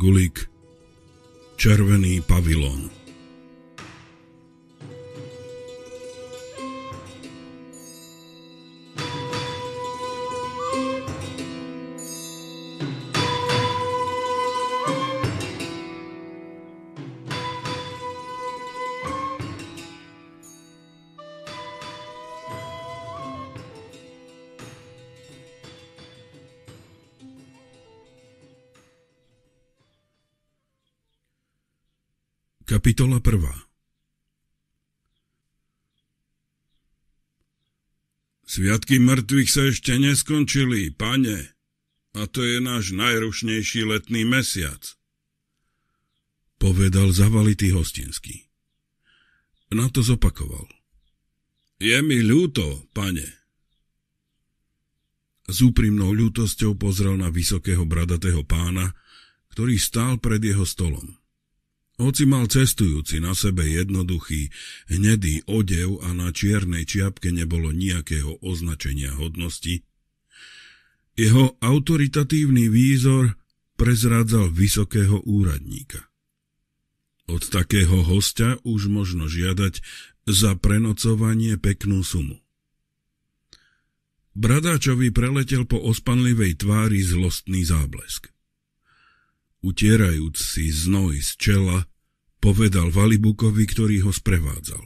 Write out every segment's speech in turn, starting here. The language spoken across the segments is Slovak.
Gulik Červený pavilón Sviatky mŕtvych sa ešte neskončili, pane, a to je náš najrušnejší letný mesiac, povedal zavalitý hostinský. Na to zopakoval. Je mi ľúto, pane. S úprimnou ľútosťou pozrel na vysokého bradatého pána, ktorý stál pred jeho stolom. Hoci mal cestujúci na sebe jednoduchý, hnedý odev a na čiernej čiapke nebolo nejakého označenia hodnosti, jeho autoritatívny výzor prezrádzal vysokého úradníka. Od takého hostia už možno žiadať za prenocovanie peknú sumu. Bradáčovi preletel po ospanlivej tvári zlostný záblesk. Utierajúc si znoj z čela, povedal Valibukovi, ktorý ho sprevádzal.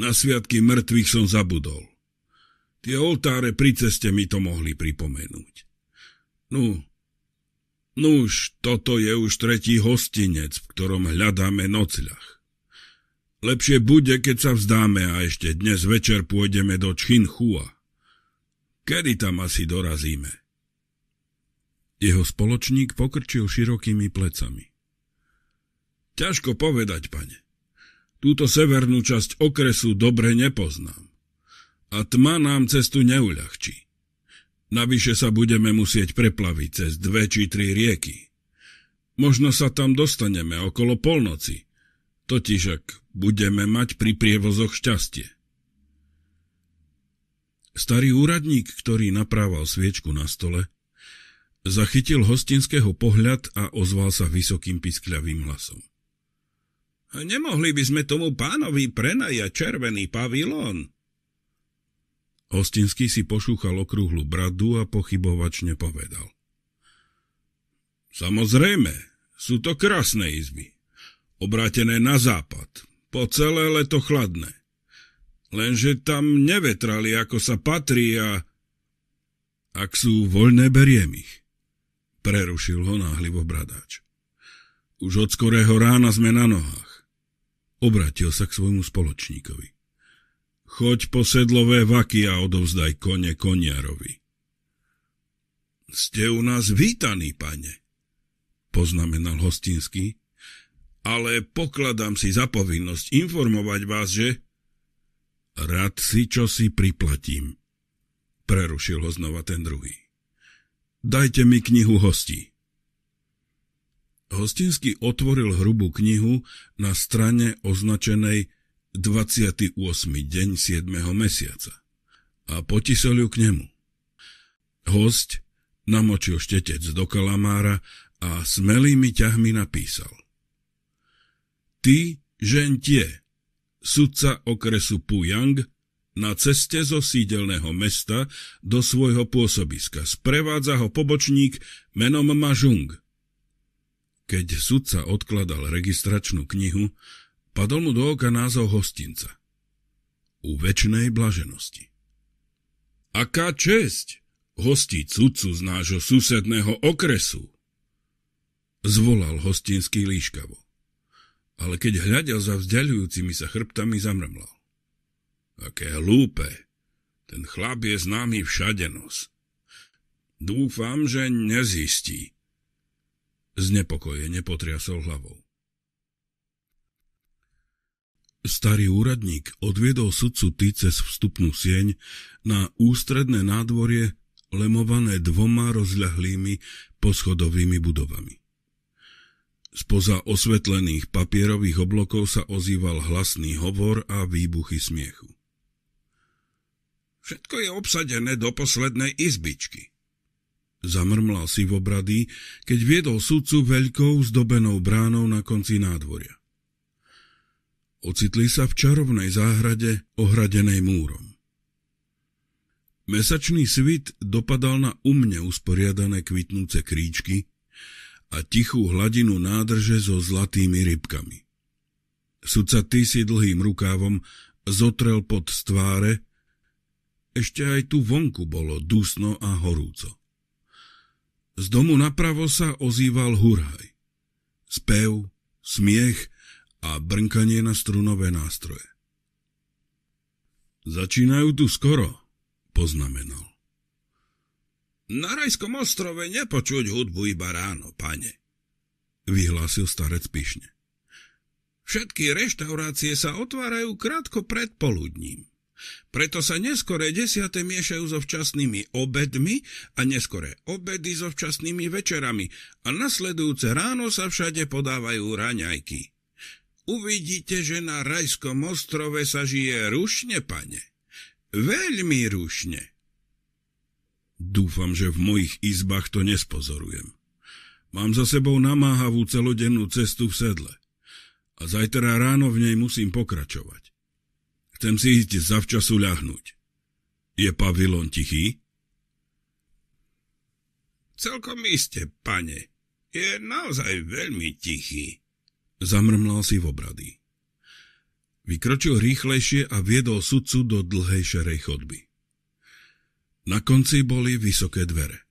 Na sviatky mŕtvych som zabudol. Tie oltáre pri ceste mi to mohli pripomenúť. No, nuž, no toto je už tretí hostinec, v ktorom hľadáme nocľah. Lepšie bude, keď sa vzdáme a ešte dnes večer pôjdeme do Čchinchua. Kedy tam asi dorazíme? Jeho spoločník pokrčil širokými plecami. Ťažko povedať, pane. Túto severnú časť okresu dobre nepoznám. A tma nám cestu neuľahčí. Navyše sa budeme musieť preplaviť cez dve či tri rieky. Možno sa tam dostaneme okolo polnoci, totiž ak budeme mať pri prievozoch šťastie. Starý úradník, ktorý naprával sviečku na stole, zachytil hostinského pohľad a ozval sa vysokým piskľavým hlasom. Nemohli by sme tomu pánovi prenajať červený pavilón? Hostinský si pošúchal okrúhlu bradu a pochybovačne povedal. Samozrejme, sú to krásne izby. Obrátené na západ, po celé leto chladné. Lenže tam nevetrali, ako sa patrí a... Ak sú voľné, beriem ich. Prerušil ho náhlivo bradáč. Už od skorého rána sme na nohách. Obrátil sa k svojmu spoločníkovi. Choď po sedlové vaky a odovzdaj kone koniarovi. Ste u nás vítaní, pane, poznamenal hostinský, ale pokladám si za povinnosť informovať vás, že... Rad si, čo si priplatím, prerušil ho znova ten druhý. Dajte mi knihu hostí. Hostinský otvoril hrubú knihu na strane označenej 28. deň 7. mesiaca a potisol ju k nemu. Host namočil štetec do kalamára a smelými ťahmi napísal. Ty, žentie, sudca okresu Pujang, na ceste zo sídelného mesta do svojho pôsobiska. Sprevádza ho pobočník menom Mažung – keď sudca odkladal registračnú knihu, padol mu do oka názov hostinca. U väčšnej blaženosti. Aká česť hostiť sudcu z nášho susedného okresu, zvolal hostinský líškavo. Ale keď hľadel za vzdialujúcimi sa chrbtami, zamrmlal. Aké hlúpe, ten chlap je známy všade nos. Dúfam, že nezistí, Znepokojene nepotriasol hlavou. Starý úradník odviedol sudcu ty cez vstupnú sieň na ústredné nádvorie lemované dvoma rozľahlými poschodovými budovami. Spoza osvetlených papierových oblokov sa ozýval hlasný hovor a výbuchy smiechu. Všetko je obsadené do poslednej izbičky, zamrmlal obrady, keď viedol sudcu veľkou zdobenou bránou na konci nádvoria. Ocitli sa v čarovnej záhrade ohradenej múrom. Mesačný svit dopadal na umne usporiadané kvitnúce kríčky a tichú hladinu nádrže so zlatými rybkami. Sudca si dlhým rukávom zotrel pod stváre, ešte aj tu vonku bolo dusno a horúco. Z domu napravo sa ozýval hurhaj. Spev, smiech a brnkanie na strunové nástroje. Začínajú tu skoro, poznamenal. Na Rajskom ostrove nepočuť hudbu iba ráno, pane, vyhlásil starec pyšne. Všetky reštaurácie sa otvárajú krátko pred poludním. Preto sa neskoré desiate miešajú so včasnými obedmi a neskoré obedy so včasnými večerami a nasledujúce ráno sa všade podávajú raňajky. Uvidíte, že na rajskom ostrove sa žije rušne, pane. Veľmi rušne. Dúfam, že v mojich izbách to nespozorujem. Mám za sebou namáhavú celodennú cestu v sedle. A zajtra ráno v nej musím pokračovať. Chcem si ísť zavčasu ľahnuť. Je pavilon tichý? Celkom iste, pane. Je naozaj veľmi tichý. Zamrmlal si v obrady. Vykročil rýchlejšie a viedol sudcu do dlhej šerej chodby. Na konci boli vysoké dvere.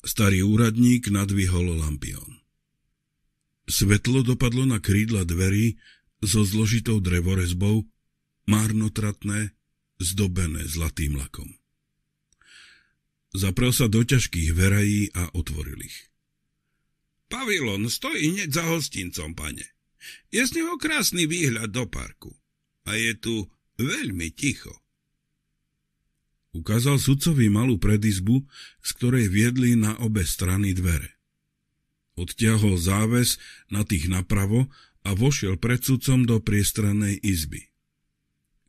Starý úradník nadvihol lampión. Svetlo dopadlo na krídla dverí so zložitou drevorezbou márnotratné, zdobené zlatým lakom. Zaprel sa do ťažkých verají a otvoril ich. Pavilon stojí hneď za hostincom, pane. Je z neho krásny výhľad do parku. A je tu veľmi ticho. Ukázal sudcovi malú predizbu, z ktorej viedli na obe strany dvere. Odtiahol záves na tých napravo a vošiel pred sudcom do priestrannej izby.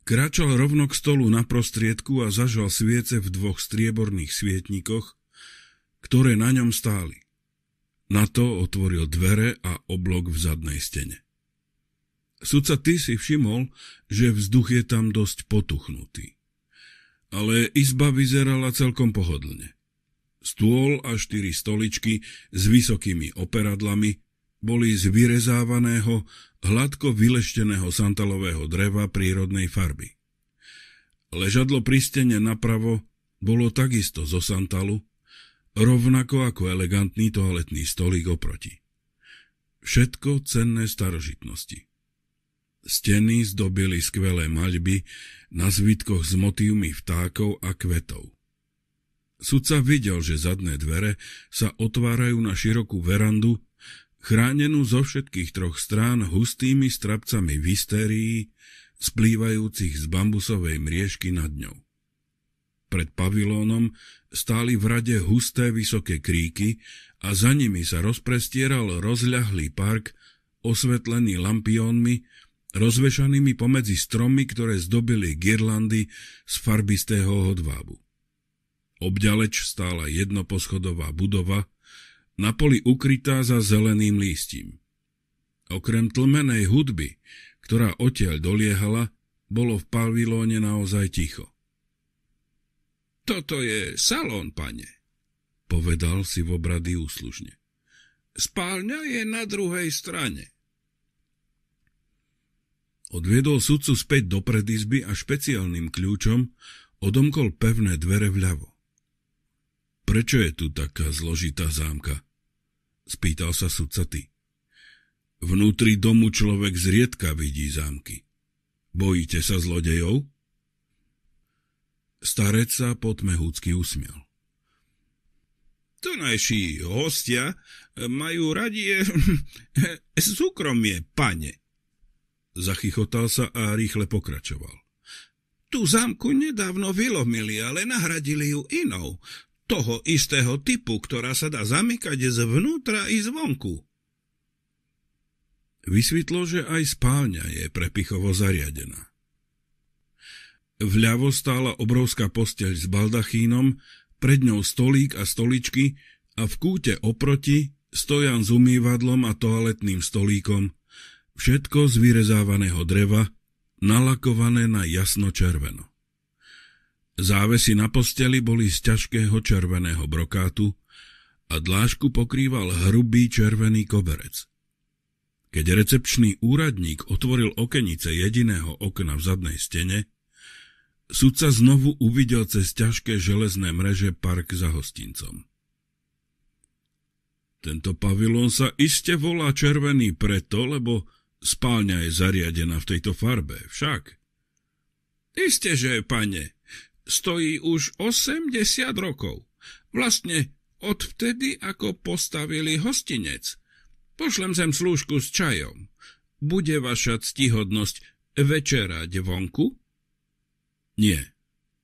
Kračal rovno k stolu na prostriedku a zažal sviece v dvoch strieborných svietnikoch, ktoré na ňom stáli. Na to otvoril dvere a oblok v zadnej stene. Sudca ty si všimol, že vzduch je tam dosť potuchnutý. Ale izba vyzerala celkom pohodlne. Stôl a štyri stoličky s vysokými operadlami, boli z vyrezávaného, hladko vylešteného santalového dreva prírodnej farby. Ležadlo pri stene napravo bolo takisto zo santalu, rovnako ako elegantný toaletný stolík oproti. Všetko cenné starožitnosti. Steny zdobili skvelé maľby na zvitkoch s motívmi vtákov a kvetov. Sudca videl, že zadné dvere sa otvárajú na širokú verandu chránenú zo všetkých troch strán hustými strapcami vystérií, splývajúcich z bambusovej mriežky nad ňou. Pred pavilónom stáli v rade husté vysoké kríky a za nimi sa rozprestieral rozľahlý park, osvetlený lampiónmi, rozvešanými pomedzi stromy, ktoré zdobili girlandy z farbistého hodvábu. Obďaleč stála jednoposchodová budova, na poli ukrytá za zeleným lístím. Okrem tlmenej hudby, ktorá odtiaľ doliehala, bolo v pavilóne naozaj ticho. Toto je salón, pane, povedal si v obrady úslužne. Spálňa je na druhej strane. Odviedol sudcu späť do predizby a špeciálnym kľúčom odomkol pevné dvere vľavo. Prečo je tu taká zložitá zámka? Spýtal sa sudca ty. Vnútri domu človek zriedka vidí zámky. Bojíte sa zlodejov? Starec sa potmehúcky usmiel. Tonajší hostia majú radie eh, súkromie, pane. Zachychotal sa a rýchle pokračoval. Tú zámku nedávno vylomili, ale nahradili ju inou toho istého typu, ktorá sa dá zamykať zvnútra i zvonku. Vysvetlo, že aj spálňa je prepichovo zariadená. Vľavo stála obrovská posteľ s baldachínom, pred ňou stolík a stoličky a v kúte oproti stojan s umývadlom a toaletným stolíkom, všetko z vyrezávaného dreva, nalakované na jasno červeno. Závesy na posteli boli z ťažkého červeného brokátu a dlážku pokrýval hrubý červený koberec. Keď recepčný úradník otvoril okenice jediného okna v zadnej stene, sudca znovu uvidel cez ťažké železné mreže park za hostincom. Tento pavilón sa iste volá červený preto, lebo spálňa je zariadená v tejto farbe, však. Isté, že, pane, stojí už 80 rokov. Vlastne odvtedy, ako postavili hostinec. Pošlem sem slúžku s čajom. Bude vaša ctihodnosť večerať vonku? Nie,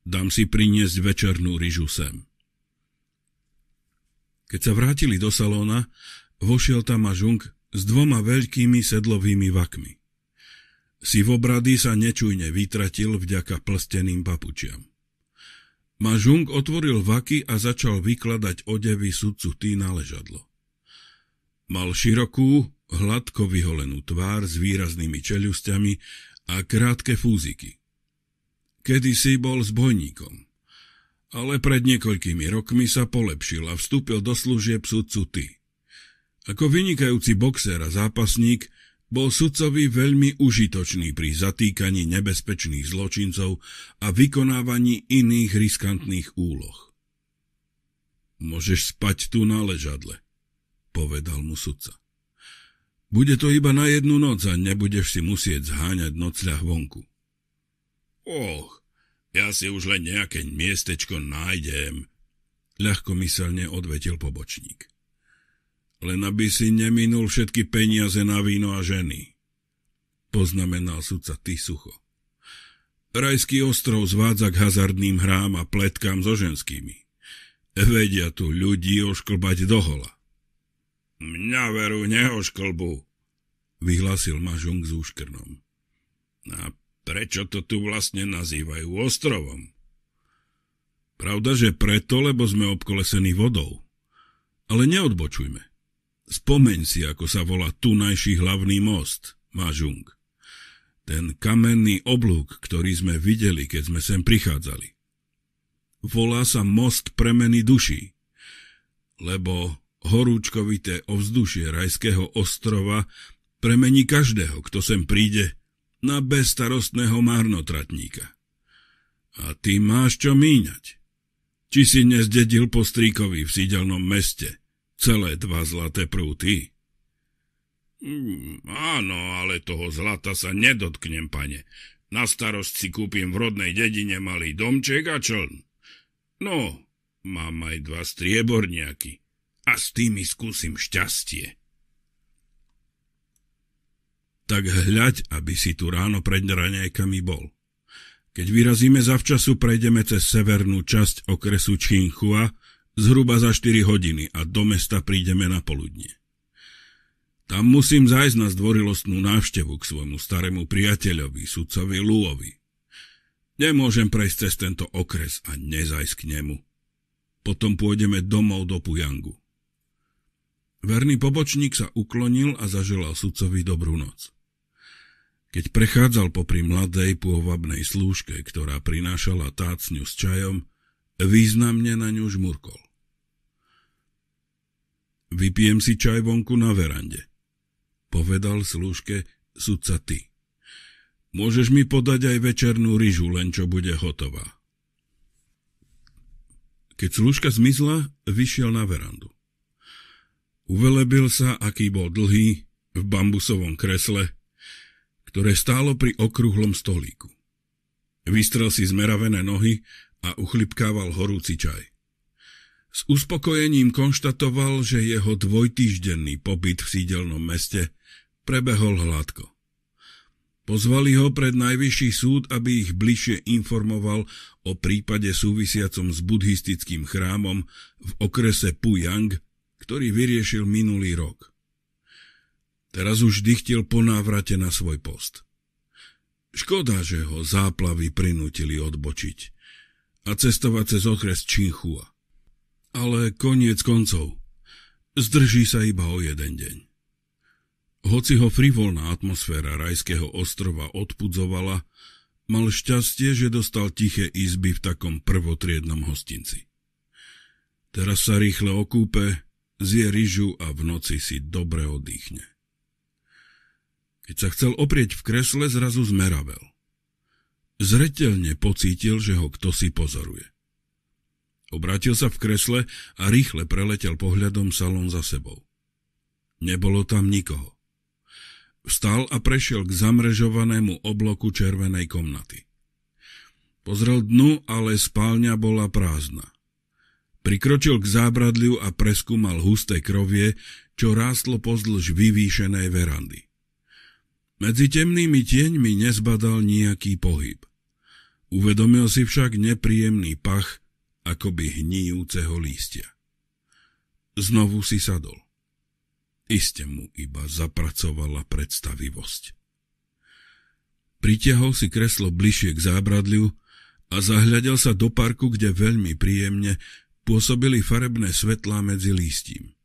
dám si priniesť večernú ryžu sem. Keď sa vrátili do salóna, vošiel tam Žung s dvoma veľkými sedlovými vakmi. Sivobrady sa nečujne vytratil vďaka plsteným papučiam. Mažung otvoril vaky a začal vykladať odevy sudcu tý na ležadlo. Mal širokú, hladko vyholenú tvár s výraznými čeľusťami a krátke fúziky. Kedysi bol zbojníkom, ale pred niekoľkými rokmi sa polepšil a vstúpil do služieb sudcu Ty. Ako vynikajúci boxer a zápasník bol sudcovi veľmi užitočný pri zatýkaní nebezpečných zločincov a vykonávaní iných riskantných úloh. Môžeš spať tu na ležadle, povedal mu sudca. Bude to iba na jednu noc a nebudeš si musieť zháňať nocľah vonku. Och, ja si už len nejaké miestečko nájdem, ľahkomyselne odvetil pobočník len aby si neminul všetky peniaze na víno a ženy. Poznamenal sudca ty sucho. Rajský ostrov zvádza k hazardným hrám a pletkám so ženskými. Vedia tu ľudí ošklbať dohola. Mňa veru neošklbu, vyhlásil Mažung s úškrnom. A prečo to tu vlastne nazývajú ostrovom? Pravda, že preto, lebo sme obkolesení vodou. Ale neodbočujme. Spomeň si, ako sa volá tunajší hlavný most, Mažung. Ten kamenný oblúk, ktorý sme videli, keď sme sem prichádzali. Volá sa most premeny duší, lebo horúčkovité ovzdušie rajského ostrova premení každého, kto sem príde, na bezstarostného marnotratníka. A ty máš čo míňať. Či si nezdedil po stríkovi v sídelnom meste – celé dva zlaté prúty? Mm, áno, ale toho zlata sa nedotknem, pane. Na starosť si kúpim v rodnej dedine malý domček a čln. No, mám aj dva strieborniaky a s tými skúsim šťastie. Tak hľaď, aby si tu ráno pred raňajkami bol. Keď vyrazíme zavčasu, prejdeme cez severnú časť okresu Činchua zhruba za 4 hodiny a do mesta prídeme na poludne. Tam musím zajsť na zdvorilostnú návštevu k svojmu starému priateľovi, sudcovi Lúovi. Nemôžem prejsť cez tento okres a nezajsť k nemu. Potom pôjdeme domov do Pujangu. Verný pobočník sa uklonil a zaželal sudcovi dobrú noc. Keď prechádzal popri mladej pôvabnej slúžke, ktorá prinášala tácňu s čajom, významne na ňu žmurkol. Vypijem si čaj vonku na verande. Povedal slúžke sudca ty. Môžeš mi podať aj večernú ryžu, len čo bude hotová. Keď slúžka zmizla, vyšiel na verandu. Uvelebil sa, aký bol dlhý, v bambusovom kresle, ktoré stálo pri okrúhlom stolíku. Vystrel si zmeravené nohy a uchlipkával horúci čaj. S uspokojením konštatoval, že jeho dvojtýždenný pobyt v sídelnom meste prebehol hladko. Pozvali ho pred najvyšší súd, aby ich bližšie informoval o prípade súvisiacom s buddhistickým chrámom v okrese Puyang, ktorý vyriešil minulý rok. Teraz už dychtil po návrate na svoj post. Škoda, že ho záplavy prinútili odbočiť a cestovať cez okres Činchua ale koniec koncov. Zdrží sa iba o jeden deň. Hoci ho frivolná atmosféra rajského ostrova odpudzovala, mal šťastie, že dostal tiché izby v takom prvotriednom hostinci. Teraz sa rýchle okúpe, zje ryžu a v noci si dobre oddychne. Keď sa chcel oprieť v kresle, zrazu zmeravel. Zretelne pocítil, že ho kto si pozoruje. Obrátil sa v kresle a rýchle preletel pohľadom salón za sebou. Nebolo tam nikoho. Vstal a prešiel k zamrežovanému obloku červenej komnaty. Pozrel dnu, ale spálňa bola prázdna. Prikročil k zábradliu a preskúmal husté krovie, čo rástlo pozdĺž vyvýšenej verandy. Medzi temnými tieňmi nezbadal nejaký pohyb. Uvedomil si však nepríjemný pach, akoby hníjúceho lístia. Znovu si sadol. Iste mu iba zapracovala predstavivosť. Pritiahol si kreslo bližšie k zábradliu a zahľadel sa do parku, kde veľmi príjemne pôsobili farebné svetlá medzi lístím.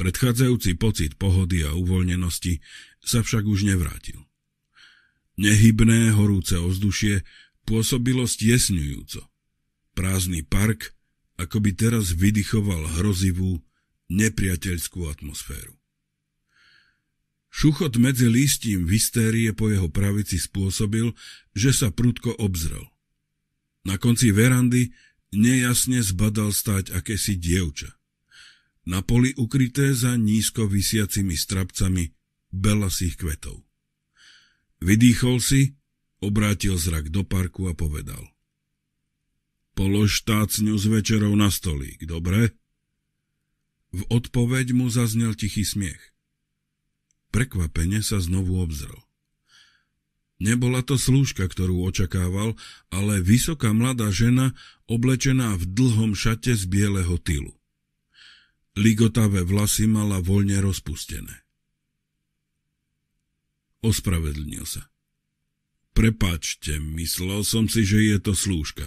Predchádzajúci pocit pohody a uvoľnenosti sa však už nevrátil. Nehybné horúce ozdušie pôsobilo stiesňujúco. Prázdny park, ako by teraz vydychoval hrozivú, nepriateľskú atmosféru. Šuchot medzi lístím vystérie po jeho pravici spôsobil, že sa prudko obzrel. Na konci verandy nejasne zbadal stať akési dievča. Na poli ukryté za nízko vysiacimi strapcami belasých kvetov. Vydýchol si, obrátil zrak do parku a povedal. Polož tácňu s večerou na stolík, dobre? V odpoveď mu zaznel tichý smiech. Prekvapene sa znovu obzrel. Nebola to slúžka, ktorú očakával, ale vysoká mladá žena, oblečená v dlhom šate z bieleho tylu. Ligotavé vlasy mala voľne rozpustené. Ospravedlnil sa. Prepačte, myslel som si, že je to slúžka.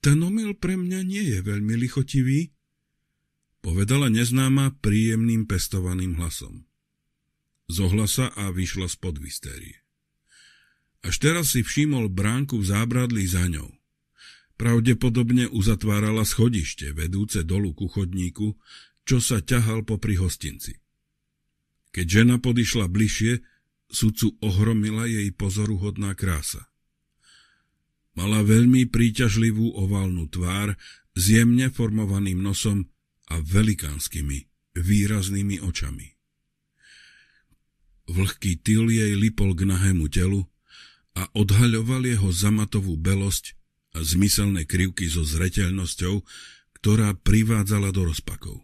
Ten omyl pre mňa nie je veľmi lichotivý, povedala neznáma príjemným pestovaným hlasom. Zohla sa a vyšla spod vystérie. Až teraz si všimol bránku v zábradlí za ňou. Pravdepodobne uzatvárala schodište vedúce dolu ku chodníku, čo sa ťahal po hostinci. Keď žena podišla bližšie, sudcu ohromila jej pozoruhodná krása. Mala veľmi príťažlivú oválnu tvár s jemne formovaným nosom a velikánskymi, výraznými očami. Vlhký tyl jej lipol k nahému telu a odhaľoval jeho zamatovú belosť a zmyselné krivky so zreteľnosťou, ktorá privádzala do rozpakov.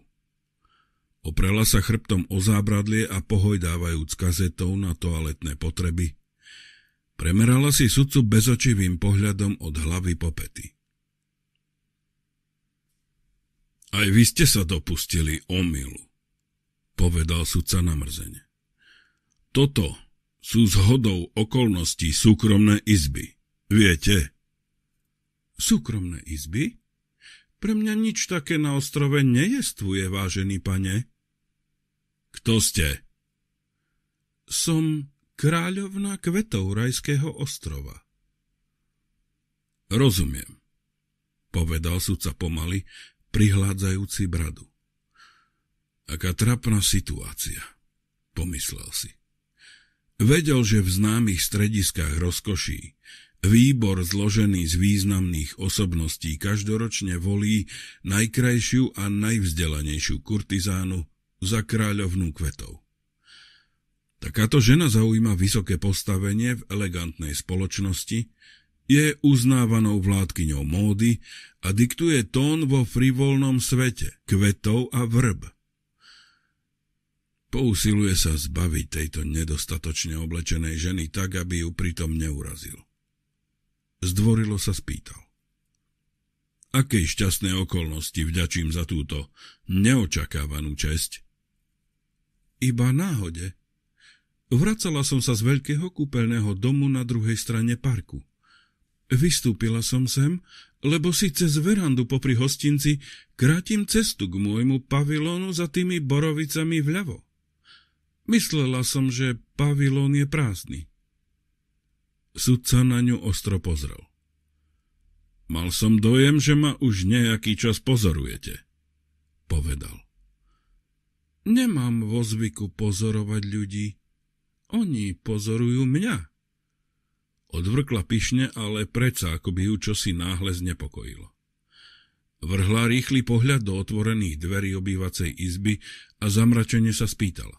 Oprela sa chrbtom o zábradlie a pohojdávajúc kazetou na toaletné potreby, Premerala si sudcu bezočivým pohľadom od hlavy po pety. Aj vy ste sa dopustili omylu, povedal sudca namrzene. Toto sú zhodou okolností súkromné izby. Viete? Súkromné izby? Pre mňa nič také na ostrove nejestvuje, vážený pane. Kto ste? Som Kráľovna kvetov rajského ostrova. Rozumiem, povedal sudca pomaly, prihládzajúci bradu. Aká trapná situácia, pomyslel si. Vedel, že v známych strediskách rozkoší výbor zložený z významných osobností každoročne volí najkrajšiu a najvzdelanejšiu kurtizánu za kráľovnú kvetov. Takáto žena zaujíma vysoké postavenie v elegantnej spoločnosti, je uznávanou vládkyňou módy a diktuje tón vo frivolnom svete kvetov a vrb. Pousiluje sa zbaviť tejto nedostatočne oblečenej ženy tak, aby ju pritom neurazil. Zdvorilo sa spýtal. Akej šťastné okolnosti vďačím za túto neočakávanú česť? Iba náhode, Vracala som sa z veľkého kúpeľného domu na druhej strane parku. Vystúpila som sem, lebo si cez verandu popri hostinci krátim cestu k môjmu pavilónu za tými borovicami vľavo. Myslela som, že pavilón je prázdny. Sudca na ňu ostro pozrel. Mal som dojem, že ma už nejaký čas pozorujete, povedal. Nemám vo zvyku pozorovať ľudí, oni pozorujú mňa. Odvrkla pyšne, ale preca, ako by ju čosi náhle znepokojilo. Vrhla rýchly pohľad do otvorených dverí obývacej izby a zamračene sa spýtala.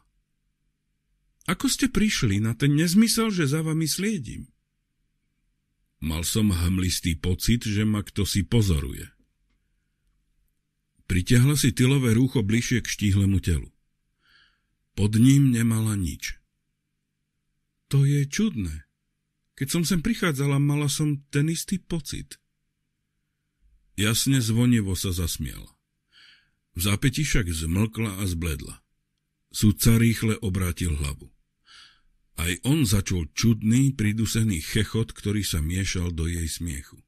Ako ste prišli na ten nezmysel, že za vami sliedím? Mal som hmlistý pocit, že ma kto si pozoruje. Pritiahla si tylové rúcho bližšie k štíhlemu telu. Pod ním nemala nič. To je čudné. Keď som sem prichádzala, mala som ten istý pocit. Jasne zvonivo sa zasmiala. V zápäti však zmlkla a zbledla. Sudca rýchle obrátil hlavu. Aj on začul čudný, pridusený chechot, ktorý sa miešal do jej smiechu.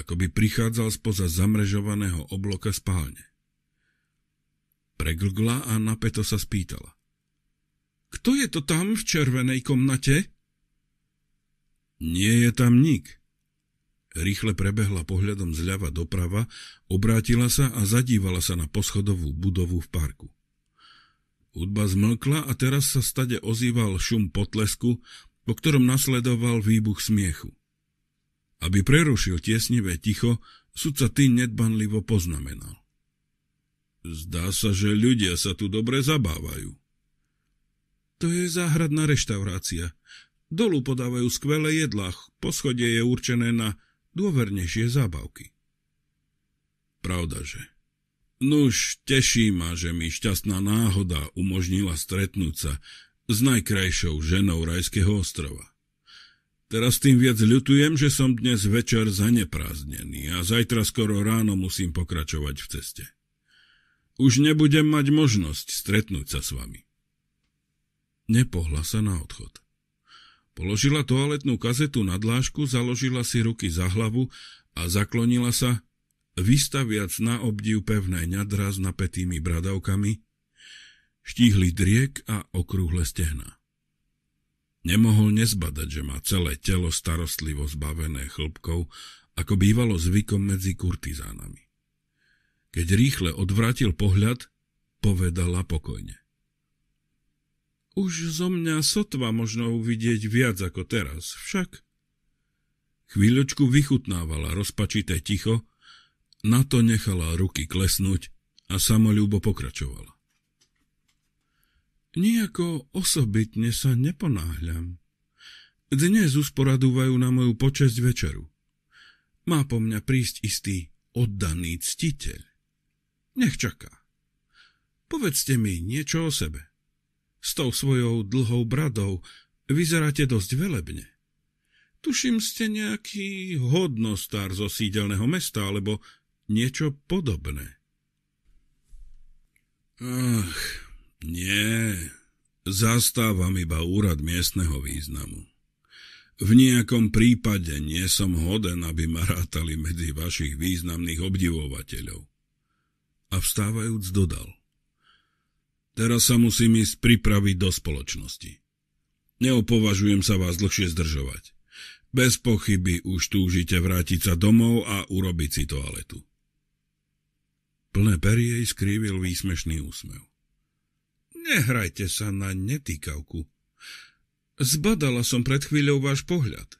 Ako by prichádzal spoza zamrežovaného obloka spálne. Preglgla a napeto sa spýtala. Kto je to tam v červenej komnate? Nie je tam nik. Rýchle prebehla pohľadom zľava doprava, obrátila sa a zadívala sa na poschodovú budovu v parku. Hudba zmlkla a teraz sa stade ozýval šum potlesku, po ktorom nasledoval výbuch smiechu. Aby prerušil tiesnivé ticho, sudca ty nedbanlivo poznamenal. Zdá sa, že ľudia sa tu dobre zabávajú. To je záhradná reštaurácia. Dolu podávajú skvelé jedlá, poschodie je určené na dôvernejšie zábavky. Pravda, že? Nuž, teší ma, že mi šťastná náhoda umožnila stretnúť sa s najkrajšou ženou rajského ostrova. Teraz tým viac ľutujem, že som dnes večer zanepráznený a zajtra skoro ráno musím pokračovať v ceste. Už nebudem mať možnosť stretnúť sa s vami. Nepohla sa na odchod. Položila toaletnú kazetu na dlážku, založila si ruky za hlavu a zaklonila sa, vystaviac na obdiv pevné ňadra s napätými bradavkami, štíhly driek a okrúhle stehna. Nemohol nezbadať, že má celé telo starostlivo zbavené chlbkou, ako bývalo zvykom medzi kurtizánami. Keď rýchle odvrátil pohľad, povedala pokojne. Už zo mňa sotva možno uvidieť viac ako teraz, však. Chvíľočku vychutnávala rozpačité ticho, na to nechala ruky klesnúť a samolúbo pokračovala. Nijako osobitne sa neponáhľam. Dnes usporadúvajú na moju počesť večeru. Má po mňa prísť istý oddaný ctiteľ. Nech čaká. Povedzte mi niečo o sebe. S tou svojou dlhou bradou vyzeráte dosť velebne. Tuším, ste nejaký hodnostár zo sídelného mesta, alebo niečo podobné. Ach, nie, zastávam iba úrad miestneho významu. V nejakom prípade nie som hoden, aby ma rátali medzi vašich významných obdivovateľov. A vstávajúc dodal. Teraz sa musím ísť pripraviť do spoločnosti. Neopovažujem sa vás dlhšie zdržovať. Bez pochyby už túžite vrátiť sa domov a urobiť si toaletu. Plné perie skrývil výsmešný úsmev. Nehrajte sa na netýkavku. Zbadala som pred chvíľou váš pohľad.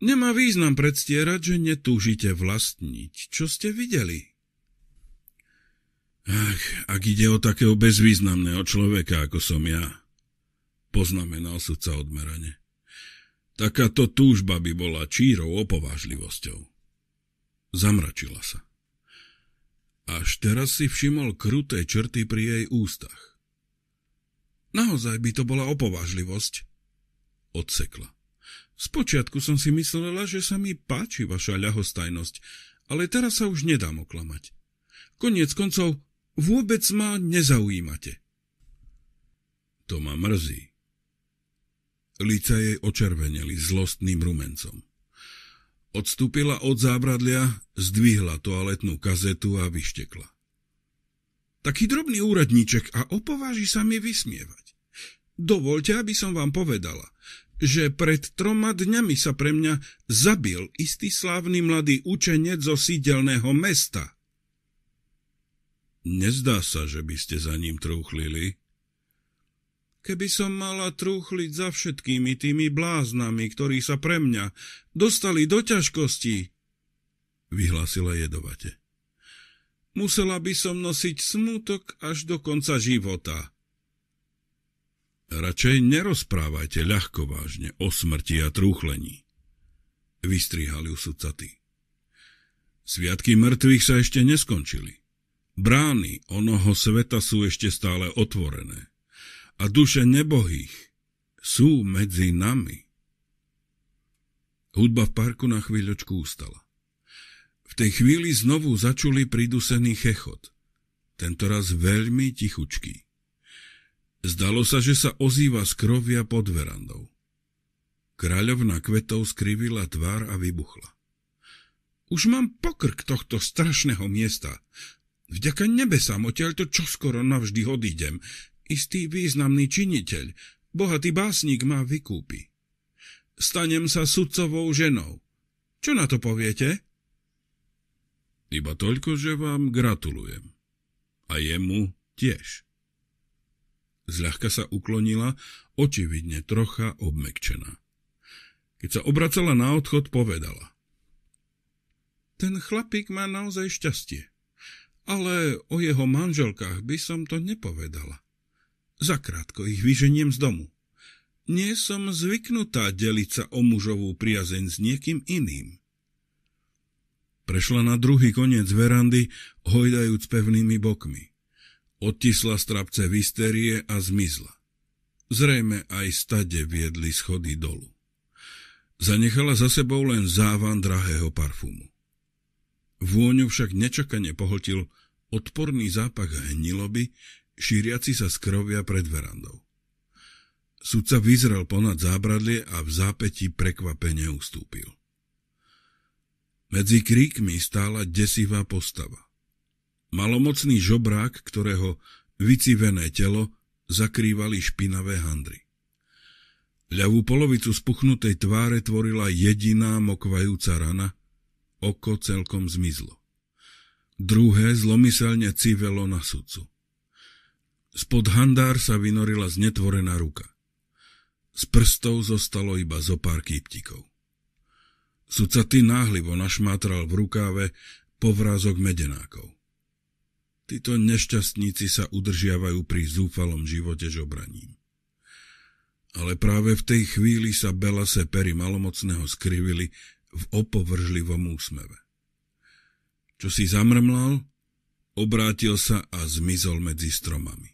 Nemá význam predstierať, že netúžite vlastniť, čo ste videli. Ach, ak ide o takého bezvýznamného človeka, ako som ja, poznamenal sudca odmerane. Takáto túžba by bola čírou opovážlivosťou. Zamračila sa. Až teraz si všimol kruté črty pri jej ústach. Naozaj by to bola opovážlivosť, odsekla. Spočiatku som si myslela, že sa mi páči vaša ľahostajnosť, ale teraz sa už nedám oklamať. Koniec koncov, Vôbec ma nezaujímate. To ma mrzí. Lica jej očerveneli zlostným rumencom. Odstúpila od zábradlia, zdvihla toaletnú kazetu a vyštekla. Taký drobný úradníček a opováži sa mi vysmievať. Dovolte, aby som vám povedala, že pred troma dňami sa pre mňa zabil istý slávny mladý učenec zo sídelného mesta – Nezdá sa, že by ste za ním trúchlili. Keby som mala trúchliť za všetkými tými bláznami, ktorí sa pre mňa dostali do ťažkostí, vyhlásila jedovate. Musela by som nosiť smutok až do konca života. Radšej nerozprávajte ľahko vážne o smrti a trúchlení, vystrihali usudcaty. Sviatky mŕtvych sa ešte neskončili. Brány onoho sveta sú ešte stále otvorené a duše nebohých sú medzi nami. Hudba v parku na chvíľočku ustala. V tej chvíli znovu začuli pridusený chechot, tentoraz veľmi tichučký. Zdalo sa, že sa ozýva z krovia pod verandou. Kráľovna kvetov skrivila tvár a vybuchla. Už mám pokrk tohto strašného miesta, Vďaka nebesám odtiaľto čoskoro navždy odídem. Istý významný činiteľ, bohatý básnik má vykúpi. Stanem sa sudcovou ženou. Čo na to poviete? Iba toľko, že vám gratulujem. A jemu tiež. Zľahka sa uklonila, očividne trocha obmekčená. Keď sa obracala na odchod, povedala. Ten chlapík má naozaj šťastie ale o jeho manželkách by som to nepovedala. Zakrátko ich vyženiem z domu. Nie som zvyknutá deliť sa o mužovú priazeň s niekým iným. Prešla na druhý koniec verandy, hojdajúc pevnými bokmi. Odtisla strapce hysterie a zmizla. Zrejme aj stade viedli schody dolu. Zanechala za sebou len závan drahého parfumu. Vôňu však nečakane pohltil odporný zápach hniloby, šíriaci sa z krovia pred verandou. Sudca vyzrel ponad zábradlie a v zápätí prekvapene ustúpil. Medzi kríkmi stála desivá postava. Malomocný žobrák, ktorého vycivené telo zakrývali špinavé handry. Ľavú polovicu spuchnutej tváre tvorila jediná mokvajúca rana, oko celkom zmizlo. Druhé zlomyselne civelo na sudcu. Spod handár sa vynorila znetvorená ruka. Z prstov zostalo iba zo pár kýptikov. Sudca ty náhlivo našmátral v rukáve povrázok medenákov. Títo nešťastníci sa udržiavajú pri zúfalom živote žobraním. Ale práve v tej chvíli sa Belase pery malomocného skrivili v opovržlivom úsmeve. Čo si zamrmlal, obrátil sa a zmizol medzi stromami.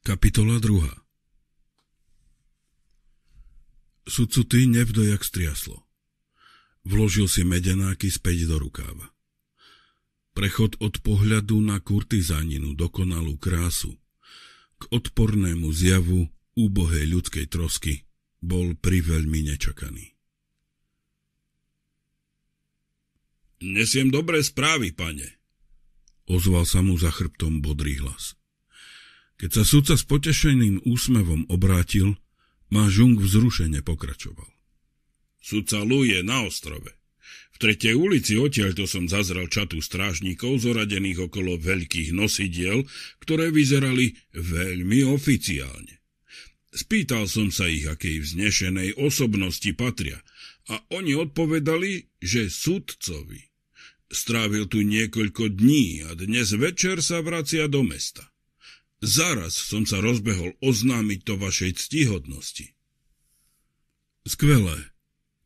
Kapitola 2 Sudcu ty nevdojak striaslo. Vložil si medenáky späť do rukáva. Prechod od pohľadu na kurtizáninu dokonalú krásu k odpornému zjavu úbohej ľudskej trosky bol priveľmi nečakaný. Nesiem dobré správy, pane, ozval sa mu za chrbtom bodrý hlas. Keď sa sudca s potešeným úsmevom obrátil, má Žung vzrušene pokračoval. Sudca Lu je na ostrove. V tretej ulici odtiaľto som zazrel čatu strážnikov zoradených okolo veľkých nosidiel, ktoré vyzerali veľmi oficiálne. Spýtal som sa ich, akej vznešenej osobnosti patria a oni odpovedali, že sudcovi. Strávil tu niekoľko dní a dnes večer sa vracia do mesta. Zaraz som sa rozbehol oznámiť to vašej ctihodnosti. Skvelé,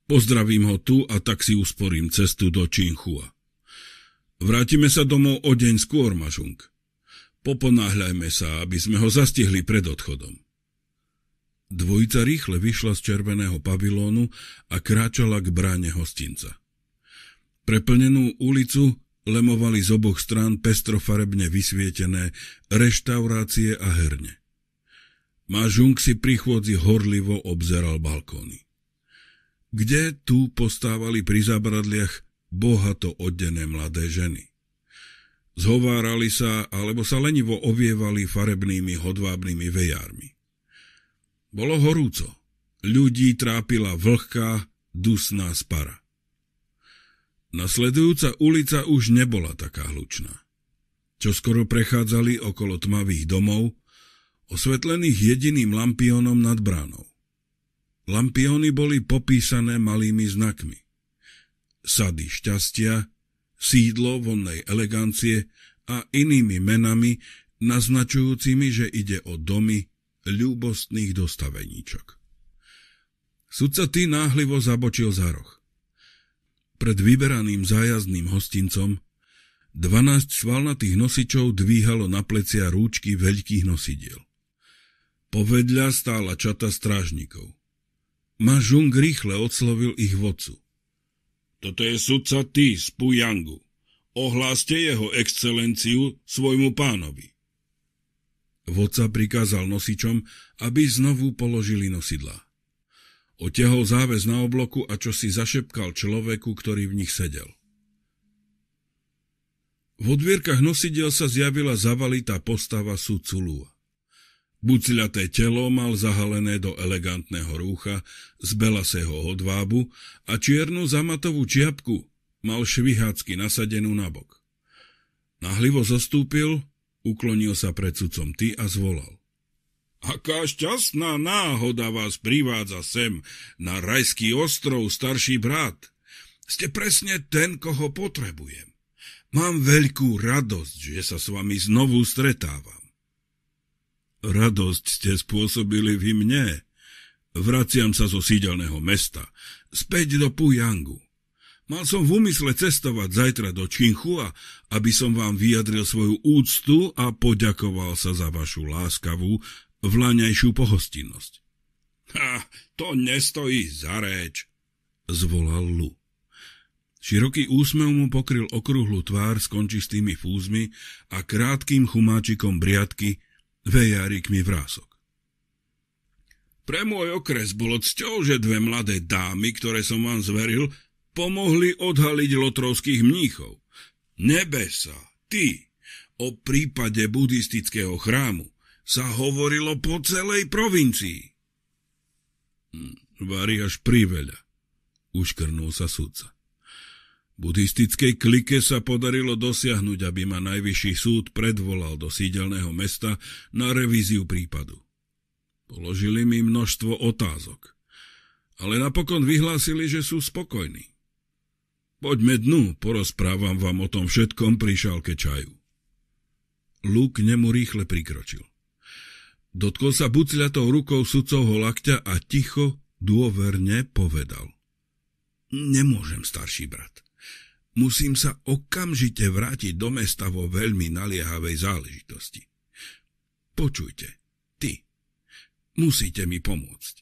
Pozdravím ho tu a tak si usporím cestu do Činchua. Vrátime sa domov o deň skôr, Mažung. Poponáhľajme sa, aby sme ho zastihli pred odchodom. Dvojica rýchle vyšla z červeného pavilónu a kráčala k bráne hostinca. Preplnenú ulicu lemovali z oboch strán pestrofarebne vysvietené reštaurácie a herne. Mažung si pri chôdzi horlivo obzeral balkóny kde tu postávali pri zabradliach bohato oddené mladé ženy. Zhovárali sa alebo sa lenivo ovievali farebnými hodvábnymi vejármi. Bolo horúco. Ľudí trápila vlhká, dusná spara. Nasledujúca ulica už nebola taká hlučná. Čo skoro prechádzali okolo tmavých domov, osvetlených jediným lampionom nad bránou. Lampióny boli popísané malými znakmi. Sady šťastia, sídlo vonnej elegancie a inými menami, naznačujúcimi, že ide o domy ľúbostných dostaveníčok. Sudca ty náhlivo zabočil za roh. Pred vyberaným zájazným hostincom 12 svalnatých nosičov dvíhalo na plecia rúčky veľkých nosidiel. Povedľa stála čata strážnikov. Ma Žung rýchle odslovil ich vodcu. Toto je sudca ty z Pujangu. Ohláste jeho excelenciu svojmu pánovi. Vodca prikázal nosičom, aby znovu položili nosidla. Otehol záväz na obloku a čo si zašepkal človeku, ktorý v nich sedel. V odvierkach nosidel sa zjavila zavalitá postava sudcu Lua. Bucľaté telo mal zahalené do elegantného rúcha z belasého hodvábu a čiernu zamatovú čiapku mal švihácky nasadenú nabok. Nahlivo zostúpil, uklonil sa pred sudcom ty a zvolal. Aká šťastná náhoda vás privádza sem na rajský ostrov, starší brat. Ste presne ten, koho potrebujem. Mám veľkú radosť, že sa s vami znovu stretávam. Radosť ste spôsobili vy mne. Vraciam sa zo sídelného mesta, späť do Pujangu. Mal som v úmysle cestovať zajtra do Činchua, aby som vám vyjadril svoju úctu a poďakoval sa za vašu láskavú, vlaňajšiu pohostinnosť. Ha, to nestojí za reč, zvolal Lu. Široký úsmev mu pokryl okrúhlu tvár s končistými fúzmi a krátkým chumáčikom briadky vejarik vrások. Pre môj okres bolo cťou, že dve mladé dámy, ktoré som vám zveril, pomohli odhaliť lotrovských mníchov. Nebesa, ty, o prípade buddhistického chrámu sa hovorilo po celej provincii. Hm, Vári až priveľa, uškrnul sa sudca. Budistickej klike sa podarilo dosiahnuť, aby ma najvyšší súd predvolal do sídelného mesta na revíziu prípadu. Položili mi množstvo otázok, ale napokon vyhlásili, že sú spokojní. Poďme dnu, porozprávam vám o tom všetkom pri šálke čaju. Lúk nemu rýchle prikročil. Dotkol sa bucľatou rukou sudcovho lakťa a ticho, dôverne povedal. Nemôžem, starší brat. Musím sa okamžite vrátiť do mesta vo veľmi naliehavej záležitosti. Počujte, ty, musíte mi pomôcť.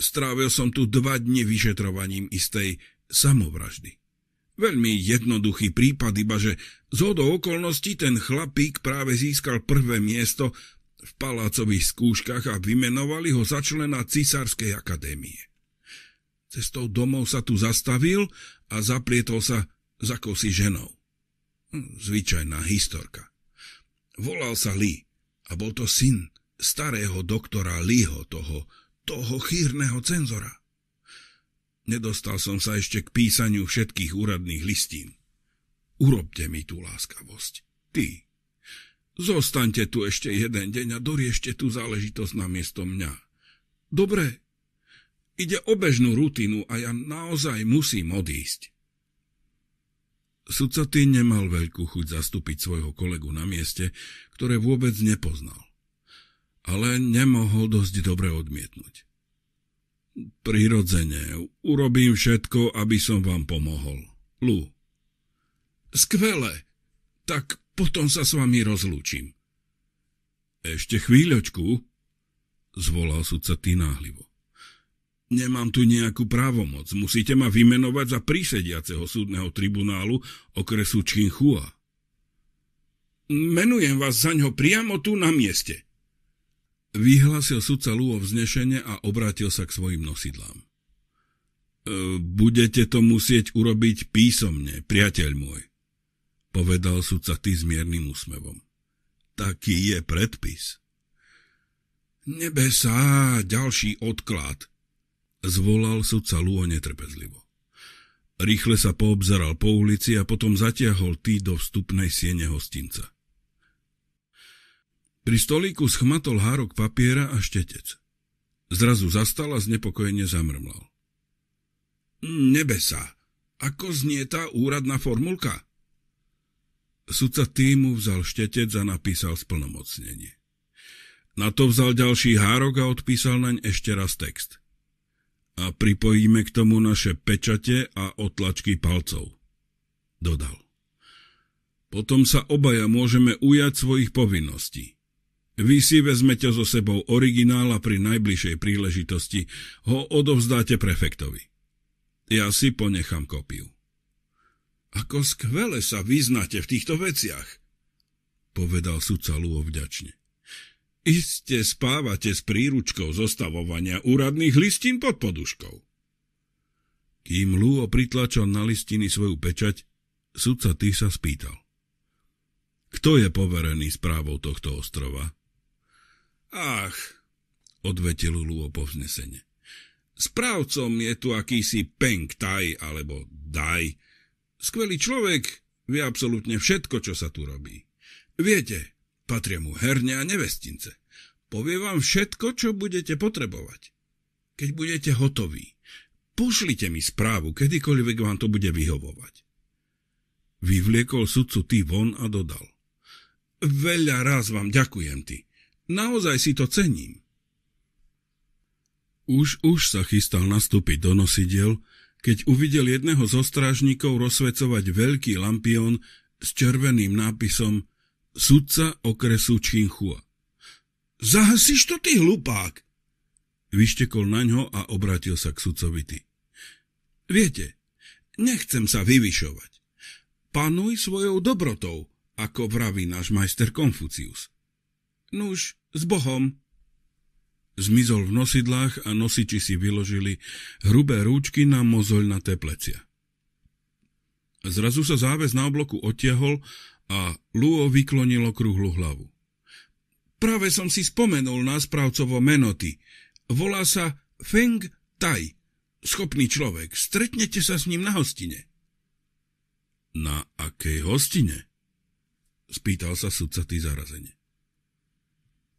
Strávil som tu dva dni vyšetrovaním istej samovraždy. Veľmi jednoduchý prípad, iba že z hodou okolností ten chlapík práve získal prvé miesto v palácových skúškach a vymenovali ho za člena Císarskej akadémie. Cestou domov sa tu zastavil a zaprietol sa s akousi ženou. Hm, zvyčajná historka. Volal sa Lee a bol to syn starého doktora Leeho, toho, toho chýrneho cenzora. Nedostal som sa ešte k písaniu všetkých úradných listín. Urobte mi tú láskavosť. Ty. Zostaňte tu ešte jeden deň a doriešte tú záležitosť na miesto mňa. Dobre. Ide o bežnú rutinu a ja naozaj musím odísť. Sudca Tý nemal veľkú chuť zastúpiť svojho kolegu na mieste, ktoré vôbec nepoznal. Ale nemohol dosť dobre odmietnúť. Prirodzene, urobím všetko, aby som vám pomohol. Lu. Skvele, tak potom sa s vami rozlúčim. Ešte chvíľočku, zvolal sudca Tý náhlivo. Nemám tu nejakú právomoc. Musíte ma vymenovať za prísediaceho súdneho tribunálu okresu Činchua. Menujem vás za ňo priamo tu na mieste. Vyhlásil sudca Luo vznešenie a obrátil sa k svojim nosidlám. E, budete to musieť urobiť písomne, priateľ môj, povedal sudca ty s miernym úsmevom. Taký je predpis. Nebesá, ďalší odklad – Zvolal sudca Luo netrpezlivo. Rýchle sa poobzeral po ulici a potom zatiahol tý do vstupnej siene hostinca. Pri stolíku schmatol hárok papiera a štetec. Zrazu zastal a znepokojene zamrmlal. Nebesa, ako znie tá úradná formulka? Sudca týmu vzal štetec a napísal splnomocnenie. Na to vzal ďalší hárok a odpísal naň ešte raz text a pripojíme k tomu naše pečate a otlačky palcov. Dodal. Potom sa obaja môžeme ujať svojich povinností. Vy si vezmete so sebou originál a pri najbližšej príležitosti ho odovzdáte prefektovi. Ja si ponechám kopiu. Ako skvele sa vyznáte v týchto veciach, povedal sudca Luo vďačne. Iste spávate s príručkou zostavovania úradných listín pod poduškou. Kým Lúo pritlačal na listiny svoju pečať, sudca tých sa spýtal. Kto je poverený správou tohto ostrova? Ach, odvetil Lúo po vznesene. Správcom je tu akýsi Peng Tai alebo Daj. Skvelý človek vie absolútne všetko, čo sa tu robí. Viete, Patria mu herne a nevestince. Povie vám všetko, čo budete potrebovať. Keď budete hotoví, pošlite mi správu, kedykoľvek vám to bude vyhovovať. Vyvliekol sudcu ty von a dodal. Veľa raz vám ďakujem ty. Naozaj si to cením. Už už sa chystal nastúpiť do nosidiel, keď uvidel jedného zo strážnikov rozsvecovať veľký lampión s červeným nápisom sudca okresu Činchua. Zahasíš to, ty hlupák! Vyštekol na ňo a obrátil sa k sudcovi ty. Viete, nechcem sa vyvyšovať. Panuj svojou dobrotou, ako vraví náš majster Konfucius. Nuž, s Bohom. Zmizol v nosidlách a nosiči si vyložili hrubé rúčky na mozoľnaté plecia. Zrazu sa záväz na obloku odtiahol a Luo vyklonilo kruhlu hlavu. Práve som si spomenul na správcovo menoty. Volá sa Feng Tai. Schopný človek. Stretnete sa s ním na hostine. Na akej hostine? Spýtal sa sudcatý zarazene.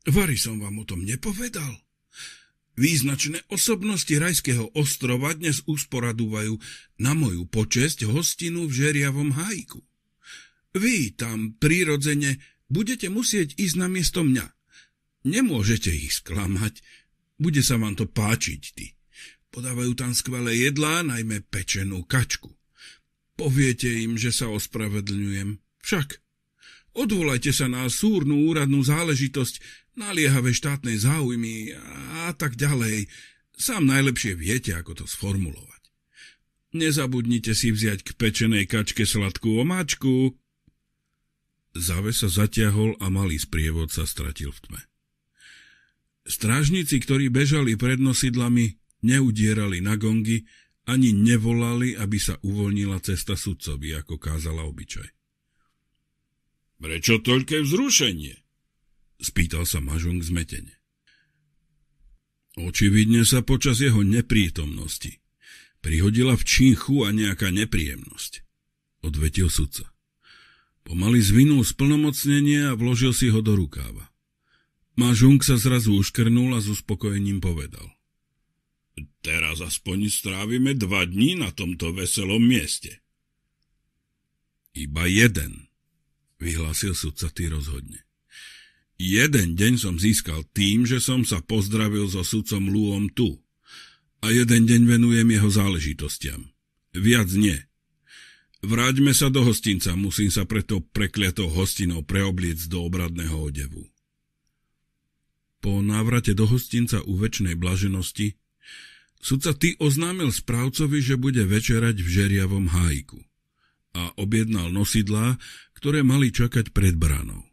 Vary som vám o tom nepovedal. Význačné osobnosti rajského ostrova dnes usporadúvajú na moju počesť hostinu v žeriavom hajku. Vy tam prirodzene budete musieť ísť na miesto mňa. Nemôžete ich sklamať, bude sa vám to páčiť, ty. Podávajú tam skvelé jedlá, najmä pečenú kačku. Poviete im, že sa ospravedlňujem. Však. Odvolajte sa na súrnu úradnú záležitosť, naliehavé štátnej záujmy a tak ďalej. Sám najlepšie viete, ako to sformulovať. Nezabudnite si vziať k pečenej kačke sladkú omáčku, Záves sa zatiahol a malý sprievod sa stratil v tme. Strážnici, ktorí bežali pred nosidlami, neudierali na gongy, ani nevolali, aby sa uvoľnila cesta sudcovi, ako kázala obyčaj. Prečo toľké vzrušenie? Spýtal sa Mažung zmetene. Očividne sa počas jeho neprítomnosti prihodila v činchu a nejaká nepríjemnosť, odvetil sudca. Pomaly zvinul splnomocnenie a vložil si ho do rukáva. Mažung sa zrazu uškrnul a s uspokojením povedal. Teraz aspoň strávime dva dní na tomto veselom mieste. Iba jeden, vyhlásil sudca ty rozhodne. Jeden deň som získal tým, že som sa pozdravil so sudcom Luom tu a jeden deň venujem jeho záležitostiam. Viac nie. Vráťme sa do hostinca, musím sa preto prekliatou hostinou preobliec do obradného odevu. Po návrate do hostinca u väčšnej blaženosti sudca ty oznámil správcovi, že bude večerať v žeriavom hájku a objednal nosidlá, ktoré mali čakať pred bránou.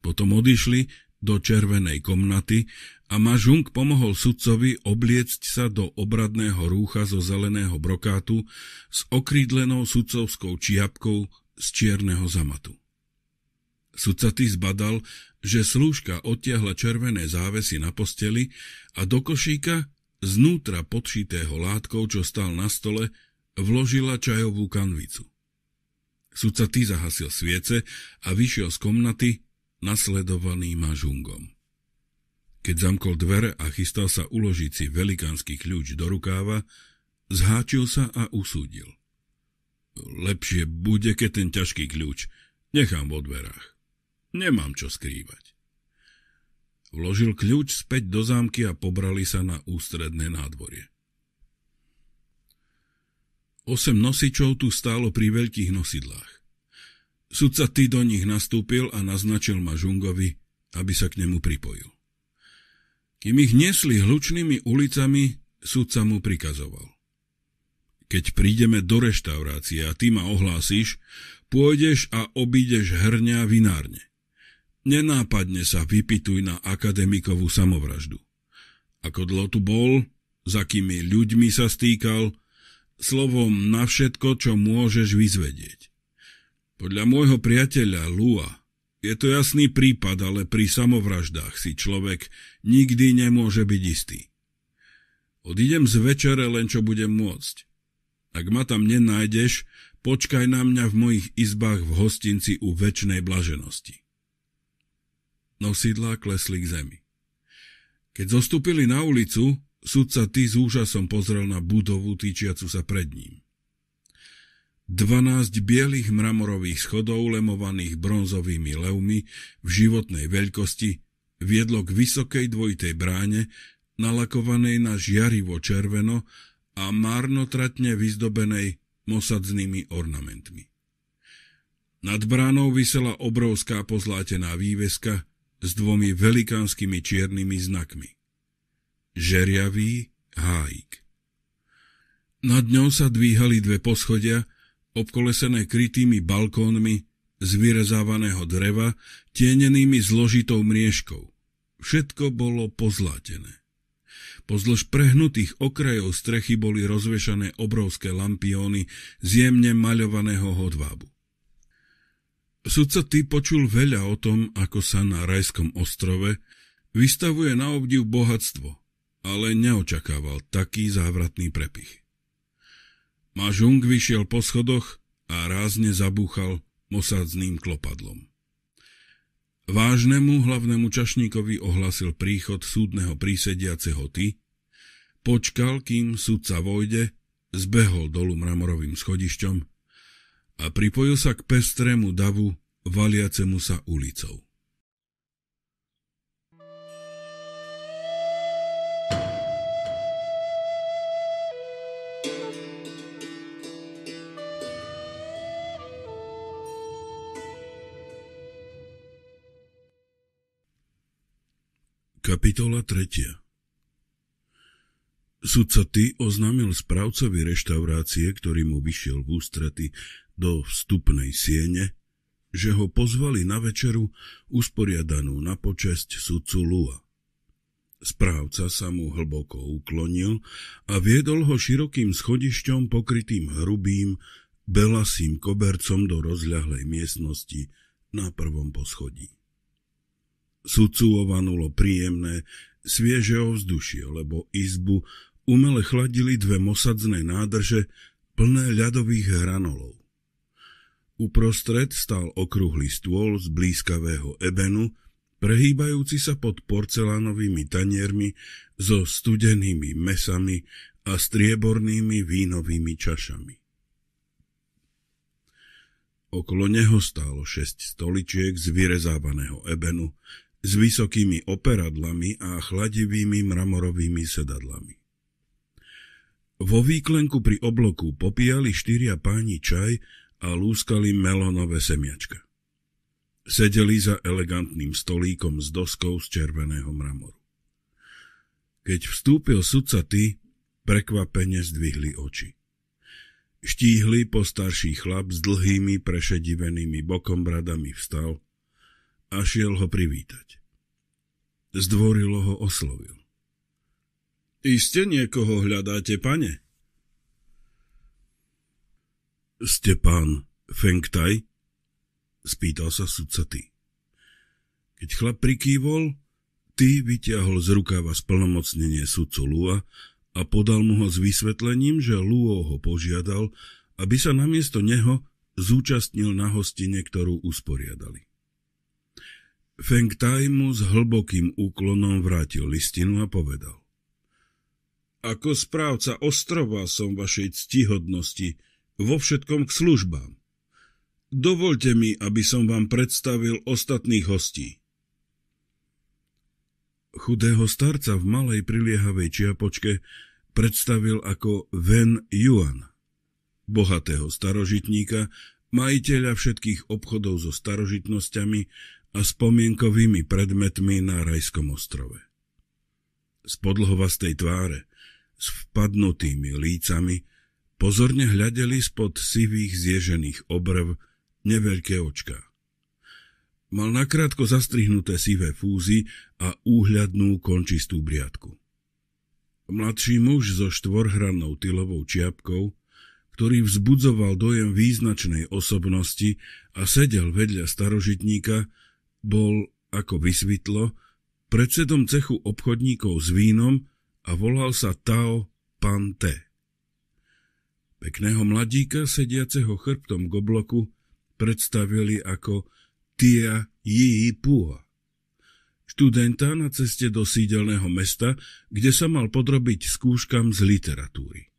Potom odišli do červenej komnaty, a Mažung pomohol sudcovi obliecť sa do obradného rúcha zo zeleného brokátu s okrídlenou sudcovskou čiapkou z čierneho zamatu. Sudcatý zbadal, že slúžka odtiahla červené závesy na posteli a do košíka, znútra podšitého látkou, čo stál na stole, vložila čajovú kanvicu. Sudcatý zahasil sviece a vyšiel z komnaty, nasledovaný mažungom. Keď zamkol dvere a chystal sa uložiť si velikánsky kľúč do rukáva, zháčil sa a usúdil. Lepšie bude, keď ten ťažký kľúč nechám vo dverách. Nemám čo skrývať. Vložil kľúč späť do zámky a pobrali sa na ústredné nádvorie. Osem nosičov tu stálo pri veľkých nosidlách. Sudca ty do nich nastúpil a naznačil ma Žungovi, aby sa k nemu pripojil. Kým ich nesli hlučnými ulicami, sudca mu prikazoval. Keď prídeme do reštaurácie a ty ma ohlásíš, pôjdeš a obídeš hrňa vinárne. Nenápadne sa vypituj na akademikovú samovraždu. Ako dlho tu bol, za kými ľuďmi sa stýkal, slovom na všetko, čo môžeš vyzvedieť. Podľa môjho priateľa Lua je to jasný prípad, ale pri samovraždách si človek nikdy nemôže byť istý. Odídem z večere len čo budem môcť. Ak ma tam nenájdeš, počkaj na mňa v mojich izbách v hostinci u väčšnej blaženosti. Nosidlá klesli k zemi. Keď zostúpili na ulicu, sudca ty s úžasom pozrel na budovu týčiacu sa pred ním. 12 bielých mramorových schodov lemovaných bronzovými levmi v životnej veľkosti viedlo k vysokej dvojitej bráne, nalakovanej na žiarivo červeno a marnotratne vyzdobenej mosadznými ornamentmi. Nad bránou vysela obrovská pozlátená výveska s dvomi velikánskymi čiernymi znakmi. Žeriavý hájik. Nad ňou sa dvíhali dve poschodia, obkolesené krytými balkónmi z vyrezávaného dreva, tienenými zložitou mriežkou. Všetko bolo pozlátené. Pozdĺž prehnutých okrajov strechy boli rozvešané obrovské lampióny z jemne maľovaného hodvábu. Sudca ty počul veľa o tom, ako sa na rajskom ostrove vystavuje na obdiv bohatstvo, ale neočakával taký závratný prepich. Mažung vyšiel po schodoch a rázne zabúchal mosadzným klopadlom. Vážnemu hlavnému čašníkovi ohlasil príchod súdneho prísediaceho ty, počkal, kým sudca vojde, zbehol dolu mramorovým schodišťom a pripojil sa k pestrému davu valiacemu sa ulicou. Kapitola 3. Sudca Ty oznámil správcovi reštaurácie, ktorý mu vyšiel v ústrety do vstupnej siene, že ho pozvali na večeru usporiadanú na počesť sudcu Lua. Správca sa mu hlboko uklonil a viedol ho širokým schodišťom pokrytým hrubým, belasým kobercom do rozľahlej miestnosti na prvom poschodí. Sudcu ovanulo príjemné, svieže ovzdušie, lebo izbu umele chladili dve mosadzné nádrže plné ľadových hranolov. Uprostred stál okrúhly stôl z blízkavého ebenu, prehýbajúci sa pod porcelánovými taniermi so studenými mesami a striebornými vínovými čašami. Okolo neho stálo šesť stoličiek z vyrezávaného ebenu, s vysokými operadlami a chladivými mramorovými sedadlami. Vo výklenku pri obloku popíjali štyria páni čaj a lúskali melónové semiačka. Sedeli za elegantným stolíkom s doskou z červeného mramoru. Keď vstúpil sudca ty, prekvapene zdvihli oči. Štíhly postarší chlap s dlhými prešedivenými bokom bradami vstal a šiel ho privítať zdvorilo ho oslovil. Iste niekoho hľadáte, pane? Ste pán Fengtaj? Spýtal sa sudca ty. Keď chlap prikývol, ty vyťahol z rukáva splnomocnenie sudcu Lua a podal mu ho s vysvetlením, že Luo ho požiadal, aby sa namiesto neho zúčastnil na hostine, ktorú usporiadali. Feng Tai mu s hlbokým úklonom vrátil listinu a povedal. Ako správca ostrova som vašej ctihodnosti vo všetkom k službám. Dovolte mi, aby som vám predstavil ostatných hostí. Chudého starca v malej priliehavej čiapočke predstavil ako Ven Yuan, bohatého starožitníka, majiteľa všetkých obchodov so starožitnosťami, a spomienkovými predmetmi na rajskom ostrove. Z podlhovastej tváre, s vpadnutými lícami, pozorne hľadeli spod sivých zježených obrv neveľké očka. Mal nakrátko zastrihnuté sivé fúzy a úhľadnú končistú briadku. Mladší muž so štvorhrannou tylovou čiapkou, ktorý vzbudzoval dojem význačnej osobnosti a sedel vedľa starožitníka, bol, ako vysvetlo, predsedom cechu obchodníkov s vínom a volal sa Tao Pante. Pekného mladíka, sediaceho chrbtom k obloku, predstavili ako Tia Yi Pua. Študenta na ceste do sídelného mesta, kde sa mal podrobiť skúškam z literatúry.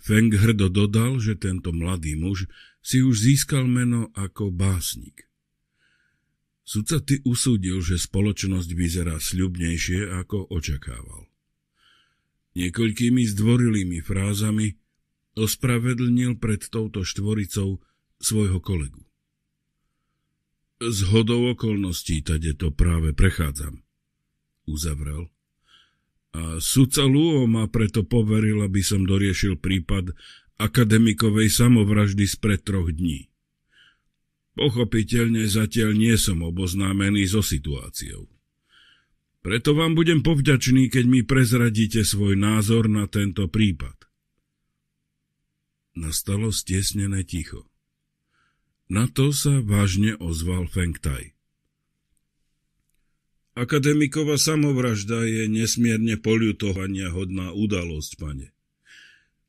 Feng hrdo dodal, že tento mladý muž si už získal meno ako básnik. Sudca ty usúdil, že spoločnosť vyzerá sľubnejšie, ako očakával. Niekoľkými zdvorilými frázami ospravedlnil pred touto štvoricou svojho kolegu. Z hodou okolností tade to práve prechádzam, uzavrel. A sudca Luo ma preto poveril, aby som doriešil prípad akademikovej samovraždy spred troch dní. Pochopiteľne zatiaľ nie som oboznámený so situáciou. Preto vám budem povďačný, keď mi prezradíte svoj názor na tento prípad. Nastalo stiesnené ticho. Na to sa vážne ozval Feng Tai. Akademiková samovražda je nesmierne poľutovania hodná udalosť, pane.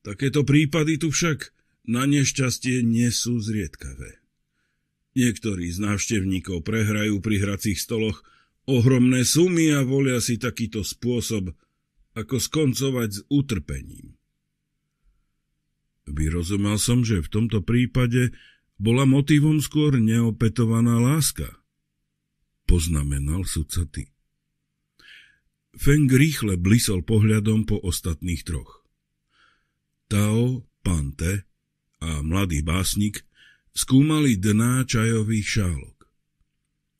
Takéto prípady tu však na nešťastie nie sú zriedkavé. Niektorí z návštevníkov prehrajú pri hracích stoloch ohromné sumy a volia si takýto spôsob, ako skoncovať s utrpením. Vyrozumel som, že v tomto prípade bola motivom skôr neopetovaná láska. Poznamenal sudca ty. Feng rýchle blisol pohľadom po ostatných troch. Tao, Pante a mladý básnik – skúmali dná čajových šálok.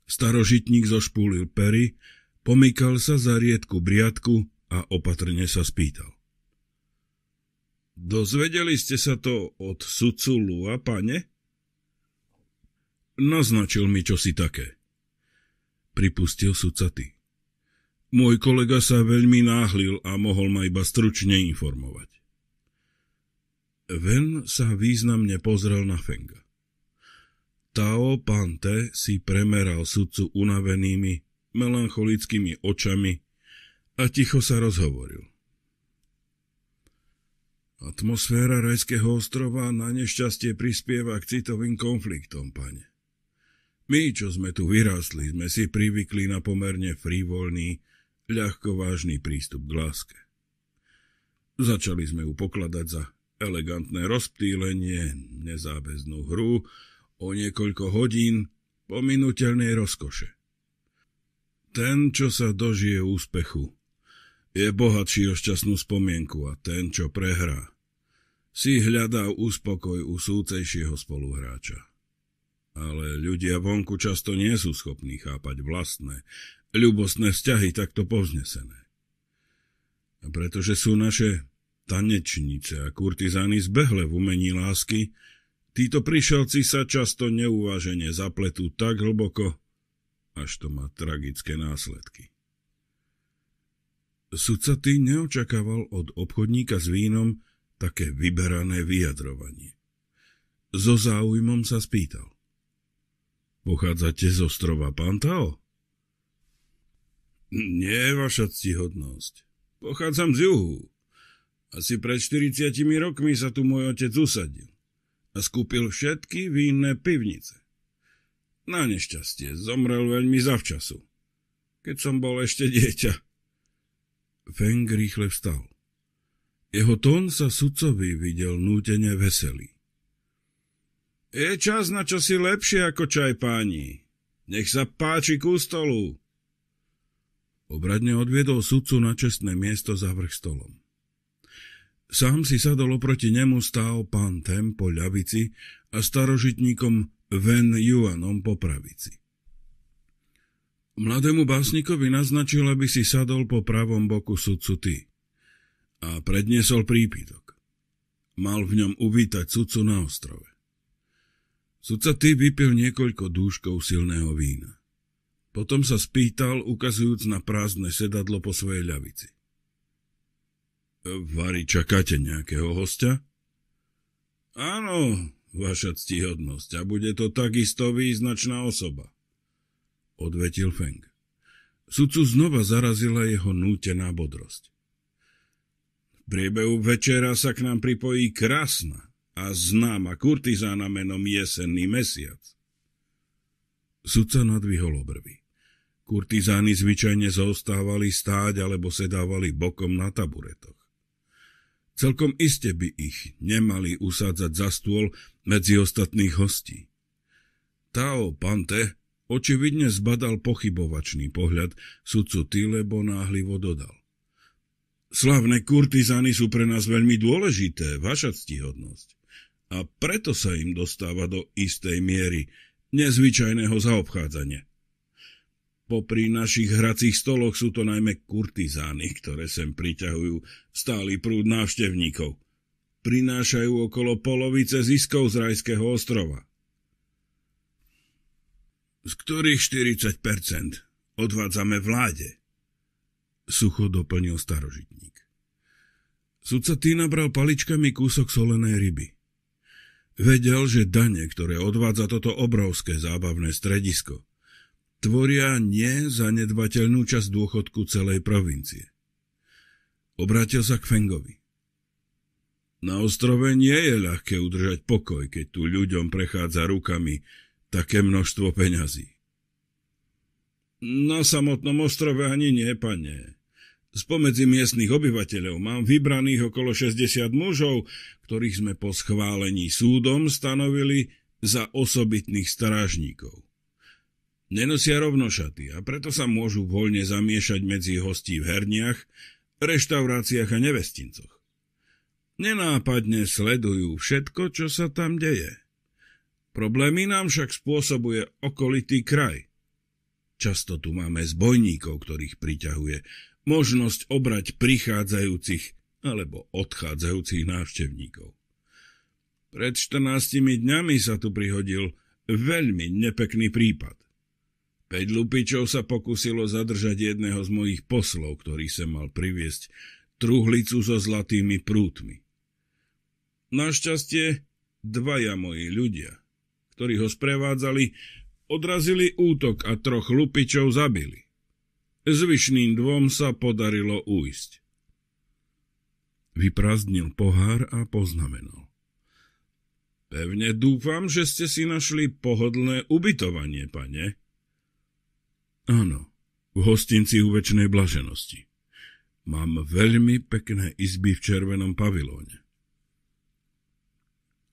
Starožitník zošpúlil pery, pomýkal sa za riedku briadku a opatrne sa spýtal. Dozvedeli ste sa to od sudcu Lua, pane? Naznačil mi čosi také. Pripustil sudca ty. Môj kolega sa veľmi náhlil a mohol ma iba stručne informovať. Ven sa významne pozrel na Fenga. Tao Pante si premeral sudcu unavenými, melancholickými očami a ticho sa rozhovoril. Atmosféra rajského ostrova na nešťastie prispieva k citovým konfliktom, pane. My, čo sme tu vyrástli, sme si privykli na pomerne frívolný, vážny prístup k láske. Začali sme ju pokladať za elegantné rozptýlenie, nezáväznú hru, o niekoľko hodín pominuteľnej rozkoše. Ten, čo sa dožije úspechu, je bohatší o šťastnú spomienku a ten, čo prehrá, si hľadá úspokoj u súcejšieho spoluhráča. Ale ľudia vonku často nie sú schopní chápať vlastné, ľubostné vzťahy takto povznesené. A pretože sú naše tanečnice a kurtizány zbehle v umení lásky, Títo prišelci sa často neuvážene zapletú tak hlboko, až to má tragické následky. Sudca ty neočakával od obchodníka s vínom také vyberané vyjadrovanie. So záujmom sa spýtal. Pochádzate z ostrova Pantao? Nie, vaša ctihodnosť. Pochádzam z juhu. Asi pred 40 rokmi sa tu môj otec usadil a skúpil všetky vinné pivnice. Na nešťastie zomrel veľmi zavčasu, keď som bol ešte dieťa. Feng rýchle vstal. Jeho tón sa sudcovi videl nútene veselý. Je čas na čosi lepšie ako čaj páni. Nech sa páči ku stolu. Obradne odviedol sudcu na čestné miesto za vrch stolom. Sám si sadol oproti nemu stál pán Tem po ľavici a starožitníkom Ven Juanom po pravici. Mladému básnikovi naznačil, aby si sadol po pravom boku sudcu ty a predniesol prípitok. Mal v ňom uvítať sudcu na ostrove. Sudca ty vypil niekoľko dúškov silného vína. Potom sa spýtal, ukazujúc na prázdne sedadlo po svojej ľavici. Vary čakáte nejakého hostia? Áno, vaša ctihodnosť, a bude to takisto význačná osoba, odvetil Feng. Sudcu znova zarazila jeho nútená bodrosť. V priebehu večera sa k nám pripojí krásna a známa kurtizána menom Jesenný mesiac. Sudca nadvihol obrvy. Kurtizány zvyčajne zostávali stáť alebo sedávali bokom na taburetoch. Celkom iste by ich nemali usádzať za stôl medzi ostatných hostí. Tao Pante očividne zbadal pochybovačný pohľad sudcu Tylebo náhlivo dodal. Slavné kurtizány sú pre nás veľmi dôležité, vaša ctihodnosť. A preto sa im dostáva do istej miery nezvyčajného zaobchádzania. Popri našich hracích stoloch sú to najmä kurtizány, ktoré sem priťahujú stály prúd návštevníkov. Prinášajú okolo polovice ziskov z rajského ostrova. Z ktorých 40% odvádzame vláde, sucho doplnil starožitník. Sudca tý nabral paličkami kúsok solenej ryby. Vedel, že dane, ktoré odvádza toto obrovské zábavné stredisko – tvoria nezanedbateľnú časť dôchodku celej provincie. Obrátil sa k Fengovi. Na ostrove nie je ľahké udržať pokoj, keď tu ľuďom prechádza rukami také množstvo peňazí. Na samotnom ostrove ani nie, pane. Spomedzi miestnych obyvateľov mám vybraných okolo 60 mužov, ktorých sme po schválení súdom stanovili za osobitných strážníkov. Nenosia rovno šaty a preto sa môžu voľne zamiešať medzi hostí v herniach, reštauráciách a nevestincoch. Nenápadne sledujú všetko, čo sa tam deje. Problémy nám však spôsobuje okolitý kraj. Často tu máme zbojníkov, ktorých priťahuje možnosť obrať prichádzajúcich alebo odchádzajúcich návštevníkov. Pred 14 dňami sa tu prihodil veľmi nepekný prípad. Peť Lupičov sa pokusilo zadržať jedného z mojich poslov, ktorý sa mal priviesť truhlicu so zlatými prútmi. Našťastie dvaja moji ľudia, ktorí ho sprevádzali, odrazili útok a troch Lupičov zabili. Zvyšným dvom sa podarilo újsť. Vyprázdnil pohár a poznamenal. Pevne dúfam, že ste si našli pohodlné ubytovanie, pane. Áno, v hostinci u väčšnej blaženosti. Mám veľmi pekné izby v červenom pavilóne.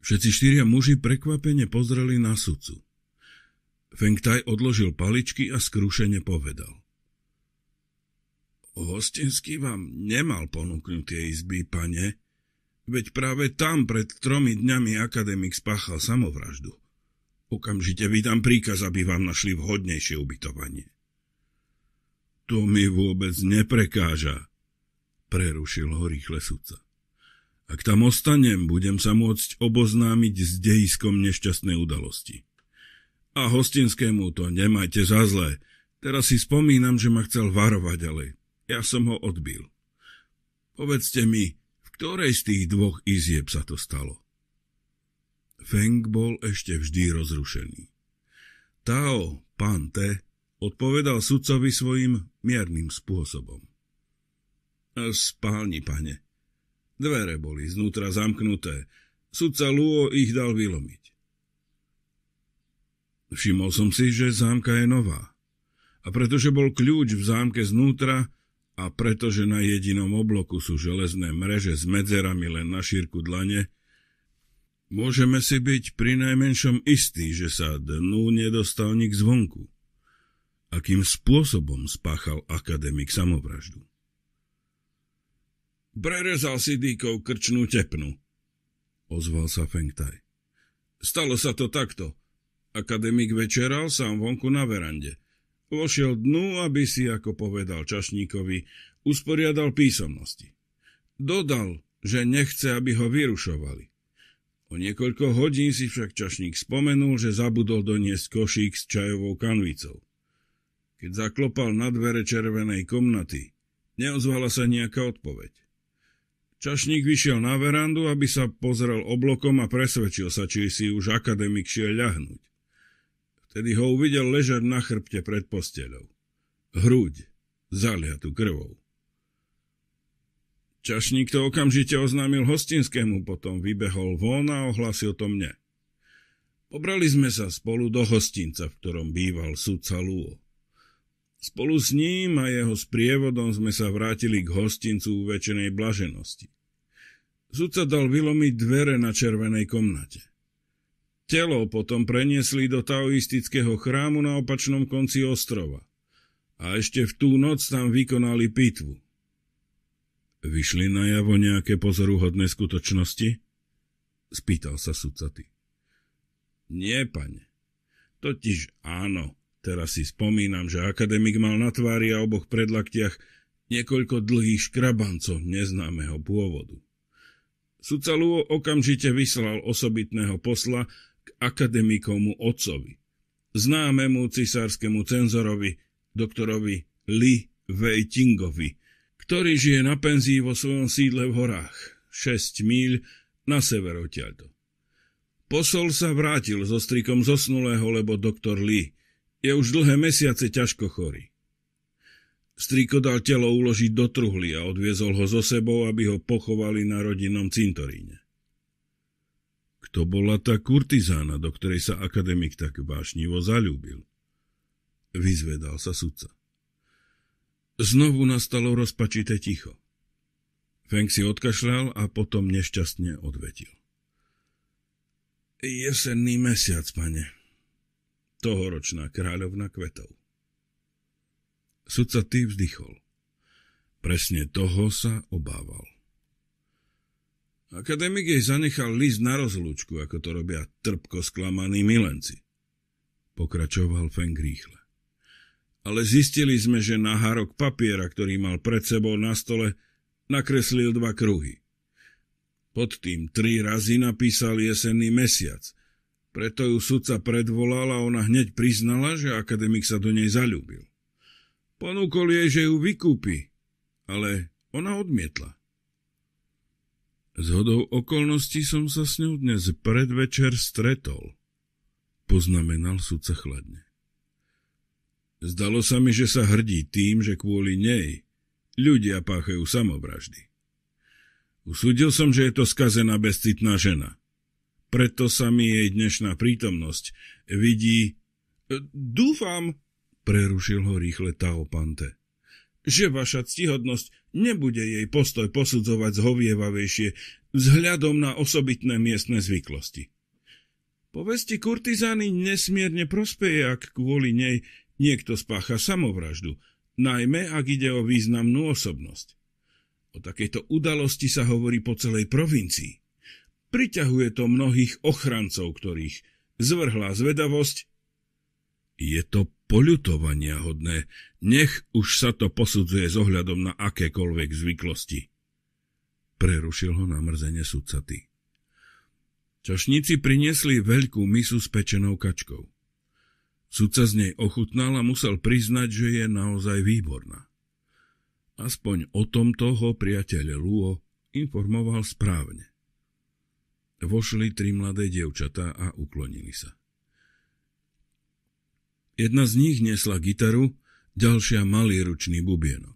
Všetci štyria muži prekvapene pozreli na sudcu. Fengtaj odložil paličky a skrušene povedal. Hostinský vám nemal ponúknuť tie izby, pane, veď práve tam pred tromi dňami akademik spáchal samovraždu. Okamžite vydám príkaz, aby vám našli vhodnejšie ubytovanie. To mi vôbec neprekáža, prerušil ho rýchle sudca. Ak tam ostanem, budem sa môcť oboznámiť s dejiskom nešťastnej udalosti. A hostinskému to nemajte za zlé. Teraz si spomínam, že ma chcel varovať, ale ja som ho odbil. Povedzte mi, v ktorej z tých dvoch izieb sa to stalo? Feng bol ešte vždy rozrušený. Tao, pán Te, Odpovedal sudcovi svojim miernym spôsobom. Spálni, pane. Dvere boli znútra zamknuté. Sudca Luo ich dal vylomiť. Všimol som si, že zámka je nová. A pretože bol kľúč v zámke znútra a pretože na jedinom obloku sú železné mreže s medzerami len na šírku dlane, môžeme si byť pri najmenšom istí, že sa dnu nedostal nik zvonku akým spôsobom spáchal akademik samovraždu. Prerezal si dýkov krčnú tepnu, ozval sa Fengtaj. Stalo sa to takto. Akademik večeral sám vonku na verande. Vošiel dnu, aby si, ako povedal čašníkovi, usporiadal písomnosti. Dodal, že nechce, aby ho vyrušovali. O niekoľko hodín si však čašník spomenul, že zabudol doniesť košík s čajovou kanvicou. Keď zaklopal na dvere červenej komnaty, neozvala sa nejaká odpoveď. Čašník vyšiel na verandu, aby sa pozrel oblokom a presvedčil sa, či si už akademik šiel ľahnuť. Vtedy ho uvidel ležať na chrbte pred posteľou. Hruď, zaliatú krvou. Čašník to okamžite oznámil hostinskému, potom vybehol von a ohlasil to mne. Pobrali sme sa spolu do hostinca, v ktorom býval sudca Lúo. Spolu s ním a jeho sprievodom sme sa vrátili k hostincu uvečenej blaženosti. Sudca dal vylomiť dvere na červenej komnate. Telo potom preniesli do taoistického chrámu na opačnom konci ostrova. A ešte v tú noc tam vykonali pitvu. Vyšli na javo nejaké pozoruhodné skutočnosti? Spýtal sa sudca ty. Nie, pane. Totiž áno, Teraz si spomínam, že akademik mal na tvári a oboch predlaktiach niekoľko dlhých škrabancov neznámeho pôvodu. Sudca Luo okamžite vyslal osobitného posla k akademikomu otcovi, známemu cisárskému cenzorovi, doktorovi Li Weitingovi, ktorý žije na penzii vo svojom sídle v horách, 6 míľ na sever Posol sa vrátil so strikom zosnulého, lebo doktor Lee je už dlhé mesiace ťažko chorý. Striko dal telo uložiť do truhly a odviezol ho so sebou, aby ho pochovali na rodinnom cintoríne. Kto bola tá kurtizána, do ktorej sa akademik tak vášnivo zalúbil? Vyzvedal sa sudca. Znovu nastalo rozpačité ticho. Feng si odkašľal a potom nešťastne odvetil. Jesenný mesiac, pane, tohoročná kráľovna kvetov. Sudca tý vzdychol. Presne toho sa obával. Akademik jej zanechal list na rozlúčku, ako to robia trpko sklamaní milenci. Pokračoval Feng rýchle. Ale zistili sme, že na hárok papiera, ktorý mal pred sebou na stole, nakreslil dva kruhy. Pod tým tri razy napísal jesenný mesiac – preto ju sudca predvolal a ona hneď priznala, že akademik sa do nej zalúbil. Ponúkol jej, že ju vykúpi, ale ona odmietla. Z okolností som sa s ňou dnes predvečer stretol, poznamenal sudca chladne. Zdalo sa mi, že sa hrdí tým, že kvôli nej ľudia páchajú samovraždy. Usúdil som, že je to skazená bezcitná žena. Preto sa mi jej dnešná prítomnosť vidí... E, dúfam, prerušil ho rýchle Taopante, že vaša ctihodnosť nebude jej postoj posudzovať zhovievavejšie vzhľadom na osobitné miestne zvyklosti. Povesti kurtizány nesmierne prospeje, ak kvôli nej niekto spácha samovraždu, najmä ak ide o významnú osobnosť. O takejto udalosti sa hovorí po celej provincii. Priťahuje to mnohých ochrancov, ktorých zvrhla zvedavosť. Je to poľutovania hodné, nech už sa to posudzuje s ohľadom na akékoľvek zvyklosti. Prerušil ho namrzene sudcaty. Čašníci priniesli veľkú misu s pečenou kačkou. Sudca z nej ochutnal a musel priznať, že je naozaj výborná. Aspoň o tomto ho priateľ Luo informoval správne vošli tri mladé dievčatá a uklonili sa. Jedna z nich nesla gitaru, ďalšia malý ručný bubienok.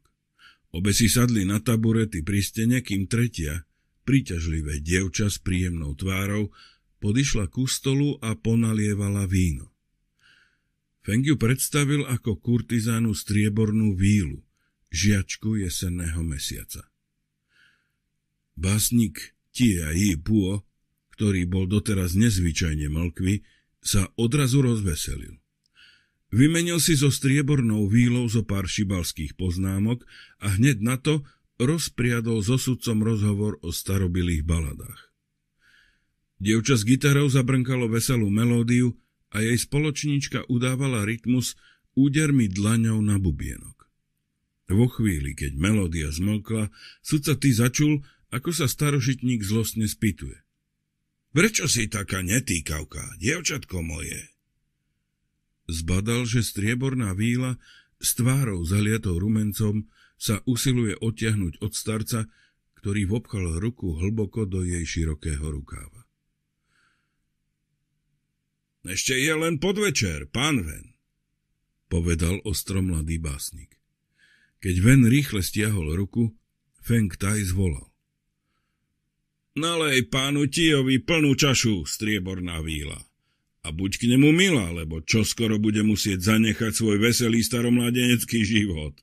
Obe si sadli na taburety pri stene, kým tretia, príťažlivé dievča s príjemnou tvárou, podišla ku stolu a ponalievala víno. Feng ju predstavil ako kurtizánu striebornú vílu, žiačku jesenného mesiaca. Básnik Tia Yi Buo ktorý bol doteraz nezvyčajne mlkvý, sa odrazu rozveselil. Vymenil si so striebornou výlou zo pár šibalských poznámok a hneď na to rozpriadol so sudcom rozhovor o starobilých baladách. Dievča s gitarou zabrnkalo veselú melódiu a jej spoločníčka udávala rytmus údermi dlaňou na bubienok. Vo chvíli, keď melódia zmlkla, sudca ty začul, ako sa starožitník zlostne spýtuje – Prečo si taká netýkavka, dievčatko moje? Zbadal, že strieborná víla s tvárou zaliatou rumencom sa usiluje odtiahnuť od starca, ktorý vopchal ruku hlboko do jej širokého rukáva. Ešte je len podvečer, pán Ven, povedal ostro mladý básnik. Keď Ven rýchle stiahol ruku, Feng Taj zvolal. Nalej pánu Tijovi plnú čašu, strieborná víla. A buď k nemu milá, lebo čo skoro bude musieť zanechať svoj veselý staromladenecký život.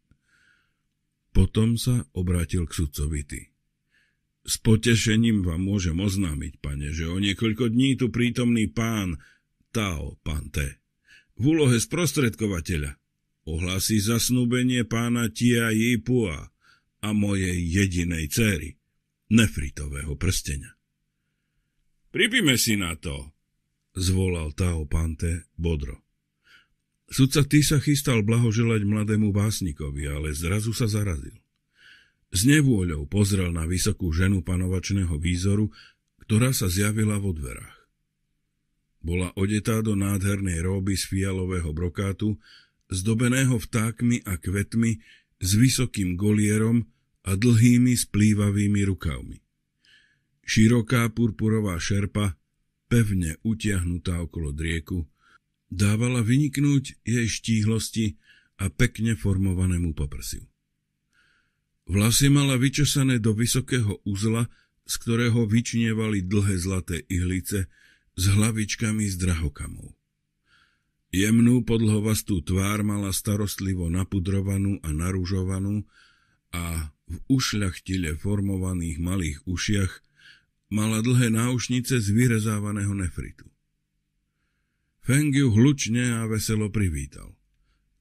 Potom sa obrátil k sudcovi ty. S potešením vám môžem oznámiť, pane, že o niekoľko dní tu prítomný pán Tao Pante v úlohe sprostredkovateľa ohlási zasnúbenie pána Tia Jipua a mojej jedinej cery nefritového prstenia. Pripíme si na to, zvolal Tao Pante bodro. Sudca Ty sa chystal blahoželať mladému básnikovi, ale zrazu sa zarazil. S nevôľou pozrel na vysokú ženu panovačného výzoru, ktorá sa zjavila vo dverách. Bola odetá do nádhernej róby z fialového brokátu, zdobeného vtákmi a kvetmi, s vysokým golierom, a dlhými splývavými rukavmi. Široká purpurová šerpa, pevne utiahnutá okolo drieku, dávala vyniknúť jej štíhlosti a pekne formovanému poprsiu. Vlasy mala vyčesané do vysokého uzla, z ktorého vyčnievali dlhé zlaté ihlice s hlavičkami z drahokamov. Jemnú podlhovastú tvár mala starostlivo napudrovanú a naružovanú, a v ušľachtile formovaných malých ušiach mala dlhé náušnice z vyrezávaného nefritu. Feng ju hlučne a veselo privítal.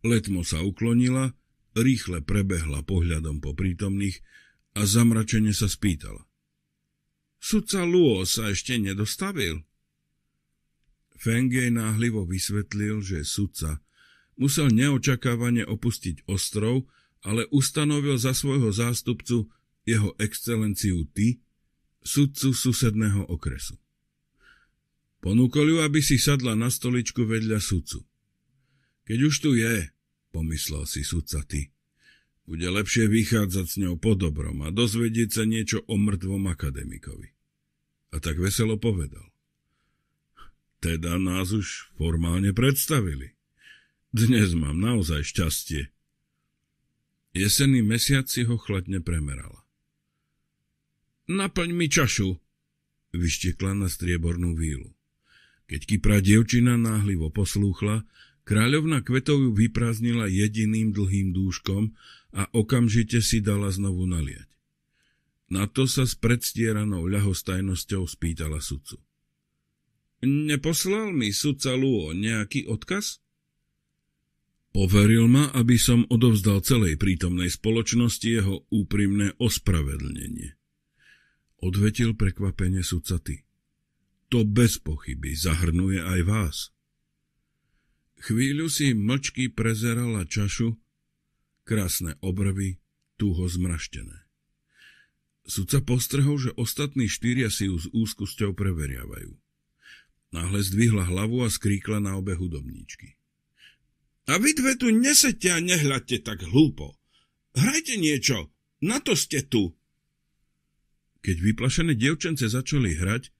Letmo sa uklonila, rýchle prebehla pohľadom po prítomných a zamračene sa spýtala. Sudca Luo sa ešte nedostavil. Feng jej náhlivo vysvetlil, že sudca musel neočakávane opustiť ostrov ale ustanovil za svojho zástupcu jeho excelenciu Ty, sudcu susedného okresu. Ponúkol ju, aby si sadla na stoličku vedľa sudcu. Keď už tu je, pomyslel si sudca Ty, bude lepšie vychádzať s ňou po dobrom a dozvedieť sa niečo o mŕtvom akademikovi. A tak veselo povedal. Teda nás už formálne predstavili. Dnes mám naozaj šťastie, Jesenný mesiac si ho chladne premerala. Naplň mi čašu, vyštekla na striebornú vílu. Keď kyprá dievčina náhlivo poslúchla, kráľovna kvetov ju vyprázdnila jediným dlhým dúškom a okamžite si dala znovu naliať. Na to sa s predstieranou ľahostajnosťou spýtala sudcu. Neposlal mi sudca Luo nejaký odkaz? Poveril ma, aby som odovzdal celej prítomnej spoločnosti jeho úprimné ospravedlnenie. Odvetil prekvapenie sudcaty. To bez pochyby zahrnuje aj vás. Chvíľu si mlčky prezerala čašu, krásne obrvy, tuho zmraštené. Sudca postrhol, že ostatní štyria si ju s úzkosťou preveriavajú. Náhle zdvihla hlavu a skríkla na obe hudobníčky. A vy dve tu nesete a nehľadte tak hlúpo. Hrajte niečo, na to ste tu. Keď vyplašené dievčence začali hrať,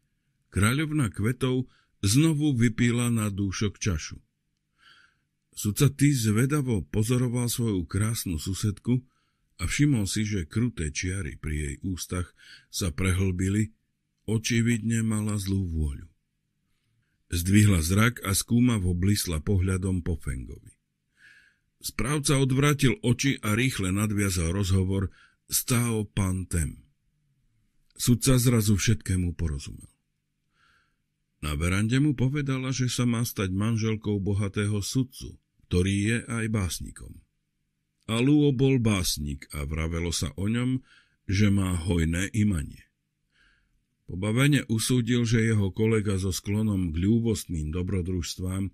kráľovná kvetov znovu vypíla na dúšok čašu. Sudca ty zvedavo pozoroval svoju krásnu susedku a všimol si, že kruté čiary pri jej ústach sa prehlbili, očividne mala zlú vôľu. Zdvihla zrak a skúmavo blisla pohľadom po Fengovi. Správca odvrátil oči a rýchle nadviazal rozhovor s Tao Pantem. Sudca zrazu všetkému porozumel. Na verande mu povedala, že sa má stať manželkou bohatého sudcu, ktorý je aj básnikom. A Luo bol básnik a vravelo sa o ňom, že má hojné imanie. Pobavene usúdil, že jeho kolega so sklonom k ľúbostným dobrodružstvám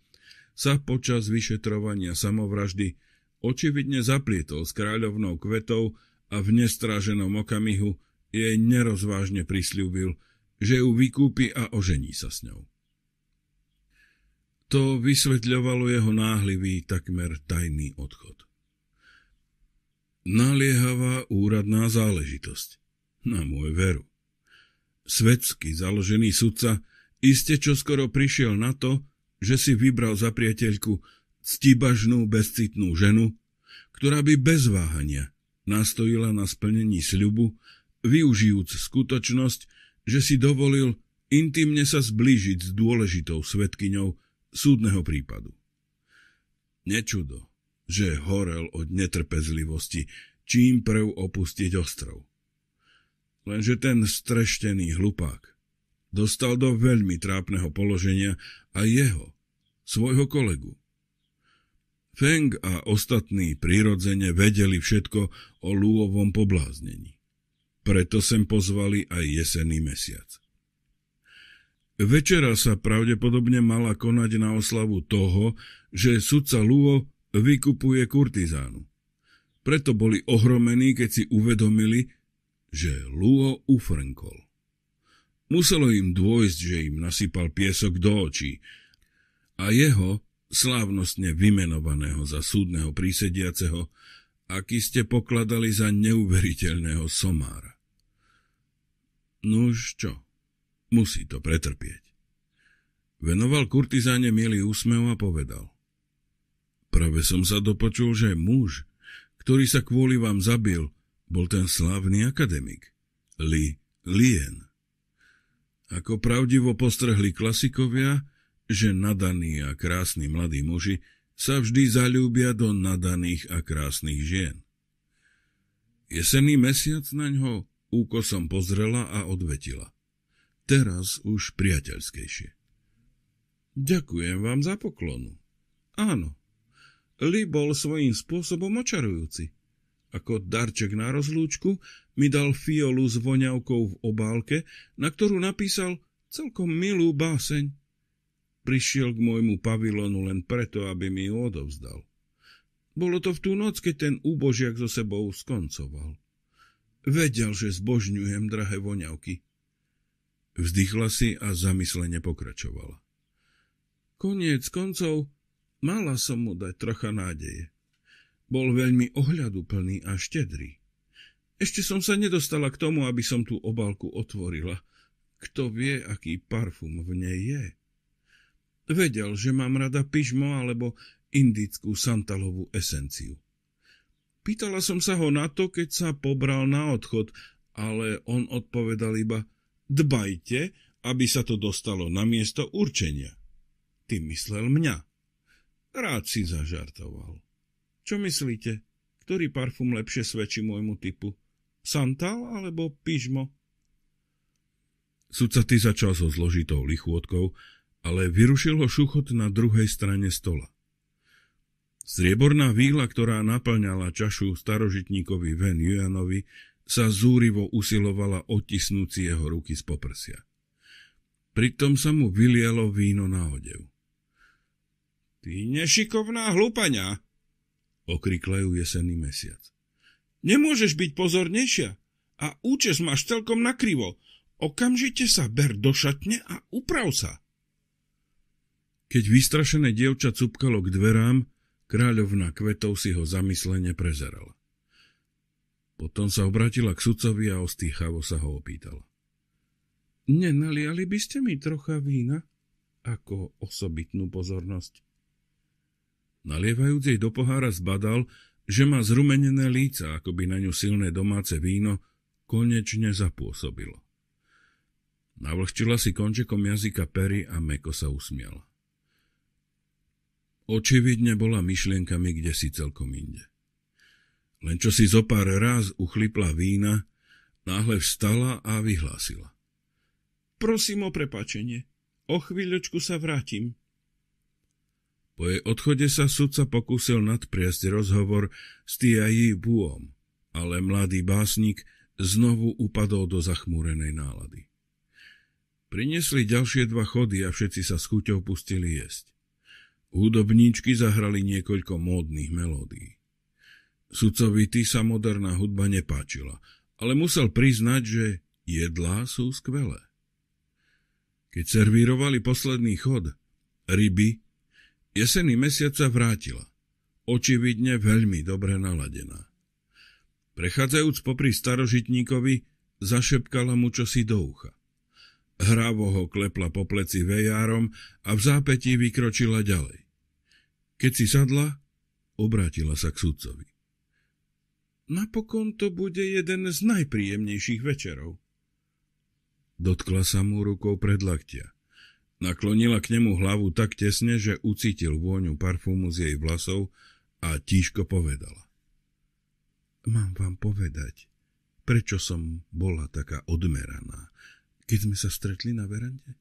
sa počas vyšetrovania samovraždy očividne zaplietol s kráľovnou kvetov a v nestráženom okamihu jej nerozvážne prislúbil, že ju vykúpi a ožení sa s ňou. To vysvetľovalo jeho náhlivý, takmer tajný odchod. Naliehavá úradná záležitosť. Na môj veru. Svetsky založený sudca iste čoskoro prišiel na to, že si vybral za priateľku ctibažnú bezcitnú ženu, ktorá by bez váhania nastojila na splnení sľubu, využijúc skutočnosť, že si dovolil intimne sa zblížiť s dôležitou svetkyňou súdneho prípadu. Nečudo, že horel od netrpezlivosti, čím prv opustiť ostrov. Lenže ten streštený hlupák dostal do veľmi trápneho položenia a jeho svojho kolegu. Feng a ostatní prirodzene vedeli všetko o lúovom pobláznení. Preto sem pozvali aj jesenný mesiac. Večera sa pravdepodobne mala konať na oslavu toho, že sudca Luo vykupuje kurtizánu. Preto boli ohromení, keď si uvedomili, že Luo ufrnkol. Muselo im dôjsť, že im nasypal piesok do očí, a jeho, slávnostne vymenovaného za súdneho prísediaceho, aký ste pokladali za neuveriteľného somára. Nuž čo, musí to pretrpieť. Venoval kurtizáne milý úsmev a povedal. Práve som sa dopočul, že muž, ktorý sa kvôli vám zabil, bol ten slávny akademik, Li Lien. Ako pravdivo postrhli klasikovia, že nadaní a krásni mladí muži sa vždy zalúbia do nadaných a krásnych žien. Jesenný mesiac na ňo úkosom pozrela a odvetila. Teraz už priateľskejšie. Ďakujem vám za poklonu. Áno, Li bol svojím spôsobom očarujúci. Ako darček na rozlúčku mi dal fiolu s voňavkou v obálke, na ktorú napísal celkom milú báseň. Prišiel k môjmu pavilonu len preto, aby mi ju odovzdal. Bolo to v tú noc, keď ten úbožiak so sebou skoncoval. Vedel, že zbožňujem drahé voňavky. Vzdychla si a zamyslene pokračovala. Koniec koncov, mala som mu dať trocha nádeje. Bol veľmi ohľaduplný a štedrý. Ešte som sa nedostala k tomu, aby som tú obálku otvorila. Kto vie, aký parfum v nej je? Vedel, že mám rada pyžmo alebo indickú santalovú esenciu. Pýtala som sa ho na to, keď sa pobral na odchod, ale on odpovedal iba dbajte, aby sa to dostalo na miesto určenia. Ty myslel mňa. Rád si zažartoval. Čo myslíte, ktorý parfum lepšie svedčí môjmu typu? Santal alebo pyžmo? Sudca ty začal so zložitou lichôdkou, ale vyrušil ho šuchot na druhej strane stola. Srieborná víla, ktorá naplňala čašu starožitníkovi Ven Juanovi, sa zúrivo usilovala otisnúci si jeho ruky z poprsia. Pritom sa mu vylialo víno na odev. Ty nešikovná hlupania, okrikla ju jesenný mesiac. Nemôžeš byť pozornejšia a účes máš celkom nakrivo. Okamžite sa ber do šatne a uprav sa. Keď vystrašené dievča cupkalo k dverám, kráľovna kvetov si ho zamyslene prezerala. Potom sa obratila k sudcovi a ostýchavo sa ho opýtala. Nenaliali by ste mi trocha vína? Ako osobitnú pozornosť. Nalievajúc jej do pohára zbadal, že má zrumenené líca, ako by na ňu silné domáce víno konečne zapôsobilo. Navlhčila si končekom jazyka pery a meko sa usmiala. Očividne bola myšlienkami kde si celkom inde. Len čo si zopár raz uchlipla vína, náhle vstala a vyhlásila. Prosím o prepačenie, o chvíľočku sa vrátim. Po jej odchode sa sudca pokúsil nadpriasť rozhovor s Tiají Buom, ale mladý básnik znovu upadol do zachmúrenej nálady. Prinesli ďalšie dva chody a všetci sa s chuťou pustili jesť. Hudobníčky zahrali niekoľko módnych melódií. Sucovity sa moderná hudba nepáčila, ale musel priznať, že jedlá sú skvelé. Keď servírovali posledný chod, ryby, jesený mesiac sa vrátila. Očividne veľmi dobre naladená. Prechádzajúc popri starožitníkovi, zašepkala mu čosi do ucha. Hravo ho klepla po pleci vejárom a v zápätí vykročila ďalej. Keď si sadla, obrátila sa k sudcovi. Napokon to bude jeden z najpríjemnejších večerov. Dotkla sa mu rukou laktia. Naklonila k nemu hlavu tak tesne, že ucítil vôňu parfúmu z jej vlasov a tížko povedala. Mám vám povedať, prečo som bola taká odmeraná, keď sme sa stretli na verande?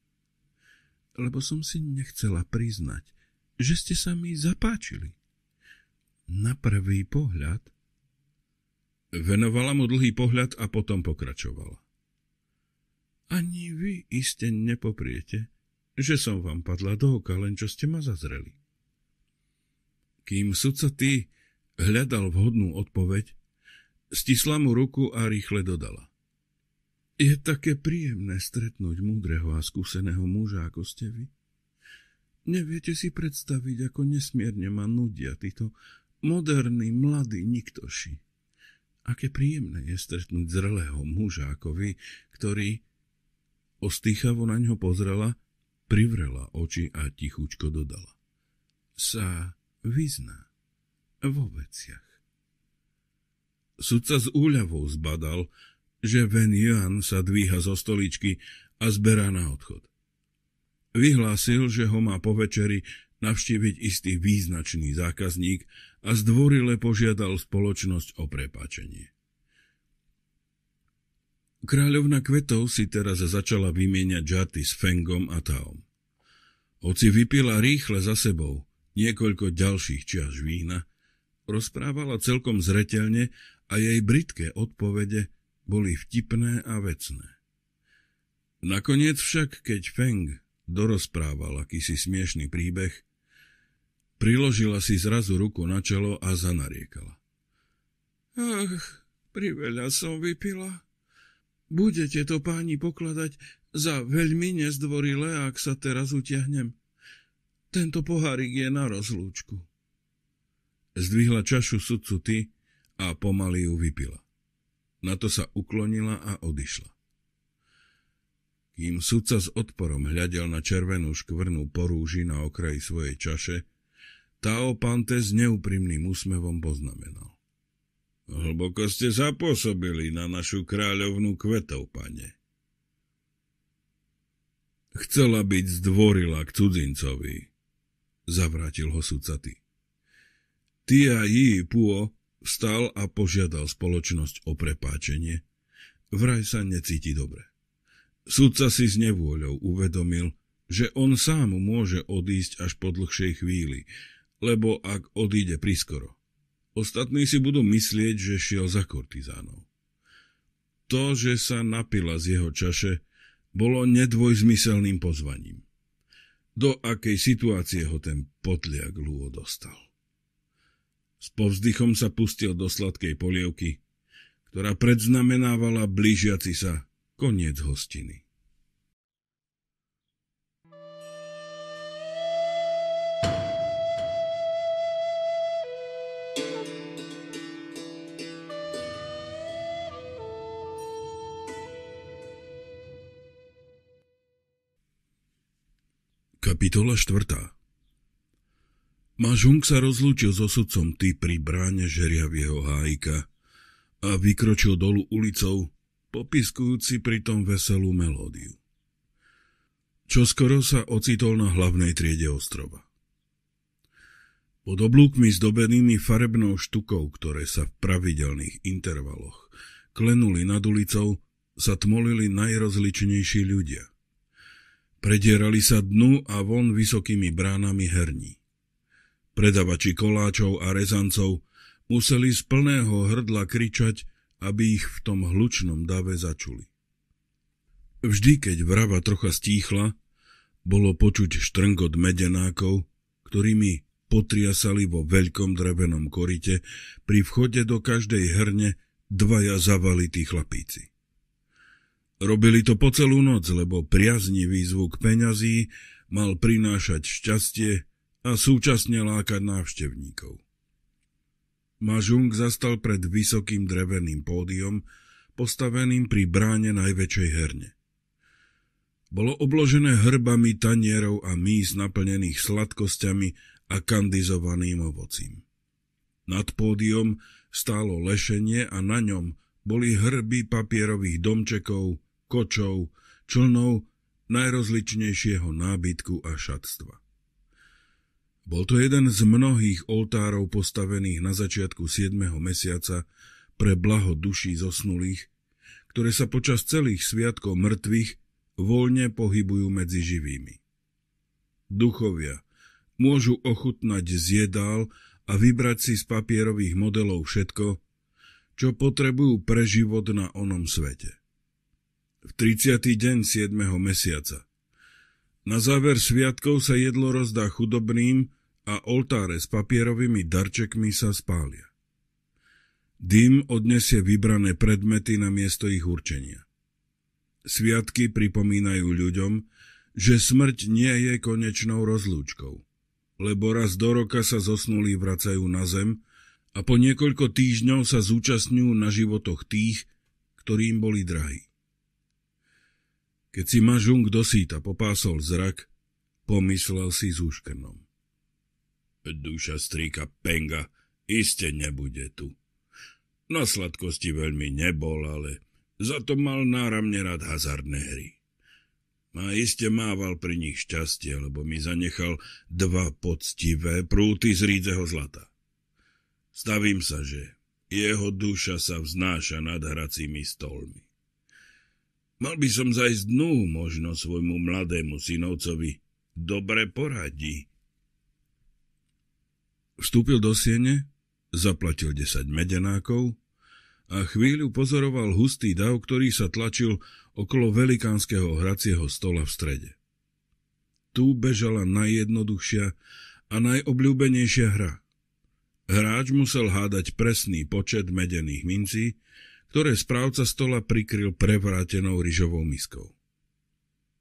Lebo som si nechcela priznať, že ste sa mi zapáčili. Na prvý pohľad? Venovala mu dlhý pohľad a potom pokračovala. Ani vy iste nepopriete, že som vám padla do oka, len čo ste ma zazreli. Kým sudca ty hľadal vhodnú odpoveď, stisla mu ruku a rýchle dodala. Je také príjemné stretnúť múdreho a skúseného muža, ako ste vy. Neviete si predstaviť, ako nesmierne ma nudia títo moderní, mladí niktoši. Aké príjemné je stretnúť zrelého muža ako vy, ktorý ostýchavo na ňo pozrela, privrela oči a tichučko dodala. Sa vyzná vo veciach. Sudca s úľavou zbadal, že Ven Jan sa dvíha zo stoličky a zberá na odchod. Vyhlásil, že ho má po večeri navštíviť istý význačný zákazník a zdvorile požiadal spoločnosť o prepáčenie. Kráľovna kvetov si teraz začala vymieňať žarty s Fengom a Taom. Hoci vypila rýchle za sebou niekoľko ďalších čiaž vína, rozprávala celkom zretelne a jej britké odpovede boli vtipné a vecné. Nakoniec však, keď Feng dorozprával akýsi smiešný príbeh, priložila si zrazu ruku na čelo a zanariekala. Ach, priveľa som vypila. Budete to páni pokladať za veľmi nezdvorilé, ak sa teraz utiahnem. Tento pohárik je na rozlúčku. Zdvihla čašu sudcu ty a pomaly ju vypila. Na to sa uklonila a odišla. Kým sudca s odporom hľadel na červenú škvrnú porúži na okraji svojej čaše, Tao Pante s neúprimným úsmevom poznamenal. Hlboko ste zapôsobili na našu kráľovnú kvetov, pane. Chcela byť zdvorila k cudzincovi, zavrátil ho sudcaty. Tia Yi Puo vstal a požiadal spoločnosť o prepáčenie. Vraj sa necíti dobre. Sudca si s nevôľou uvedomil, že on sám môže odísť až po dlhšej chvíli, lebo ak odíde priskoro. Ostatní si budú myslieť, že šiel za kortizánov. To, že sa napila z jeho čaše, bolo nedvojzmyselným pozvaním. Do akej situácie ho ten potliak lúho dostal. S povzdychom sa pustil do sladkej polievky, ktorá predznamenávala blížiaci sa Koniec hostiny. Kapitola 4. Mažung sa rozlúčil so sudcom ty pri bráne žeriavieho hájka a vykročil dolu ulicou, popiskujúci pritom veselú melódiu. Čo skoro sa ocitol na hlavnej triede ostrova. Pod oblúkmi zdobenými farebnou štukou, ktoré sa v pravidelných intervaloch klenuli nad ulicou, sa tmolili najrozličnejší ľudia. Predierali sa dnu a von vysokými bránami herní. Predavači koláčov a rezancov museli z plného hrdla kričať, aby ich v tom hlučnom dave začuli. Vždy, keď vrava trocha stíchla, bolo počuť štrngot medenákov, ktorými potriasali vo veľkom drevenom korite, pri vchode do každej hrne dvaja zavalití chlapíci. Robili to po celú noc, lebo priaznivý zvuk peňazí mal prinášať šťastie a súčasne lákať návštevníkov. Mažung zastal pred vysokým dreveným pódium, postaveným pri bráne najväčšej herne. Bolo obložené hrbami tanierov a mís naplnených sladkosťami a kandizovaným ovocím. Nad pódium stálo lešenie a na ňom boli hrby papierových domčekov, kočov, člnov najrozličnejšieho nábytku a šatstva. Bol to jeden z mnohých oltárov postavených na začiatku 7. mesiaca pre blaho duší zosnulých, ktoré sa počas celých sviatkov mŕtvych voľne pohybujú medzi živými. Duchovia môžu ochutnať z jedál a vybrať si z papierových modelov všetko, čo potrebujú pre život na onom svete. V 30. deň 7. mesiaca – na záver sviatkov sa jedlo rozdá chudobným a oltáre s papierovými darčekmi sa spália. Dým odnesie vybrané predmety na miesto ich určenia. Sviatky pripomínajú ľuďom, že smrť nie je konečnou rozlúčkou, lebo raz do roka sa zosnulí vracajú na zem a po niekoľko týždňov sa zúčastňujú na životoch tých, ktorým boli drahí. Keď si mažung um, do popásol zrak, pomyslel si s úškrnom. Duša strýka Penga iste nebude tu. Na sladkosti veľmi nebol, ale za to mal náramne rád hazardné hry. A iste mával pri nich šťastie, lebo mi zanechal dva poctivé prúty z rídzeho zlata. Stavím sa, že jeho duša sa vznáša nad hracími stolmi. Mal by som zajsť dnu možno svojmu mladému synovcovi. Dobre poradí. Vstúpil do siene, zaplatil 10 medenákov a chvíľu pozoroval hustý dav, ktorý sa tlačil okolo velikánskeho hracieho stola v strede. Tu bežala najjednoduchšia a najobľúbenejšia hra. Hráč musel hádať presný počet medených mincí, ktoré správca stola prikryl prevrátenou ryžovou miskou.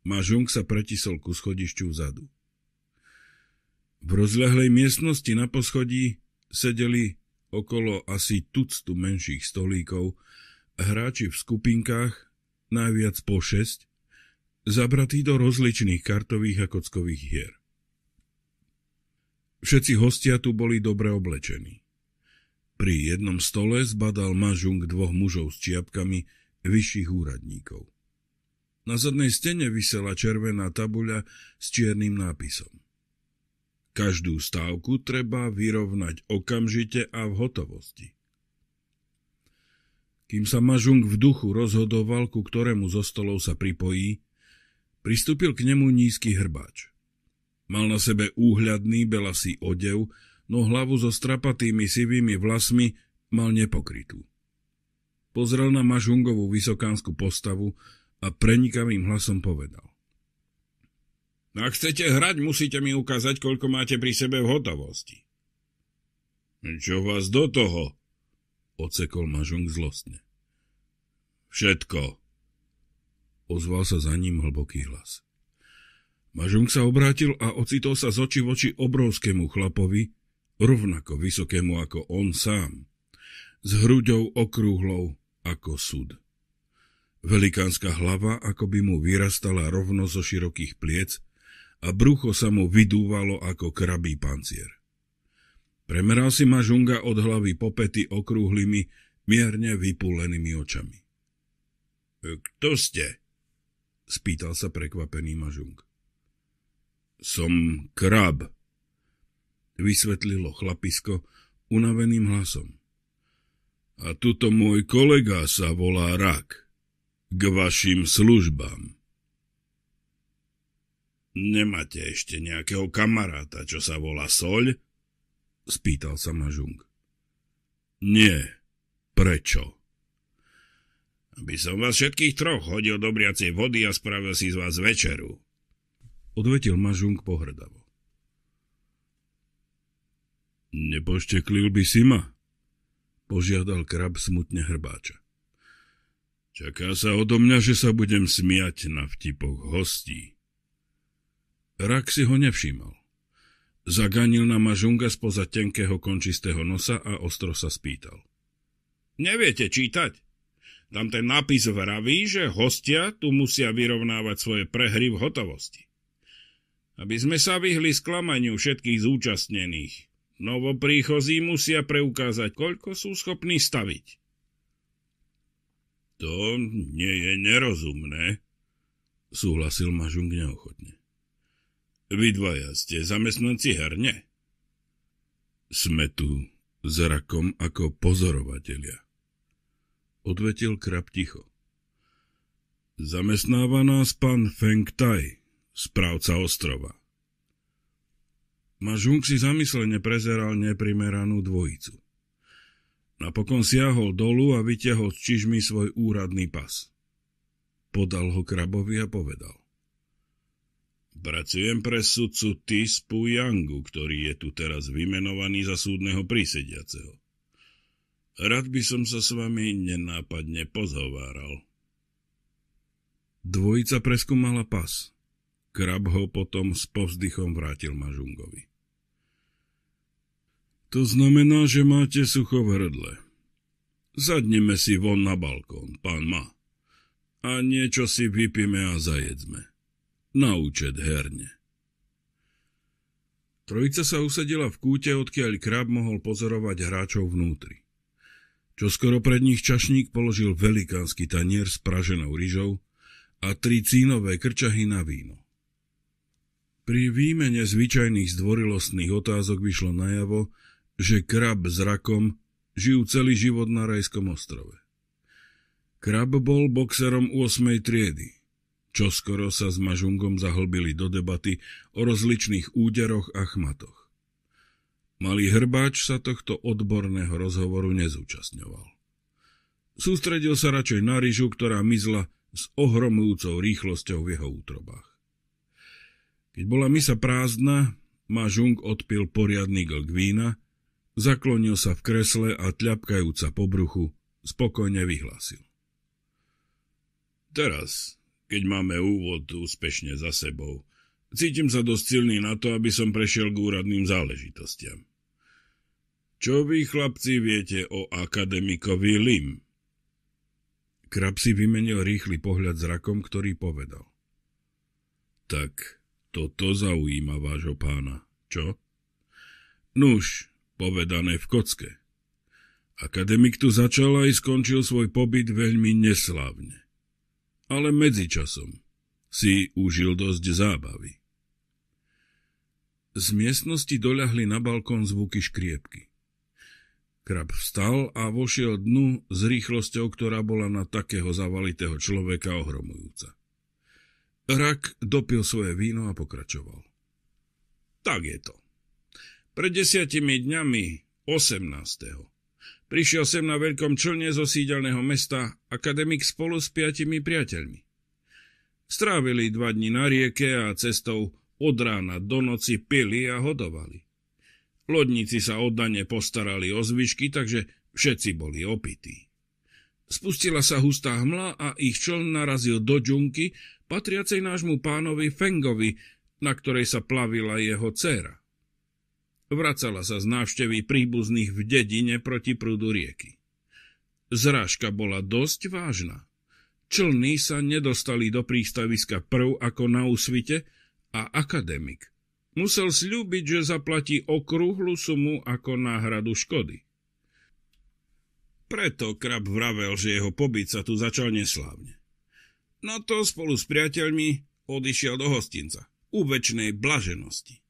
Mažung sa pretisol ku schodišťu vzadu. V rozľahlej miestnosti na poschodí sedeli okolo asi tuctu menších stolíkov hráči v skupinkách, najviac po šesť, zabratí do rozličných kartových a kockových hier. Všetci hostia tu boli dobre oblečení. Pri jednom stole zbadal Mažung dvoch mužov s čiapkami vyšších úradníkov. Na zadnej stene vysela červená tabuľa s čiernym nápisom. Každú stávku treba vyrovnať okamžite a v hotovosti. Kým sa Mažung v duchu rozhodoval, ku ktorému zo stolov sa pripojí, pristúpil k nemu nízky hrbáč. Mal na sebe úhľadný belasý odev, no hlavu so strapatými sivými vlasmi mal nepokrytú. Pozrel na Mažungovú vysokánsku postavu a prenikavým hlasom povedal. Ak chcete hrať, musíte mi ukázať, koľko máte pri sebe v hotovosti. Čo vás do toho? Ocekol Mažung zlostne. Všetko. Ozval sa za ním hlboký hlas. Mažung sa obrátil a ocitol sa z oči voči obrovskému chlapovi, rovnako vysokému ako on sám, s hruďou okrúhlou ako súd. Velikánska hlava ako by mu vyrastala rovno zo širokých pliec a brucho sa mu vydúvalo ako krabý pancier. Premeral si ma Žunga od hlavy popety okrúhlymi, mierne vypúlenými očami. E, kto ste? spýtal sa prekvapený Mažung. Som krab, vysvetlilo chlapisko unaveným hlasom. A tuto môj kolega sa volá Rak. K vašim službám. Nemáte ešte nejakého kamaráta, čo sa volá Soľ? Spýtal sa ma Žung. Nie. Prečo? Aby som vás všetkých troch hodil do briacej vody a spravil si z vás večeru. Odvetil Mažung pohrdavo. Nepošteklil by si ma, požiadal krab smutne hrbáča. Čaká sa odo mňa, že sa budem smiať na vtipoch hostí. Rak si ho nevšímal. Zaganil na mažunga spoza tenkého končistého nosa a ostro sa spýtal. Neviete čítať? Tam ten nápis vraví, že hostia tu musia vyrovnávať svoje prehry v hotovosti. Aby sme sa vyhli sklamaniu všetkých zúčastnených, Novopríchozí musia preukázať, koľko sú schopní staviť. To nie je nerozumné, súhlasil Mažung neochotne. Vy dvaja ste zamestnanci herne. Sme tu s rakom ako pozorovatelia. Odvetil krab ticho. Zamestnáva nás pán Feng Tai, správca ostrova. Mažung si zamyslene prezeral neprimeranú dvojicu. Napokon siahol dolu a vytiahol z čižmy svoj úradný pas. Podal ho krabovi a povedal. Pracujem pre sudcu Tispu Yangu, ktorý je tu teraz vymenovaný za súdneho prísediaceho. Rád by som sa s vami nenápadne pozhováral. Dvojica preskúmala pas. Krab ho potom s povzdychom vrátil Mažungovi. To znamená, že máte sucho v hrdle. Zadneme si von na balkón, pán ma. A niečo si vypíme a zajedzme. Na účet herne. Trojica sa usedila v kúte, odkiaľ krab mohol pozorovať hráčov vnútri. Čo skoro pred nich čašník položil velikánsky tanier s praženou ryžou a tri cínové krčahy na víno. Pri výmene zvyčajných zdvorilostných otázok vyšlo najavo, že krab s rakom žijú celý život na rajskom ostrove. Krab bol boxerom 8. triedy. Čoskoro sa s Mažungom zahlbili do debaty o rozličných úderoch a chmatoch. Malý hrbáč sa tohto odborného rozhovoru nezúčastňoval. Sústredil sa radšej na ryžu, ktorá mizla s ohromujúcou rýchlosťou v jeho útrobách. Keď bola misa prázdna, Mažung odpil poriadny glk vína zaklonil sa v kresle a tľapkajúca po bruchu spokojne vyhlásil. Teraz, keď máme úvod úspešne za sebou, cítim sa dosť silný na to, aby som prešiel k úradným záležitostiam. Čo vy, chlapci, viete o akademikovi Lim? Krab si vymenil rýchly pohľad rakom, ktorý povedal. Tak toto zaujíma vášho pána, čo? Nuž, povedané v kocke. Akademik tu začal aj skončil svoj pobyt veľmi neslávne. Ale medzičasom si užil dosť zábavy. Z miestnosti doľahli na balkón zvuky škriepky. Krab vstal a vošiel dnu s rýchlosťou, ktorá bola na takého zavalitého človeka ohromujúca. Rak dopil svoje víno a pokračoval. Tak je to. Pred desiatimi dňami, 18. Prišiel sem na veľkom člne zo sídelného mesta akademik spolu s piatimi priateľmi. Strávili dva dni na rieke a cestou od rána do noci pili a hodovali. Lodníci sa oddane postarali o zvyšky, takže všetci boli opití. Spustila sa hustá hmla a ich čln narazil do džunky, patriacej nášmu pánovi Fengovi, na ktorej sa plavila jeho dcera. Vracala sa z návštevy príbuzných v dedine proti prúdu rieky. Zrážka bola dosť vážna. Člny sa nedostali do prístaviska prv ako na úsvite a akademik. Musel slúbiť, že zaplatí okrúhlu sumu ako náhradu škody. Preto krab vravel, že jeho pobyt sa tu začal neslávne. No to spolu s priateľmi odišiel do hostinca, u väčšnej blaženosti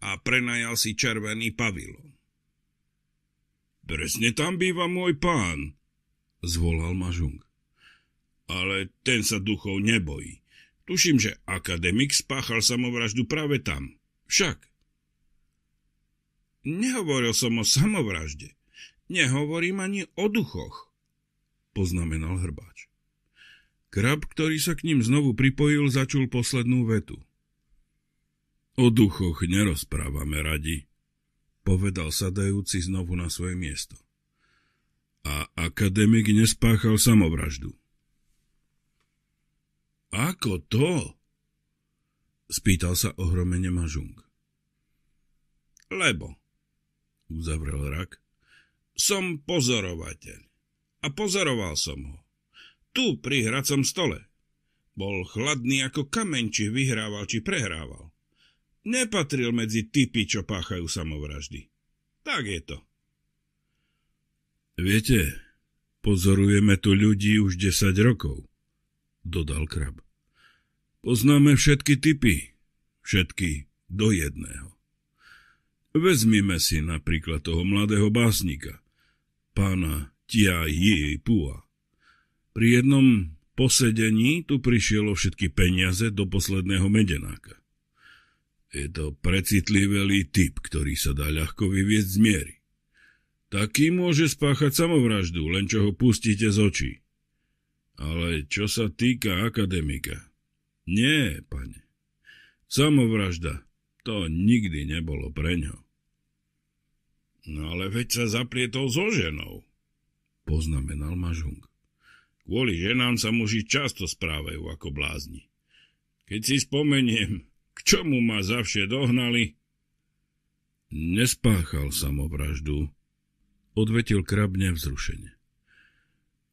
a prenajal si červený pavilon. Presne tam býva môj pán, zvolal Mažung. Ale ten sa duchov nebojí. Tuším, že akademik spáchal samovraždu práve tam. Však. Nehovoril som o samovražde. Nehovorím ani o duchoch, poznamenal hrbáč. Krab, ktorý sa k ním znovu pripojil, začul poslednú vetu. O duchoch nerozprávame radi, povedal sadajúci znovu na svoje miesto. A akademik nespáchal samovraždu. Ako to? Spýtal sa ohromene Mažung. Lebo, uzavrel rak, som pozorovateľ. A pozoroval som ho. Tu pri hracom stole. Bol chladný ako kamen, či vyhrával, či prehrával. Nepatril medzi typy, čo páchajú samovraždy. Tak je to. Viete, pozorujeme tu ľudí už 10 rokov, dodal krab. Poznáme všetky typy, všetky do jedného. Vezmime si napríklad toho mladého básnika, pána Tia Yi Pua. Pri jednom posedení tu prišielo všetky peniaze do posledného medenáka. Je to precitlivý typ, ktorý sa dá ľahko vyviezť z miery. Taký môže spáchať samovraždu, len čo ho pustíte z očí. Ale čo sa týka akademika? Nie, pane. Samovražda, to nikdy nebolo pre ňo. No ale veď sa zaprietol so ženou, poznamenal Mažung. Kvôli ženám sa muži často správajú ako blázni. Keď si spomeniem, k čomu ma zavše dohnali? Nespáchal samovraždu, odvetil krabne vzrušenie.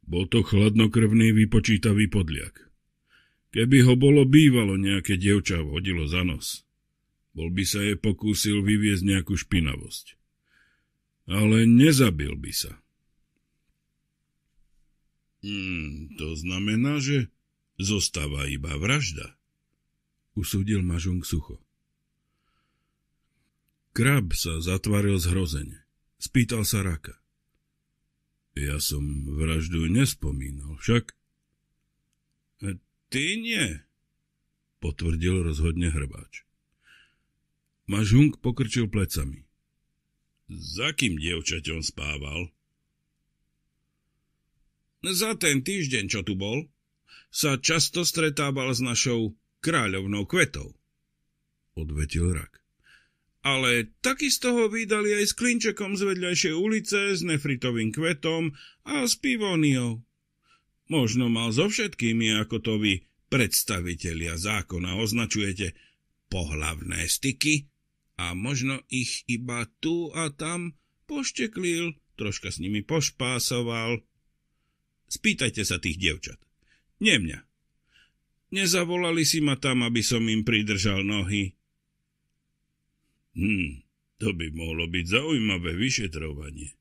Bol to chladnokrvný vypočítavý podliak. Keby ho bolo bývalo nejaké dievča vhodilo za nos, bol by sa jej pokúsil vyviezť nejakú špinavosť. Ale nezabil by sa. Hmm, to znamená, že zostáva iba vražda usúdil Mažung sucho. Krab sa zatvaril zhrozene. Spýtal sa raka. Ja som vraždu nespomínal, však? Ty nie, potvrdil rozhodne hrbáč. Mažung pokrčil plecami. Za kým dievčaťom spával? Za ten týždeň, čo tu bol, sa často stretával s našou kráľovnou kvetov, odvetil rak. Ale takisto ho vydali aj s klinčekom z vedľajšej ulice, s nefritovým kvetom a s pivoniou. Možno mal so všetkými, ako to vy, predstavitelia zákona, označujete pohlavné styky a možno ich iba tu a tam pošteklil, troška s nimi pošpásoval. Spýtajte sa tých dievčat. Nie mňa. Nezavolali si ma tam, aby som im pridržal nohy. Hm, to by mohlo byť zaujímavé vyšetrovanie,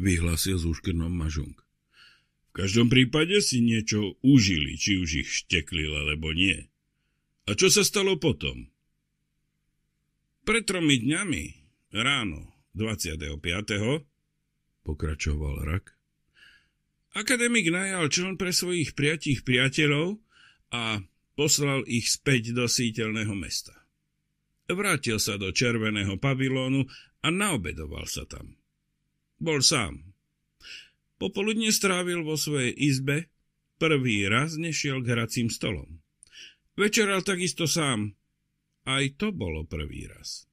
vyhlásil s úškrnom Mažong. V každom prípade si niečo užili, či už ich šteklil alebo nie. A čo sa stalo potom? Pred tromi dňami, ráno 25. pokračoval Rak, akademik najal čln pre svojich priatich priateľov, a poslal ich späť do sítelného mesta. Vrátil sa do červeného pavilónu a naobedoval sa tam. Bol sám. Popoludne strávil vo svojej izbe, prvý raz nešiel k hracím stolom. Večeral takisto sám. Aj to bolo prvý raz.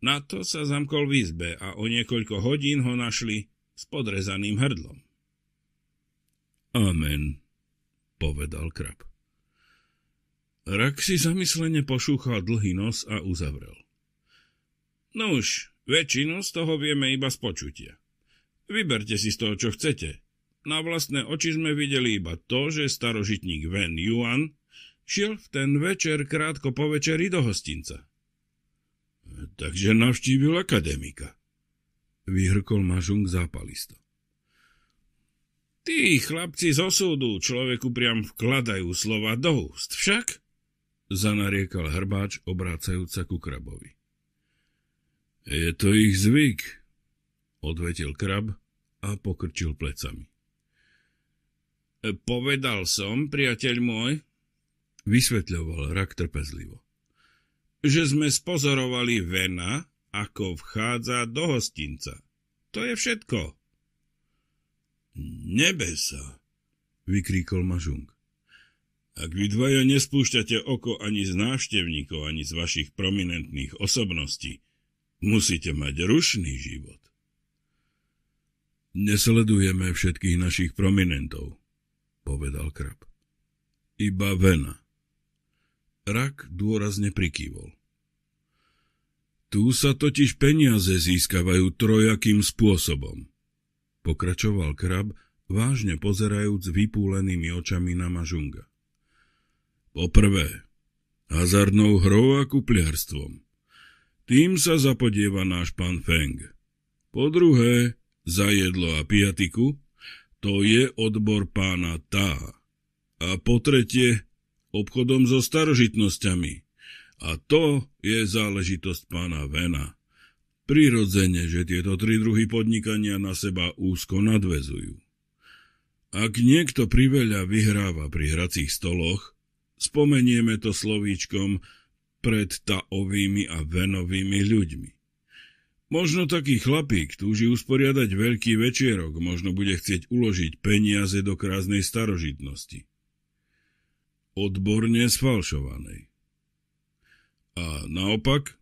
Na to sa zamkol v izbe a o niekoľko hodín ho našli s podrezaným hrdlom. Amen, povedal krab. Rak si zamyslene pošúchal dlhý nos a uzavrel. No už, väčšinu z toho vieme iba z počutia. Vyberte si z toho, čo chcete. Na vlastné oči sme videli iba to, že starožitník Wen Yuan šiel v ten večer krátko po večeri do hostinca. Takže navštívil akademika. Vyhrkol Mažung zápalisto. Tí chlapci z osúdu človeku priam vkladajú slova do úst, však? zanariekal hrbáč, obrácajúca ku krabovi. Je to ich zvyk, odvetil krab a pokrčil plecami. Povedal som, priateľ môj, vysvetľoval rak trpezlivo, že sme spozorovali vena, ako vchádza do hostinca. To je všetko. Nebesa, vykríkol Mažung. Ak vy dvaja nespúšťate oko ani z návštevníkov, ani z vašich prominentných osobností, musíte mať rušný život. Nesledujeme všetkých našich prominentov, povedal krab. Iba Vena. Rak dôrazne prikývol. Tu sa totiž peniaze získavajú trojakým spôsobom, pokračoval krab, vážne pozerajúc vypúlenými očami na mažunga. Poprvé, hazardnou hrou a kupliarstvom. Tým sa zapodieva náš pán Feng. Po druhé, za jedlo a piatiku, to je odbor pána Tá. A po tretie, obchodom so starožitnosťami. A to je záležitosť pána Vena. Prirodzene, že tieto tri druhy podnikania na seba úzko nadvezujú. Ak niekto priveľa vyhráva pri hracích stoloch, Spomenieme to slovíčkom pred taovými a venovými ľuďmi. Možno taký chlapík túži usporiadať veľký večierok, možno bude chcieť uložiť peniaze do krásnej starožitnosti. Odborne sfalšovanej. A naopak,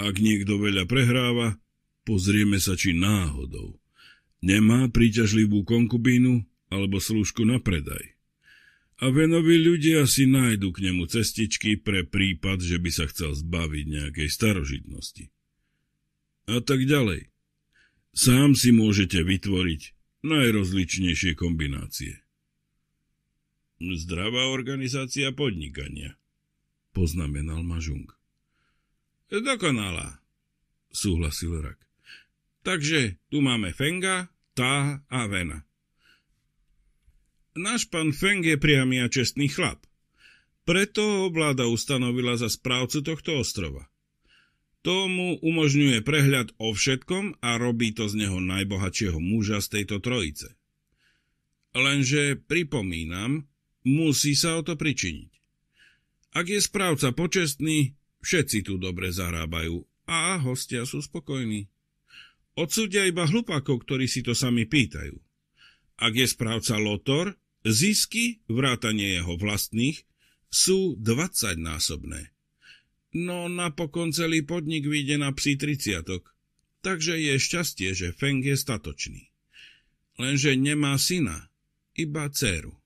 ak niekto veľa prehráva, pozrieme sa, či náhodou nemá príťažlivú konkubínu alebo slúžku na predaj. A venovi ľudia si nájdu k nemu cestičky pre prípad, že by sa chcel zbaviť nejakej starožitnosti. A tak ďalej. Sám si môžete vytvoriť najrozličnejšie kombinácie. Zdravá organizácia podnikania, poznamenal Mažung. Dokonalá, súhlasil Rak. Takže tu máme Fenga, Tá a Vena. Náš pán Feng je priamy a čestný chlap. Preto ho vláda ustanovila za správcu tohto ostrova. Tomu umožňuje prehľad o všetkom a robí to z neho najbohatšieho muža z tejto trojice. Lenže, pripomínam, musí sa o to pričiniť. Ak je správca počestný, všetci tu dobre zarábajú a hostia sú spokojní. Odsúdia iba hlupákov, ktorí si to sami pýtajú. Ak je správca Lotor, Zisky, vrátanie jeho vlastných, sú 20-násobné. No napokon celý podnik vyjde na psi 30 takže je šťastie, že Feng je statočný. Lenže nemá syna, iba dceru.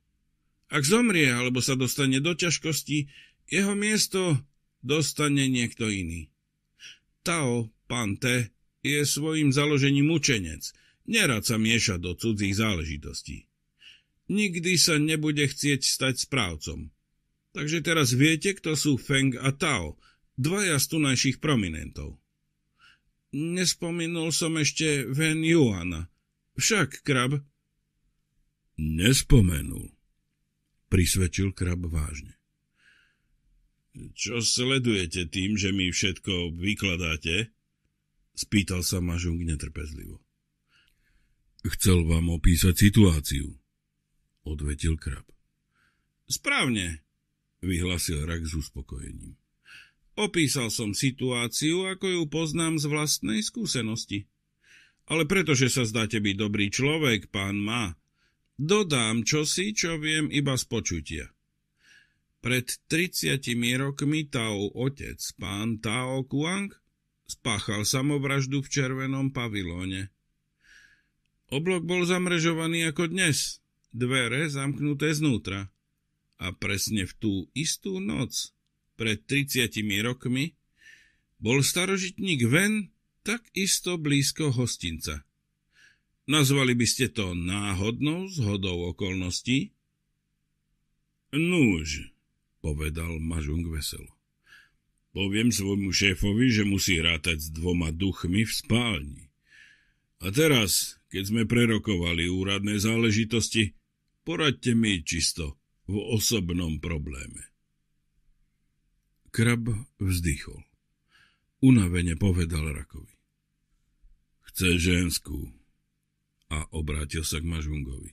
Ak zomrie alebo sa dostane do ťažkosti, jeho miesto dostane niekto iný. Tao Pante je svojim založením učenec, nerad sa mieša do cudzích záležitostí nikdy sa nebude chcieť stať správcom. Takže teraz viete, kto sú Feng a Tao, dvaja z tunajších prominentov. Nespomínul som ešte Ven Juana. Však, krab? Nespomenul, prisvedčil krab vážne. Čo sledujete tým, že mi všetko vykladáte? Spýtal sa Mažung netrpezlivo. Chcel vám opísať situáciu, odvetil krab. Správne, vyhlasil rak s uspokojením. Opísal som situáciu, ako ju poznám z vlastnej skúsenosti. Ale pretože sa zdáte byť dobrý človek, pán Ma, dodám čosi, čo viem iba z počutia. Pred 30 rokmi Tao otec, pán Tao Kuang, spáchal samovraždu v červenom pavilóne. Oblok bol zamrežovaný ako dnes, dvere zamknuté znútra. A presne v tú istú noc, pred 30 rokmi, bol starožitník Ven takisto blízko hostinca. Nazvali by ste to náhodnou zhodou okolností? Núž, povedal Mažung veselo. Poviem svojmu šéfovi, že musí rátať s dvoma duchmi v spálni. A teraz, keď sme prerokovali úradné záležitosti, Poradte mi čisto v osobnom probléme. Krab vzdychol. Unavene povedal rakovi. Chce ženskú. A obrátil sa k Mažungovi.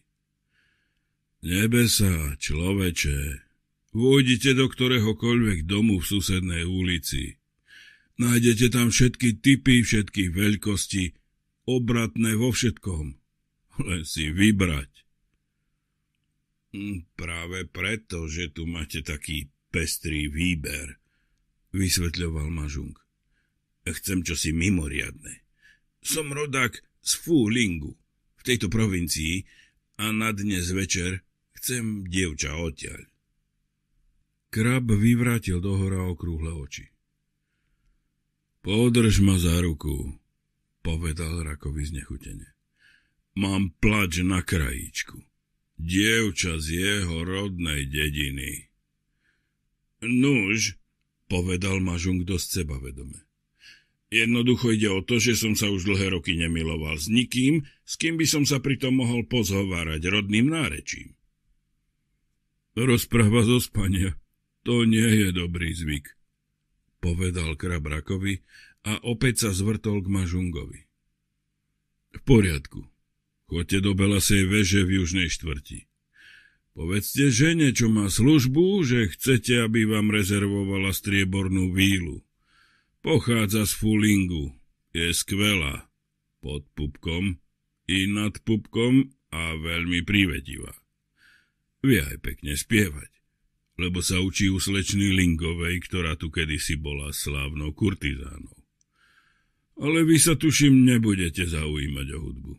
Nebesa, človeče, vôjdite do ktoréhokoľvek domu v susednej ulici. Nájdete tam všetky typy, všetky veľkosti, obratné vo všetkom. Len si vybrať. Hm, práve preto, že tu máte taký pestrý výber, vysvetľoval Mažung. Chcem čosi mimoriadne. Som rodák z Fúlingu, v tejto provincii, a na dnes večer chcem dievča odtiaľ. Krab vyvrátil do hora okrúhle oči. Podrž ma za ruku, povedal rakovi znechutene. Mám plač na krajičku dievča z jeho rodnej dediny. Nuž, povedal Mažung dosť sebavedome. Jednoducho ide o to, že som sa už dlhé roky nemiloval s nikým, s kým by som sa pritom mohol pozhovárať rodným nárečím. Rozpráva zo spania, to nie je dobrý zvyk, povedal krabrakovi a opäť sa zvrtol k Mažungovi. V poriadku, Chodte do Belasej veže v južnej štvrti. Povedzte žene, čo má službu, že chcete, aby vám rezervovala striebornú vílu. Pochádza z Fulingu. Je skvelá. Pod pupkom i nad pupkom a veľmi privedivá. Vie aj pekne spievať, lebo sa učí u slečny Lingovej, ktorá tu kedysi bola slávnou kurtizánou. Ale vy sa tuším nebudete zaujímať o hudbu.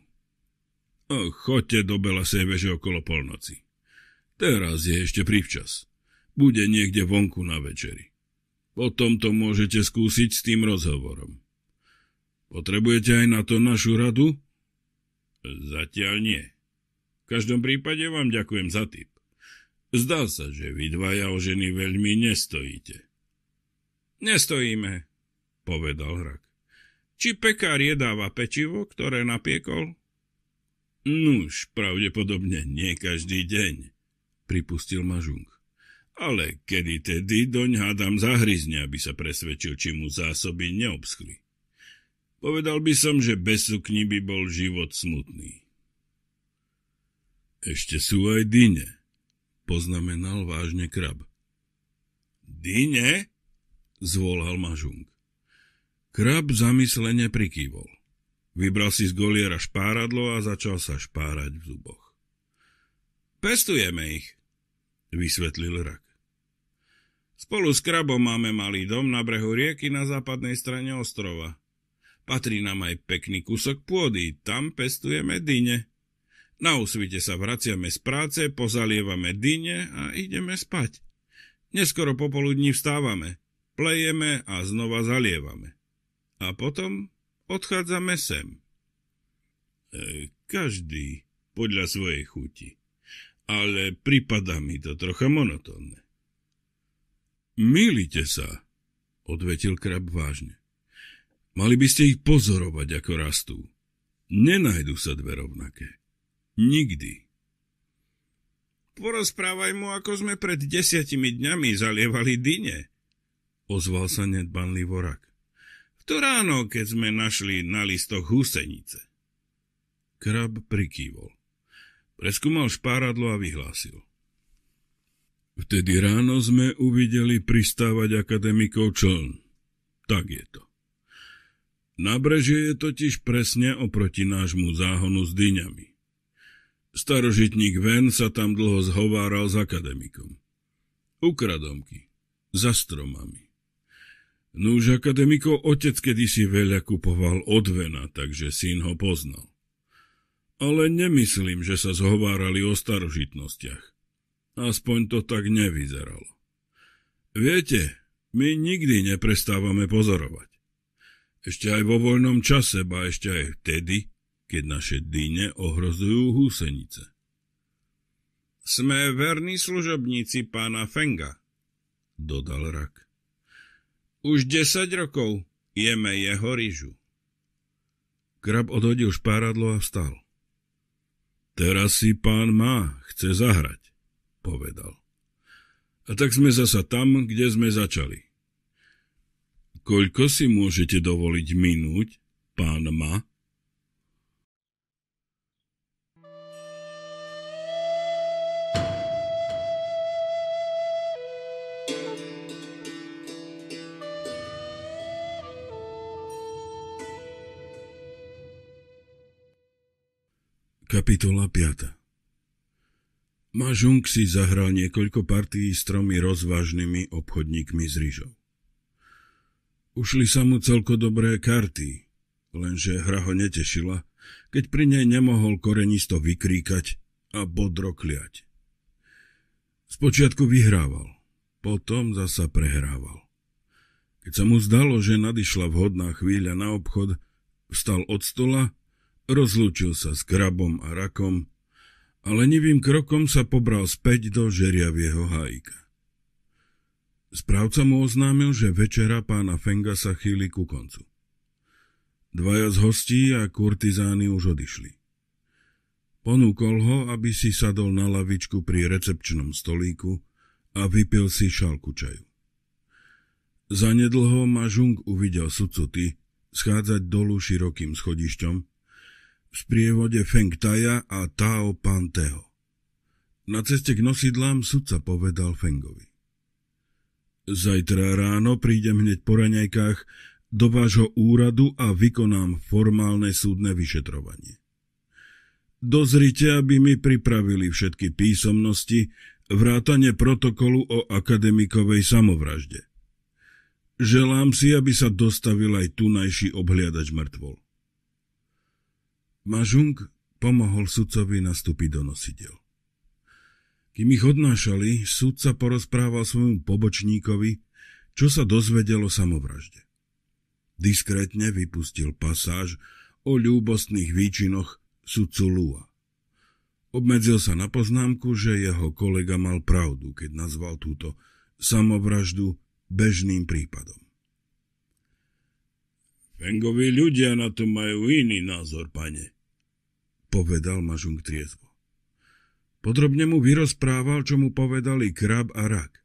Chodte do Belasej veže okolo polnoci. Teraz je ešte prívčas. Bude niekde vonku na večeri. Potom to môžete skúsiť s tým rozhovorom. Potrebujete aj na to našu radu? Zatiaľ nie. V každom prípade vám ďakujem za tip. Zdá sa, že vy dvaja o ženy veľmi nestojíte. Nestojíme, povedal hrak. Či pekár jedáva pečivo, ktoré napiekol? Nuž, pravdepodobne nie každý deň, pripustil Mažung. Ale kedy tedy doň hádam zahryzne, aby sa presvedčil, či mu zásoby neobschli. Povedal by som, že bez sukni by bol život smutný. Ešte sú aj dyne, poznamenal vážne krab. Dyne? zvolal Mažung. Krab zamyslene prikývol. Vybral si z goliera špáradlo a začal sa špárať v zuboch. Pestujeme ich, vysvetlil rak. Spolu s krabom máme malý dom na brehu rieky na západnej strane ostrova. Patrí nám aj pekný kúsok pôdy, tam pestujeme dyne. Na úsvite sa vraciame z práce, pozalievame dyne a ideme spať. Neskoro popoludní vstávame, plejeme a znova zalievame. A potom odchádzame sem. E, každý podľa svojej chuti, ale prípada mi to trocha monotónne. Milite sa, odvetil krab vážne. Mali by ste ich pozorovať, ako rastú. Nenajdu sa dve rovnaké. Nikdy. Porozprávaj mu, ako sme pred desiatimi dňami zalievali dyne, ozval sa nedbanlý vorak. To ráno, keď sme našli na listoch húsenice. Krab prikývol. Preskúmal špáradlo a vyhlásil. Vtedy ráno sme uvideli pristávať akademikov čln. Tak je to. Na breže je totiž presne oproti nášmu záhonu s dyňami. Starožitník Ven sa tam dlho zhováral s akademikom. Ukradomky, za stromami. No už akademikov otec kedysi veľa kupoval od vena, takže syn ho poznal. Ale nemyslím, že sa zhovárali o starožitnostiach. Aspoň to tak nevyzeralo. Viete, my nikdy neprestávame pozorovať. Ešte aj vo voľnom čase, ba ešte aj vtedy, keď naše dyne ohrozujú húsenice. Sme verní služobníci pána Fenga, dodal rak. Už 10 rokov jeme jeho ryžu. Krab odhodil špáradlo a vstal. Teraz si pán má, chce zahrať, povedal. A tak sme zasa tam, kde sme začali. Koľko si môžete dovoliť minúť, pán ma? Kapitola 5 Mažung si zahral niekoľko partí s tromi rozvážnymi obchodníkmi z rýžou. Ušli sa mu celko dobré karty, lenže hra ho netešila, keď pri nej nemohol korenisto vykríkať a bodrokliať. Spočiatku vyhrával, potom zasa prehrával. Keď sa mu zdalo, že nadišla vhodná chvíľa na obchod, vstal od stola rozlúčil sa s krabom a rakom, ale nevým krokom sa pobral späť do žeriavieho hajka. Správca mu oznámil, že večera pána Fenga sa chýli ku koncu. Dvaja z hostí a kurtizány už odišli. Ponúkol ho, aby si sadol na lavičku pri recepčnom stolíku a vypil si šalku čaju. Zanedlho ma Žung uvidel Sucuty schádzať dolu širokým schodišťom, v sprievode Feng Taja a Tao Panteho. Na ceste k nosidlám sudca povedal Fengovi. Zajtra ráno prídem hneď po raňajkách do vášho úradu a vykonám formálne súdne vyšetrovanie. Dozrite, aby mi pripravili všetky písomnosti, vrátane protokolu o akademikovej samovražde. Želám si, aby sa dostavil aj tunajší obhliadač mŕtvol. Mažung pomohol sudcovi nastúpiť do nosidel. Kým ich odnášali, sudca porozprával svojmu pobočníkovi, čo sa dozvedelo samovražde. Diskrétne vypustil pasáž o ľúbostných výčinoch sudcu Lua. Obmedzil sa na poznámku, že jeho kolega mal pravdu, keď nazval túto samovraždu bežným prípadom. Pengovi ľudia na to majú iný názor, pane, povedal Mažung triezvo. Podrobne mu vyrozprával, čo mu povedali krab a rak.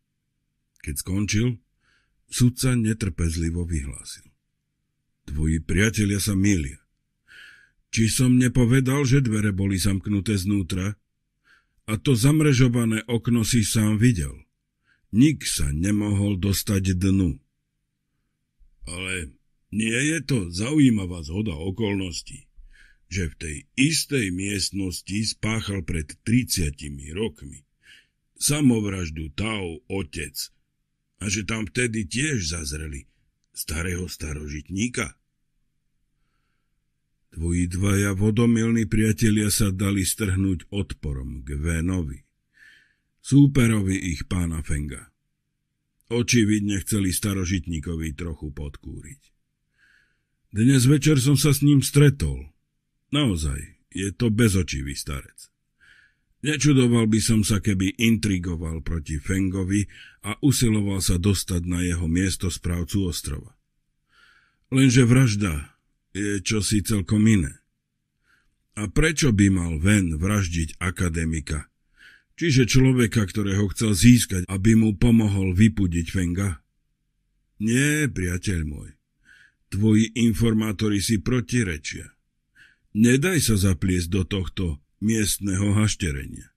Keď skončil, sudca netrpezlivo vyhlásil. Tvoji priatelia sa milia. Či som nepovedal, že dvere boli zamknuté znútra? A to zamrežované okno si sám videl. Nik sa nemohol dostať dnu. Ale nie je to zaujímavá zhoda okolností, že v tej istej miestnosti spáchal pred 30 rokmi samovraždu Tau otec a že tam vtedy tiež zazreli starého starožitníka. Tvoji dvaja vodomilní priatelia sa dali strhnúť odporom k Venovi, súperovi ich pána Fenga. Očividne chceli starožitníkovi trochu podkúriť. Dnes večer som sa s ním stretol. Naozaj, je to bezočivý starec. Nečudoval by som sa, keby intrigoval proti Fengovi a usiloval sa dostať na jeho miesto správcu ostrova. Lenže vražda je čosi celkom iné. A prečo by mal Ven vraždiť akademika? Čiže človeka, ktorého chcel získať, aby mu pomohol vypudiť Fenga? Nie, priateľ môj. Tvoji informátori si protirečia. Nedaj sa zapliesť do tohto miestneho hašterenia.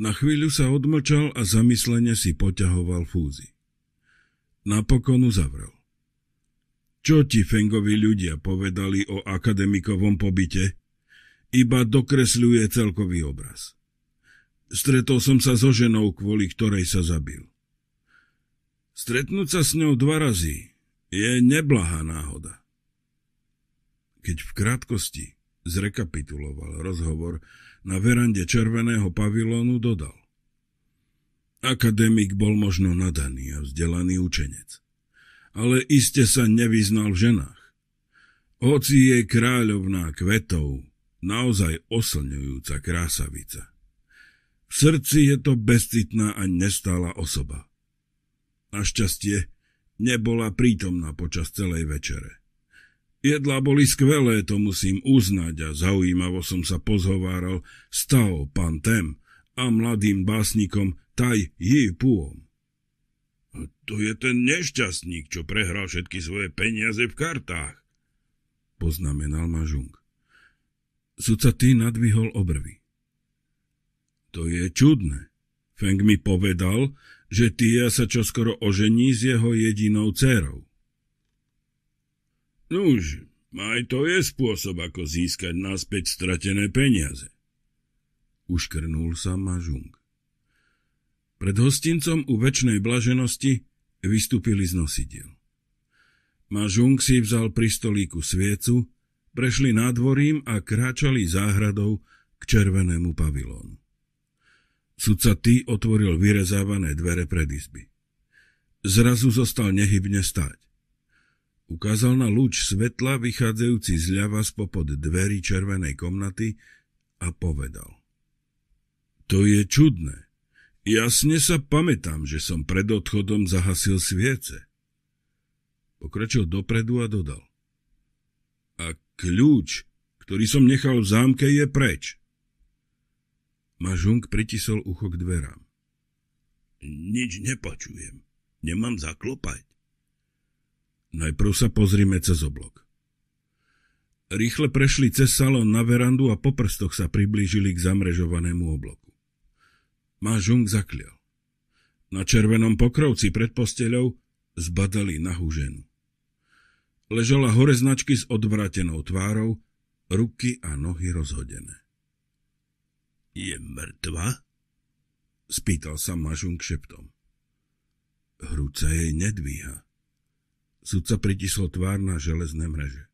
Na chvíľu sa odmlčal a zamyslene si poťahoval fúzi. Napokon uzavrel. Čo ti Fengovi ľudia povedali o akademikovom pobyte? Iba dokresľuje celkový obraz. Stretol som sa so ženou, kvôli ktorej sa zabil. Stretnúť sa s ňou dva razy je neblahá náhoda. Keď v krátkosti zrekapituloval rozhovor, na verande červeného pavilónu dodal. Akademik bol možno nadaný a vzdelaný učenec, ale iste sa nevyznal v ženách. Hoci je kráľovná kvetov, naozaj oslňujúca krásavica. V srdci je to bezcitná a nestála osoba. Našťastie nebola prítomná počas celej večere. Jedlá boli skvelé, to musím uznať a zaujímavo som sa pozhováral s Tao Pan Tem a mladým básnikom Taj Yi Puom. To je ten nešťastník, čo prehral všetky svoje peniaze v kartách, poznamenal ma Žung. Sudca ty nadvihol obrvy. To je čudné. Feng mi povedal, že Tia sa čoskoro ožení s jeho jedinou dcerou. Nuž, aj to je spôsob, ako získať naspäť stratené peniaze. Uškrnul sa Mažung. Pred hostincom u väčšnej blaženosti vystúpili z nosidiel. Mažung si vzal pri stolíku sviecu, prešli nádvorím a kráčali záhradou k červenému pavilónu. Sudca T otvoril vyrezávané dvere pred izby. Zrazu zostal nehybne stať. Ukázal na lúč svetla vychádzajúci zľava spopod dverí červenej komnaty a povedal. To je čudné. Jasne sa pamätám, že som pred odchodom zahasil sviece. Pokračil dopredu a dodal. A kľúč, ktorý som nechal v zámke, je preč. Mažung pritisol ucho k dverám. Nič nepočujem. Nemám zaklopať. Najprv sa pozrime cez oblok. Rýchle prešli cez salón na verandu a po prstoch sa priblížili k zamrežovanému obloku. Mažung zaklial. Na červenom pokrovci pred posteľou zbadali nahú ženu. Ležala hore značky s odvrátenou tvárou, ruky a nohy rozhodené. Je mŕtva? Spýtal sa Mažun šeptom. Hruca jej nedvíha. Sudca pritisol tvár na železné mreže.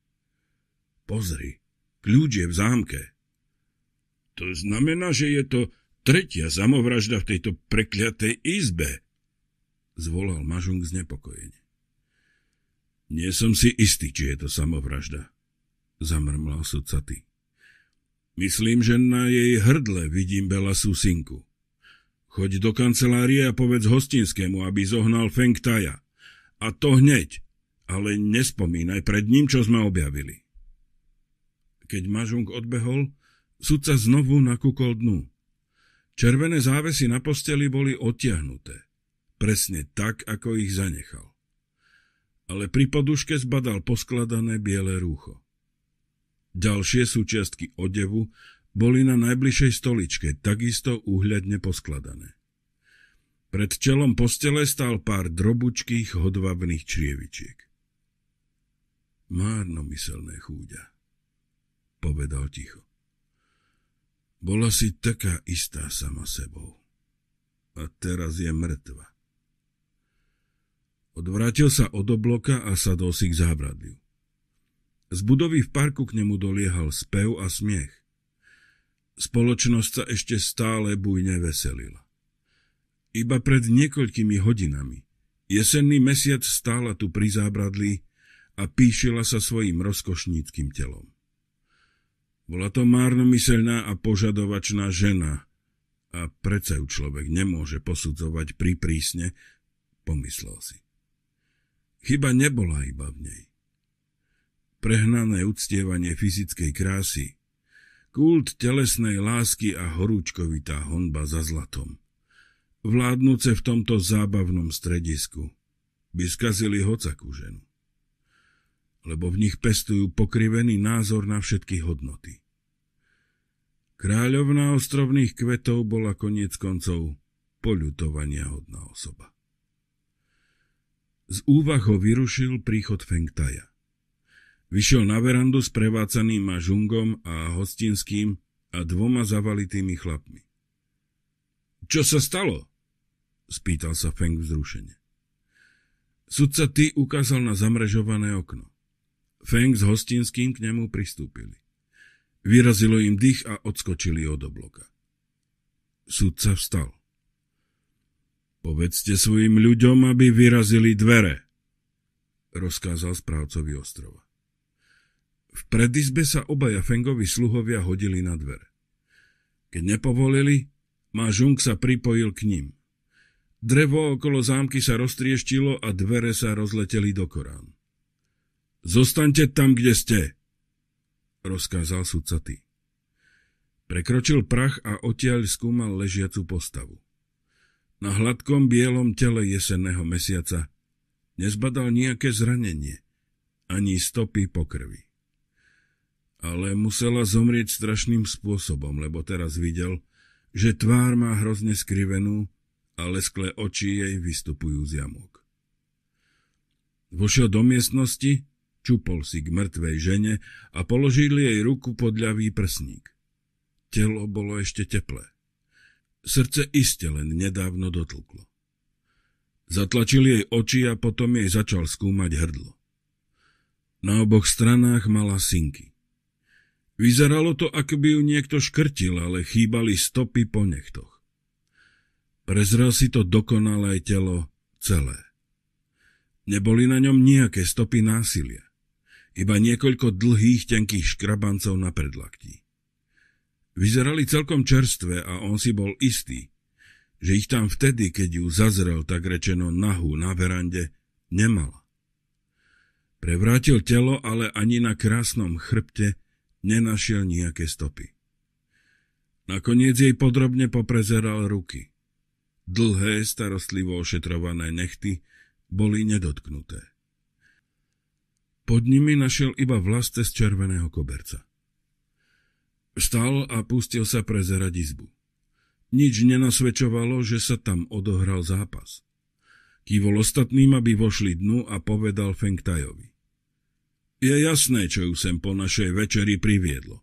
Pozri, kľúč je v zámke. To znamená, že je to tretia zamovražda v tejto prekliatej izbe, zvolal Mažung znepokojene. Nie som si istý, či je to samovražda, zamrmlal sudca tým. Myslím, že na jej hrdle vidím Bela Susinku. Choď do kancelárie a povedz hostinskému, aby zohnal taja. A to hneď, ale nespomínaj pred ním, čo sme objavili. Keď Mažung odbehol, sudca znovu nakúkol dnu. Červené závesy na posteli boli odtiahnuté. Presne tak, ako ich zanechal. Ale pri poduške zbadal poskladané biele rúcho. Ďalšie súčiastky odevu boli na najbližšej stoličke, takisto úhľadne poskladané. Pred čelom postele stál pár drobučkých hodvabných črievičiek. Márnomyselné chúďa, povedal ticho. Bola si taká istá sama sebou. A teraz je mŕtva. Odvrátil sa od obloka a sadol si k zábradliu. Z budovy v parku k nemu doliehal spev a smiech. Spoločnosť sa ešte stále bujne veselila. Iba pred niekoľkými hodinami jesenný mesiac stála tu pri zábradlí a píšila sa svojim rozkošníckým telom. Bola to márnomyselná a požadovačná žena a predsa ju človek nemôže posudzovať príprísne, pomyslel si. Chyba nebola iba v nej prehnané uctievanie fyzickej krásy, kult telesnej lásky a horúčkovitá honba za zlatom. Vládnúce v tomto zábavnom stredisku by skazili hocakú ženu. Lebo v nich pestujú pokrivený názor na všetky hodnoty. Kráľovná ostrovných kvetov bola koniec koncov poľutovania hodná osoba. Z úvah ho vyrušil príchod Fengtaja. Vyšiel na verandu s sprevádzaný mažungom a hostinským a dvoma zavalitými chlapmi. Čo sa stalo? spýtal sa Feng vzrušene. Sudca ty ukázal na zamrežované okno. Feng s hostinským k nemu pristúpili. Vyrazilo im dých a odskočili od obloka. Sudca vstal. Povedzte svojim ľuďom, aby vyrazili dvere, rozkázal správcovi ostrova. V predizbe sa obaja Fengovi sluhovia hodili na dvere. Keď nepovolili, Ma Žung sa pripojil k ním. Drevo okolo zámky sa roztrieštilo a dvere sa rozleteli do Korán. Zostaňte tam, kde ste, rozkázal sudca ty. Prekročil prach a otiaľ skúmal ležiacu postavu. Na hladkom bielom tele jesenného mesiaca nezbadal nejaké zranenie, ani stopy po krvi ale musela zomrieť strašným spôsobom, lebo teraz videl, že tvár má hrozne skrivenú, a lesklé oči jej vystupujú z jamok. Vošiel do miestnosti, čupol si k mŕtvej žene a položil jej ruku pod ľavý prsník. Telo bolo ešte teplé. Srdce iste len nedávno dotlklo. Zatlačil jej oči a potom jej začal skúmať hrdlo. Na oboch stranách mala synky. Vyzeralo to, ako by ju niekto škrtil, ale chýbali stopy po nechtoch. Prezrel si to dokonalé telo celé. Neboli na ňom nejaké stopy násilia, iba niekoľko dlhých, tenkých škrabancov na predlaktí. Vyzerali celkom čerstvé a on si bol istý, že ich tam vtedy, keď ju zazrel tak rečeno nahú na verande, nemala. Prevrátil telo, ale ani na krásnom chrbte nenašiel nejaké stopy. Nakoniec jej podrobne poprezeral ruky. Dlhé, starostlivo ošetrované nechty boli nedotknuté. Pod nimi našiel iba vlaste z červeného koberca. Stal a pustil sa prezerať izbu. Nič nenasvedčovalo, že sa tam odohral zápas. Kývol ostatným, aby vošli dnu a povedal Fengtajovi. Je jasné, čo ju sem po našej večeri priviedlo.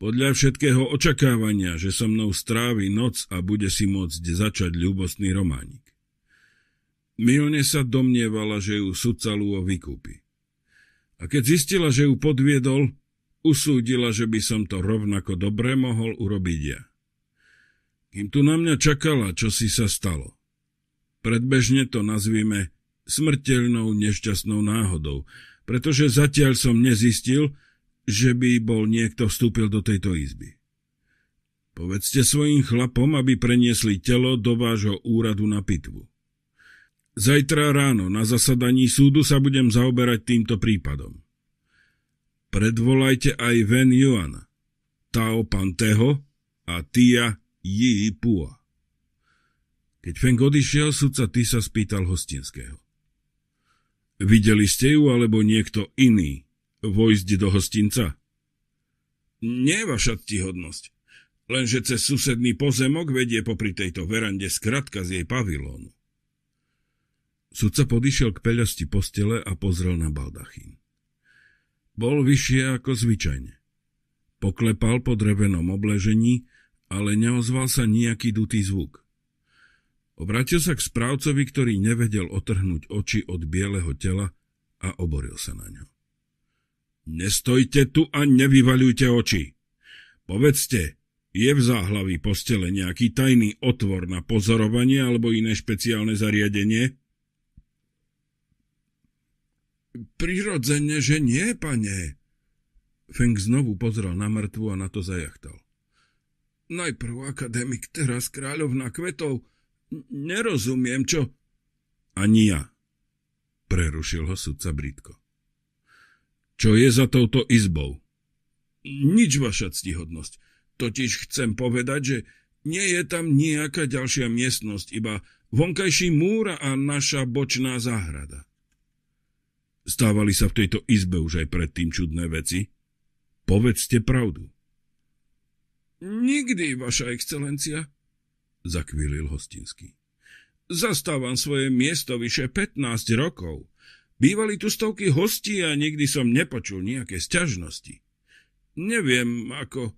Podľa všetkého očakávania, že so mnou strávi noc a bude si môcť začať ľubostný románik. Milne sa domnievala, že ju sudca Luo vykúpi. A keď zistila, že ju podviedol, usúdila, že by som to rovnako dobre mohol urobiť ja. Kým tu na mňa čakala, čo si sa stalo. Predbežne to nazvime smrteľnou nešťastnou náhodou, pretože zatiaľ som nezistil, že by bol niekto vstúpil do tejto izby. Povedzte svojim chlapom, aby preniesli telo do vášho úradu na pitvu. Zajtra ráno na zasadaní súdu sa budem zaoberať týmto prípadom. Predvolajte aj Ven Juana, Tao Panteho a Tia Yi Pua. Keď Feng odišiel, sudca Tisa spýtal hostinského. Videli ste ju alebo niekto iný vojsť do hostinca? Nie, vaša ctihodnosť. Lenže cez susedný pozemok vedie popri tejto verande skratka z jej pavilónu. Sudca podišiel k peľasti postele a pozrel na baldachín. Bol vyššie ako zvyčajne. Poklepal po drevenom obležení, ale neozval sa nejaký dutý zvuk. Obrátil sa k správcovi, ktorý nevedel otrhnúť oči od bieleho tela a oboril sa na ňo. Nestojte tu a nevyvaľujte oči. Povedzte, je v záhlaví postele nejaký tajný otvor na pozorovanie alebo iné špeciálne zariadenie? Prirodzene, že nie, pane. Feng znovu pozrel na mŕtvu a na to zajachtal. Najprv akademik, teraz kráľovna kvetov, Nerozumiem, čo... Ani ja, prerušil ho sudca Britko. Čo je za touto izbou? Nič vaša ctihodnosť. Totiž chcem povedať, že nie je tam nejaká ďalšia miestnosť, iba vonkajší múra a naša bočná záhrada. Stávali sa v tejto izbe už aj predtým čudné veci. Povedzte pravdu. Nikdy, vaša excelencia, zakvílil hostinský. Zastávam svoje miesto vyše 15 rokov. Bývali tu stovky hostí a nikdy som nepočul nejaké sťažnosti. Neviem, ako...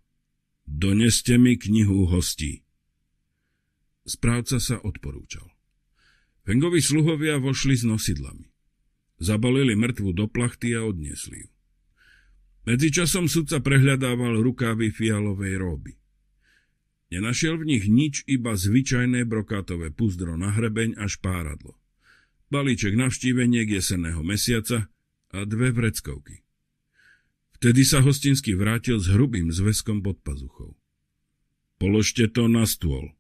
Doneste mi knihu hostí. Správca sa odporúčal. Fengovi sluhovia vošli s nosidlami. Zabalili mŕtvu do plachty a odniesli ju. Medzičasom sudca prehľadával rukávy fialovej róby. Nenašiel v nich nič, iba zvyčajné brokátové puzdro na hrebeň a špáradlo. Balíček navštíveniek jeseného mesiaca a dve vreckovky. Vtedy sa hostinský vrátil s hrubým zväzkom pod pazuchou. Položte to na stôl,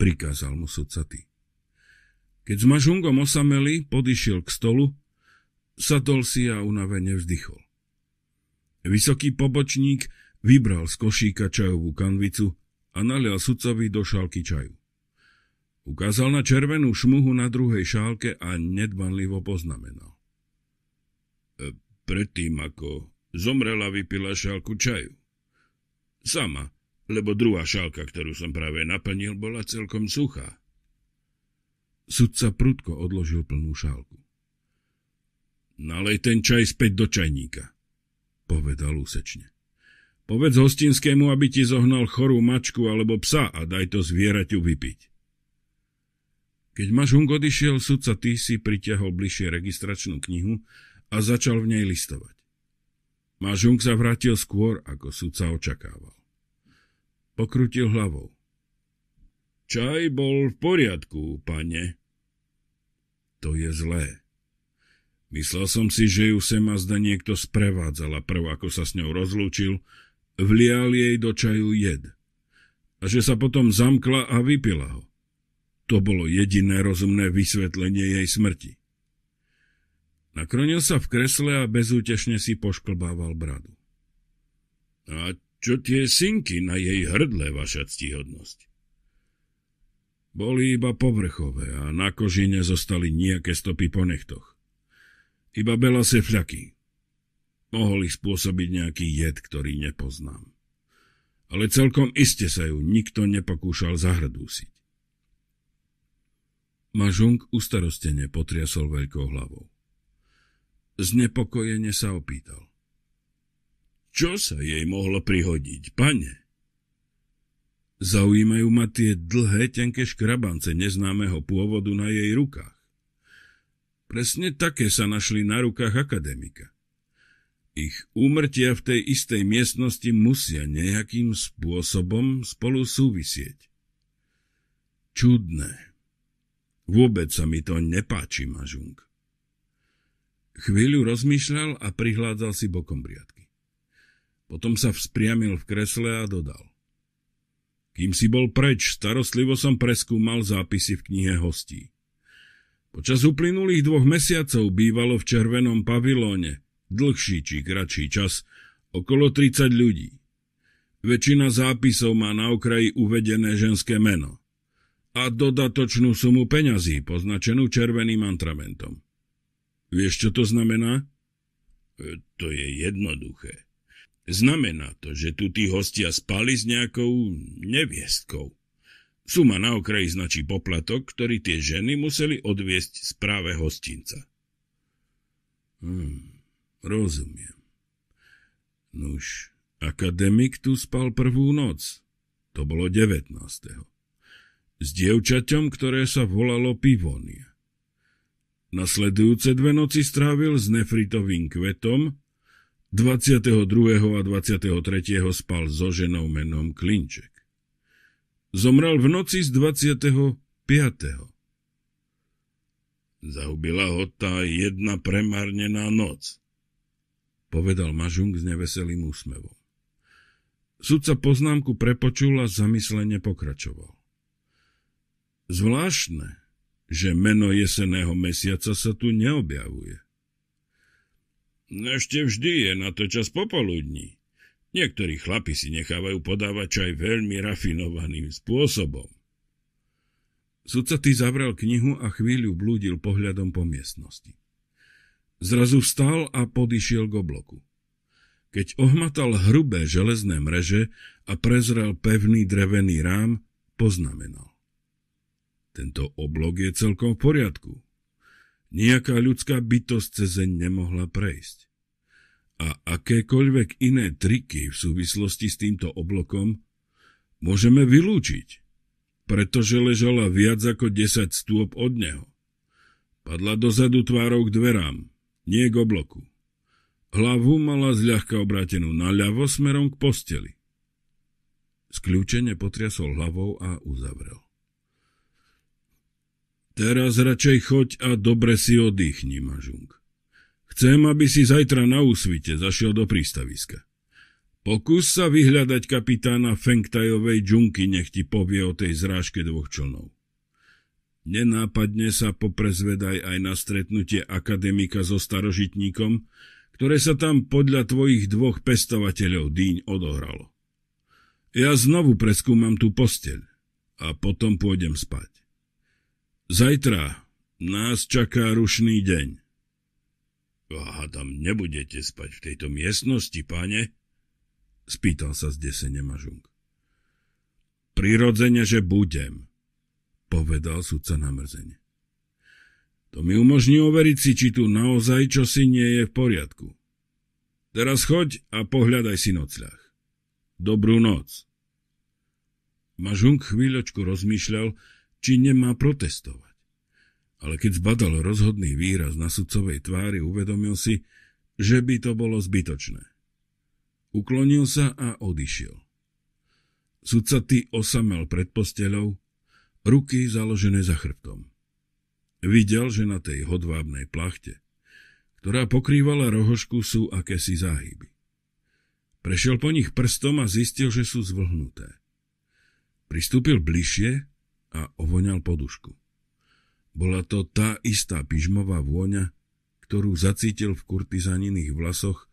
prikázal mu sudcaty. Keď s mažungom osameli, podišiel k stolu, sadol si a unavene vzdychol. Vysoký pobočník vybral z košíka čajovú kanvicu, a nalial sudcovi do šálky čaju. Ukázal na červenú šmuhu na druhej šálke a nedbanlivo poznamenal. E, predtým, ako zomrela, vypila šálku čaju. Sama, lebo druhá šálka, ktorú som práve naplnil, bola celkom suchá. Sudca prudko odložil plnú šálku. Nalej ten čaj späť do čajníka, povedal úsečne. Povedz hostinskému, aby ti zohnal chorú mačku alebo psa a daj to zvieraťu vypiť. Keď Mažung odišiel, sudca Týsi pritiahol bližšie registračnú knihu a začal v nej listovať. Mažung sa vrátil skôr, ako sudca očakával. Pokrutil hlavou. Čaj bol v poriadku, pane. To je zlé. Myslel som si, že ju sem zda niekto sprevádzal a prv, ako sa s ňou rozlúčil, vlial jej do čaju jed a že sa potom zamkla a vypila ho. To bolo jediné rozumné vysvetlenie jej smrti. Nakronil sa v kresle a bezútešne si pošklbával bradu. A čo tie synky na jej hrdle, vaša ctihodnosť? Boli iba povrchové a na kožine zostali nejaké stopy po nechtoch. Iba bela se fľaky mohol spôsobiť nejaký jed, ktorý nepoznám. Ale celkom iste sa ju nikto nepokúšal zahrdúsiť. Mažung ustarostene potriasol veľkou hlavou. Znepokojene sa opýtal. Čo sa jej mohlo prihodiť, pane? Zaujímajú ma tie dlhé, tenké škrabance neznámeho pôvodu na jej rukách. Presne také sa našli na rukách akademika. Ich úmrtia v tej istej miestnosti musia nejakým spôsobom spolu súvisieť. Čudné. Vôbec sa mi to nepáči, Mažung. Chvíľu rozmýšľal a prihládzal si bokom briadky. Potom sa vzpriamil v kresle a dodal. Kým si bol preč, starostlivo som preskúmal zápisy v knihe hostí. Počas uplynulých dvoch mesiacov bývalo v červenom pavilóne, dlhší či kratší čas, okolo 30 ľudí. Väčšina zápisov má na okraji uvedené ženské meno a dodatočnú sumu peňazí poznačenú červeným antramentom. Vieš, čo to znamená? E, to je jednoduché. Znamená to, že tu tí hostia spali s nejakou neviestkou. Suma na okraji značí poplatok, ktorý tie ženy museli odviesť z práve hostinca. Hmm. Rozumiem. Nuž, akademik tu spal prvú noc. To bolo 19. S dievčaťom, ktoré sa volalo Pivonia. Nasledujúce dve noci strávil s nefritovým kvetom, 22. a 23. spal so ženou menom Klinček. Zomrel v noci z 25. Zahubila ho tá jedna premárnená noc povedal Mažung s neveselým úsmevom. Sudca poznámku prepočul a zamyslene pokračoval. Zvláštne, že meno jeseného mesiaca sa tu neobjavuje. Ešte vždy je na to čas popoludní. Niektorí chlapi si nechávajú podávať čaj veľmi rafinovaným spôsobom. Sudca ty zavrel knihu a chvíľu blúdil pohľadom po miestnosti. Zrazu vstal a podišiel k obloku. Keď ohmatal hrubé železné mreže a prezrel pevný drevený rám, poznamenal. Tento oblok je celkom v poriadku. Nijaká ľudská bytosť cezeň nemohla prejsť. A akékoľvek iné triky v súvislosti s týmto oblokom môžeme vylúčiť, pretože ležala viac ako 10 stôp od neho. Padla dozadu tvárou k dverám, nie k obloku. Hlavu mala zľahka obrátenú naľavo smerom k posteli. Skľúčene potriasol hlavou a uzavrel. Teraz radšej choď a dobre si oddychni, Mažung. Chcem, aby si zajtra na úsvite zašiel do prístaviska. Pokus sa vyhľadať kapitána Fengtajovej džunky, nech ti povie o tej zrážke dvoch člnov. Nenápadne sa poprezvedaj aj na stretnutie akademika so starožitníkom, ktoré sa tam podľa tvojich dvoch pestovateľov dýň odohralo. Ja znovu preskúmam tú posteľ a potom pôjdem spať. Zajtra nás čaká rušný deň. Aha, tam nebudete spať v tejto miestnosti, pane? Spýtal sa zdesene Mažung. Prirodzene, že budem, povedal sudca na mrzeň. To mi umožní overiť si, či tu naozaj čosi nie je v poriadku. Teraz choď a pohľadaj si nocľah. Dobrú noc. Mažung chvíľočku rozmýšľal, či nemá protestovať. Ale keď zbadal rozhodný výraz na sudcovej tvári, uvedomil si, že by to bolo zbytočné. Uklonil sa a odišiel. Sudca ty osamel pred posteľou, ruky založené za chrbtom. Videl, že na tej hodvábnej plachte, ktorá pokrývala rohošku, sú akési záhyby. Prešiel po nich prstom a zistil, že sú zvlhnuté. Pristúpil bližšie a ovoňal podušku. Bola to tá istá pyžmová vôňa, ktorú zacítil v kurtizaniných vlasoch,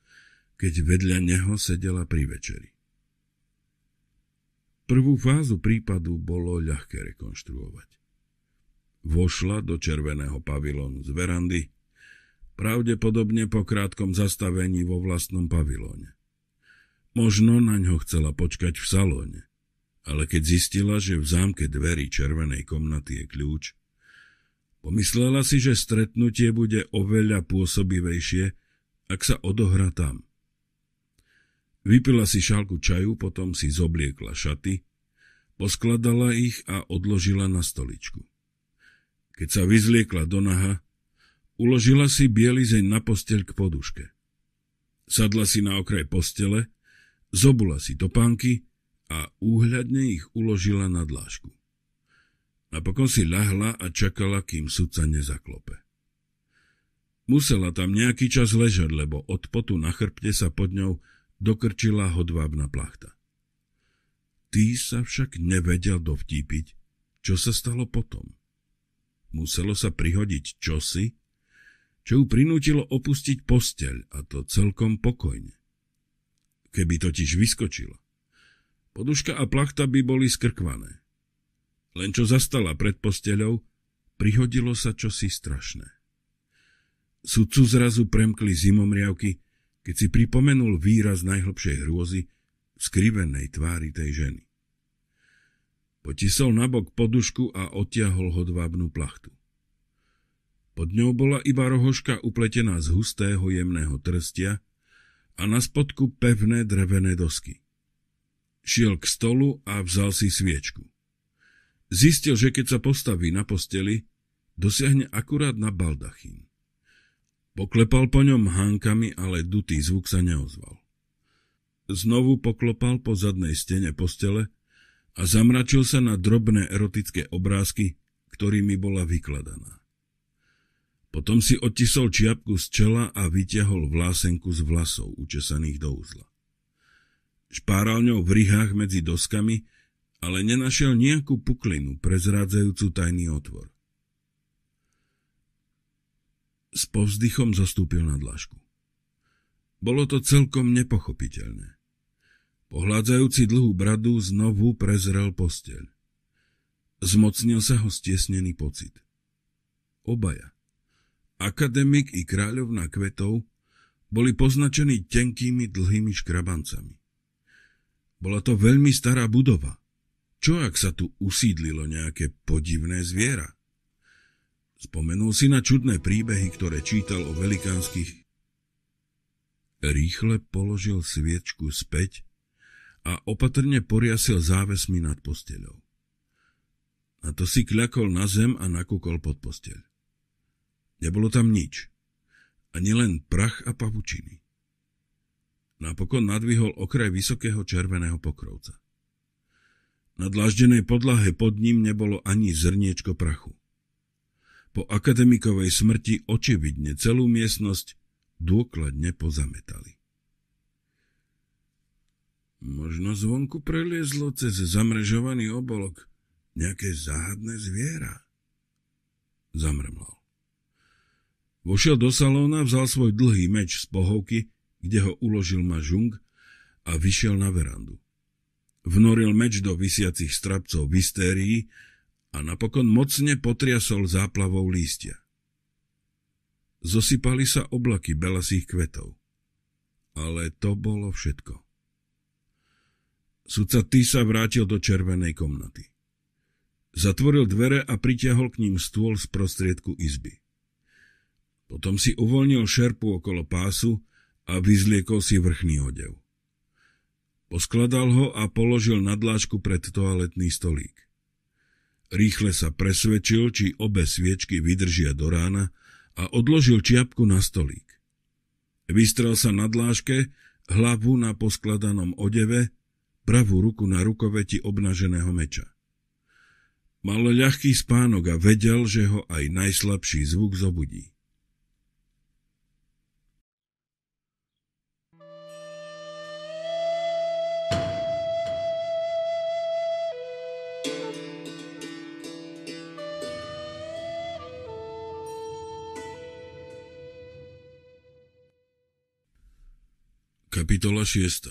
keď vedľa neho sedela pri večeri. Prvú fázu prípadu bolo ľahké rekonštruovať. Vošla do červeného pavilónu z verandy, pravdepodobne po krátkom zastavení vo vlastnom pavilóne. Možno na ňo chcela počkať v salóne, ale keď zistila, že v zámke dverí červenej komnaty je kľúč, pomyslela si, že stretnutie bude oveľa pôsobivejšie, ak sa odohrá tam – Vypila si šálku čaju, potom si zobliekla šaty, poskladala ich a odložila na stoličku. Keď sa vyzliekla do naha, uložila si bielizeň na posteľ k poduške. Sadla si na okraj postele, zobula si topánky a úhľadne ich uložila na dlášku. Napokon si ľahla a čakala, kým sudca nezaklope. Musela tam nejaký čas ležať, lebo od potu na chrbte sa pod ňou dokrčila ho dvábna plachta. Ty sa však nevedel dovtípiť, čo sa stalo potom. Muselo sa prihodiť čosi, čo ju prinútilo opustiť posteľ, a to celkom pokojne. Keby totiž vyskočila. Poduška a plachta by boli skrkvané. Len čo zastala pred posteľou, prihodilo sa čosi strašné. Sudcu zrazu premkli zimomriavky, keď si pripomenul výraz najhlbšej hrôzy v skrivenej tvári tej ženy. Potisol nabok podušku a odtiahol hodvábnú plachtu. Pod ňou bola iba rohoška upletená z hustého jemného trstia a na spodku pevné drevené dosky. Šiel k stolu a vzal si sviečku. Zistil, že keď sa postaví na posteli, dosiahne akurát na baldachín. Poklepal po ňom hánkami, ale dutý zvuk sa neozval. Znovu poklopal po zadnej stene postele a zamračil sa na drobné erotické obrázky, ktorými bola vykladaná. Potom si odtisol čiapku z čela a vyťahol vlásenku z vlasov učesaných do úzla. Špáral ňou v rihách medzi doskami, ale nenašiel nejakú puklinu prezrádzajúcu tajný otvor. S povzdychom zostúpil na dlažku. Bolo to celkom nepochopiteľné. Pohľadzajúci dlhú bradu znovu prezrel posteľ. Zmocnil sa ho stiesnený pocit. Obaja, akademik i kráľovná kvetov, boli poznačení tenkými dlhými škrabancami. Bola to veľmi stará budova. Čo ak sa tu usídlilo nejaké podivné zviera? Spomenul si na čudné príbehy, ktoré čítal o velikánskych. Rýchle položil sviečku späť a opatrne poriasil závesmi nad posteľou. A to si kľakol na zem a nakúkol pod posteľ. Nebolo tam nič. Ani len prach a pavučiny. Napokon nadvihol okraj vysokého červeného pokrovca. Na dlaždenej podlahe pod ním nebolo ani zrniečko prachu. Po akademikovej smrti očividne celú miestnosť dôkladne pozametali. Možno zvonku preliezlo cez zamrežovaný obolok nejaké záhadné zviera. Zamrmlal. Vošiel do salóna, vzal svoj dlhý meč z pohovky, kde ho uložil mažung a vyšiel na verandu. Vnoril meč do vysiacich strapcov v a napokon mocne potriasol záplavou lístia. Zosypali sa oblaky belasých kvetov. Ale to bolo všetko. Sudca Ty sa vrátil do červenej komnaty. Zatvoril dvere a pritiahol k ním stôl z prostriedku izby. Potom si uvoľnil šerpu okolo pásu a vyzliekol si vrchný odev. Poskladal ho a položil na dláčku pred toaletný stolík. Rýchle sa presvedčil, či obe sviečky vydržia do rána a odložil čiapku na stolík. Vystrel sa na dláške, hlavu na poskladanom odeve, pravú ruku na rukoveti obnaženého meča. Mal ľahký spánok a vedel, že ho aj najslabší zvuk zobudí. Kapitola 6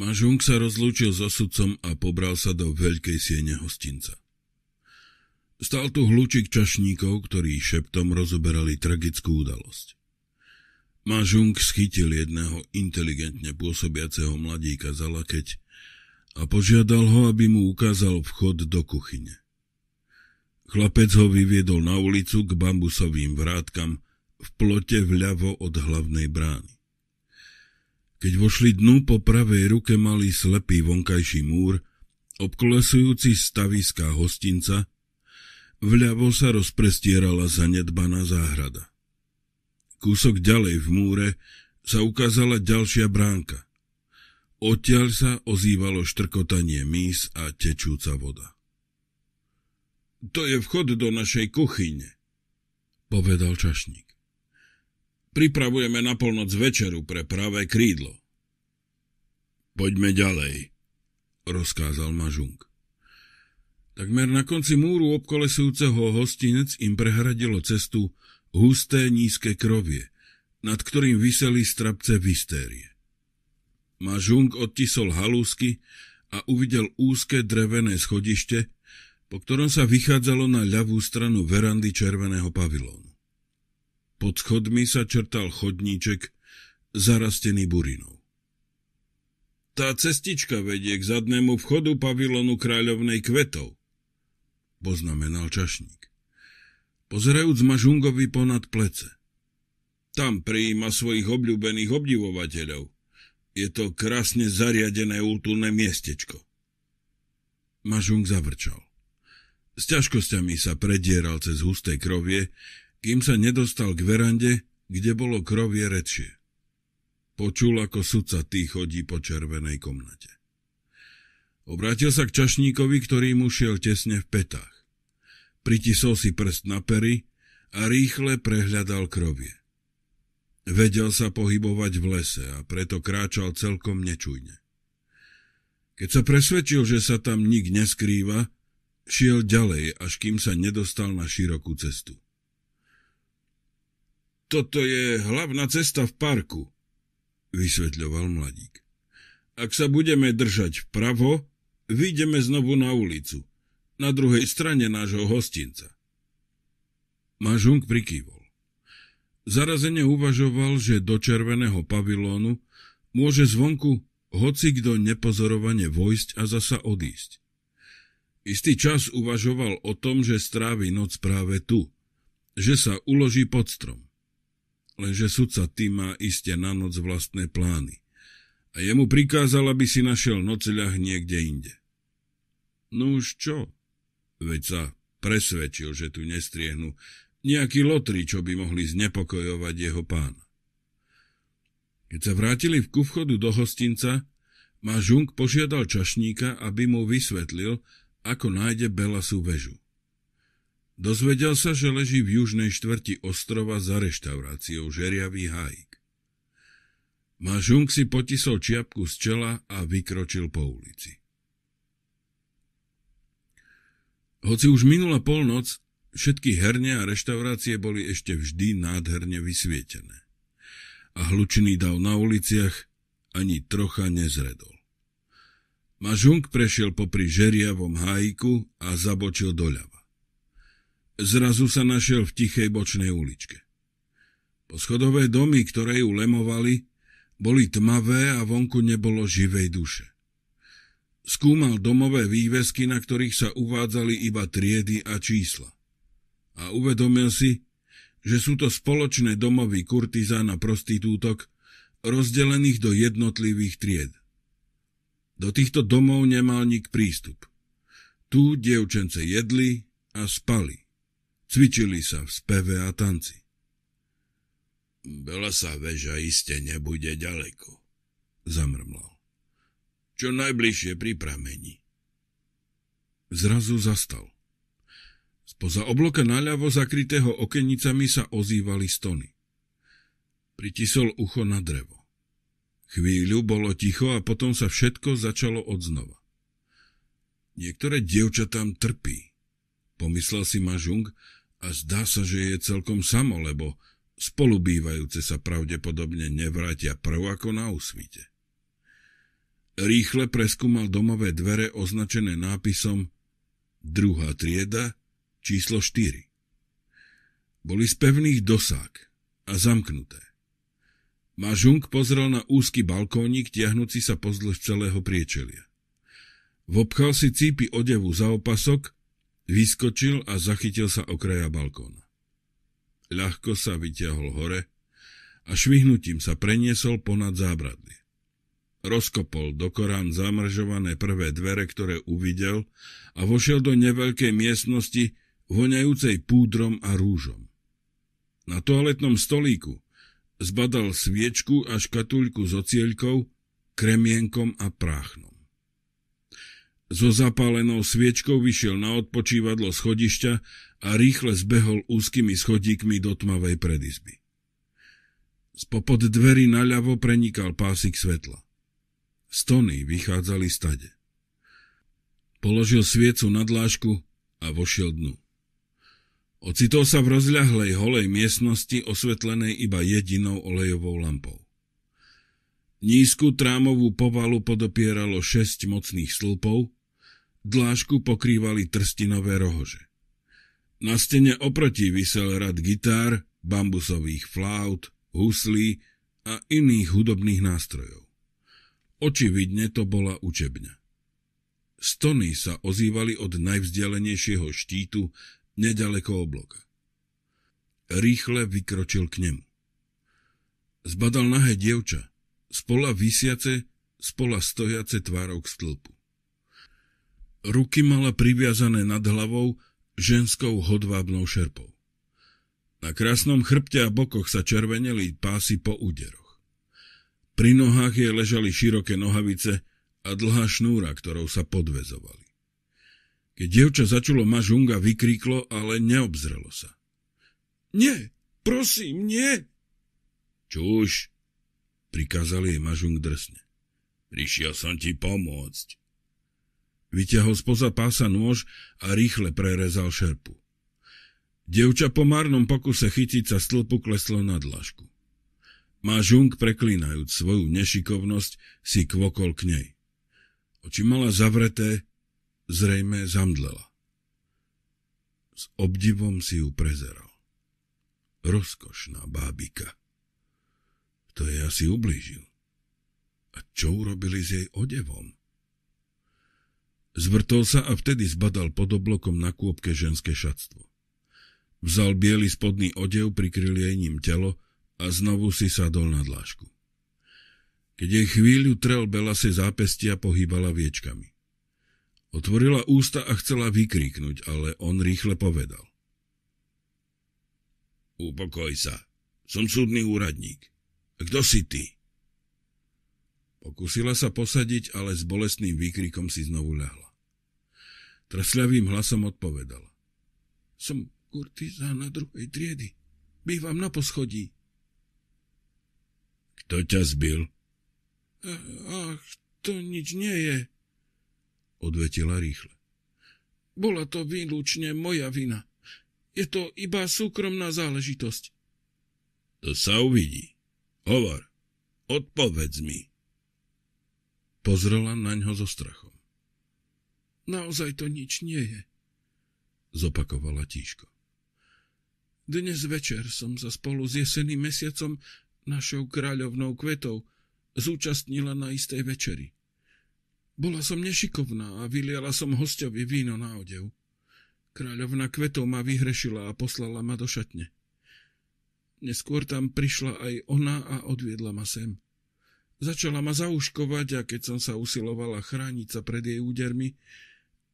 Mažung sa rozlúčil so sudcom a pobral sa do veľkej siene hostinca. Stal tu hľúčik čašníkov, ktorí šeptom rozoberali tragickú udalosť. Mažung schytil jedného inteligentne pôsobiaceho mladíka za lakeť a požiadal ho, aby mu ukázal vchod do kuchyne. Chlapec ho vyviedol na ulicu k bambusovým vrátkam v plote vľavo od hlavnej brány. Keď vošli dnu, po pravej ruke mali slepý vonkajší múr, obklesujúci staviská hostinca, vľavo sa rozprestierala zanedbaná záhrada. Kúsok ďalej v múre sa ukázala ďalšia bránka. Odtiaľ sa ozývalo štrkotanie mís a tečúca voda. To je vchod do našej kuchyne, povedal čašník. Pripravujeme na polnoc večeru pre pravé krídlo. Poďme ďalej, rozkázal Mažung. Takmer na konci múru obkolesujúceho hostinec im prehradilo cestu husté nízke krovie, nad ktorým vyseli strapce vystérie. Mažung odtisol halúsky a uvidel úzke drevené schodište, po ktorom sa vychádzalo na ľavú stranu verandy červeného pavilónu. Pod schodmi sa črtal chodníček, zarastený burinou. Tá cestička vedie k zadnému vchodu pavilonu kráľovnej kvetov, poznamenal čašník. Pozerajúc Mažungovi ponad plece. Tam prijíma svojich obľúbených obdivovateľov. Je to krásne zariadené útulné miestečko. Mažung zavrčal. S ťažkosťami sa predieral cez husté krovie, kým sa nedostal k verande, kde bolo krovie rečie. Počul, ako sudca tý chodí po červenej komnate. Obrátil sa k čašníkovi, ktorý mu šiel tesne v petách. Pritisol si prst na pery a rýchle prehľadal krovie. Vedel sa pohybovať v lese a preto kráčal celkom nečujne. Keď sa presvedčil, že sa tam nik neskrýva, šiel ďalej, až kým sa nedostal na širokú cestu. Toto je hlavná cesta v parku, vysvetľoval mladík. Ak sa budeme držať vpravo, vyjdeme znovu na ulicu, na druhej strane nášho hostinca. Mažung prikývol. Zarazene uvažoval, že do červeného pavilónu môže zvonku hoci kto nepozorovane vojsť a zasa odísť. Istý čas uvažoval o tom, že strávi noc práve tu, že sa uloží pod strom lenže sudca tým má iste na noc vlastné plány a jemu prikázal, aby si našiel nocľah niekde inde. No už čo? Veď sa presvedčil, že tu nestriehnú nejaký lotri, čo by mohli znepokojovať jeho pána. Keď sa vrátili v kufchodu do hostinca, ma Žung požiadal čašníka, aby mu vysvetlil, ako nájde Belasu väžu. Dozvedel sa, že leží v južnej štvrti ostrova za reštauráciou Žeriavý hajk. Mažung si potisol čiapku z čela a vykročil po ulici. Hoci už minula polnoc, všetky herne a reštaurácie boli ešte vždy nádherne vysvietené. A hlučný dav na uliciach ani trocha nezredol. Mažung prešiel popri žeriavom hajku a zabočil doľava. Zrazu sa našiel v tichej bočnej uličke. Poschodové domy, ktoré ju lemovali, boli tmavé a vonku nebolo živej duše. Skúmal domové vývesky, na ktorých sa uvádzali iba triedy a čísla. A uvedomil si, že sú to spoločné domovy kurtizán a prostitútok, rozdelených do jednotlivých tried. Do týchto domov nemal nik prístup. Tu dievčence jedli a spali. Cvičili sa v speve a tanci. Bela sa väža iste nebude ďaleko, zamrmlal. Čo najbližšie pri pramení. Zrazu zastal. Spoza obloka naľavo zakrytého okenicami sa ozývali stony. Pritisol ucho na drevo. Chvíľu bolo ticho a potom sa všetko začalo odznova. Niektoré dievča tam trpí, pomyslel si Mažung a zdá sa, že je celkom samo, lebo spolubývajúce sa pravdepodobne nevrátia prv ako na úsvite. Rýchle preskúmal domové dvere označené nápisom druhá trieda, číslo 4. Boli z pevných dosák a zamknuté. Mažung pozrel na úzky balkónik, tiahnúci sa pozdĺž celého priečelia. Vobchal si cípy odevu za opasok Vyskočil a zachytil sa okraja balkóna. Ľahko sa vyťahol hore a švihnutím sa preniesol ponad zábradlie. Rozkopol do korán zamržované prvé dvere, ktoré uvidel a vošiel do neveľkej miestnosti, voňajúcej púdrom a rúžom. Na toaletnom stolíku zbadal sviečku a škatuľku s ocieľkou, kremienkom a práchnom. So zapálenou sviečkou vyšiel na odpočívadlo schodišťa a rýchle zbehol úzkými schodíkmi do tmavej predizby. Spopod dverí naľavo prenikal pásik svetla. Stony vychádzali stade. Položil sviecu na dlášku a vošiel dnu. Ocitol sa v rozľahlej holej miestnosti osvetlenej iba jedinou olejovou lampou. Nízku trámovú povalu podopieralo šesť mocných slupov, Dlášku pokrývali trstinové rohože. Na stene oproti vysel rad gitár, bambusových flaut, huslí a iných hudobných nástrojov. Očividne to bola učebňa. Stony sa ozývali od najvzdialenejšieho štítu nedaleko obloka. Rýchle vykročil k nemu. Zbadal nahé dievča, spola vysiace, spola stojace tvárov k stĺpu. Ruky mala priviazané nad hlavou ženskou hodvábnou šerpou. Na krásnom chrbte a bokoch sa červeneli pásy po úderoch. Pri nohách jej ležali široké nohavice a dlhá šnúra, ktorou sa podvezovali. Keď dievča začulo mažunga, vykríklo, ale neobzrelo sa. Nie, prosím, nie! Čuž, prikázali jej mažung drsne. Prišiel som ti pomôcť. Vyťahol spoza pása nôž a rýchle prerezal šerpu. Devča po marnom pokuse chytiť sa stĺpu kleslo na dlažku. žung preklínajúc svoju nešikovnosť, si kvokol k nej. Oči mala zavreté, zrejme zamdlela. S obdivom si ju prezeral. Rozkošná bábika. To je asi ublížil. A čo urobili s jej odevom? Zvrtol sa a vtedy zbadal pod oblokom na kôpke ženské šatstvo. Vzal biely spodný odev, prikryl jej ním telo a znovu si sadol na dlášku. Keď jej chvíľu trel belasej zápestia, pohýbala viečkami. Otvorila ústa a chcela vykríknuť, ale on rýchle povedal. Upokoj sa, som súdny úradník. Kto si ty? Pokúsila sa posadiť, ale s bolestným výkrikom si znovu ľahla. Trsľavým hlasom odpovedala. Som na druhej triedy. Bývam na poschodí. Kto ťa zbil? E, ach, to nič nie je, odvetila rýchle. Bola to výlučne moja vina. Je to iba súkromná záležitosť. To sa uvidí. Hovor, odpovedz mi. Pozrela na ňo zo strachu. Naozaj to nič nie je, zopakovala tíško. Dnes večer som sa spolu s jeseným mesiacom našou kráľovnou kvetou zúčastnila na istej večeri. Bola som nešikovná a vyliala som hostovi víno na odev. Kráľovna kvetov ma vyhrešila a poslala ma do šatne. Neskôr tam prišla aj ona a odviedla ma sem. Začala ma zauškovať a keď som sa usilovala chrániť sa pred jej údermi,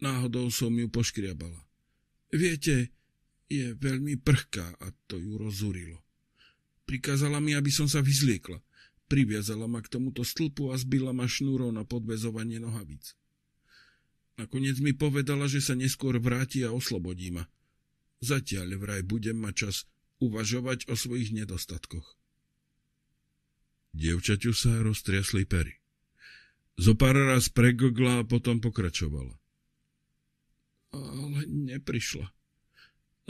náhodou som ju poškriabala. Viete, je veľmi prchká a to ju rozúrilo. Prikázala mi, aby som sa vyzliekla. Priviazala ma k tomuto stĺpu a zbila ma šnúrou na podvezovanie nohavíc. Nakoniec mi povedala, že sa neskôr vráti a oslobodí ma. Zatiaľ vraj budem mať čas uvažovať o svojich nedostatkoch. Dievčaťu sa roztriasli pery. Zopár raz pregogla a potom pokračovala ale neprišla.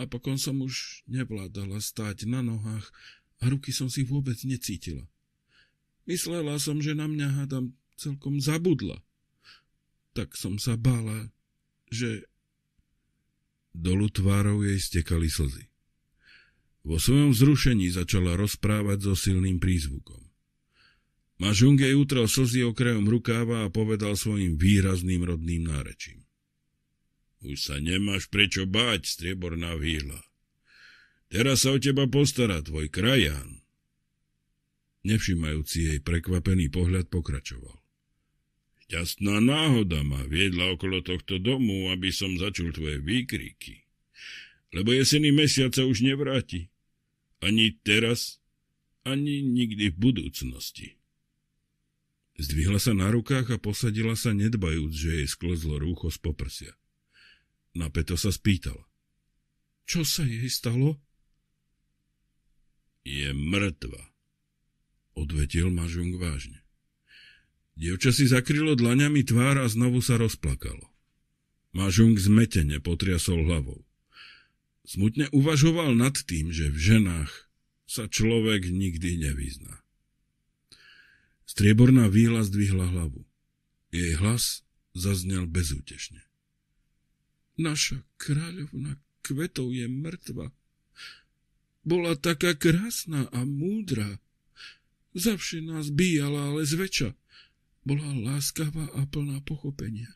Napokon som už nevládala stáť na nohách a ruky som si vôbec necítila. Myslela som, že na mňa hádam celkom zabudla. Tak som sa bála, že... Dolu tvárov jej stekali slzy. Vo svojom vzrušení začala rozprávať so silným prízvukom. Mažung jej utrel slzy okrajom rukáva a povedal svojim výrazným rodným nárečím. Už sa nemáš prečo báť, strieborná výhla. Teraz sa o teba postará tvoj krajan. Nevšimajúci jej prekvapený pohľad pokračoval. Šťastná náhoda ma viedla okolo tohto domu, aby som začul tvoje výkriky. Lebo jesený mesiac sa už nevráti. Ani teraz, ani nikdy v budúcnosti. Zdvihla sa na rukách a posadila sa nedbajúc, že jej sklzlo rúcho z poprsia. Napeto sa spýtala. Čo sa jej stalo? Je mŕtva, odvetil Mažung vážne. Dievča si zakrylo dlaňami tvár a znovu sa rozplakalo. Mažung zmetene potriasol hlavou. Smutne uvažoval nad tým, že v ženách sa človek nikdy nevyzná. Strieborná víla zdvihla hlavu. Jej hlas zaznel bezútešne. Naša kráľovna kvetov je mŕtva. Bola taká krásna a múdra. Zavši nás bíjala, ale zväčša. Bola láskavá a plná pochopenia.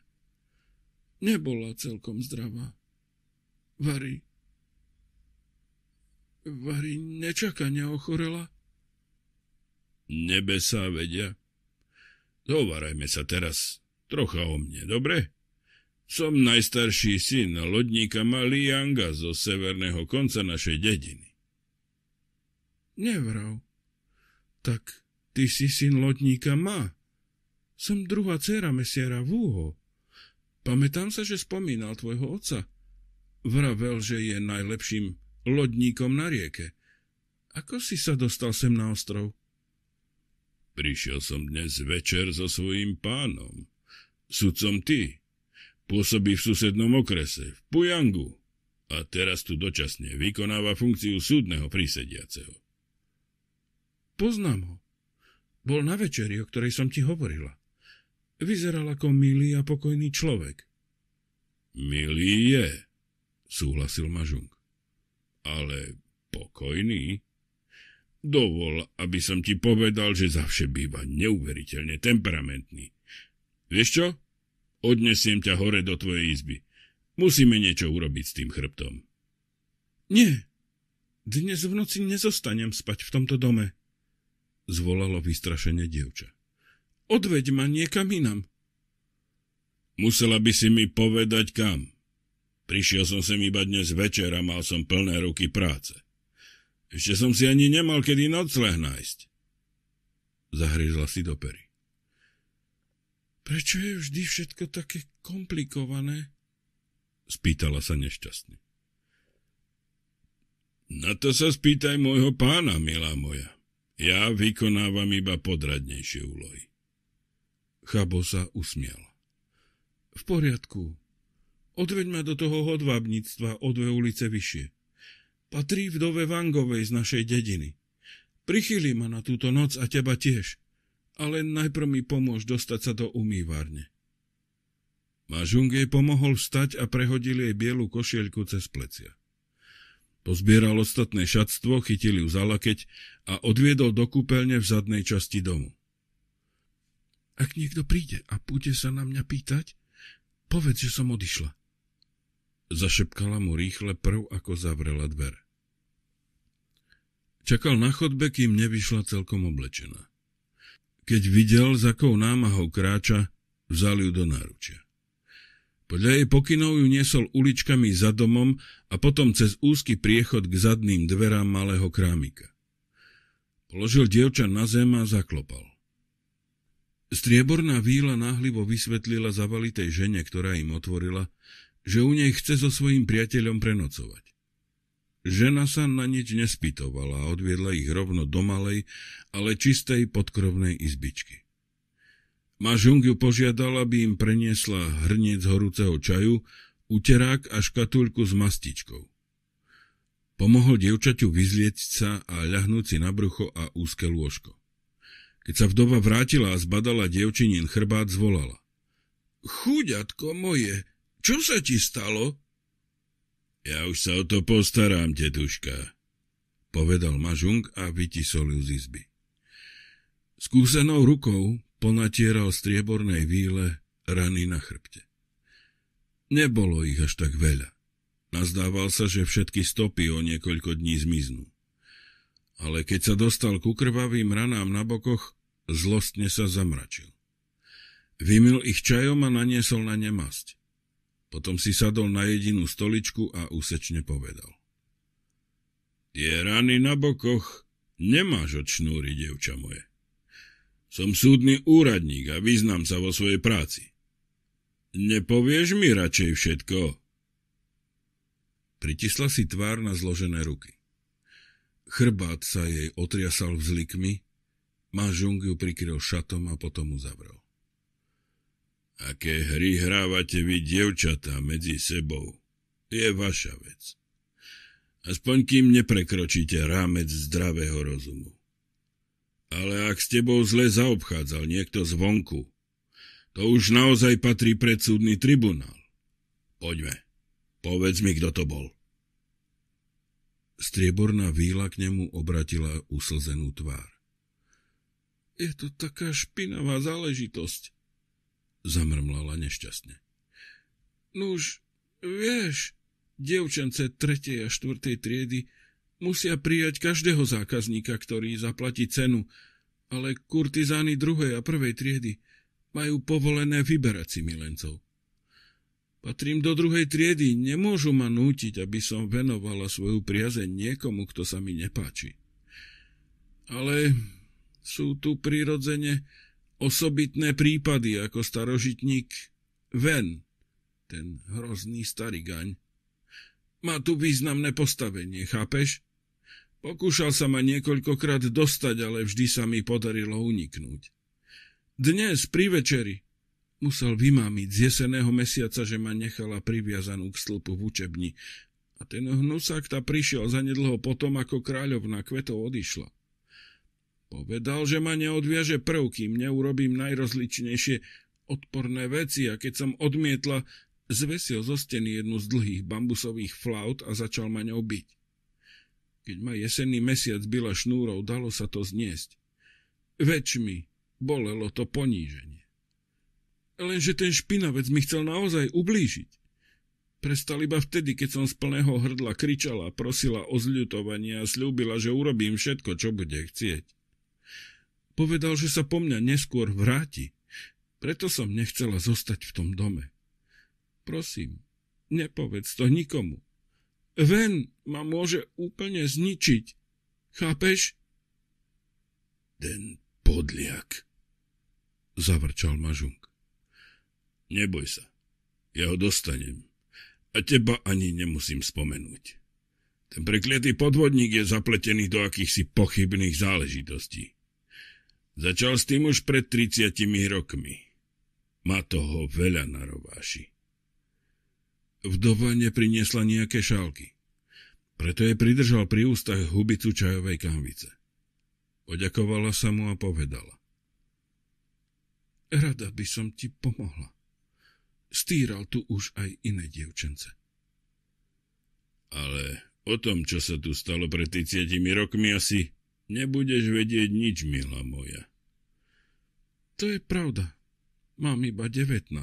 Nebola celkom zdravá. Vary. Vary nečakane ochorela? Nebesá vedia. Dovarajme sa teraz trocha o mne, dobre? Som najstarší syn lodníka Malianga zo severného konca našej dediny. Nevrav. Tak ty si syn lodníka Ma. Som druhá dcera mesiera Vúho. Pamätám sa, že spomínal tvojho otca. Vravel, že je najlepším lodníkom na rieke. Ako si sa dostal sem na ostrov? Prišiel som dnes večer so svojím pánom. Sudcom ty, Pôsobí v susednom okrese, v Pujangu a teraz tu dočasne vykonáva funkciu súdneho prísediaceho. Poznám ho. Bol na večeri, o ktorej som ti hovorila. Vyzeral ako milý a pokojný človek. Milý je, súhlasil Mažung. Ale pokojný? Dovol, aby som ti povedal, že vše býva neuveriteľne temperamentný. Vieš čo? Odnesiem ťa hore do tvojej izby. Musíme niečo urobiť s tým chrbtom. Nie, dnes v noci nezostanem spať v tomto dome, zvolalo vystrašenie dievča. Odveď ma niekam inam. Musela by si mi povedať kam. Prišiel som sem iba dnes večer a mal som plné ruky práce. Ešte som si ani nemal kedy nocleh nájsť. Zahryzla si do pery. Prečo je vždy všetko také komplikované? Spýtala sa nešťastne. Na to sa spýtaj môjho pána, milá moja. Ja vykonávam iba podradnejšie úlohy. Chabo sa usmiala. V poriadku. Odveď ma do toho hodvábnictva o dve ulice vyššie. Patrí vdove Vangovej z našej dediny. Prichýli ma na túto noc a teba tiež ale najprv mi pomôž dostať sa do umývarne. Mažung jej pomohol vstať a prehodil jej bielu košielku cez plecia. Pozbieral ostatné šatstvo, chytil ju za lakeť a odviedol do kúpeľne v zadnej časti domu. Ak niekto príde a bude sa na mňa pýtať, povedz, že som odišla. Zašepkala mu rýchle prv, ako zavrela dvere. Čakal na chodbe, kým nevyšla celkom oblečená. Keď videl, za akou námahou kráča, vzal ju do náručia. Podľa jej pokynov ju niesol uličkami za domom a potom cez úzky priechod k zadným dverám malého krámika. Položil dievča na zem a zaklopal. Strieborná víla náhlivo vysvetlila zavalitej žene, ktorá im otvorila, že u nej chce so svojím priateľom prenocovať. Žena sa na nič nespýtovala a odviedla ich rovno do malej, ale čistej podkrovnej izbičky. Ma Žungiu požiadala, aby im preniesla hrniec horúceho čaju, uterák a škatulku s mastičkou. Pomohol dievčaťu vyzlieť sa a ľahnúť si na brucho a úzke lôžko. Keď sa vdova vrátila a zbadala dievčinin chrbát, zvolala. Chuďatko moje, čo sa ti stalo? Ja už sa o to postarám, tetuška, povedal Mažung a ju z izby. Skúsenou rukou ponatieral striebornej víle rany na chrbte. Nebolo ich až tak veľa. Nazdával sa, že všetky stopy o niekoľko dní zmiznú. Ale keď sa dostal ku krvavým ranám na bokoch, zlostne sa zamračil. Vymil ich čajom a naniesol na ne masť. Potom si sadol na jedinú stoličku a úsečne povedal. Tie rany na bokoch nemáš od šnúry, devča moje. Som súdny úradník a vyznám sa vo svojej práci. Nepovieš mi radšej všetko? Pritisla si tvár na zložené ruky. Chrbát sa jej otriasal vzlikmi, žung ju prikryl šatom a potom mu zavrel. Aké hry hrávate vy, dievčatá, medzi sebou, je vaša vec. Aspoň kým neprekročíte rámec zdravého rozumu. Ale ak s tebou zle zaobchádzal niekto zvonku, to už naozaj patrí pred súdny tribunál. Poďme, povedz mi, kto to bol. Strieborná víla k nemu obratila uslzenú tvár. Je to taká špinavá záležitosť, zamrmlala nešťastne. Nuž, vieš, dievčance 3. a štvrtej triedy musia prijať každého zákazníka, ktorý zaplatí cenu, ale kurtizány druhej a prvej triedy majú povolené vyberať si milencov. Patrím do druhej triedy, nemôžu ma nútiť, aby som venovala svoju priazeň niekomu, kto sa mi nepáči. Ale sú tu prirodzene osobitné prípady ako starožitník Ven, ten hrozný starý gaň. Má tu významné postavenie, chápeš? Pokúšal sa ma niekoľkokrát dostať, ale vždy sa mi podarilo uniknúť. Dnes, pri večeri, musel vymámiť z jeseného mesiaca, že ma nechala priviazanú k stĺpu v učebni. A ten hnusák ta prišiel zanedlho potom, ako kráľovna kvetov odišla. Povedal, že ma neodviaže prv, kým neurobím najrozličnejšie odporné veci a keď som odmietla, zvesil zo steny jednu z dlhých bambusových flaut a začal ma ňou byť. Keď ma jesenný mesiac byla šnúrov, dalo sa to zniesť. Več mi bolelo to poníženie. Lenže ten špinavec mi chcel naozaj ublížiť. Prestal iba vtedy, keď som z plného hrdla kričala, prosila o zľutovanie a slúbila, že urobím všetko, čo bude chcieť. Povedal, že sa po mňa neskôr vráti. Preto som nechcela zostať v tom dome. Prosím, nepovedz to nikomu. Ven ma môže úplne zničiť. Chápeš? Ten podliak, zavrčal Mažung. Neboj sa, ja ho dostanem. A teba ani nemusím spomenúť. Ten prekliatý podvodník je zapletený do akýchsi pochybných záležitostí. Začal s tým už pred 30 rokmi. Má toho veľa na rováši. Vdova nepriniesla nejaké šálky. Preto je pridržal pri ústach hubicu čajovej kahvice. Poďakovala sa mu a povedala. Rada by som ti pomohla. Stýral tu už aj iné dievčence. Ale o tom, čo sa tu stalo pred 30 rokmi, asi Nebudeš vedieť nič, milá moja. To je pravda. Mám iba 19.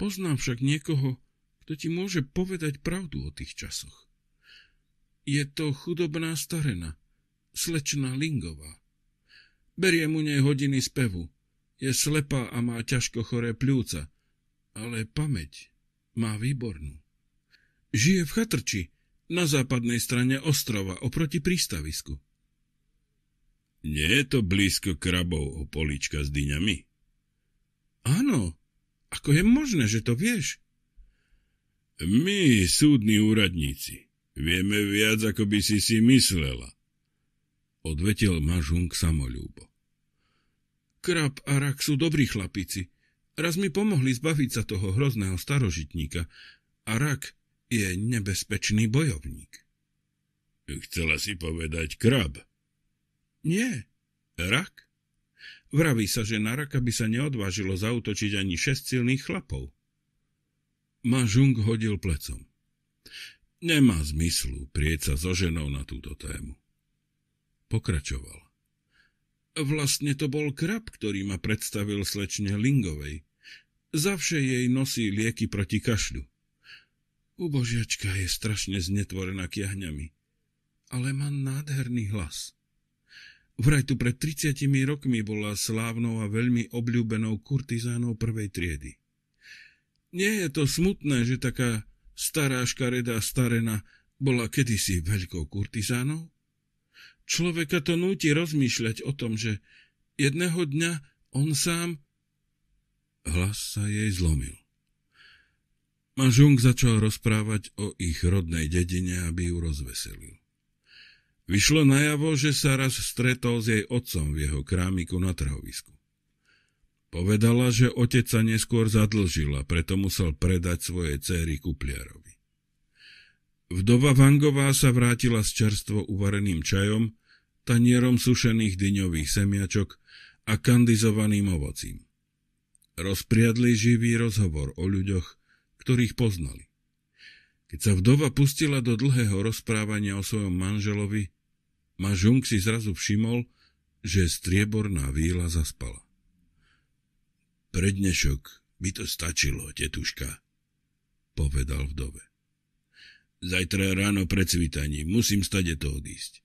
Poznám však niekoho, kto ti môže povedať pravdu o tých časoch. Je to chudobná starena, slečná Lingová. Berie mu nej hodiny spevu. Je slepá a má ťažko choré pľúca, ale pamäť má výbornú. Žije v chatrči, na západnej strane ostrova, oproti prístavisku. Nie je to blízko krabov o polička s dyňami? Áno, ako je možné, že to vieš? My, súdni úradníci, vieme viac, ako by si si myslela, odvetil Mažung samolúbo. Krab a rak sú dobrí chlapici. Raz mi pomohli zbaviť sa toho hrozného starožitníka a rak je nebezpečný bojovník. Chcela si povedať krab, nie, rak. Vraví sa, že na raka by sa neodvážilo zautočiť ani šest silných chlapov. Ma Žung hodil plecom. Nemá zmyslu prieť sa so ženou na túto tému. Pokračoval. Vlastne to bol krab, ktorý ma predstavil slečne Lingovej. Zavše jej nosí lieky proti kašľu. Ubožiačka je strašne znetvorená kiahňami, ale má nádherný hlas. Vraj tu pred 30 rokmi bola slávnou a veľmi obľúbenou kurtizánou prvej triedy. Nie je to smutné, že taká stará škaredá starena bola kedysi veľkou kurtizánou? Človeka to núti rozmýšľať o tom, že jedného dňa on sám... Hlas sa jej zlomil. Mažung začal rozprávať o ich rodnej dedine, aby ju rozveselil. Vyšlo najavo, že sa raz stretol s jej otcom v jeho krámiku na trhovisku. Povedala, že otec sa neskôr zadlžil a preto musel predať svoje céry kupliarovi. Vdova Vangová sa vrátila s čerstvo uvareným čajom, tanierom sušených dyňových semiačok a kandizovaným ovocím. Rozpriadli živý rozhovor o ľuďoch, ktorých poznali. Keď sa vdova pustila do dlhého rozprávania o svojom manželovi, Mažung si zrazu všimol, že strieborná víla zaspala. Prednešok by to stačilo, tetuška, povedal vdove. Zajtra ráno pred cvitaním musím stade to odísť.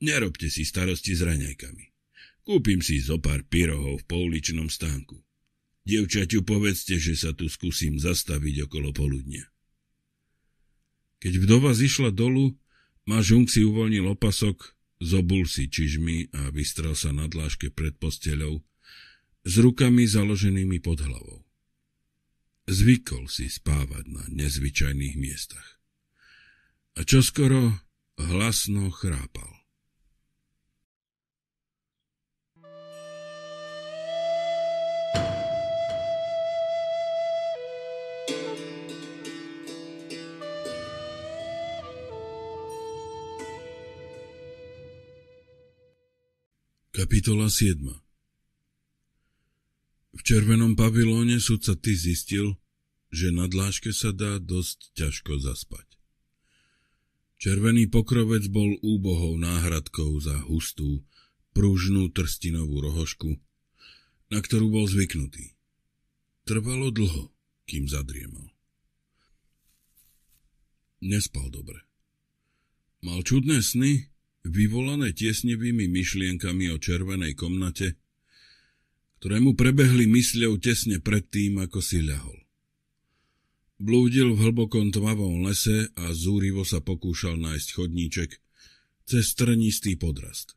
Nerobte si starosti s raňajkami. Kúpim si zo pár pyrohov v pouličnom stánku. Dievčaťu povedzte, že sa tu skúsim zastaviť okolo poludnia. Keď vdova zišla dolu, Mažung si uvoľnil opasok Zobul si čižmy a vystrel sa na dláške pred posteľou s rukami založenými pod hlavou. Zvykol si spávať na nezvyčajných miestach. A čoskoro hlasno chrápal. Kapitola 7 V červenom pavilóne sudca ty zistil, že na dláške sa dá dosť ťažko zaspať. Červený pokrovec bol úbohou náhradkou za hustú, prúžnú trstinovú rohošku, na ktorú bol zvyknutý. Trvalo dlho, kým zadriemal. Nespal dobre. Mal čudné sny, vyvolané tiesnevými myšlienkami o červenej komnate, ktorému prebehli mysľou tesne pred tým, ako si ľahol. Blúdil v hlbokom tmavom lese a zúrivo sa pokúšal nájsť chodníček cez trnistý podrast.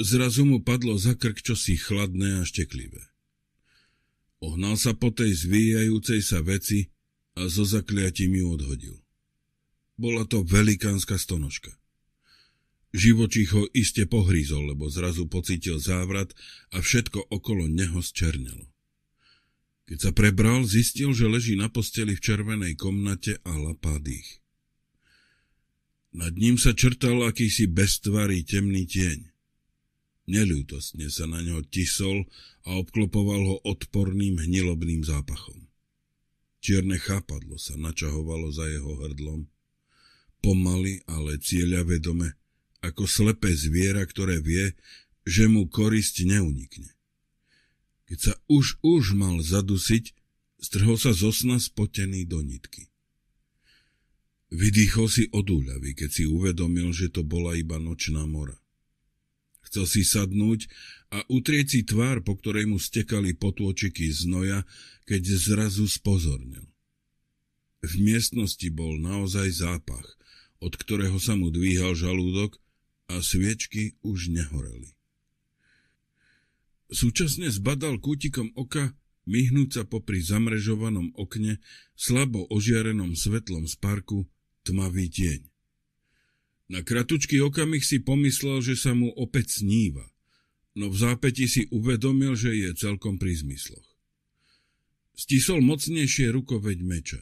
Zrazu mu padlo za krk čosi chladné a šteklivé. Ohnal sa po tej zvíjajúcej sa veci a zo zakliatím ju odhodil. Bola to velikánska stonožka ho iste pohrízol, lebo zrazu pocítil závrat a všetko okolo neho zčernelo. Keď sa prebral, zistil, že leží na posteli v červenej komnate a lapá dých. Nad ním sa črtal akýsi beztvarý temný tieň. Neľútostne sa na ňo tisol a obklopoval ho odporným hnilobným zápachom. Čierne chápadlo sa načahovalo za jeho hrdlom. Pomaly, ale cieľa vedome ako slepé zviera, ktoré vie, že mu korisť neunikne. Keď sa už už mal zadusiť, strhol sa zo sna spotený do nitky. Vydýchol si od úľavy, keď si uvedomil, že to bola iba nočná mora. Chcel si sadnúť a utrieť si tvár, po ktorej mu stekali potôčiky znoja, keď zrazu spozornil. V miestnosti bol naozaj zápach, od ktorého sa mu dvíhal žalúdok a sviečky už nehoreli. Súčasne zbadal kútikom oka myhnúca sa popri zamrežovanom okne, slabo ožiarenom svetlom z parku, tmavý tieň. Na kratučký okamih si pomyslel, že sa mu opäť sníva, no v zápäti si uvedomil, že je celkom pri zmysloch. Stisol mocnejšie rukoveď meča.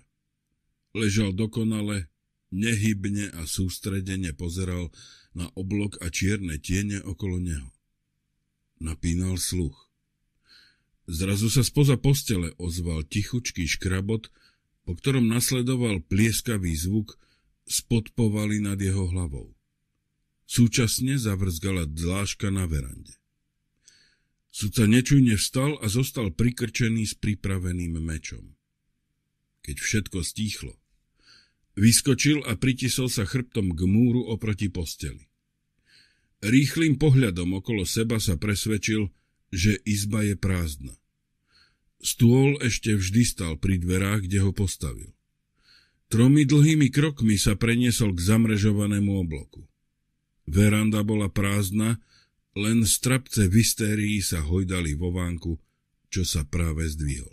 Ležal dokonale Nehybne a sústredene pozeral na oblok a čierne tiene okolo neho. Napínal sluch. Zrazu sa spoza postele ozval tichučký škrabot, po ktorom nasledoval plieskavý zvuk spod povaly nad jeho hlavou. Súčasne zavrzgala dláška na verande. Sudca nečujne vstal a zostal prikrčený s pripraveným mečom. Keď všetko stíchlo, Vyskočil a pritisol sa chrbtom k múru oproti posteli. Rýchlým pohľadom okolo seba sa presvedčil, že izba je prázdna. Stôl ešte vždy stal pri dverách, kde ho postavil. Tromi dlhými krokmi sa preniesol k zamrežovanému obloku. Veranda bola prázdna, len strapce v sa hojdali vo vánku, čo sa práve zdvihol.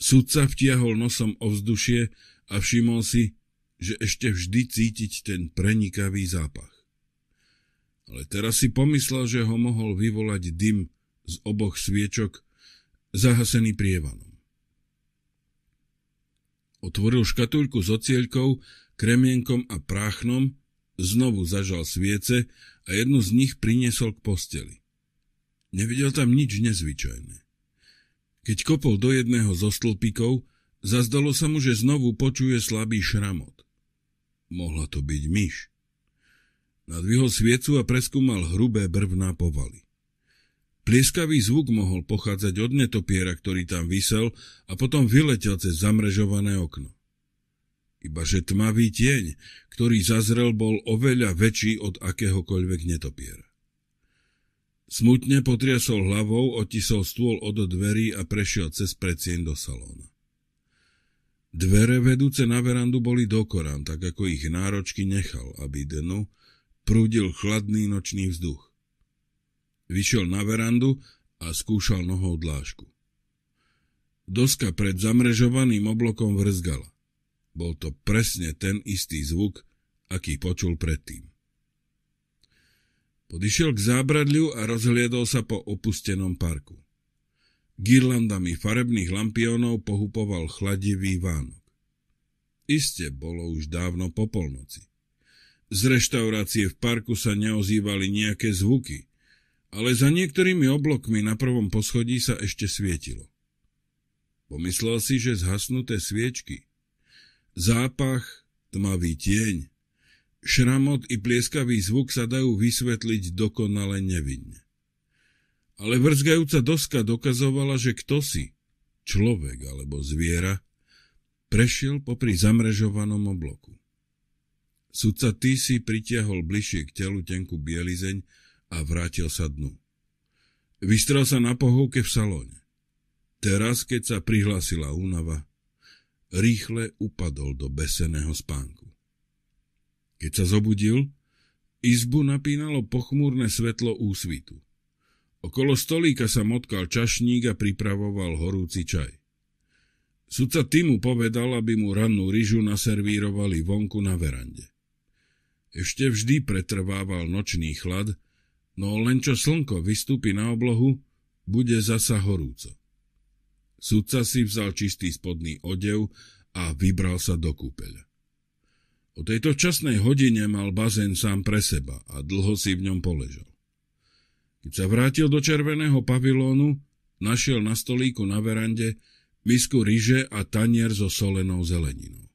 Sudca vtiahol nosom ovzdušie, a všimol si, že ešte vždy cítiť ten prenikavý zápach. Ale teraz si pomyslel, že ho mohol vyvolať dym z oboch sviečok, zahasený prievanom. Otvoril škatulku s ocieľkou, kremienkom a práchnom, znovu zažal sviece a jednu z nich priniesol k posteli. Nevidel tam nič nezvyčajné. Keď kopol do jedného zo stĺpikov, Zazdalo sa mu, že znovu počuje slabý šramot. Mohla to byť myš. Nadvihol sviecu a preskúmal hrubé brvná povaly. Plieskavý zvuk mohol pochádzať od netopiera, ktorý tam vysel a potom vyletel cez zamrežované okno. Ibaže tmavý tieň, ktorý zazrel, bol oveľa väčší od akéhokoľvek netopiera. Smutne potriasol hlavou, otisol stôl od dverí a prešiel cez predsien do salóna. Dvere vedúce na verandu boli dokorán, tak ako ich náročky nechal, aby dnu prúdil chladný nočný vzduch. Vyšiel na verandu a skúšal nohou dlážku. Doska pred zamrežovaným oblokom vrzgala. Bol to presne ten istý zvuk, aký počul predtým. Podišiel k zábradliu a rozhliedol sa po opustenom parku. Girlandami farebných lampiónov pohupoval chladivý Vánok. Iste bolo už dávno po polnoci. Z reštaurácie v parku sa neozývali nejaké zvuky, ale za niektorými oblokmi na prvom poschodí sa ešte svietilo. Pomyslel si, že zhasnuté sviečky, zápach, tmavý tieň, šramot i plieskavý zvuk sa dajú vysvetliť dokonale nevinne ale vrzgajúca doska dokazovala, že kto si, človek alebo zviera, prešiel popri zamrežovanom obloku. Sudca Tisi pritiahol bližšie k telu tenku bielizeň a vrátil sa dnu. Vystrel sa na pohovke v salóne. Teraz, keď sa prihlásila únava, rýchle upadol do beseného spánku. Keď sa zobudil, izbu napínalo pochmúrne svetlo úsvitu. Okolo stolíka sa motkal čašník a pripravoval horúci čaj. Sudca Timu povedal, aby mu rannú ryžu naservírovali vonku na verande. Ešte vždy pretrvával nočný chlad, no len čo slnko vystúpi na oblohu, bude zasa horúco. Sudca si vzal čistý spodný odev a vybral sa do kúpeľa. O tejto časnej hodine mal bazén sám pre seba a dlho si v ňom poležal. Keď sa vrátil do červeného pavilónu, našiel na stolíku na verande misku ryže a tanier so solenou zeleninou.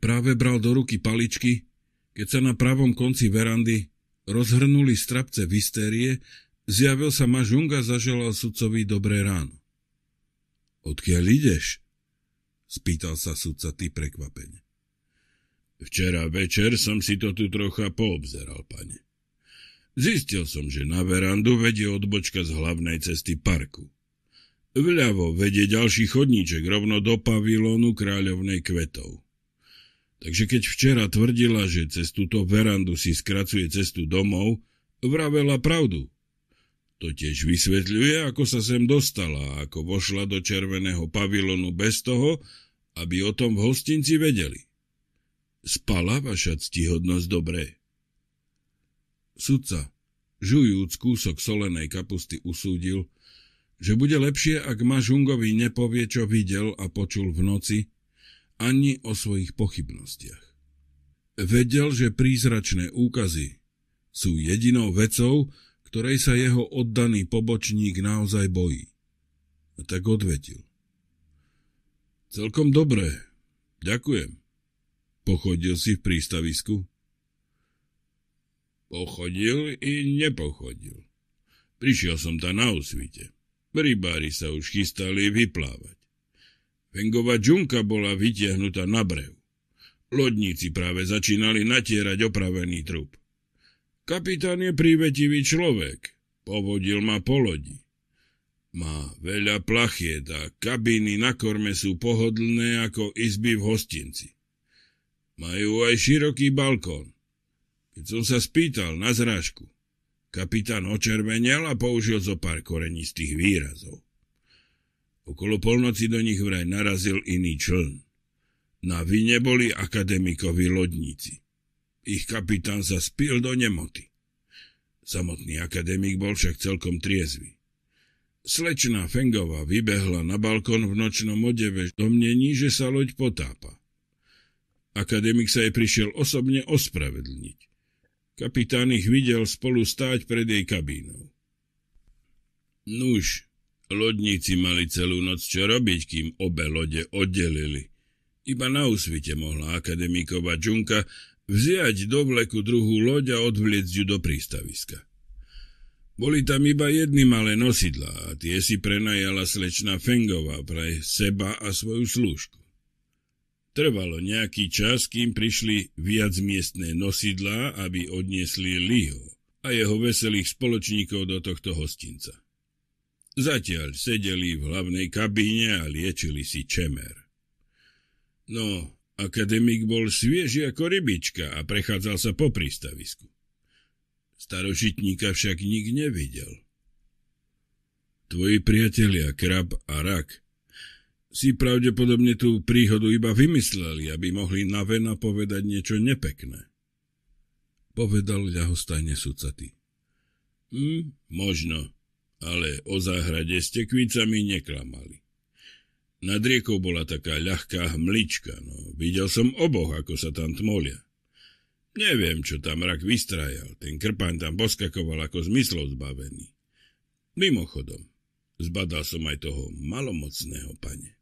Práve bral do ruky paličky, keď sa na pravom konci verandy rozhrnuli strapce vystérie, zjavil sa Mažunga a zaželal sudcovi dobré ráno. Odkiaľ ideš? Spýtal sa sudca ty prekvapene. Včera večer som si to tu trocha poobzeral, pane. Zistil som, že na verandu vedie odbočka z hlavnej cesty parku. Vľavo vedie ďalší chodníček rovno do pavilónu kráľovnej kvetov. Takže keď včera tvrdila, že cez túto verandu si skracuje cestu domov, vravela pravdu. To tiež vysvetľuje, ako sa sem dostala a ako vošla do červeného pavilónu bez toho, aby o tom v hostinci vedeli. Spala vaša ctihodnosť dobre. Sudca, žujúc kúsok solenej kapusty, usúdil, že bude lepšie, ak Mažungovi nepovie, čo videl a počul v noci, ani o svojich pochybnostiach. Vedel, že prízračné úkazy sú jedinou vecou, ktorej sa jeho oddaný pobočník naozaj bojí. A tak odvetil. Celkom dobré ďakujem. Pochodil si v prístavisku? Pochodil i nepochodil. Prišiel som tam na osvite. Rybári sa už chystali vyplávať. Fengova džunka bola vytiahnutá na brev. Lodníci práve začínali natierať opravený trup. Kapitán je prívetivý človek. Povodil ma po lodi. Má veľa plachiet a kabíny na korme sú pohodlné ako izby v hostinci. Majú aj široký balkón. Keď som sa spýtal na zrážku, kapitán očervenel a použil zo pár korenistých výrazov. Okolo polnoci do nich vraj narazil iný čln. Na vine boli akademikovi lodníci. Ich kapitán sa spil do nemoty. Samotný akademik bol však celkom triezvy. Slečná Fengová vybehla na balkón v nočnom odeve, mnení, že sa loď potápa. Akademik sa jej prišiel osobne ospravedlniť. Kapitán ich videl spolu stáť pred jej kabínou. Nuž, lodníci mali celú noc čo robiť, kým obe lode oddelili. Iba na úsvite mohla akademikova Džunka vziať do vleku druhú loď a odvliecť ju do prístaviska. Boli tam iba jedny malé nosidlá a tie si prenajala slečna Fengová pre seba a svoju slúžku. Trvalo nejaký čas, kým prišli viac miestne nosidlá, aby odniesli Liho a jeho veselých spoločníkov do tohto hostinca. Zatiaľ sedeli v hlavnej kabíne a liečili si čemer. No, akademik bol svieži ako rybička a prechádzal sa po prístavisku. Starožitníka však nik nevidel. Tvoji priatelia Krab a Rak si pravdepodobne tú príhodu iba vymysleli, aby mohli na Vena povedať niečo nepekné. Povedal ľahostajne sucaty. Hm, možno, ale o záhrade s tekvícami neklamali. Nad riekou bola taká ľahká hmlička, no videl som oboch, ako sa tam tmolia. Neviem, čo tam rak vystrajal, ten krpaň tam boskakoval ako zmyslov zbavený. Mimochodom, zbadal som aj toho malomocného pane.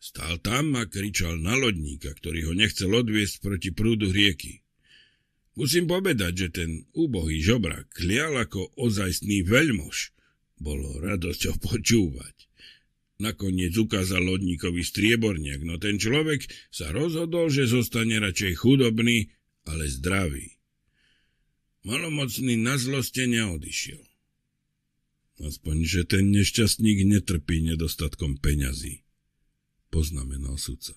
Stál tam a kričal na lodníka, ktorý ho nechcel odviesť proti prúdu rieky. Musím povedať, že ten úbohý žobrak klial ako ozajstný veľmož. Bolo radosťou počúvať. Nakoniec ukázal lodníkovi strieborniak, no ten človek sa rozhodol, že zostane radšej chudobný, ale zdravý. Malomocný na zloste neodišiel. Aspoň, že ten nešťastník netrpí nedostatkom peňazí poznamenal sudca.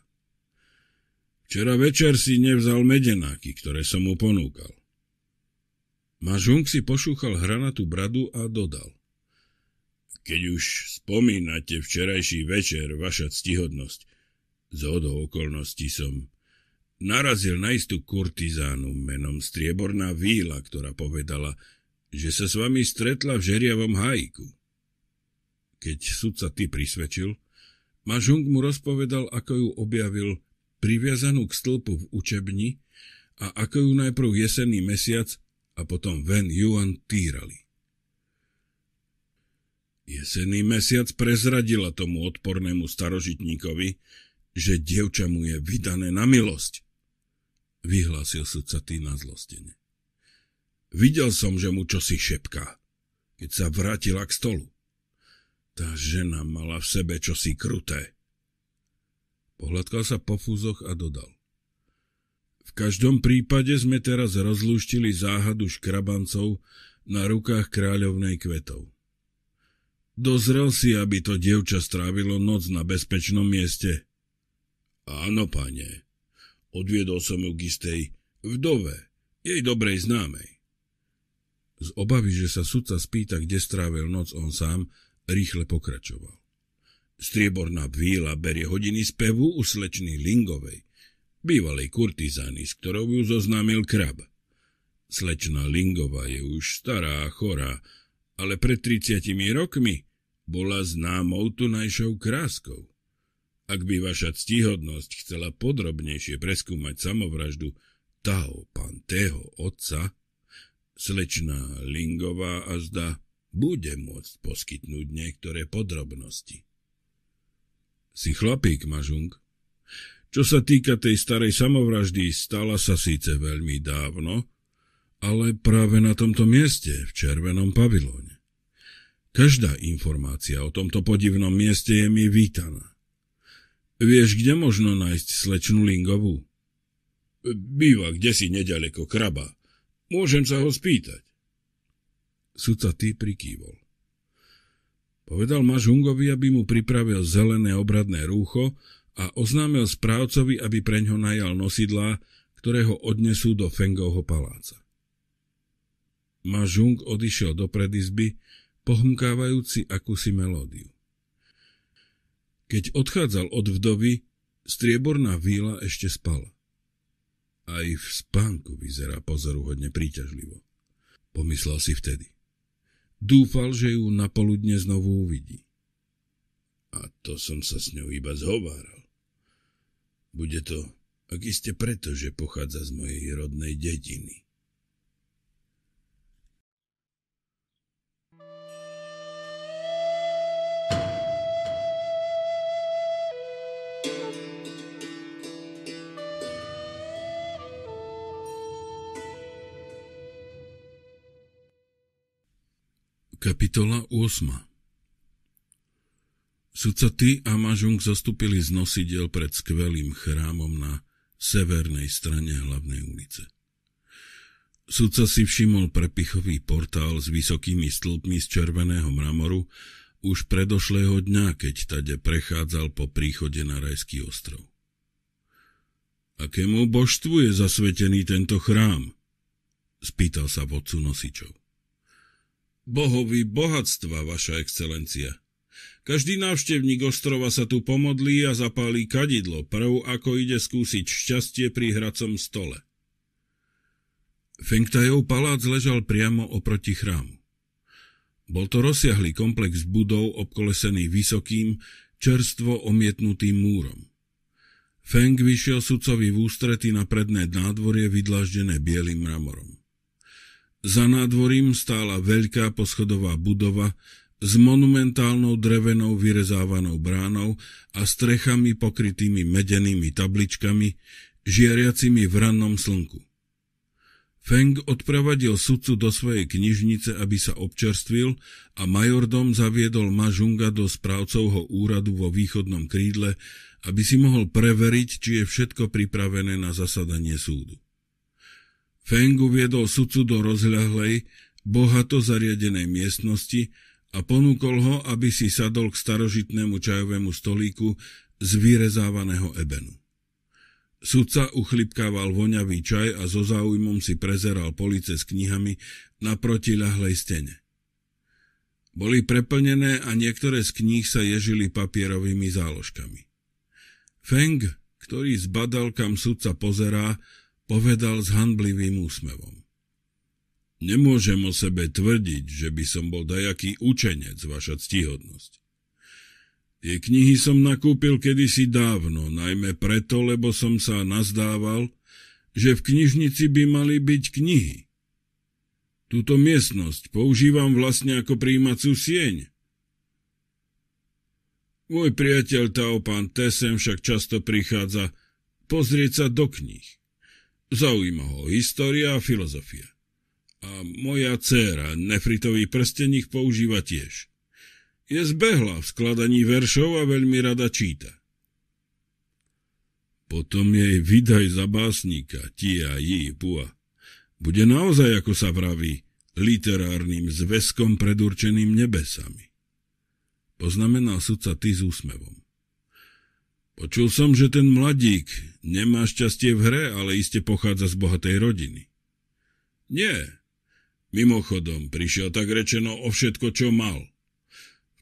Včera večer si nevzal medenáky, ktoré som mu ponúkal. Mažung si pošúchal hranatú bradu a dodal. Keď už spomínate včerajší večer, vaša ctihodnosť, z hodou okolností som narazil na istú kurtizánu menom Strieborná víla, ktorá povedala, že sa s vami stretla v žeriavom hajku. Keď sudca ty prisvedčil, Mažung mu rozpovedal, ako ju objavil, priviazanú k stĺpu v učebni a ako ju najprv jesenný mesiac a potom ven Juan týrali. Jesenný mesiac prezradila tomu odpornému starožitníkovi, že dievča mu je vydané na milosť, vyhlásil sudca tý na zlostene. Videl som, že mu čosi šepká, keď sa vrátila k stolu. Tá žena mala v sebe čosi kruté. Pohľadkal sa po fúzoch a dodal. V každom prípade sme teraz rozlúštili záhadu škrabancov na rukách kráľovnej kvetov. Dozrel si, aby to dievča strávilo noc na bezpečnom mieste. Áno, pane. Odviedol som ju k istej vdove, jej dobrej známej. Z obavy, že sa sudca spýta, kde strávil noc on sám, Rýchle pokračoval. Strieborná víla berie hodiny z pevu u slečny Lingovej, bývalej kurtizány, s ktorou ju zoznámil krab. Slečna Lingová je už stará a chorá, ale pred 30 rokmi bola známou tunajšou kráskou. Ak by vaša ctihodnosť chcela podrobnejšie preskúmať samovraždu Tao Panteho otca, slečná Lingová a zda bude môcť poskytnúť niektoré podrobnosti. Si chlapík, Mažung. Čo sa týka tej starej samovraždy, stala sa síce veľmi dávno, ale práve na tomto mieste, v Červenom pavilóne. Každá informácia o tomto podivnom mieste je mi vítaná. Vieš, kde možno nájsť slečnú Lingovú? Býva kde si nedaleko kraba. Môžem sa ho spýtať. Sudca ty, prikývol. Povedal Mažungovi, aby mu pripravil zelené obradné rúcho a oznámil správcovi, aby ho najal nosidlá, ktoré ho odnesú do Fengovho paláca. Mažung odišiel do predizby, pohmkávajúci akúsi melódiu. Keď odchádzal od vdovy, strieborná víla ešte spala. Aj v spánku vyzerá pozoruhodne príťažlivo. Pomyslel si vtedy. Dúfal, že ju napoludne znovu uvidí. A to som sa s ňou iba zhováral. Bude to, ak iste preto, že pochádza z mojej rodnej dediny. Kapitola 8 Sudca Ty a Mažung zastúpili z nosidel pred skvelým chrámom na severnej strane hlavnej ulice. Sudca si všimol prepichový portál s vysokými stĺpmi z červeného mramoru už predošlého dňa, keď tade prechádzal po príchode na rajský ostrov. Akému božstvu je zasvetený tento chrám? Spýtal sa vodcu nosičov. Bohovi bohatstva, vaša excelencia. Každý návštevník ostrova sa tu pomodlí a zapálí kadidlo, prv ako ide skúsiť šťastie pri hracom stole. Fengtajov palác ležal priamo oproti chrámu. Bol to rozsiahlý komplex budov obkolesený vysokým, čerstvo omietnutým múrom. Feng vyšiel sudcovi v ústrety na predné nádvorie vydláždené bielým mramorom. Za nádvorím stála veľká poschodová budova s monumentálnou drevenou vyrezávanou bránou a strechami pokrytými medenými tabličkami, žiariacimi v rannom slnku. Feng odpravadil sudcu do svojej knižnice, aby sa občerstvil a majordom zaviedol Mažunga do správcovho úradu vo východnom krídle, aby si mohol preveriť, či je všetko pripravené na zasadanie súdu. Feng uviedol sudcu do rozľahlej, bohato zariadenej miestnosti a ponúkol ho, aby si sadol k starožitnému čajovému stolíku z vyrezávaného ebenu. Sudca uchlipkával voňavý čaj a so záujmom si prezeral police s knihami na protiľahlej stene. Boli preplnené a niektoré z kníh sa ježili papierovými záložkami. Feng, ktorý zbadal, kam sudca pozerá, povedal s hanblivým úsmevom. Nemôžem o sebe tvrdiť, že by som bol dajaký učenec, vaša ctihodnosť. Tie knihy som nakúpil kedysi dávno, najmä preto, lebo som sa nazdával, že v knižnici by mali byť knihy. Túto miestnosť používam vlastne ako príjímacú sieň. Môj priateľ Taopan pán Tesem však často prichádza pozrieť sa do knih. Zaujíma ho história a filozofia. A moja dcéra nefritový prsteník používa tiež. Je zbehla v skladaní veršov a veľmi rada číta. Potom jej vydaj za básnika, tia, jí, pua. Bude naozaj, ako sa vraví, literárnym zväzkom predurčeným nebesami. Poznamenal sudca ty s úsmevom. Počul som, že ten mladík Nemá šťastie v hre, ale iste pochádza z bohatej rodiny. Nie. Mimochodom, prišiel tak rečeno o všetko, čo mal.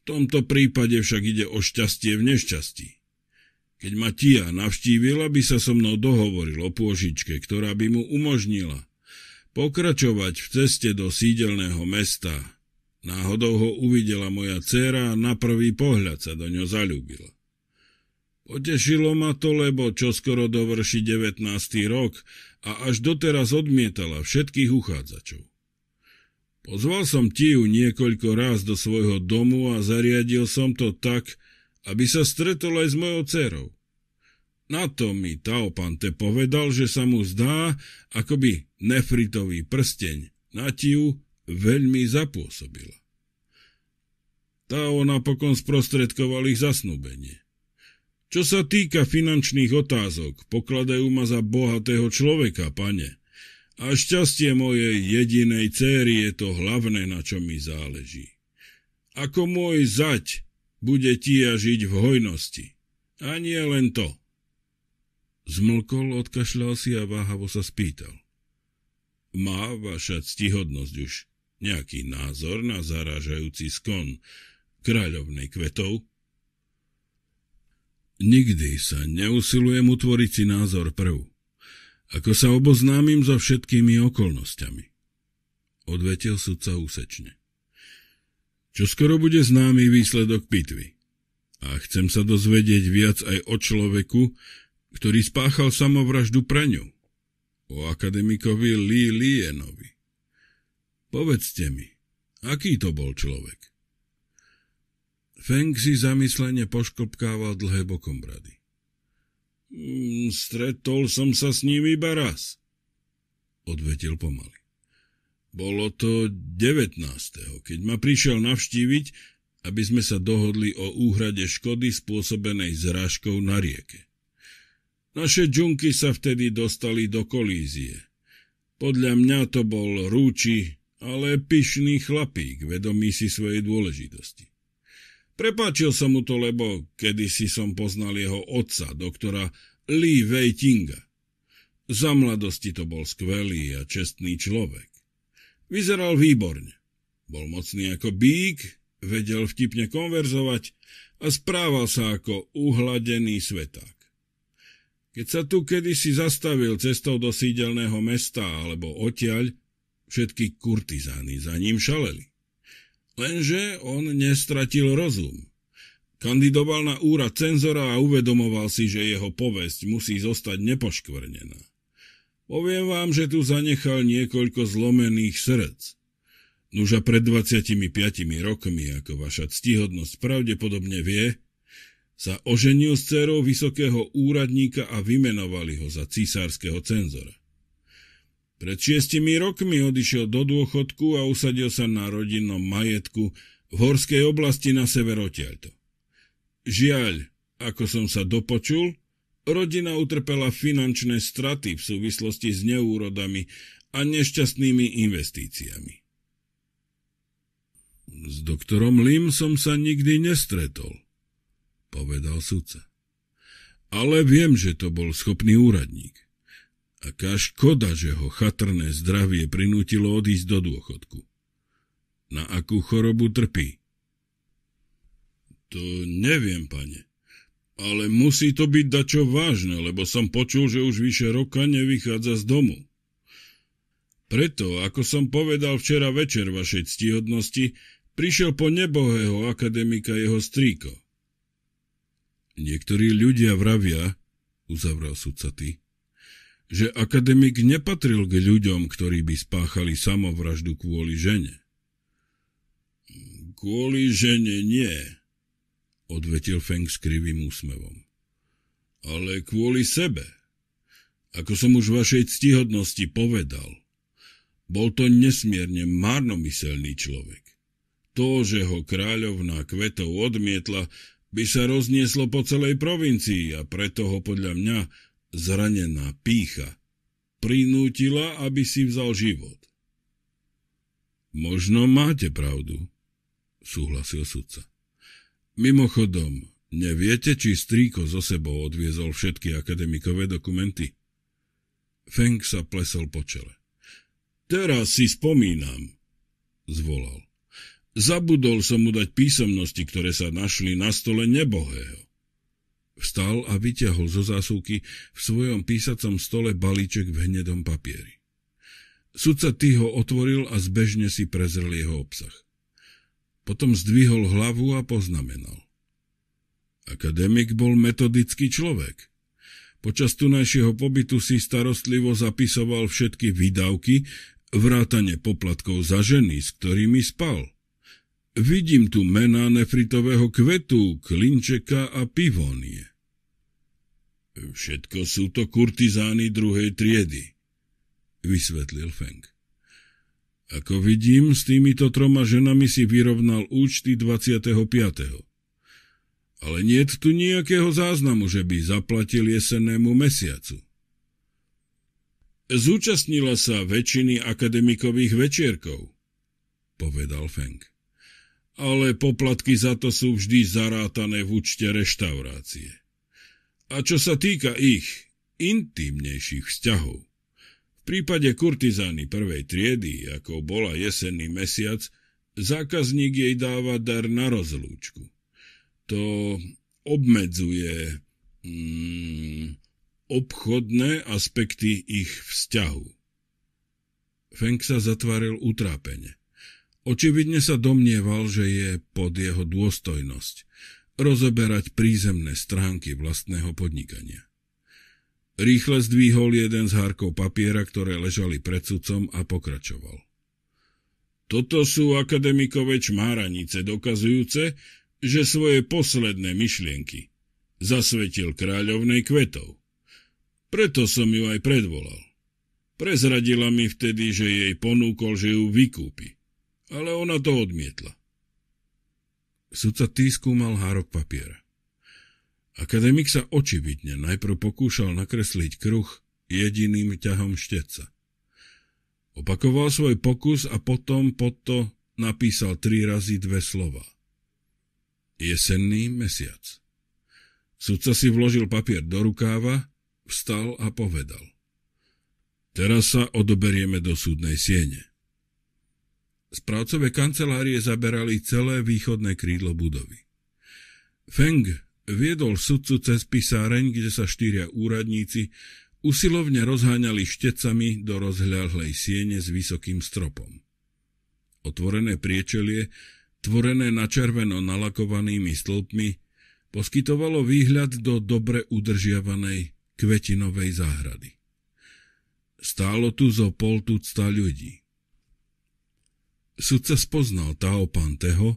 V tomto prípade však ide o šťastie v nešťastí. Keď ma Tia navštívila, by sa so mnou dohovoril o pôžičke, ktorá by mu umožnila pokračovať v ceste do sídelného mesta. Náhodou ho uvidela moja dcéra a na prvý pohľad sa do ňo zalúbila. Potešilo ma to, lebo čoskoro dovrší 19. rok a až doteraz odmietala všetkých uchádzačov. Pozval som ti ju niekoľko raz do svojho domu a zariadil som to tak, aby sa stretol aj s mojou dcerou. Na to mi Taopante povedal, že sa mu zdá, akoby nefritový prsteň na tiu veľmi zapôsobila. Tao napokon sprostredkoval ich zasnúbenie. Čo sa týka finančných otázok, pokladajú ma za bohatého človeka, pane. A šťastie mojej jedinej céry je to hlavné, na čo mi záleží. Ako môj zať bude tia žiť v hojnosti. A nie len to. Zmlkol, odkašľal si a váhavo sa spýtal. Má vaša ctihodnosť už nejaký názor na zaražajúci skon kráľovnej kvetov? Nikdy sa neusilujem utvoriť si názor prv, ako sa oboznámim so všetkými okolnostiami. Odvetil sudca úsečne. Čo skoro bude známy výsledok pitvy. A chcem sa dozvedieť viac aj o človeku, ktorý spáchal samovraždu pre ňu. O akademikovi Lee Lienovi. Povedzte mi, aký to bol človek? Feng si zamyslene poškopkával dlhé bokom brady. Mm, stretol som sa s ním iba raz, odvetil pomaly. Bolo to 19., keď ma prišiel navštíviť, aby sme sa dohodli o úhrade škody spôsobenej zrážkou na rieke. Naše džunky sa vtedy dostali do kolízie. Podľa mňa to bol rúči, ale pyšný chlapík, vedomý si svojej dôležitosti. Prepáčil som mu to, lebo kedysi som poznal jeho otca, doktora Li Weitinga. Za mladosti to bol skvelý a čestný človek. Vyzeral výborne. Bol mocný ako bík, vedel vtipne konverzovať a správal sa ako uhladený sveták. Keď sa tu kedysi zastavil cestou do sídelného mesta alebo otiaľ, všetky kurtizány za ním šaleli. Lenže on nestratil rozum. Kandidoval na úrad cenzora a uvedomoval si, že jeho povesť musí zostať nepoškvrnená. Poviem vám, že tu zanechal niekoľko zlomených srdc. Nuža pred 25 rokmi, ako vaša ctihodnosť pravdepodobne vie, sa oženil s dcerou vysokého úradníka a vymenovali ho za císárskeho cenzora. Pred šiestimi rokmi odišiel do dôchodku a usadil sa na rodinnom majetku v horskej oblasti na severotiaľto. Žiaľ, ako som sa dopočul, rodina utrpela finančné straty v súvislosti s neúrodami a nešťastnými investíciami. S doktorom Lim som sa nikdy nestretol, povedal sudca. Ale viem, že to bol schopný úradník. Aká škoda, že ho chatrné zdravie prinútilo odísť do dôchodku. Na akú chorobu trpí? To neviem, pane. Ale musí to byť dačo vážne, lebo som počul, že už vyše roka nevychádza z domu. Preto, ako som povedal včera večer vašej ctihodnosti, prišiel po nebohého akademika jeho strýko. Niektorí ľudia vravia, uzavral sudca že akademik nepatril k ľuďom, ktorí by spáchali samovraždu kvôli žene. Kvôli žene nie, odvetil Feng s krivým úsmevom. Ale kvôli sebe. Ako som už vašej ctihodnosti povedal, bol to nesmierne marnomyselný človek. To, že ho kráľovná kvetov odmietla, by sa roznieslo po celej provincii a preto ho podľa mňa zranená pícha prinútila, aby si vzal život. Možno máte pravdu, súhlasil sudca. Mimochodom, neviete, či strýko zo sebou odviezol všetky akademikové dokumenty? Feng sa plesol po čele. Teraz si spomínam, zvolal. Zabudol som mu dať písomnosti, ktoré sa našli na stole nebohého. Vstal a vyťahol zo zásuvky v svojom písacom stole balíček v hnedom papieri. Sudca ty ho otvoril a zbežne si prezrel jeho obsah. Potom zdvihol hlavu a poznamenal. Akademik bol metodický človek. Počas tunajšieho pobytu si starostlivo zapisoval všetky výdavky, vrátane poplatkov za ženy, s ktorými spal. Vidím tu mená nefritového kvetu, klinčeka a pivonie. Všetko sú to kurtizány druhej triedy, vysvetlil Feng. Ako vidím, s týmito troma ženami si vyrovnal účty 25. Ale nie je tu nejakého záznamu, že by zaplatil jesennému mesiacu. Zúčastnila sa väčšiny akademikových večierkov, povedal Feng. Ale poplatky za to sú vždy zarátané v účte reštaurácie. A čo sa týka ich intimnejších vzťahov, v prípade kurtizány prvej triedy, ako bola jesenný mesiac, zákazník jej dáva dar na rozlúčku. To obmedzuje mm, obchodné aspekty ich vzťahu. Feng sa zatváril utrápene. Očividne sa domnieval, že je pod jeho dôstojnosť rozoberať prízemné stránky vlastného podnikania. Rýchle zdvihol jeden z hárkov papiera, ktoré ležali pred sudcom a pokračoval. Toto sú akademikové čmáranice dokazujúce, že svoje posledné myšlienky zasvetil kráľovnej kvetov. Preto som ju aj predvolal. Prezradila mi vtedy, že jej ponúkol, že ju vykúpi, ale ona to odmietla. Sudca T skúmal hárok papiera. Akademik sa očividne najprv pokúšal nakresliť kruh jediným ťahom šteca. Opakoval svoj pokus a potom pod to napísal tri razy dve slova. Jesenný mesiac. Sudca si vložil papier do rukáva, vstal a povedal. Teraz sa odoberieme do súdnej siene. Správcové kancelárie zaberali celé východné krídlo budovy. Feng viedol sudcu cez pisáreň, kde sa štyria úradníci usilovne rozháňali štecami do rozhľahlej siene s vysokým stropom. Otvorené priečelie, tvorené na červeno nalakovanými stĺpmi, poskytovalo výhľad do dobre udržiavanej kvetinovej záhrady. Stálo tu zo pol tucta ľudí. Sudca spoznal Tao Panteho,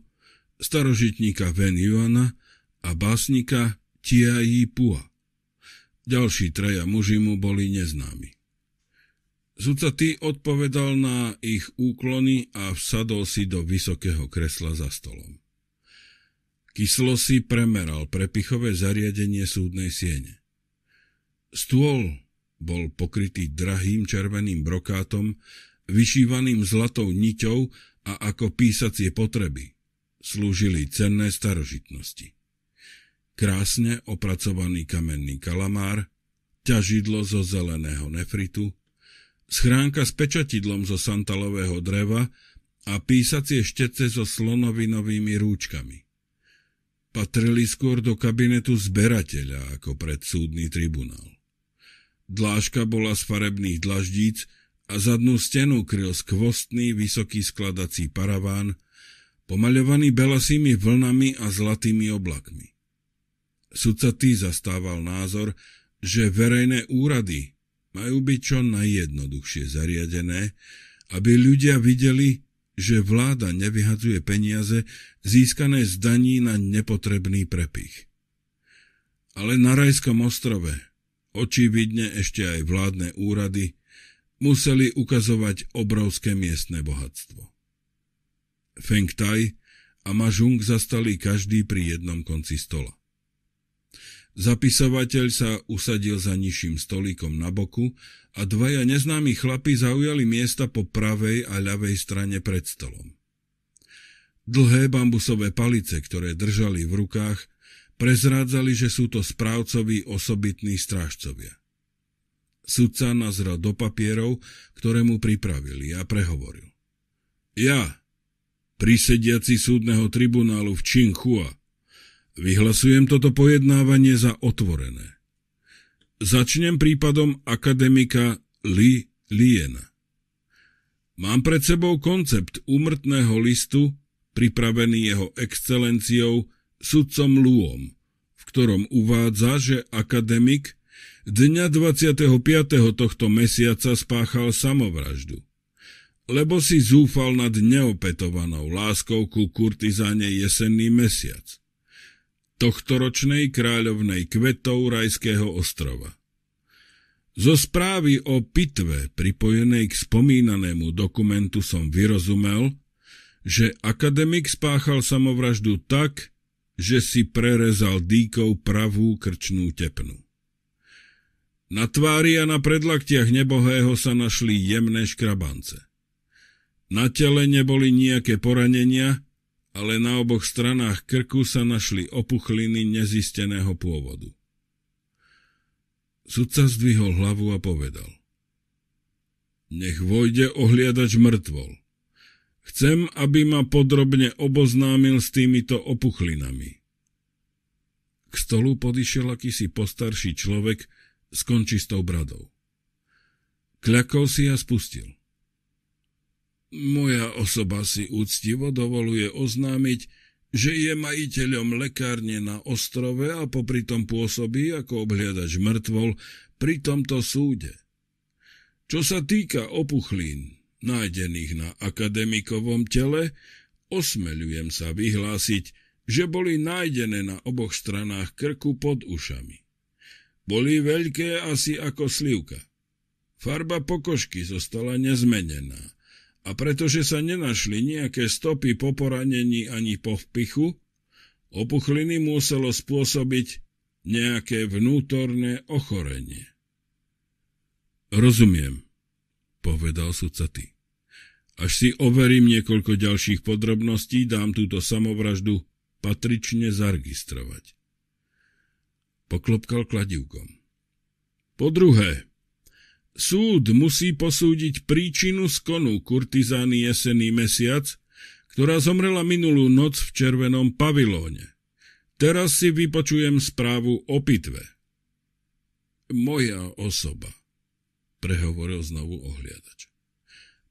starožitníka Ven Yuana a básnika Tia Pua. Ďalší traja muži mu boli neznámi. Sudca Ty odpovedal na ich úklony a vsadol si do vysokého kresla za stolom. Kyslo si premeral prepichové zariadenie súdnej siene. Stôl bol pokrytý drahým červeným brokátom, vyšívaným zlatou niťou a ako písacie potreby slúžili cenné starožitnosti. Krásne opracovaný kamenný kalamár, ťažidlo zo zeleného nefritu, schránka s pečatidlom zo santalového dreva a písacie štece so slonovinovými rúčkami. Patrili skôr do kabinetu zberateľa ako pred súdny tribunál. Dláška bola z farebných dlaždíc, a zadnú stenu kryl skvostný vysoký skladací paraván, pomaľovaný belasými vlnami a zlatými oblakmi. tý zastával názor, že verejné úrady majú byť čo najjednoduchšie zariadené, aby ľudia videli, že vláda nevyhadzuje peniaze získané z daní na nepotrebný prepich. Ale na Rajskom ostrove očividne ešte aj vládne úrady museli ukazovať obrovské miestne bohatstvo. Feng Tai a Mažung zastali každý pri jednom konci stola. Zapisovateľ sa usadil za nižším stolíkom na boku a dvaja neznámi chlapi zaujali miesta po pravej a ľavej strane pred stolom. Dlhé bambusové palice, ktoré držali v rukách, prezrádzali, že sú to správcovi osobitní strážcovia. Sudca nazrel do papierov, ktoré mu pripravili a prehovoril. Ja, prisediaci súdneho tribunálu v Činchua, vyhlasujem toto pojednávanie za otvorené. Začnem prípadom akademika Li Liena. Mám pred sebou koncept úmrtného listu, pripravený jeho excelenciou, sudcom Luom, v ktorom uvádza, že akademik Dňa 25. tohto mesiaca spáchal samovraždu, lebo si zúfal nad neopetovanou láskou ku kurtizáne jesenný mesiac, tohtoročnej kráľovnej kvetov Rajského ostrova. Zo správy o pitve pripojenej k spomínanému dokumentu som vyrozumel, že akademik spáchal samovraždu tak, že si prerezal dýkou pravú krčnú tepnu. Na tvári a na predlaktiach nebohého sa našli jemné škrabance. Na tele neboli nejaké poranenia, ale na oboch stranách krku sa našli opuchliny nezisteného pôvodu. Sudca zdvihol hlavu a povedal. Nech vojde ohliadač mŕtvol. Chcem, aby ma podrobne oboznámil s týmito opuchlinami. K stolu podišiel akýsi postarší človek, skončí s tou bradou. Kľakol si a spustil. Moja osoba si úctivo dovoluje oznámiť, že je majiteľom lekárne na ostrove a popri tom pôsobí ako obhliadač mŕtvol pri tomto súde. Čo sa týka opuchlín, nájdených na akademikovom tele, osmeľujem sa vyhlásiť, že boli nájdené na oboch stranách krku pod ušami. Boli veľké asi ako slivka. Farba pokožky zostala nezmenená a pretože sa nenašli nejaké stopy po poranení ani po vpichu, opuchliny muselo spôsobiť nejaké vnútorné ochorenie. Rozumiem, povedal sudca ty. Až si overím niekoľko ďalších podrobností, dám túto samovraždu patrične zaregistrovať. Poklopkal kladivkom. Po druhé, súd musí posúdiť príčinu skonu kurtizány jesený mesiac, ktorá zomrela minulú noc v červenom pavilóne. Teraz si vypočujem správu o pitve. Moja osoba, prehovoril znovu ohliadač.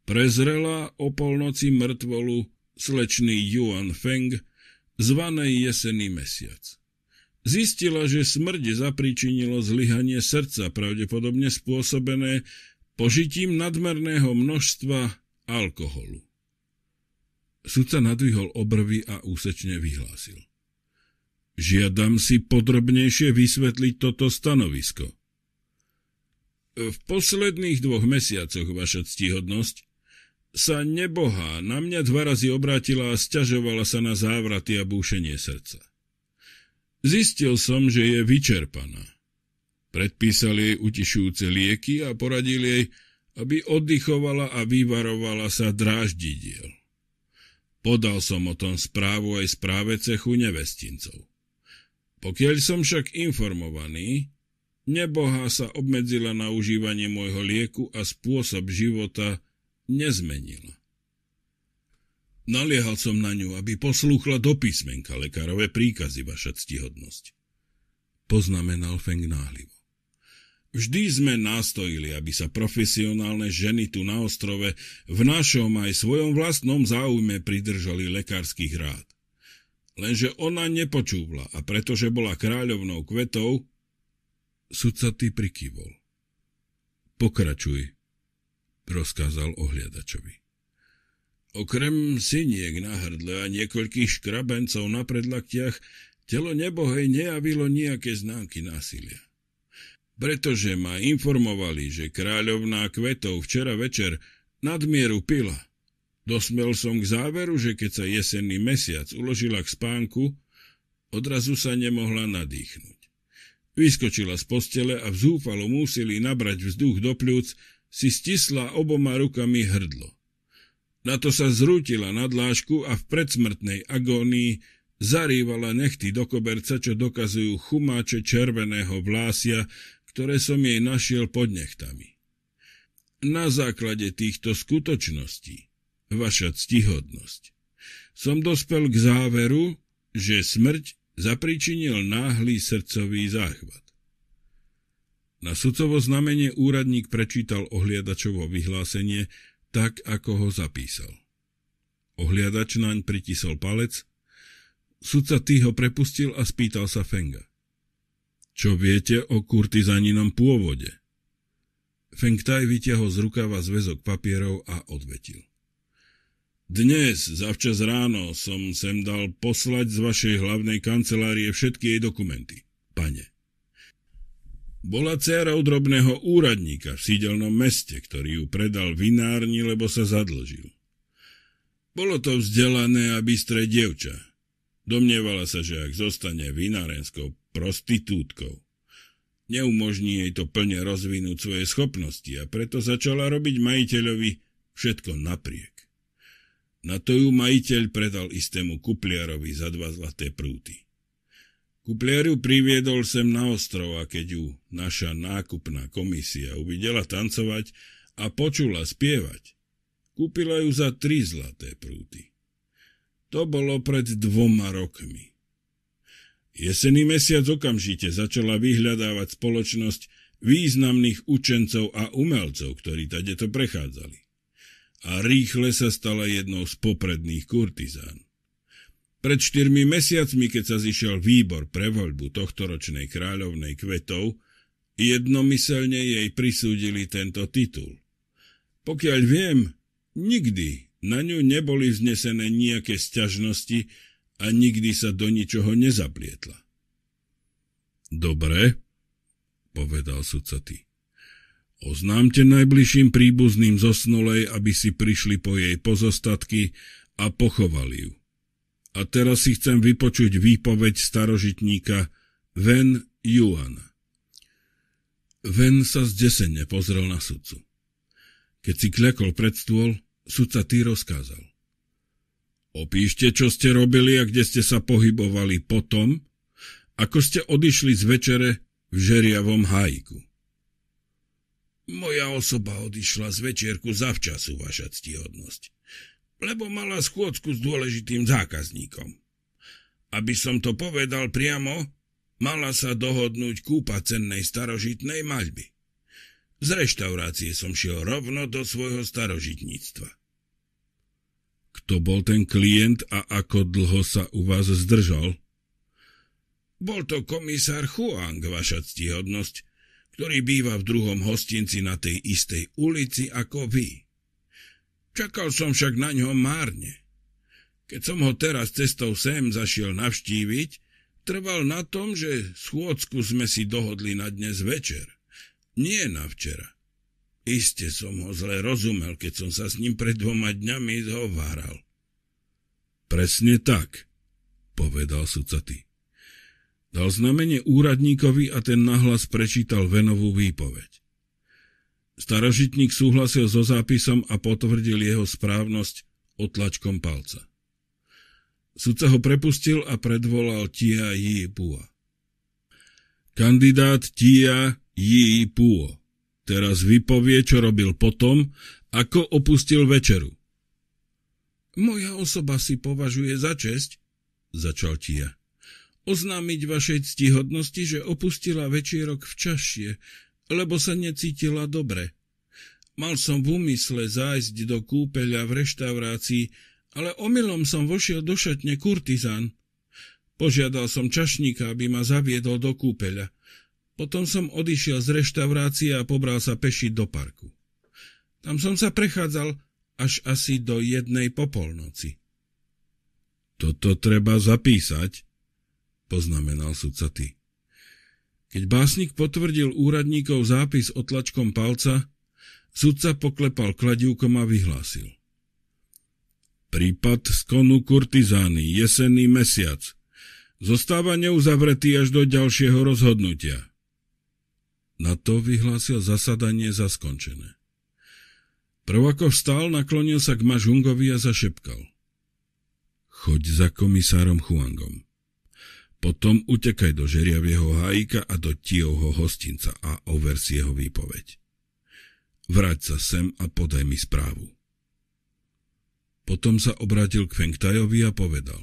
Prezrela o polnoci mŕtvolu slečný Yuan Feng, zvanej jesený mesiac. Zistila, že smrť zapríčinilo zlyhanie srdca, pravdepodobne spôsobené požitím nadmerného množstva alkoholu. Sudca nadvihol obrvy a úsečne vyhlásil. Žiadam si podrobnejšie vysvetliť toto stanovisko. V posledných dvoch mesiacoch, vaša ctihodnosť, sa neboha na mňa dva razy obrátila a sťažovala sa na závraty a búšenie srdca. Zistil som, že je vyčerpaná. Predpísal jej utišujúce lieky a poradil jej, aby oddychovala a vyvarovala sa dráždidiel. Podal som o tom správu aj správe cechu nevestincov. Pokiaľ som však informovaný, nebohá sa obmedzila na užívanie môjho lieku a spôsob života nezmenila. Naliehal som na ňu, aby poslúchla do písmenka lekárové príkazy, vaša ctihodnosť. Poznamenal Feng náhlivo. Vždy sme nastojili, aby sa profesionálne ženy tu na ostrove v našom aj svojom vlastnom záujme pridržali lekárskych rád. Lenže ona nepočúvla a pretože bola kráľovnou kvetov... Sudca ty prikyvol. Pokračuj, rozkázal ohliadačovi. Okrem syniek na hrdle a niekoľkých škrabencov na predlaktiach, telo nebohej nejavilo nejaké známky násilia. Pretože ma informovali, že kráľovná kvetov včera večer nadmieru pila. Dosmel som k záveru, že keď sa jesenný mesiac uložila k spánku, odrazu sa nemohla nadýchnuť. Vyskočila z postele a v zúfalom úsilí nabrať vzduch do pľúc si stisla oboma rukami hrdlo. Na to sa zrútila na dlášku a v predsmrtnej agónii zarývala nechty do koberca, čo dokazujú chumáče červeného vlásia, ktoré som jej našiel pod nechtami. Na základe týchto skutočností, vaša ctihodnosť, som dospel k záveru, že smrť zapričinil náhly srdcový záchvat. Na sudcovo znamenie úradník prečítal ohliadačovo vyhlásenie, tak ako ho zapísal. Ohliadač naň pritisol palec, sudca tý ho prepustil a spýtal sa Fenga. Čo viete o kurtizaninom pôvode? Feng Tai vytiahol z rukava zväzok papierov a odvetil. Dnes, zavčas ráno, som sem dal poslať z vašej hlavnej kancelárie všetky jej dokumenty, pane. Bola dcerou drobného úradníka v sídelnom meste, ktorý ju predal vinárni, lebo sa zadlžil. Bolo to vzdelané a bystré dievča. Domnievala sa, že ak zostane vinárenskou prostitútkou, neumožní jej to plne rozvinúť svoje schopnosti a preto začala robiť majiteľovi všetko napriek. Na to ju majiteľ predal istému kupliarovi za dva zlaté prúty. Kupliariu priviedol sem na ostrov a keď ju naša nákupná komisia uvidela tancovať a počula spievať, kúpila ju za tri zlaté prúty. To bolo pred dvoma rokmi. Jesený mesiac okamžite začala vyhľadávať spoločnosť významných učencov a umelcov, ktorí tadeto prechádzali. A rýchle sa stala jednou z popredných kurtizán. Pred štyrmi mesiacmi, keď sa zišiel výbor pre voľbu tohtoročnej kráľovnej kvetov, jednomyselne jej prisúdili tento titul. Pokiaľ viem, nikdy na ňu neboli vznesené nejaké sťažnosti a nikdy sa do ničoho nezaplietla. Dobre, povedal sudca ty. Oznámte najbližším príbuzným zosnulej, aby si prišli po jej pozostatky a pochovali ju. A teraz si chcem vypočuť výpoveď starožitníka Ven Juan. Ven sa zdesene pozrel na sudcu. Keď si kľakol pred stôl, sudca ty rozkázal. Opíšte, čo ste robili a kde ste sa pohybovali potom, ako ste odišli z večere v žeriavom hájku. Moja osoba odišla z večierku zavčasu, vaša ctihodnosť lebo mala schôdzku s dôležitým zákazníkom. Aby som to povedal priamo, mala sa dohodnúť kúpa cennej starožitnej maľby. Z reštaurácie som šiel rovno do svojho starožitníctva. Kto bol ten klient a ako dlho sa u vás zdržal? Bol to komisár Huang, vaša ctihodnosť, ktorý býva v druhom hostinci na tej istej ulici ako vy. Čakal som však na ňo márne. Keď som ho teraz cestou sem zašiel navštíviť, trval na tom, že schôdzku sme si dohodli na dnes večer. Nie na včera. Iste som ho zle rozumel, keď som sa s ním pred dvoma dňami zhováral. Presne tak, povedal sucaty. Dal znamenie úradníkovi a ten nahlas prečítal venovú výpoveď. Starožitník súhlasil so zápisom a potvrdil jeho správnosť otlačkom palca. Sudca ho prepustil a predvolal Tia Yi Pua. Kandidát Tia Yi Puo teraz vypovie, čo robil potom, ako opustil večeru. Moja osoba si považuje za česť, začal Tia, oznámiť vašej ctihodnosti, že opustila večierok v čašie, lebo sa necítila dobre. Mal som v úmysle zájsť do kúpeľa v reštaurácii, ale omylom som vošiel do šatne kurtizán. Požiadal som čašníka, aby ma zaviedol do kúpeľa. Potom som odišiel z reštaurácie a pobral sa peši do parku. Tam som sa prechádzal až asi do jednej popolnoci. Toto treba zapísať, poznamenal sudca ty. Keď básnik potvrdil úradníkov zápis otlačkom palca, sudca poklepal kladivkom a vyhlásil. Prípad z konu kurtizány, jesenný mesiac. Zostáva neuzavretý až do ďalšieho rozhodnutia. Na to vyhlásil zasadanie za skončené. Prvako vstal, naklonil sa k Mažungovi a zašepkal. Choď za komisárom Huangom. Potom utekaj do žeriavieho hajka a do tieho hostinca a over si jeho výpoveď. Vráť sa sem a podaj mi správu. Potom sa obrátil k Fengtajovi a povedal.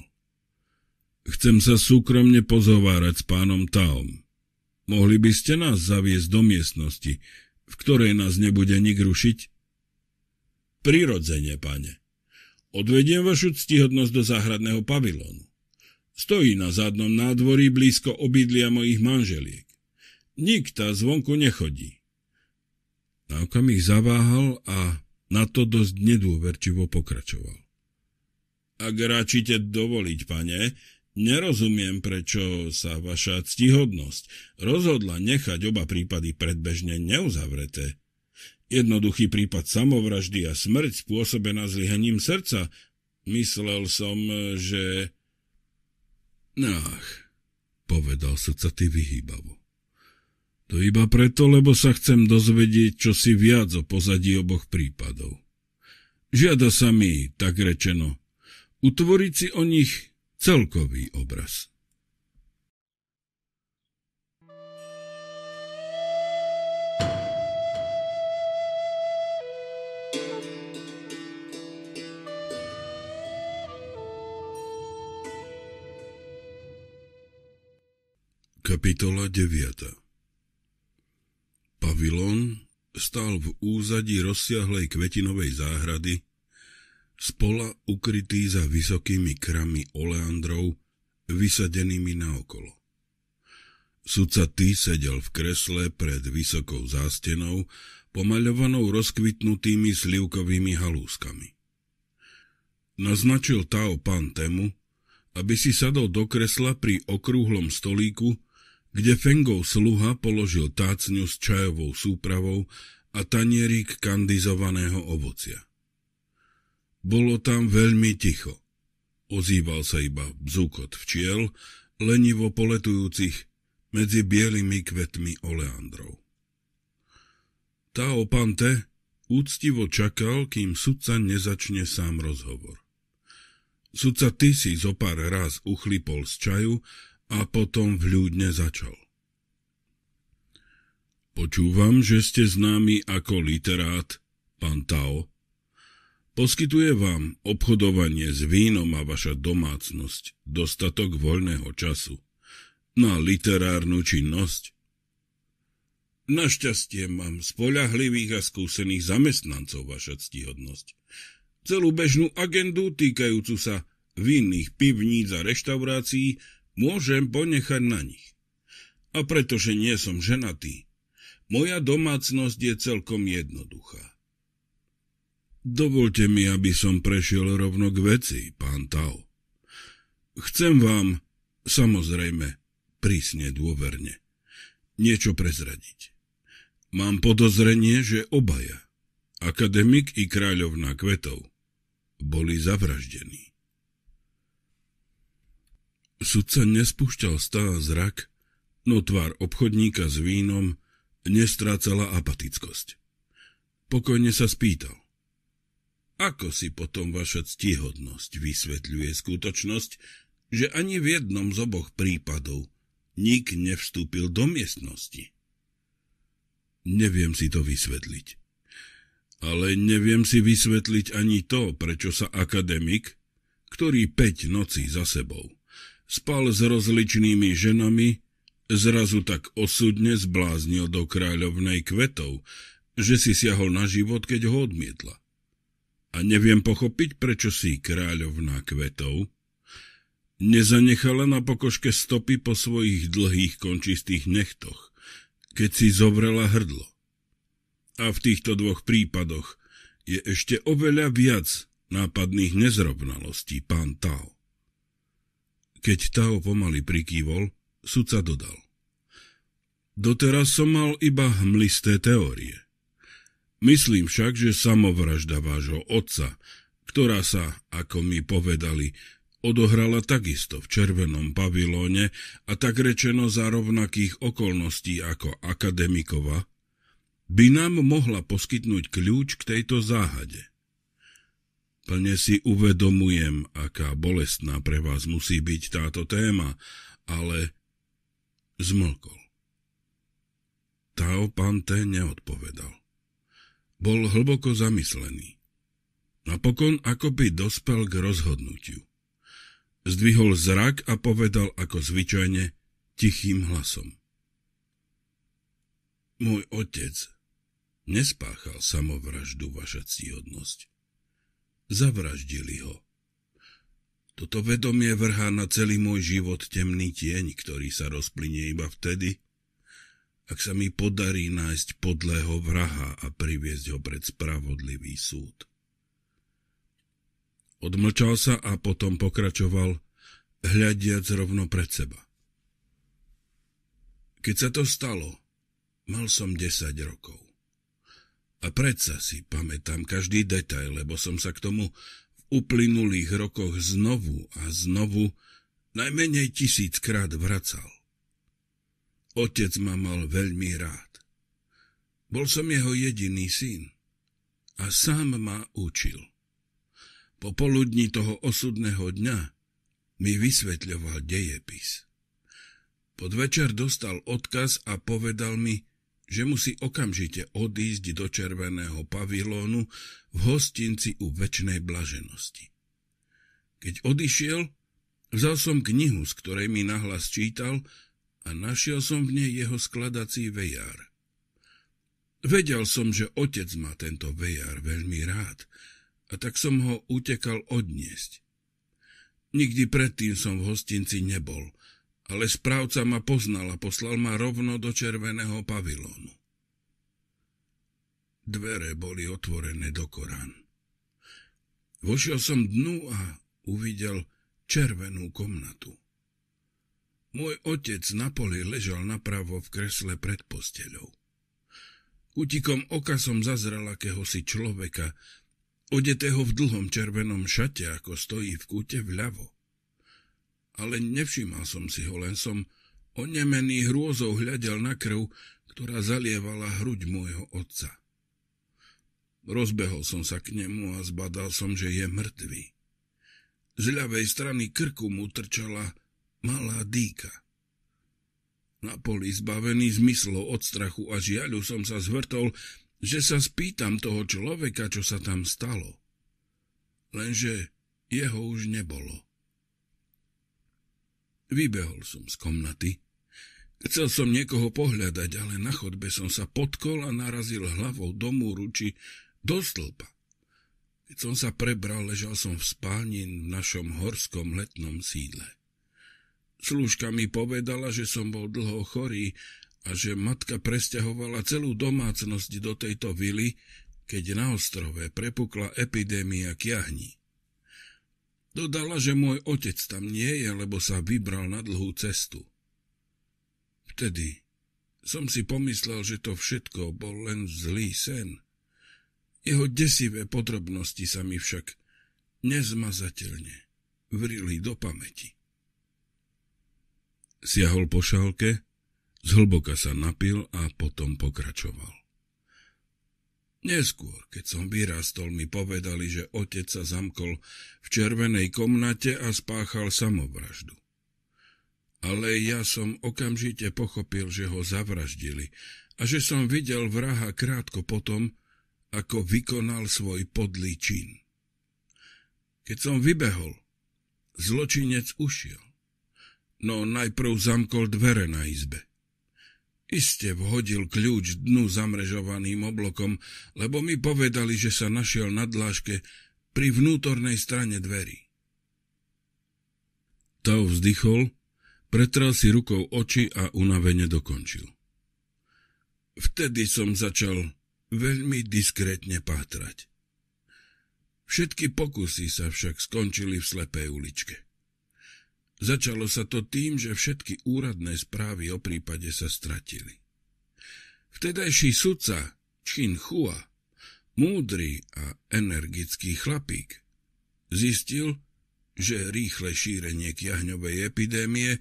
Chcem sa súkromne pozhovárať s pánom Taom. Mohli by ste nás zaviesť do miestnosti, v ktorej nás nebude nik rušiť? Prirodzene, pane. Odvediem vašu ctihodnosť do záhradného pavilónu. Stojí na zadnom nádvorí blízko obydlia mojich manželiek. Nikta zvonku nechodí. Na okamih zaváhal a na to dosť nedôverčivo pokračoval. Ak račite dovoliť, pane, nerozumiem, prečo sa vaša ctihodnosť rozhodla nechať oba prípady predbežne neuzavreté. Jednoduchý prípad samovraždy a smrť spôsobená zlyhaním srdca. Myslel som, že Ach, povedal ty vyhýbavo. To iba preto, lebo sa chcem dozvedieť, čo si viac o pozadí oboch prípadov. Žiada sa mi, tak rečeno, utvoriť si o nich celkový obraz. Kapitola 9 Pavilon stál v úzadí rozsiahlej kvetinovej záhrady, spola ukrytý za vysokými krami oleandrov, vysadenými naokolo. Sudca tý sedel v kresle pred vysokou zástenou, pomaľovanou rozkvitnutými slivkovými halúskami. Naznačil Tao pan Temu, aby si sadol do kresla pri okrúhlom stolíku, kde Fengov sluha položil tácňu s čajovou súpravou a tanierík kandizovaného ovocia. Bolo tam veľmi ticho. Ozýval sa iba bzúkot včiel, lenivo poletujúcich medzi bielými kvetmi oleandrov. Tá opante úctivo čakal, kým sudca nezačne sám rozhovor. Sudca ty si zo pár raz uchlipol z čaju a potom vľúdne začal. Počúvam, že ste známi ako literát, pán Tao. Poskytuje vám obchodovanie s vínom a vaša domácnosť dostatok voľného času na literárnu činnosť? Našťastie mám spoľahlivých a skúsených zamestnancov, vaša ctihodnosť. Celú bežnú agendu týkajúcu sa vinných pivníc a reštaurácií môžem ponechať na nich. A pretože nie som ženatý, moja domácnosť je celkom jednoduchá. Dovolte mi, aby som prešiel rovno k veci, pán Tao. Chcem vám, samozrejme, prísne dôverne, niečo prezradiť. Mám podozrenie, že obaja, akademik i kráľovná kvetov, boli zavraždení. Sudca nespúšťal stále zrak, no tvár obchodníka s vínom nestrácala apatickosť. Pokojne sa spýtal. Ako si potom vaša ctihodnosť vysvetľuje skutočnosť, že ani v jednom z oboch prípadov nik nevstúpil do miestnosti? Neviem si to vysvetliť. Ale neviem si vysvetliť ani to, prečo sa akademik, ktorý 5 nocí za sebou spal s rozličnými ženami, zrazu tak osudne zbláznil do kráľovnej kvetov, že si siahol na život, keď ho odmietla. A neviem pochopiť, prečo si kráľovná kvetov nezanechala na pokoške stopy po svojich dlhých končistých nechtoch, keď si zovrela hrdlo. A v týchto dvoch prípadoch je ešte oveľa viac nápadných nezrovnalostí, pán Tao. Keď Tao pomaly prikývol, sudca dodal. Doteraz som mal iba hmlisté teórie. Myslím však, že samovražda vášho otca, ktorá sa, ako mi povedali, odohrala takisto v červenom pavilóne a tak rečeno za rovnakých okolností ako akademikova, by nám mohla poskytnúť kľúč k tejto záhade. Plne si uvedomujem, aká bolestná pre vás musí byť táto téma, ale zmlkol. Tao Pante neodpovedal. Bol hlboko zamyslený. Napokon akoby dospel k rozhodnutiu. Zdvihol zrak a povedal ako zvyčajne tichým hlasom. Môj otec nespáchal samovraždu, vaša cíhodnosť zavraždili ho. Toto vedomie vrhá na celý môj život temný tieň, ktorý sa rozplynie iba vtedy, ak sa mi podarí nájsť podlého vraha a priviesť ho pred spravodlivý súd. Odmlčal sa a potom pokračoval, hľadiac rovno pred seba. Keď sa to stalo, mal som 10 rokov. A predsa si pamätám každý detail, lebo som sa k tomu v uplynulých rokoch znovu a znovu najmenej tisíckrát vracal. Otec ma mal veľmi rád. Bol som jeho jediný syn a sám ma učil. Po poludní toho osudného dňa mi vysvetľoval dejepis. Pod večer dostal odkaz a povedal mi, že musí okamžite odísť do červeného pavilónu v hostinci u väčšnej blaženosti. Keď odišiel, vzal som knihu, z ktorej mi nahlas čítal a našiel som v nej jeho skladací vejár. Vedel som, že otec má tento vejár veľmi rád a tak som ho utekal odniesť. Nikdy predtým som v hostinci nebol – ale správca ma poznal a poslal ma rovno do červeného pavilónu. Dvere boli otvorené do Korán. Vošiel som dnu a uvidel červenú komnatu. Môj otec na poli ležal napravo v kresle pred posteľou. Utikom oka som zazrel akéhosi človeka, odetého v dlhom červenom šate, ako stojí v kúte vľavo ale nevšímal som si ho, len som onemený hrôzou hľadel na krv, ktorá zalievala hruď môjho otca. Rozbehol som sa k nemu a zbadal som, že je mŕtvý. Z ľavej strany krku mu trčala malá dýka. Na poli zbavený zmyslov od strachu a žiaľu som sa zvrtol, že sa spýtam toho človeka, čo sa tam stalo. Lenže jeho už nebolo. Vybehol som z komnaty. Chcel som niekoho pohľadať, ale na chodbe som sa podkol a narazil hlavou do múru či do stĺpa. Keď som sa prebral, ležal som v spáni v našom horskom letnom sídle. Slúžka mi povedala, že som bol dlho chorý a že matka presťahovala celú domácnosť do tejto vily, keď na ostrove prepukla epidémia kiahní. Dodala, že môj otec tam nie je, lebo sa vybral na dlhú cestu. Vtedy som si pomyslel, že to všetko bol len zlý sen. Jeho desivé podrobnosti sa mi však nezmazateľne vrili do pamäti. Siahol po šálke, zhlboka sa napil a potom pokračoval. Neskôr, keď som vyrastol, mi povedali, že otec sa zamkol v červenej komnate a spáchal samovraždu. Ale ja som okamžite pochopil, že ho zavraždili a že som videl vraha krátko potom, ako vykonal svoj podlý čin. Keď som vybehol, zločinec ušiel, no najprv zamkol dvere na izbe. Iste vhodil kľúč dnu zamrežovaným oblokom, lebo mi povedali, že sa našiel na dláške pri vnútornej strane dverí. Tau vzdychol, pretrel si rukou oči a unavene dokončil. Vtedy som začal veľmi diskrétne pátrať. Všetky pokusy sa však skončili v slepej uličke. Začalo sa to tým, že všetky úradné správy o prípade sa stratili. Vtedajší sudca Chin Hua, múdry a energický chlapík, zistil, že rýchle šírenie kiahňovej epidémie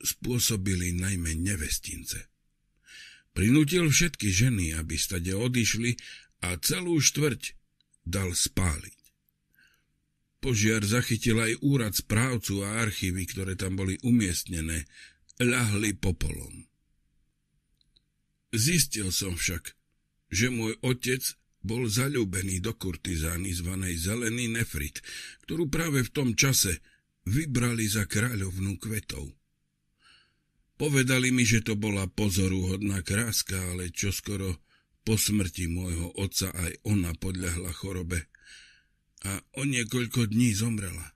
spôsobili najmä nevestince. Prinútil všetky ženy, aby stade odišli a celú štvrť dal spáliť. Požiar zachytil aj úrad správcu a archívy, ktoré tam boli umiestnené, ľahli popolom. Zistil som však, že môj otec bol zalúbený do kurtizány zvanej Zelený nefrit, ktorú práve v tom čase vybrali za kráľovnú kvetov. Povedali mi, že to bola pozoruhodná kráska, ale čoskoro po smrti môjho otca aj ona podľahla chorobe a o niekoľko dní zomrela.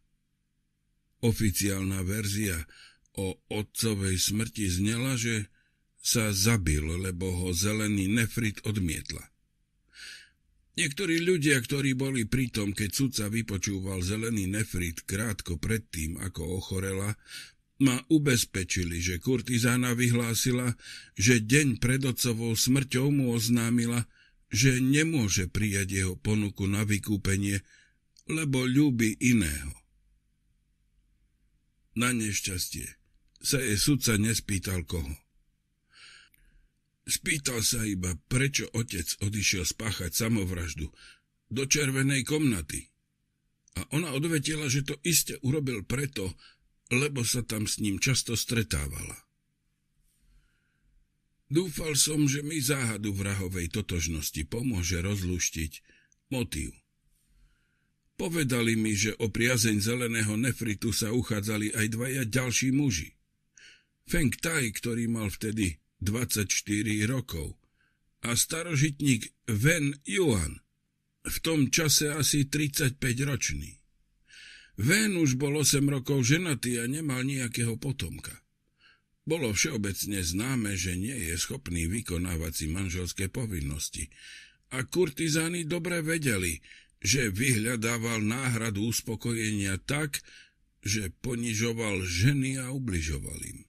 Oficiálna verzia o otcovej smrti znela, že sa zabil, lebo ho zelený nefrit odmietla. Niektorí ľudia, ktorí boli pritom, keď sudca vypočúval zelený nefrit krátko predtým, ako ochorela, ma ubezpečili, že kurtizána vyhlásila, že deň pred otcovou smrťou mu oznámila, že nemôže prijať jeho ponuku na vykúpenie, lebo ľúbi iného. Na nešťastie sa jej sudca nespýtal koho. Spýtal sa iba, prečo otec odišiel spáchať samovraždu do červenej komnaty. A ona odvetila, že to iste urobil preto, lebo sa tam s ním často stretávala. Dúfal som, že mi záhadu vrahovej totožnosti pomôže rozluštiť motív. Povedali mi, že o priazeň zeleného nefritu sa uchádzali aj dvaja ďalší muži. Feng Tai, ktorý mal vtedy 24 rokov, a starožitník Wen Yuan, v tom čase asi 35-ročný. Wen už bol 8 rokov ženatý a nemal nejakého potomka. Bolo všeobecne známe, že nie je schopný vykonávať si manželské povinnosti a kurtizány dobre vedeli, že vyhľadával náhradu uspokojenia tak, že ponižoval ženy a ubližoval im.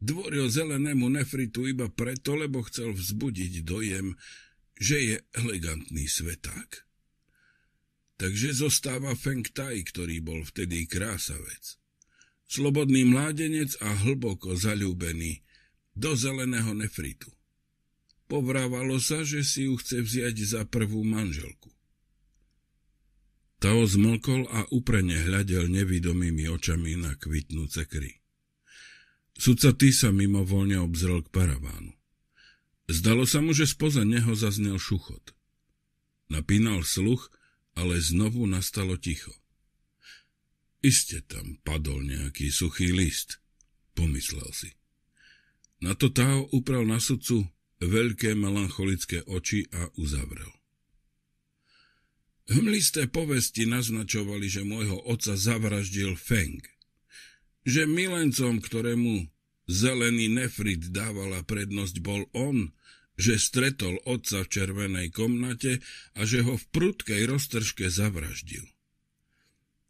Dvoril zelenému nefritu iba preto, lebo chcel vzbudiť dojem, že je elegantný sveták. Takže zostáva Feng Tai, ktorý bol vtedy krásavec. Slobodný mládenec a hlboko zalúbený do zeleného nefritu. Povrávalo sa, že si ju chce vziať za prvú manželku. Tao zmlkol a uprene hľadel nevidomými očami na kvitnúce kry. Sudca sa mimovoľne obzrel k paravánu. Zdalo sa mu, že spoza neho zaznel šuchot. Napínal sluch, ale znovu nastalo ticho. Iste tam padol nejaký suchý list, pomyslel si. Na to Tao upral na sudcu veľké melancholické oči a uzavrel. Hmlisté povesti naznačovali, že môjho oca zavraždil Feng. Že milencom, ktorému zelený nefrit dávala prednosť, bol on, že stretol otca v červenej komnate a že ho v prudkej roztržke zavraždil.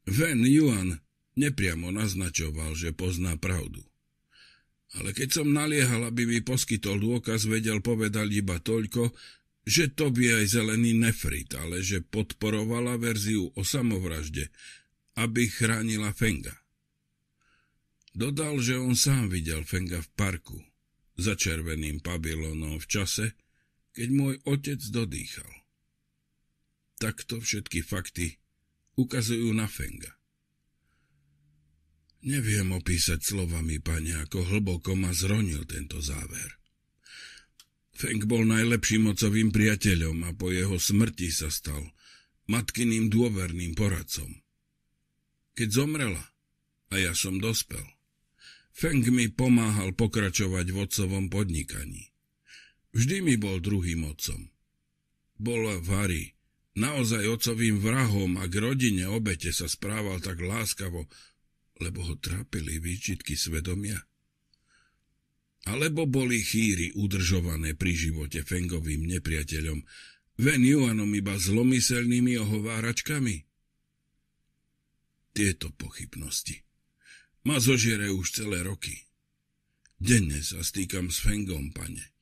Ven Yuan nepriamo naznačoval, že pozná pravdu. Ale keď som naliehal, aby mi poskytol dôkaz, vedel povedať iba toľko, že to by aj zelený nefrit, ale že podporovala verziu o samovražde, aby chránila Fenga. Dodal, že on sám videl Fenga v parku, za červeným pavilónom v čase, keď môj otec dodýchal. Takto všetky fakty ukazujú na Fenga. Neviem opísať slovami, pane, ako hlboko ma zronil tento záver. Feng bol najlepším ocovým priateľom a po jeho smrti sa stal matkyným dôverným poradcom. Keď zomrela a ja som dospel, Feng mi pomáhal pokračovať v otcovom podnikaní. Vždy mi bol druhým ocom. Bol v naozaj ocovým vrahom a k rodine obete sa správal tak láskavo, lebo ho trápili výčitky svedomia – alebo boli chýry udržované pri živote Fengovým nepriateľom, Ven Juanom iba zlomyselnými ohováračkami? Tieto pochybnosti ma zožiere už celé roky. Denne sa stýkam s Fengom, pane.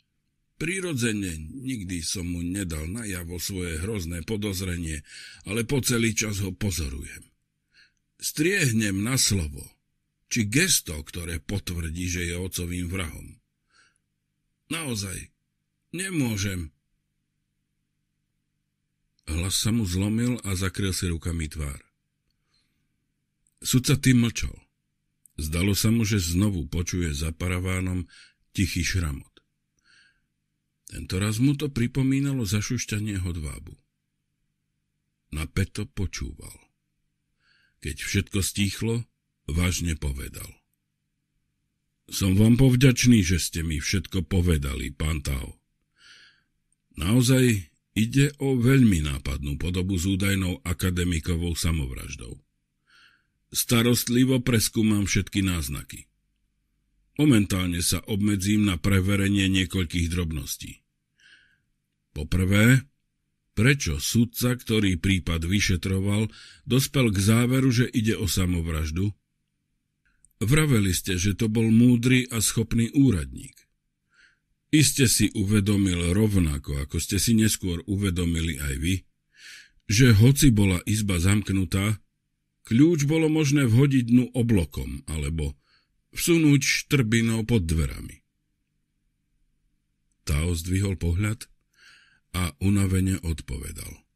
Prirodzene nikdy som mu nedal najavo svoje hrozné podozrenie, ale po celý čas ho pozorujem. Striehnem na slovo – či gesto, ktoré potvrdí, že je ocovým vrahom. Naozaj, nemôžem. Hlas sa mu zlomil a zakryl si rukami tvár. Sudca tým mlčal. Zdalo sa mu, že znovu počuje za paravánom tichý šramot. Tento raz mu to pripomínalo zašušťanie hodvábu. Napeto počúval. Keď všetko stíchlo, vážne povedal. Som vám povďačný, že ste mi všetko povedali, pán Tao. Naozaj ide o veľmi nápadnú podobu s údajnou akademikovou samovraždou. Starostlivo preskúmam všetky náznaky. Momentálne sa obmedzím na preverenie niekoľkých drobností. Poprvé, prečo sudca, ktorý prípad vyšetroval, dospel k záveru, že ide o samovraždu – Vraveli ste, že to bol múdry a schopný úradník. Iste si uvedomil rovnako, ako ste si neskôr uvedomili aj vy, že hoci bola izba zamknutá, kľúč bolo možné vhodiť dnu oblokom alebo vsunúť štrbinou pod dverami. Tao zdvihol pohľad a unavene odpovedal –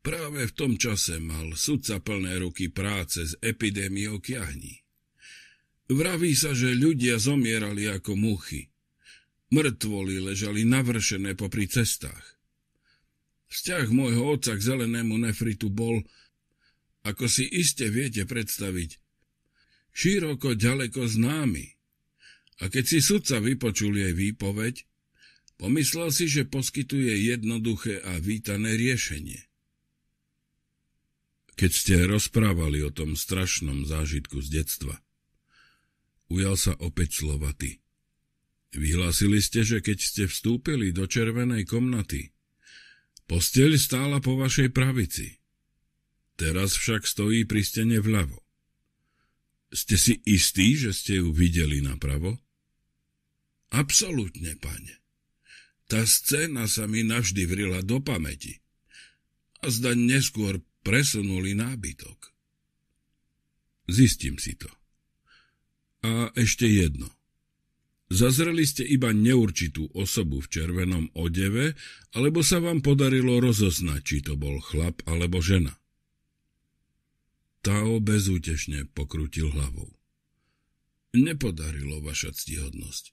Práve v tom čase mal sudca plné ruky práce s epidémiou kiahní. Vraví sa, že ľudia zomierali ako muchy. Mŕtvoli ležali navršené popri cestách. Vzťah môjho otca k zelenému nefritu bol, ako si iste viete predstaviť, široko ďaleko známy. A keď si sudca vypočul jej výpoveď, pomyslel si, že poskytuje jednoduché a vítané riešenie keď ste rozprávali o tom strašnom zážitku z detstva. Ujal sa opäť slova ty. Vyhlásili ste, že keď ste vstúpili do červenej komnaty, posteľ stála po vašej pravici. Teraz však stojí pri stene vľavo. Ste si istí, že ste ju videli napravo? Absolútne, pane. Tá scéna sa mi navždy vrila do pamäti. A zda neskôr presunuli nábytok. Zistím si to. A ešte jedno. Zazreli ste iba neurčitú osobu v červenom odeve, alebo sa vám podarilo rozoznať, či to bol chlap alebo žena. Tao bezútešne pokrutil hlavou. Nepodarilo vaša ctihodnosť.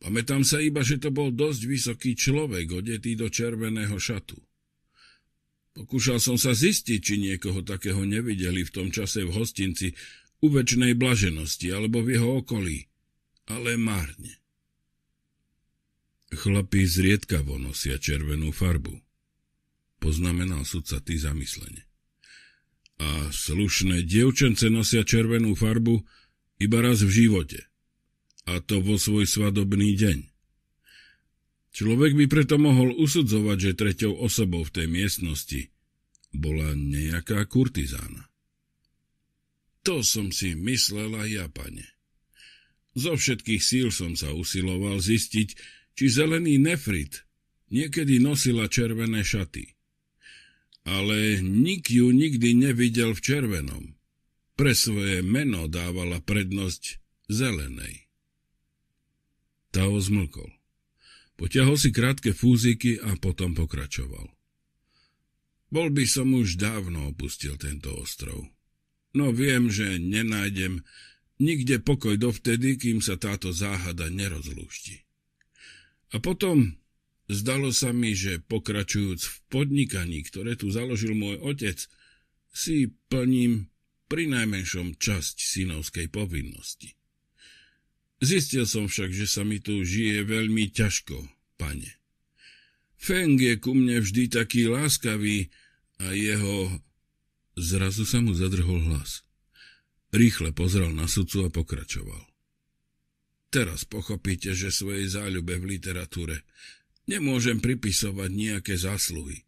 Pamätám sa iba, že to bol dosť vysoký človek, odetý do červeného šatu. Pokúšal som sa zistiť, či niekoho takého nevideli v tom čase v hostinci u väčšnej blaženosti alebo v jeho okolí, ale márne. Chlapí zriedkavo nosia červenú farbu, poznamenal sudca ty zamyslene. A slušné dievčence nosia červenú farbu iba raz v živote, a to vo svoj svadobný deň. Človek by preto mohol usudzovať, že treťou osobou v tej miestnosti bola nejaká kurtizána. To som si myslela ja, pane. Zo všetkých síl som sa usiloval zistiť, či zelený nefrit niekedy nosila červené šaty. Ale nik ju nikdy nevidel v červenom. Pre svoje meno dávala prednosť zelenej. Tao zmlkol. Potiahol si krátke fúziky a potom pokračoval. Bol by som už dávno opustil tento ostrov. No viem, že nenájdem nikde pokoj dovtedy, kým sa táto záhada nerozlúšti. A potom zdalo sa mi, že pokračujúc v podnikaní, ktoré tu založil môj otec, si plním pri najmenšom časť synovskej povinnosti. Zistil som však, že sa mi tu žije veľmi ťažko, pane. Feng je ku mne vždy taký láskavý a jeho... Zrazu sa mu zadrhol hlas. Rýchle pozrel na sudcu a pokračoval. Teraz pochopíte, že svojej záľube v literatúre nemôžem pripisovať nejaké zásluhy.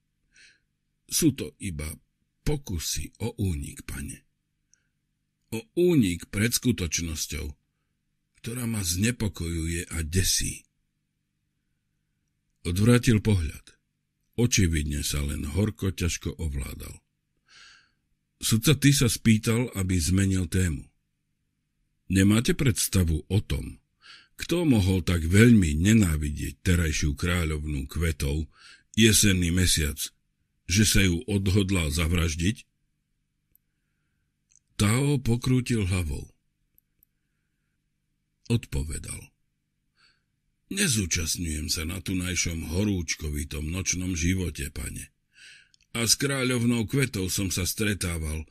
Sú to iba pokusy o únik, pane. O únik pred skutočnosťou, ktorá ma znepokojuje a desí. Odvrátil pohľad. Očividne sa len horko ťažko ovládal. Sudca ty sa spýtal, aby zmenil tému. Nemáte predstavu o tom, kto mohol tak veľmi nenávidieť terajšiu kráľovnú kvetov jesenný mesiac, že sa ju odhodlal zavraždiť? Tao pokrútil hlavou. Odpovedal. Nezúčastňujem sa na tunajšom horúčkovitom nočnom živote, pane. A s kráľovnou kvetov som sa stretával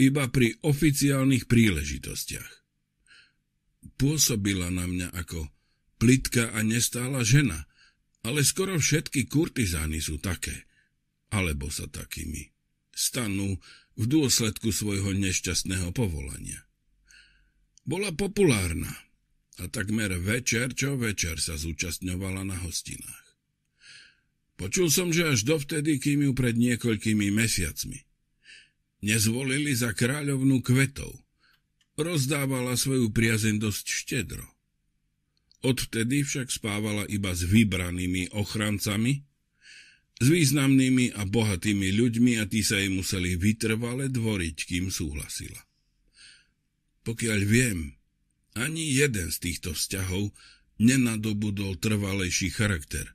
iba pri oficiálnych príležitostiach. Pôsobila na mňa ako plitka a nestála žena, ale skoro všetky kurtizány sú také, alebo sa takými. Stanú v dôsledku svojho nešťastného povolania. Bola populárna, a takmer večer čo večer sa zúčastňovala na hostinách. Počul som, že až dovtedy, kým ju pred niekoľkými mesiacmi nezvolili za kráľovnú kvetov, rozdávala svoju priazeň dosť štedro. Odvtedy však spávala iba s vybranými ochrancami, s významnými a bohatými ľuďmi a tí sa jej museli vytrvale dvoriť, kým súhlasila. Pokiaľ viem, ani jeden z týchto vzťahov nenadobudol trvalejší charakter.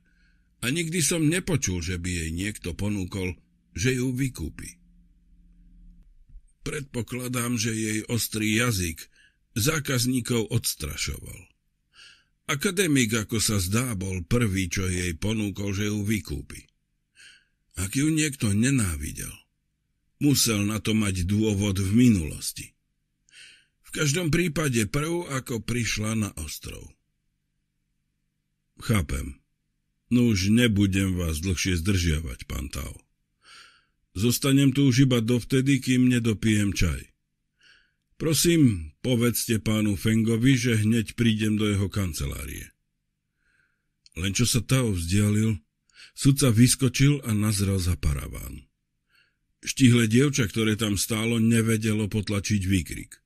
A nikdy som nepočul, že by jej niekto ponúkol, že ju vykúpi. Predpokladám, že jej ostrý jazyk zákazníkov odstrašoval. Akademik, ako sa zdá, bol prvý, čo jej ponúkol, že ju vykúpi. Ak ju niekto nenávidel, musel na to mať dôvod v minulosti každom prípade prvú, ako prišla na ostrov. Chápem. No už nebudem vás dlhšie zdržiavať, pán Tao. Zostanem tu už iba dovtedy, kým nedopijem čaj. Prosím, povedzte pánu Fengovi, že hneď prídem do jeho kancelárie. Len čo sa Tao vzdialil, sudca vyskočil a nazrel za paraván. Štihle dievča, ktoré tam stálo, nevedelo potlačiť výkrik.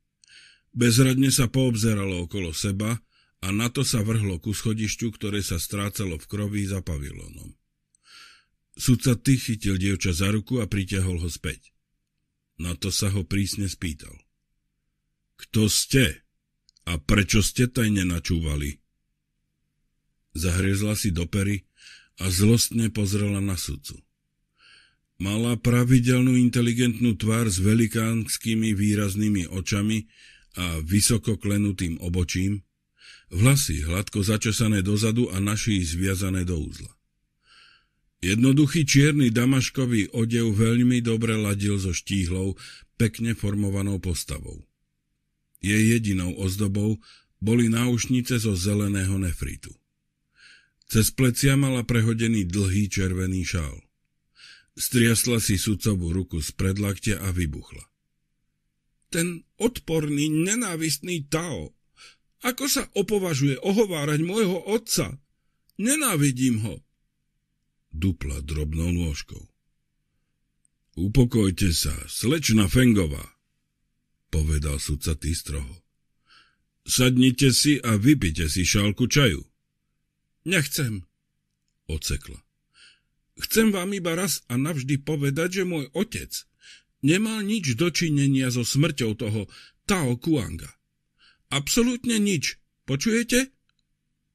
Bezradne sa poobzeralo okolo seba a na to sa vrhlo ku schodišťu, ktoré sa strácalo v kroví za pavilónom. Sudca ty chytil dievča za ruku a pritiahol ho späť. Na to sa ho prísne spýtal. Kto ste a prečo ste tajne načúvali? Zahriezla si do pery a zlostne pozrela na sudcu. Mala pravidelnú inteligentnú tvár s velikánskými výraznými očami, a vysoko klenutým obočím, vlasy hladko začesané dozadu a naši zviazané do úzla. Jednoduchý čierny damaškový odev veľmi dobre ladil so štíhlou, pekne formovanou postavou. Jej jedinou ozdobou boli náušnice zo zeleného nefritu. Cez plecia mala prehodený dlhý červený šál. Striasla si sudcovú ruku z predlakte a vybuchla ten odporný, nenávistný Tao. Ako sa opovažuje ohovárať môjho otca? Nenávidím ho. Dupla drobnou nôžkou. Upokojte sa, slečna Fengová, povedal sudca Tistroho. Sadnite si a vypite si šálku čaju. Nechcem, ocekla. Chcem vám iba raz a navždy povedať, že môj otec nemal nič dočinenia so smrťou toho Tao Kuanga. Absolútne nič, počujete?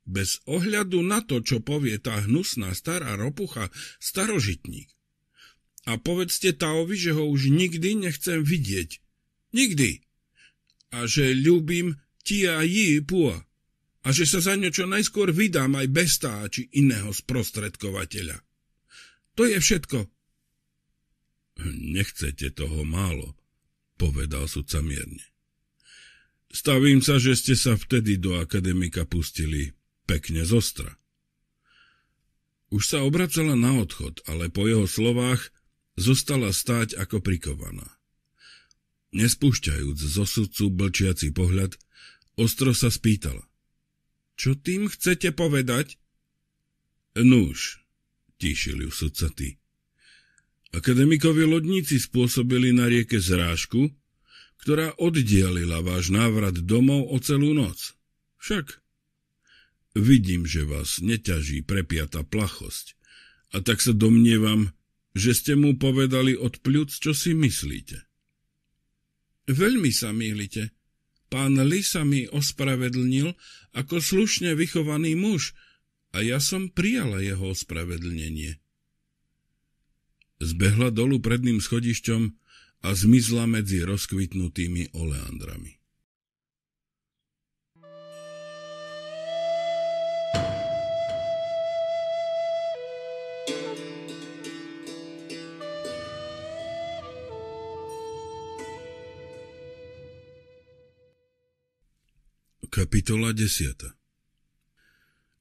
Bez ohľadu na to, čo povie tá hnusná stará ropucha, starožitník. A povedzte Taovi, že ho už nikdy nechcem vidieť. Nikdy. A že ľúbim Tia Yi Pua. A že sa za ňo čo najskôr vydám aj bez tá či iného sprostredkovateľa. To je všetko, Nechcete toho málo, povedal sudca mierne. Stavím sa, že ste sa vtedy do akademika pustili pekne zostra. Už sa obracala na odchod, ale po jeho slovách zostala stáť ako prikovaná. Nespúšťajúc zo sudcu blčiaci pohľad, ostro sa spýtala. Čo tým chcete povedať? Nuž, tíšil ju sudca ty. Akademikovi lodníci spôsobili na rieke zrážku, ktorá oddialila váš návrat domov o celú noc. Však vidím, že vás neťaží prepiata plachosť a tak sa domnievam, že ste mu povedali od pľuc, čo si myslíte. Veľmi sa mýlite. Pán Li sa mi ospravedlnil ako slušne vychovaný muž a ja som prijala jeho ospravedlnenie. Zbehla dolu predným schodišťom a zmizla medzi rozkvitnutými oleandrami. Kapitola 10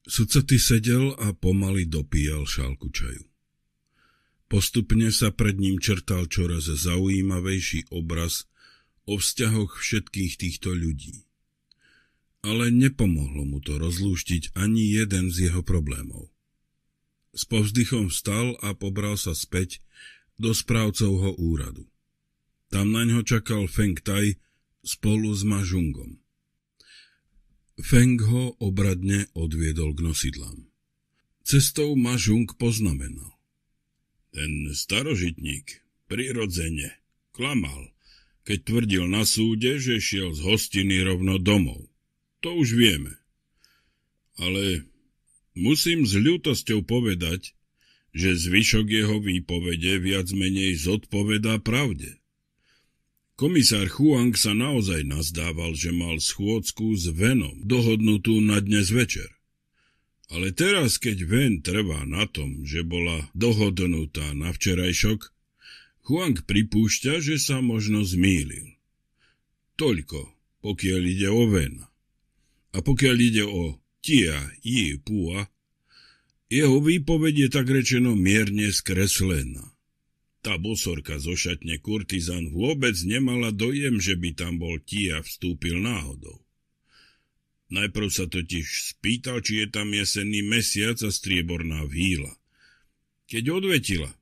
Sudca ty sedel a pomaly dopíjal šálku čaju. Postupne sa pred ním črtal čoraz zaujímavejší obraz o vzťahoch všetkých týchto ľudí. Ale nepomohlo mu to rozlúštiť ani jeden z jeho problémov. S povzdychom vstal a pobral sa späť do správcovho úradu. Tam na ňo čakal Feng Tai spolu s Mažungom. Feng ho obradne odviedol k nosidlám. Cestou Mažung poznamenal. Ten starožitník prirodzene klamal, keď tvrdil na súde, že šiel z hostiny rovno domov. To už vieme. Ale musím s ľútosťou povedať, že zvyšok jeho výpovede viac menej zodpovedá pravde. Komisár Huang sa naozaj nazdával, že mal schôdzku s Venom, dohodnutú na dnes večer. Ale teraz, keď Ven trvá na tom, že bola dohodnutá na včerajšok, Huang pripúšťa, že sa možno zmýlil. Toľko, pokiaľ ide o Vena. A pokiaľ ide o Tia Yi Pua, jeho výpoveď je tak rečeno mierne skreslená. Tá bosorka zo šatne kurtizan vôbec nemala dojem, že by tam bol Tia vstúpil náhodou. Najprv sa totiž spýtal, či je tam jesenný mesiac a strieborná víla. Keď odvetila,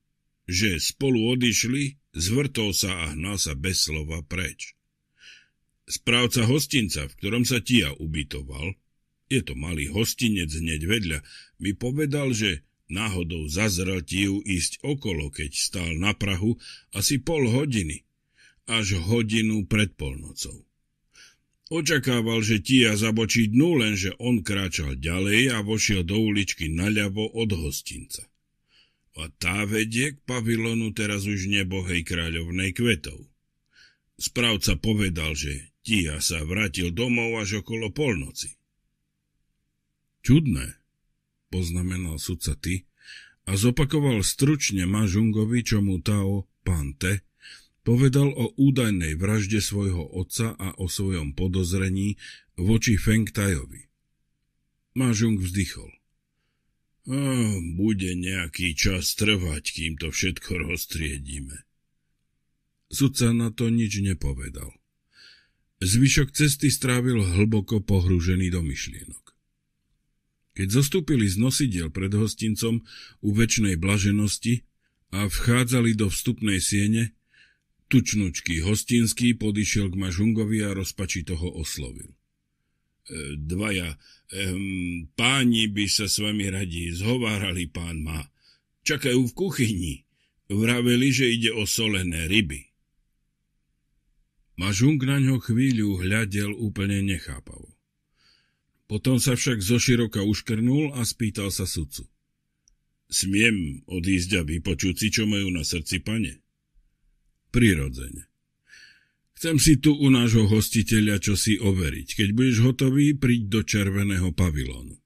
že spolu odišli, zvrtol sa a hnal sa bez slova preč. Správca hostinca, v ktorom sa Tia ubytoval, je to malý hostinec hneď vedľa, mi povedal, že náhodou zazrel Tiu ísť okolo, keď stál na Prahu asi pol hodiny, až hodinu pred polnocou. Očakával, že Tia zabočí dnu, lenže on kráčal ďalej a vošiel do uličky naľavo od hostinca. A tá vedie k pavilonu teraz už nebohej kráľovnej kvetov. Správca povedal, že Tia sa vrátil domov až okolo polnoci. Čudné, poznamenal sudca ty a zopakoval stručne Mažungovi, čo mu Tao Pante Povedal o údajnej vražde svojho otca a o svojom podozrení voči Feng Tajovi. Mážung vzdychol. Oh, bude nejaký čas trvať, kým to všetko roztriedíme. Sudca na to nič nepovedal. Zvyšok cesty strávil hlboko pohružený do myšlienok. Keď zostúpili z nosidiel pred hostincom u väčšnej blaženosti a vchádzali do vstupnej siene, Tučnučký hostinský podišiel k Mažungovi a rozpačito ho oslovil. E, dvaja e, páni by sa s vami radi zhovárali, pán ma. Čakajú v kuchyni. Vraveli, že ide o solené ryby. Mažung na ňo chvíľu hľadel úplne nechápavo. Potom sa však zoširoka uškrnul a spýtal sa sudcu. Smiem odísť a vypočuť si, čo majú na srdci pane prirodzene. Chcem si tu u nášho hostiteľa čo si overiť. Keď budeš hotový, príď do červeného pavilónu.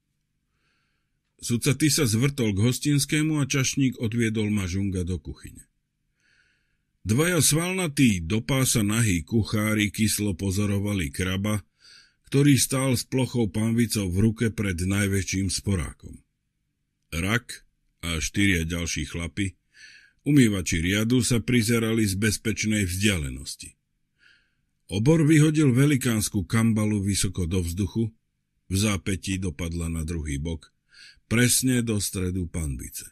Sudca ty sa zvrtol k hostinskému a čašník odviedol mažunga do kuchyne. Dvaja svalnatí do pása nahý kuchári kyslo pozorovali kraba, ktorý stál s plochou panvicou v ruke pred najväčším sporákom. Rak a štyria ďalší chlapi Umývači riadu sa prizerali z bezpečnej vzdialenosti. Obor vyhodil velikánsku kambalu vysoko do vzduchu, v zápätí dopadla na druhý bok, presne do stredu panbice.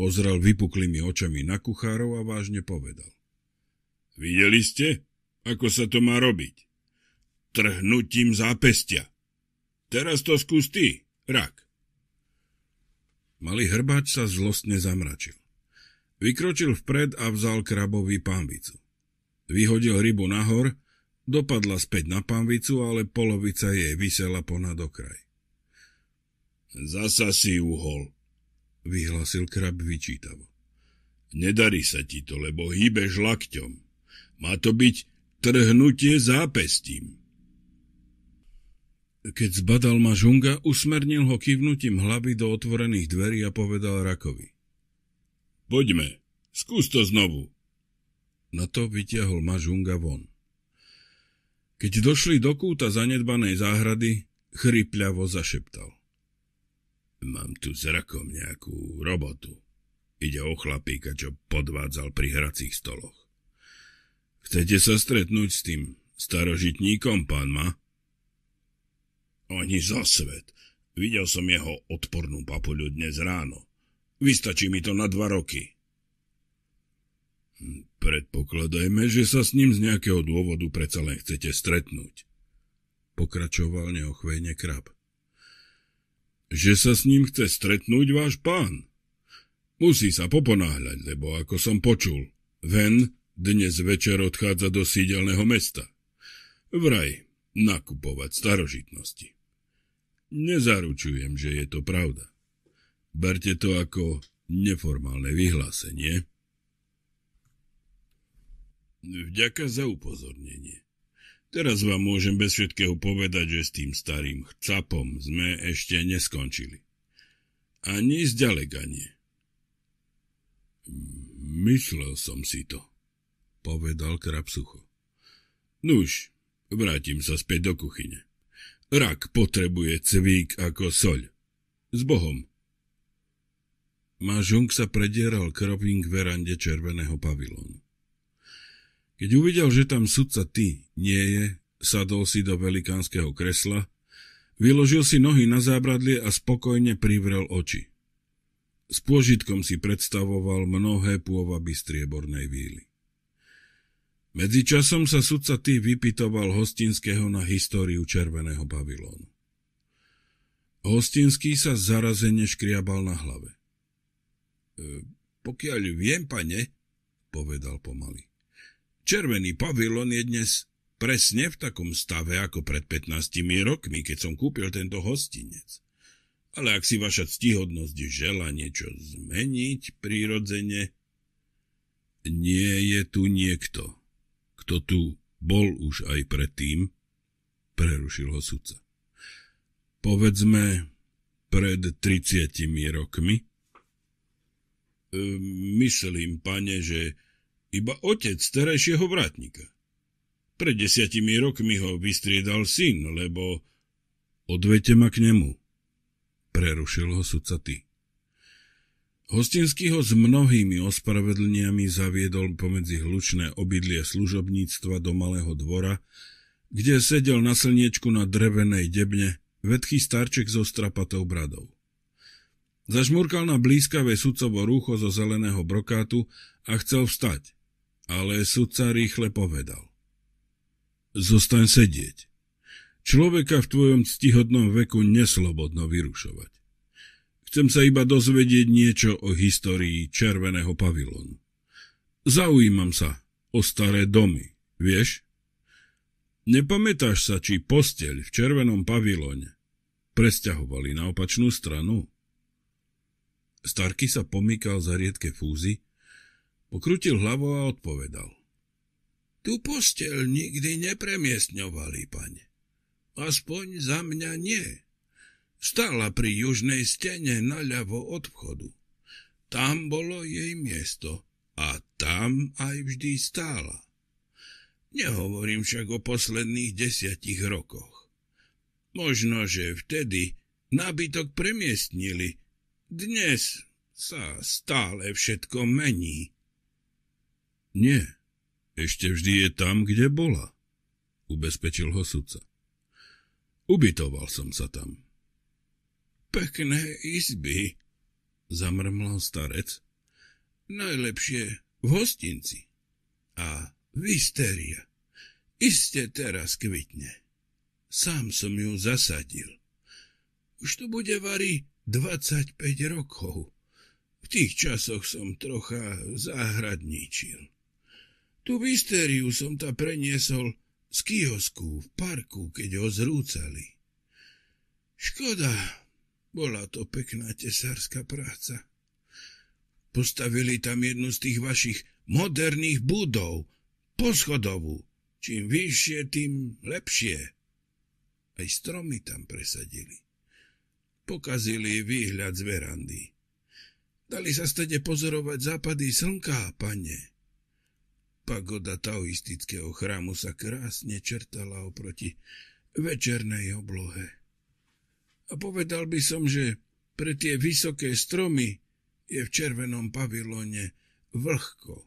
Pozrel vypuklými očami na kuchárov a vážne povedal. Videli ste, ako sa to má robiť? Trhnutím zápestia. Teraz to skús ty, rak. Malý hrbač sa zlostne zamračil. Vykročil vpred a vzal krabovi pambicu. Vyhodil rybu nahor, dopadla späť na pambicu, ale polovica jej vysela ponad okraj. Zasa si uhol, vyhlasil krab vyčítavo. Nedarí sa ti to, lebo hýbeš lakťom. Má to byť trhnutie zápestím. Keď zbadal ma žunga, usmernil ho kývnutím hlavy do otvorených dverí a povedal rakovi. Poďme, skús to znovu. Na to vytiahol Mažunga von. Keď došli do kúta zanedbanej záhrady, chrypľavo zašeptal. Mám tu zrakom nejakú robotu. Ide o chlapíka, čo podvádzal pri hracích stoloch. Chcete sa stretnúť s tým starožitníkom, pán ma? Oni za svet. Videl som jeho odpornú papuľu dnes ráno. Vystačí mi to na dva roky. Hm, predpokladajme, že sa s ním z nejakého dôvodu predsa len chcete stretnúť. Pokračoval neochvejne krab. Že sa s ním chce stretnúť váš pán. Musí sa poponáhľať, lebo ako som počul, Ven dnes večer odchádza do sídelného mesta. Vraj, nakupovať starožitnosti. Nezaručujem, že je to pravda. Berte to ako neformálne vyhlásenie. Vďaka za upozornenie. Teraz vám môžem bez všetkého povedať, že s tým starým chcapom sme ešte neskončili. Ani zďaleka nie. Myslel som si to, povedal Krapsucho. Nuž, vrátim sa späť do kuchyne. Rak potrebuje cvík ako soľ. S Bohom. Mažung sa predieral krapín k verande červeného pavilónu. Keď uvidel, že tam sudca ty nie je, sadol si do velikánskeho kresla, vyložil si nohy na zábradlie a spokojne privrel oči. S pôžitkom si predstavoval mnohé pôvaby striebornej víly. Medzičasom sa sudca ty vypitoval hostinského na históriu červeného pavilónu. Hostinský sa zarazene škriabal na hlave. E, pokiaľ viem, pane, povedal pomaly. Červený pavilon je dnes presne v takom stave ako pred 15 rokmi, keď som kúpil tento hostinec. Ale ak si vaša ctihodnosť žela niečo zmeniť prírodzene, nie je tu niekto, kto tu bol už aj predtým, prerušil ho sudca. Povedzme, pred 30 rokmi, Ehm, myslím, pane, že iba otec terajšieho vrátnika. Pred desiatimi rokmi ho vystriedal syn, lebo... Odvete ma k nemu, prerušil ho sudca ty. Hostinský ho s mnohými ospravedlniami zaviedol pomedzi hlučné obydlie služobníctva do malého dvora, kde sedel na slniečku na drevenej debne, vedký starček so strapatou bradou. Zažmurkal na blízkavé sudcovo rúcho zo zeleného brokátu a chcel vstať, ale sudca rýchle povedal. Zostaň sedieť. Človeka v tvojom ctihodnom veku neslobodno vyrušovať. Chcem sa iba dozvedieť niečo o histórii Červeného pavilónu. Zaujímam sa o staré domy, vieš? Nepamätáš sa, či posteľ v Červenom pavilóne presťahovali na opačnú stranu? Starky sa pomýkal za riedke fúzy, pokrutil hlavou a odpovedal. Tu postel nikdy nepremiestňovali, pane. Aspoň za mňa nie. Stala pri južnej stene naľavo od vchodu. Tam bolo jej miesto a tam aj vždy stála. Nehovorím však o posledných desiatich rokoch. Možno, že vtedy nábytok premiestnili, dnes sa stále všetko mení. Nie, ešte vždy je tam, kde bola, ubezpečil ho sudca. Ubytoval som sa tam. Pekné izby, zamrmlal starec. Najlepšie v hostinci. A vysteria. Iste teraz kvitne. Sám som ju zasadil. Už to bude, Vary, 25 rokov. V tých časoch som trocha zahradničil. Tu mystériu som ta preniesol z kiosku v parku, keď ho zrúcali. Škoda, bola to pekná tesárska práca. Postavili tam jednu z tých vašich moderných budov, poschodovú. Čím vyššie, tým lepšie. Aj stromy tam presadili pokazili výhľad z verandy. Dali sa stade pozorovať západy slnka, pane. Pagoda taoistického chrámu sa krásne čertala oproti večernej oblohe. A povedal by som, že pre tie vysoké stromy je v červenom pavilóne vlhko.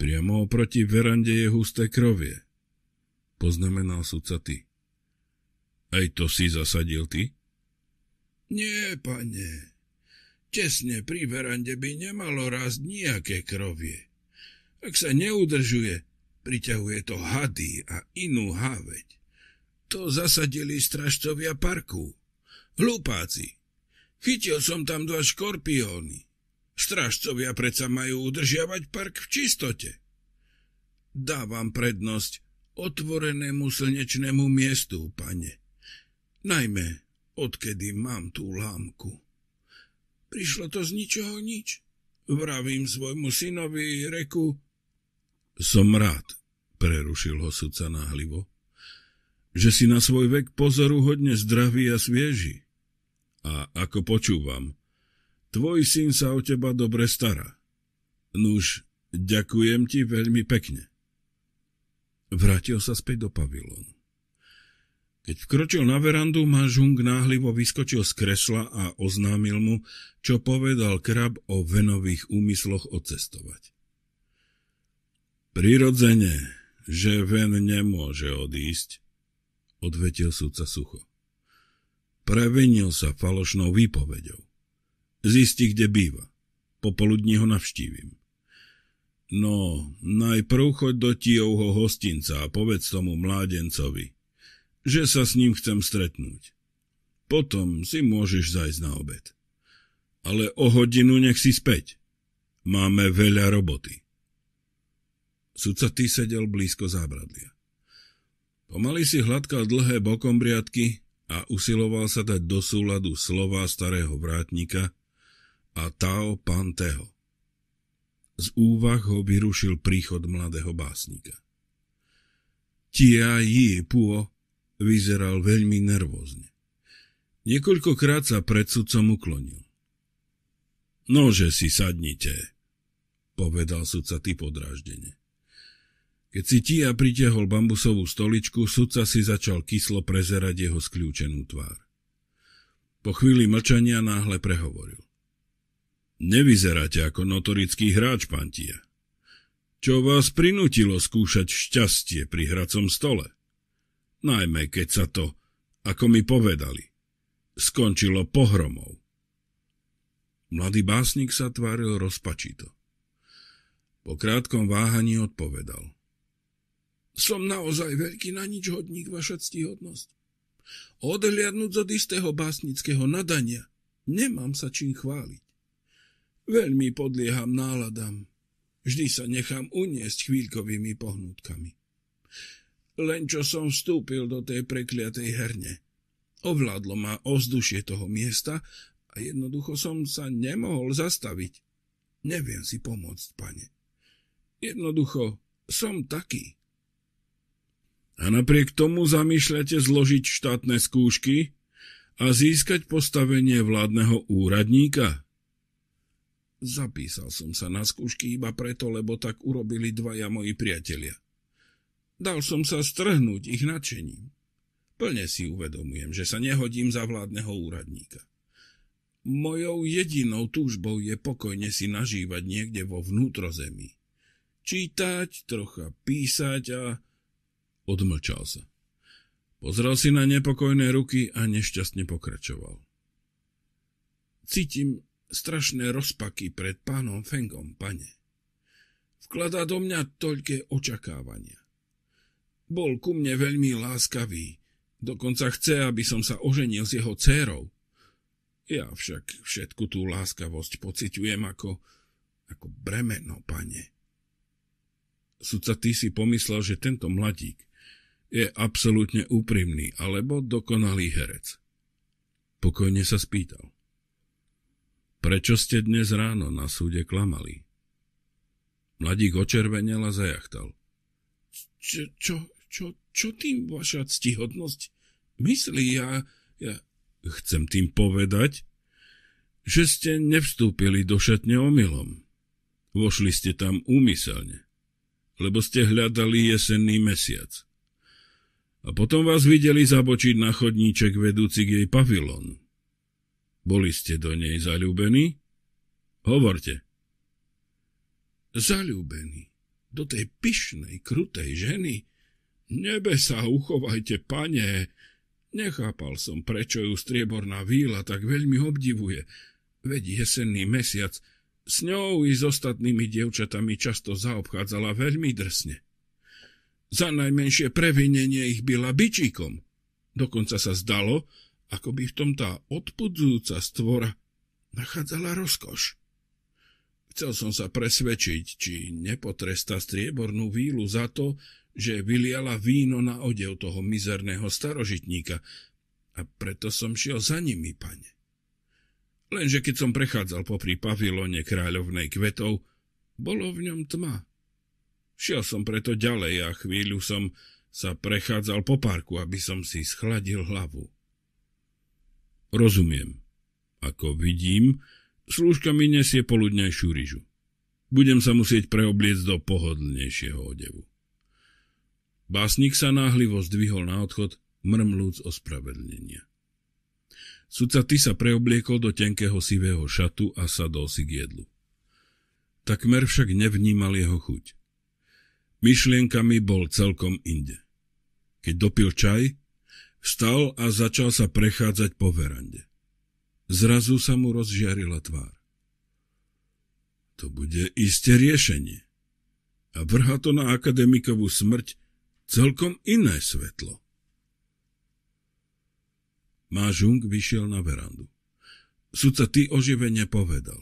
Priamo oproti verande je husté krovie, poznamenal sudca ty. Aj to si zasadil ty? Nie, pane. Tesne pri verande by nemalo rásť nejaké krovie. Ak sa neudržuje, priťahuje to hady a inú háveď. To zasadili stražcovia parku. Hlupáci. Chytil som tam dva škorpióny. Stražcovia predsa majú udržiavať park v čistote. Dávam prednosť otvorenému slnečnému miestu, pane najmä odkedy mám tú lámku. Prišlo to z ničoho nič. Vravím svojmu synovi, reku. Som rád, prerušil ho sudca náhlivo, že si na svoj vek pozoru hodne zdravý a svieži. A ako počúvam, tvoj syn sa o teba dobre stará. Nuž, ďakujem ti veľmi pekne. Vrátil sa späť do pavilónu. Keď vkročil na verandu, Mažung náhlivo vyskočil z kresla a oznámil mu, čo povedal krab o venových úmysloch odcestovať. Prirodzene, že ven nemôže odísť, odvetil súdca sucho. Previnil sa falošnou výpovedou. Zisti, kde býva. Popoludní ho navštívim. No, najprv choď do Tijovho hostinca a povedz tomu mládencovi – že sa s ním chcem stretnúť. Potom si môžeš zajsť na obed. Ale o hodinu nech si späť. Máme veľa roboty. Sudca ty sedel blízko zábradlia. Pomaly si hladkal dlhé bokom briadky a usiloval sa dať do súladu slova starého vrátnika a Tao Panteho. Z úvah ho vyrušil príchod mladého básnika. Tia Yi Puo Vyzeral veľmi nervózne. Niekoľkokrát sa pred sudcom uklonil. Nože si sadnite, povedal sudca ty podráždene. Keď si Tia pritiahol bambusovú stoličku, sudca si začal kyslo prezerať jeho skľúčenú tvár. Po chvíli mlčania náhle prehovoril. Nevyzeráte ako notorický hráč, pantia. Čo vás prinútilo skúšať šťastie pri hracom stole? najmä keď sa to, ako mi povedali, skončilo pohromou. Mladý básnik sa tváril rozpačito. Po krátkom váhaní odpovedal. Som naozaj veľký na nič hodník, vaša ctihodnosť. Odhliadnúť od istého básnického nadania, nemám sa čím chváliť. Veľmi podlieham náladám, vždy sa nechám uniesť chvíľkovými pohnutkami len čo som vstúpil do tej prekliatej herne. Ovládlo ma ozdušie toho miesta a jednoducho som sa nemohol zastaviť. Neviem si pomôcť, pane. Jednoducho som taký. A napriek tomu zamýšľate zložiť štátne skúšky a získať postavenie vládneho úradníka? Zapísal som sa na skúšky iba preto, lebo tak urobili dvaja moji priatelia. Dal som sa strhnúť ich nadšením. Plne si uvedomujem, že sa nehodím za vládneho úradníka. Mojou jedinou túžbou je pokojne si nažívať niekde vo vnútrozemí. Čítať, trocha písať a... Odmlčal sa. Pozrel si na nepokojné ruky a nešťastne pokračoval. Cítim strašné rozpaky pred pánom Fengom, pane. Vkladá do mňa toľké očakávania. Bol ku mne veľmi láskavý. Dokonca chce, aby som sa oženil s jeho dcérou. Ja však všetku tú láskavosť pociťujem ako, ako bremeno, pane. Sudca ty si pomyslel, že tento mladík je absolútne úprimný alebo dokonalý herec. Pokojne sa spýtal. Prečo ste dnes ráno na súde klamali? Mladík očervenel a zajachtal. Č- čo, čo, čo tým vaša ctihodnosť myslí? Ja, ja chcem tým povedať, že ste nevstúpili do šatne omylom. Vošli ste tam úmyselne, lebo ste hľadali jesenný mesiac. A potom vás videli zabočiť na chodníček vedúci k jej pavilónu. Boli ste do nej zalúbení? Hovorte. Zalúbení do tej pyšnej, krutej ženy, Nebe sa uchovajte, pane! Nechápal som, prečo ju strieborná víla tak veľmi obdivuje. Veď jesenný mesiac s ňou i s ostatnými dievčatami často zaobchádzala veľmi drsne. Za najmenšie previnenie ich byla bičíkom. Dokonca sa zdalo, ako by v tom tá odpudzujúca stvora nachádzala rozkoš. Chcel som sa presvedčiť, či nepotresta striebornú vílu za to, že vyliala víno na odev toho mizerného starožitníka a preto som šiel za nimi, pane. Lenže keď som prechádzal popri pavilone kráľovnej kvetov, bolo v ňom tma. Šiel som preto ďalej a chvíľu som sa prechádzal po parku, aby som si schladil hlavu. Rozumiem. Ako vidím, slúžka mi nesie poludnejšiu ryžu. Budem sa musieť preobliecť do pohodlnejšieho odevu. Básnik sa náhlivo zdvihol na odchod, mrmlúc ospravedlenia. Sudca ty sa preobliekol do tenkého sivého šatu a sadol si k jedlu. Takmer však nevnímal jeho chuť. Myšlienkami bol celkom inde. Keď dopil čaj, vstal a začal sa prechádzať po verande. Zrazu sa mu rozžiarila tvár. To bude isté riešenie. A vrha to na akademikovú smrť celkom iné svetlo. Žung vyšiel na verandu. Sudca ty oživene povedal.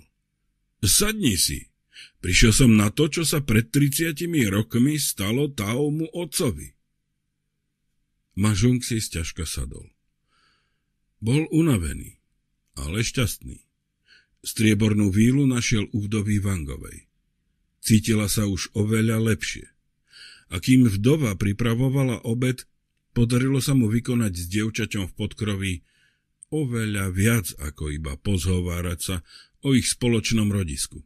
Sadni si. Prišiel som na to, čo sa pred 30 rokmi stalo Taomu otcovi. Mažung si ťažka sadol. Bol unavený, ale šťastný. Striebornú vílu našiel u vdovy Vangovej. Cítila sa už oveľa lepšie a kým vdova pripravovala obed, podarilo sa mu vykonať s dievčaťom v podkroví oveľa viac ako iba pozhovárať sa o ich spoločnom rodisku.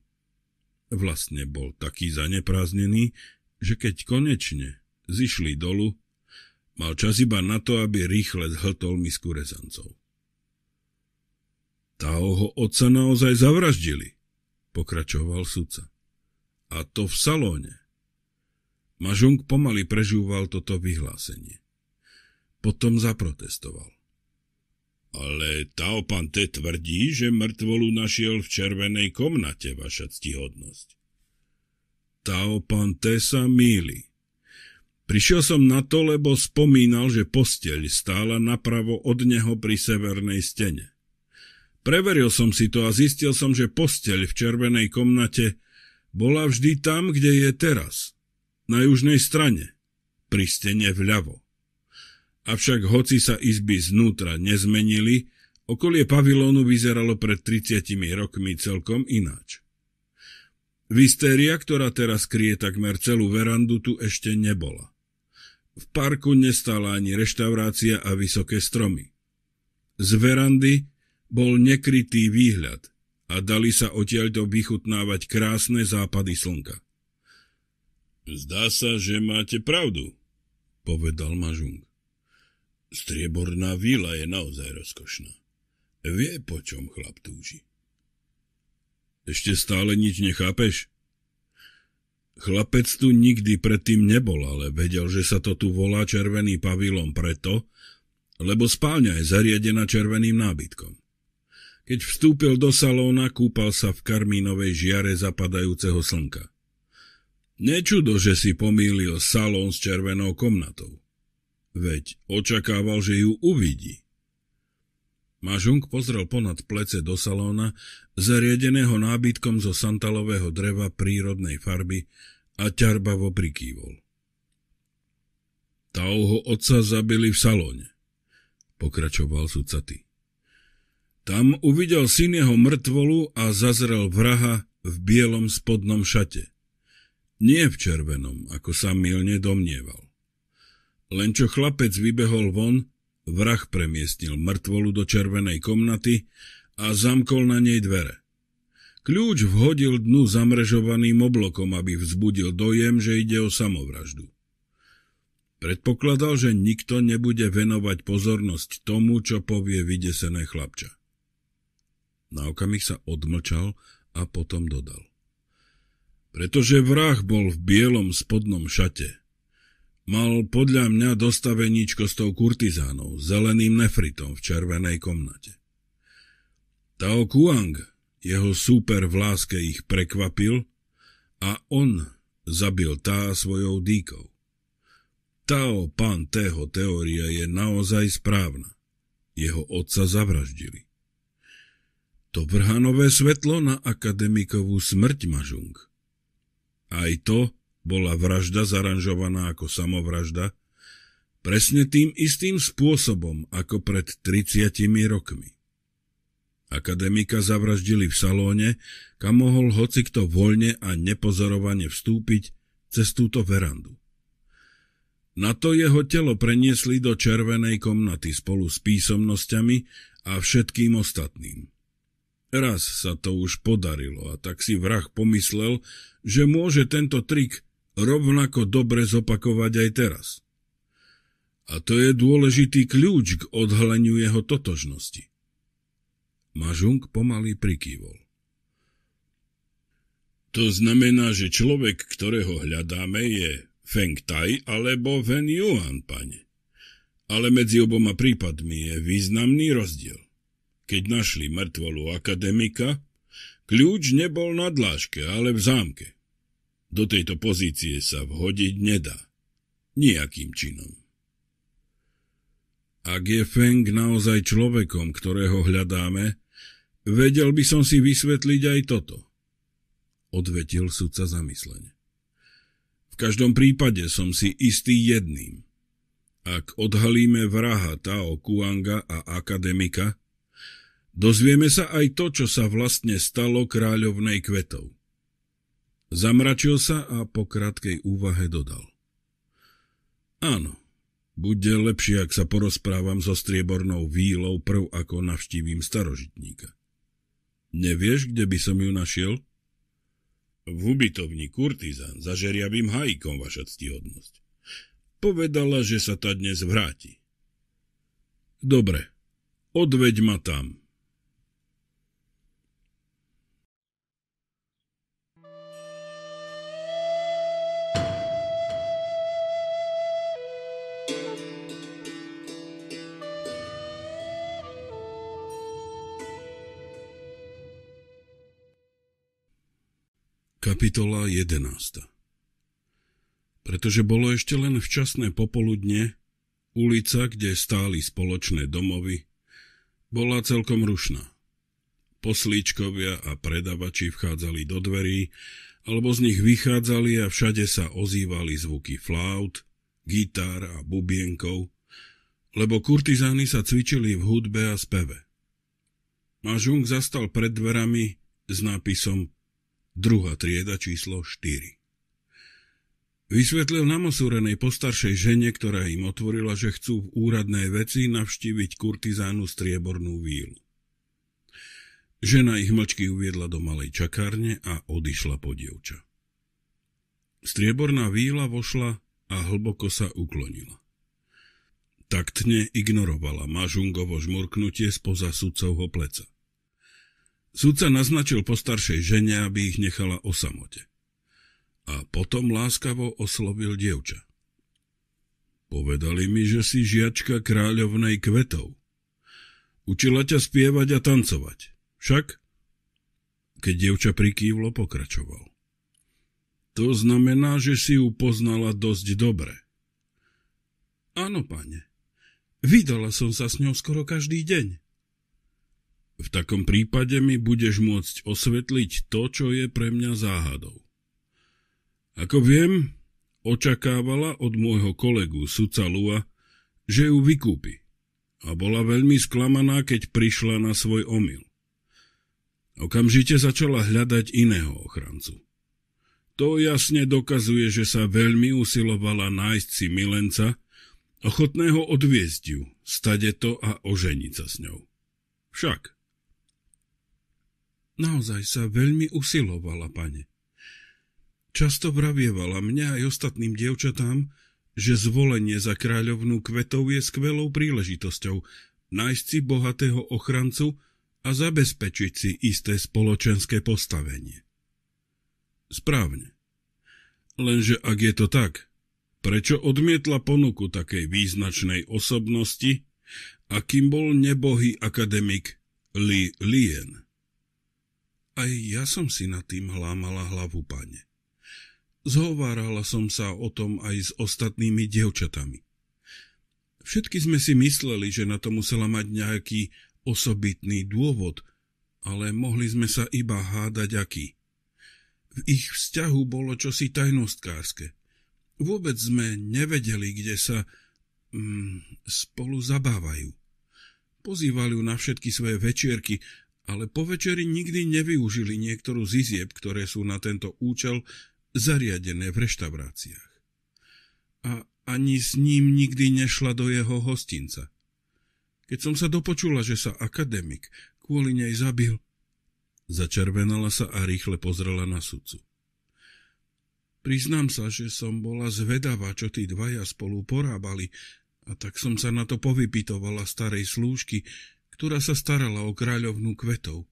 Vlastne bol taký zanepráznený, že keď konečne zišli dolu, mal čas iba na to, aby rýchle zhltol misku rezancov. Táho otca naozaj zavraždili, pokračoval sudca. A to v salóne, Mažung pomaly prežúval toto vyhlásenie. Potom zaprotestoval. Ale te tvrdí, že mŕtvolu našiel v červenej komnate, vaša ctihodnosť. te sa míli. Prišiel som na to, lebo spomínal, že posteľ stála napravo od neho pri severnej stene. Preveril som si to a zistil som, že posteľ v červenej komnate bola vždy tam, kde je teraz – na južnej strane, pri stene vľavo. Avšak hoci sa izby znútra nezmenili, okolie pavilónu vyzeralo pred 30 rokmi celkom ináč. Vystéria, ktorá teraz kryje takmer celú verandu, tu ešte nebola. V parku nestala ani reštaurácia a vysoké stromy. Z verandy bol nekrytý výhľad a dali sa odtiaľto vychutnávať krásne západy slnka. Zdá sa, že máte pravdu, povedal Mažung. Strieborná víla je naozaj rozkošná. Vie, po čom chlap túži. Ešte stále nič nechápeš? Chlapec tu nikdy predtým nebol, ale vedel, že sa to tu volá červený pavilon preto, lebo spálňa je zariadená červeným nábytkom. Keď vstúpil do salóna, kúpal sa v karmínovej žiare zapadajúceho slnka. Nečudo, že si pomýlil salón s červenou komnatou. Veď očakával, že ju uvidí. Mažung pozrel ponad plece do salóna, zariadeného nábytkom zo santalového dreva prírodnej farby a ťarbavo prikývol. Tauho otca zabili v salóne, pokračoval sucaty. Tam uvidel syn jeho mŕtvolu a zazrel vraha v bielom spodnom šate. Nie v červenom, ako sa milne domnieval. Len čo chlapec vybehol von, vrah premiestnil mŕtvolu do červenej komnaty a zamkol na nej dvere. Kľúč vhodil dnu zamrežovaným oblokom, aby vzbudil dojem, že ide o samovraždu. Predpokladal, že nikto nebude venovať pozornosť tomu, čo povie vydesené chlapča. Na okamih sa odmlčal a potom dodal pretože vrah bol v bielom spodnom šate. Mal podľa mňa dostaveníčko s tou kurtizánou, zeleným nefritom v červenej komnate. Tao Kuang, jeho súper v láske ich prekvapil a on zabil tá svojou dýkou. Tao Pan Tého teória je naozaj správna. Jeho otca zavraždili. To vrhanové svetlo na akademikovú smrť Mažung aj to bola vražda zaranžovaná ako samovražda, presne tým istým spôsobom ako pred 30 rokmi. Akademika zavraždili v salóne, kam mohol hocikto voľne a nepozorovane vstúpiť cez túto verandu. Na to jeho telo preniesli do červenej komnaty spolu s písomnosťami a všetkým ostatným. Raz sa to už podarilo a tak si vrah pomyslel, že môže tento trik rovnako dobre zopakovať aj teraz. A to je dôležitý kľúč k odhaleniu jeho totožnosti. Mažung pomaly prikývol. To znamená, že človek, ktorého hľadáme, je Feng Tai alebo Wen Yuan, pane. Ale medzi oboma prípadmi je významný rozdiel. Keď našli mŕtvolu akademika, kľúč nebol na dláške, ale v zámke. Do tejto pozície sa vhodiť nedá. Nijakým činom. Ak je Feng naozaj človekom, ktorého hľadáme, vedel by som si vysvetliť aj toto. Odvetil sudca zamyslene. V každom prípade som si istý jedným. Ak odhalíme vraha Tao Kuanga a akademika, Dozvieme sa aj to, čo sa vlastne stalo kráľovnej kvetov. Zamračil sa a po krátkej úvahe dodal. Áno, bude lepšie, ak sa porozprávam so striebornou výlou prv, ako navštívim starožitníka. Nevieš, kde by som ju našiel? V ubytovni kurtizán zažeriavým hajkom, vaša ctihodnosť. Povedala, že sa ta dnes vráti. Dobre, odveď ma tam, Kapitola 11 Pretože bolo ešte len včasné popoludne, ulica, kde stáli spoločné domovy, bola celkom rušná. Poslíčkovia a predavači vchádzali do dverí, alebo z nich vychádzali a všade sa ozývali zvuky flaut, gitár a bubienkov, lebo kurtizány sa cvičili v hudbe a speve. Mažung um zastal pred dverami s nápisom druhá trieda číslo 4. Vysvetlil namosúrenej postaršej žene, ktorá im otvorila, že chcú v úradnej veci navštíviť kurtizánu striebornú vílu. Žena ich mlčky uviedla do malej čakárne a odišla po dievča. Strieborná víla vošla a hlboko sa uklonila. Taktne ignorovala mažungovo žmurknutie spoza sudcovho pleca. Súdca naznačil postaršej žene, aby ich nechala o samote. A potom láskavo oslovil dievča. Povedali mi, že si žiačka kráľovnej kvetov. Učila ťa spievať a tancovať. Však? Keď dievča prikývlo, pokračoval. To znamená, že si ju poznala dosť dobre. Áno, pane. Vydala som sa s ňou skoro každý deň. V takom prípade mi budeš môcť osvetliť to, čo je pre mňa záhadou. Ako viem, očakávala od môjho kolegu sudca Lua, že ju vykúpi a bola veľmi sklamaná, keď prišla na svoj omyl. Okamžite začala hľadať iného ochrancu. To jasne dokazuje, že sa veľmi usilovala nájsť si milenca, ochotného odviezť ju, stade to a oženiť sa s ňou. Však – Naozaj sa veľmi usilovala, pane. Často vravievala mňa aj ostatným dievčatám, že zvolenie za kráľovnú kvetov je skvelou príležitosťou nájsť si bohatého ochrancu a zabezpečiť si isté spoločenské postavenie. Správne. Lenže ak je to tak, prečo odmietla ponuku takej význačnej osobnosti, akým bol nebohý akademik Li Lien? Aj ja som si nad tým hlámala hlavu, pane. Zhovárala som sa o tom aj s ostatnými dievčatami. Všetky sme si mysleli, že na to musela mať nejaký osobitný dôvod, ale mohli sme sa iba hádať aký. V ich vzťahu bolo čosi tajnostkárske. Vôbec sme nevedeli, kde sa mm, spolu zabávajú. Pozývali ju na všetky svoje večierky ale po večeri nikdy nevyužili niektorú z izieb, ktoré sú na tento účel zariadené v reštauráciách. A ani s ním nikdy nešla do jeho hostinca. Keď som sa dopočula, že sa akademik kvôli nej zabil, začervenala sa a rýchle pozrela na sudcu. Priznám sa, že som bola zvedavá, čo tí dvaja spolu porábali, a tak som sa na to povypitovala starej slúžky, ktorá sa starala o kráľovnú kvetov.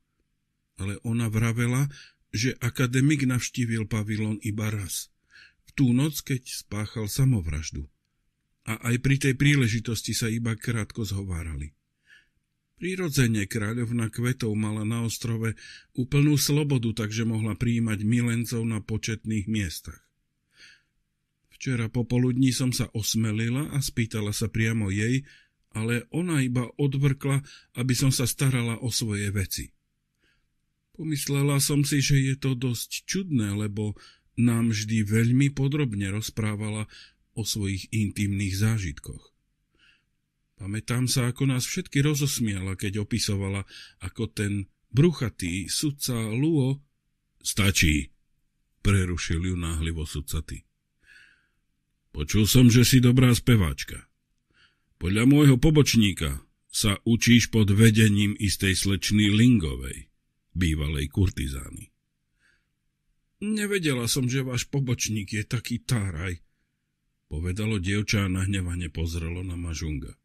Ale ona vravela, že akademik navštívil pavilon iba raz. V tú noc, keď spáchal samovraždu. A aj pri tej príležitosti sa iba krátko zhovárali. Prirodzene kráľovna kvetov mala na ostrove úplnú slobodu, takže mohla prijímať milencov na početných miestach. Včera popoludní som sa osmelila a spýtala sa priamo jej, ale ona iba odvrkla, aby som sa starala o svoje veci. Pomyslela som si, že je to dosť čudné, lebo nám vždy veľmi podrobne rozprávala o svojich intimných zážitkoch. Pamätám sa, ako nás všetky rozosmiala, keď opisovala, ako ten bruchatý sudca Luo... Stačí, prerušil ju náhlivo ty. Počul som, že si dobrá speváčka. Podľa môjho pobočníka sa učíš pod vedením istej slečny Lingovej, bývalej kurtizány. Nevedela som, že váš pobočník je taký táraj, povedalo dievča a nahnevane pozrelo na Mažunga.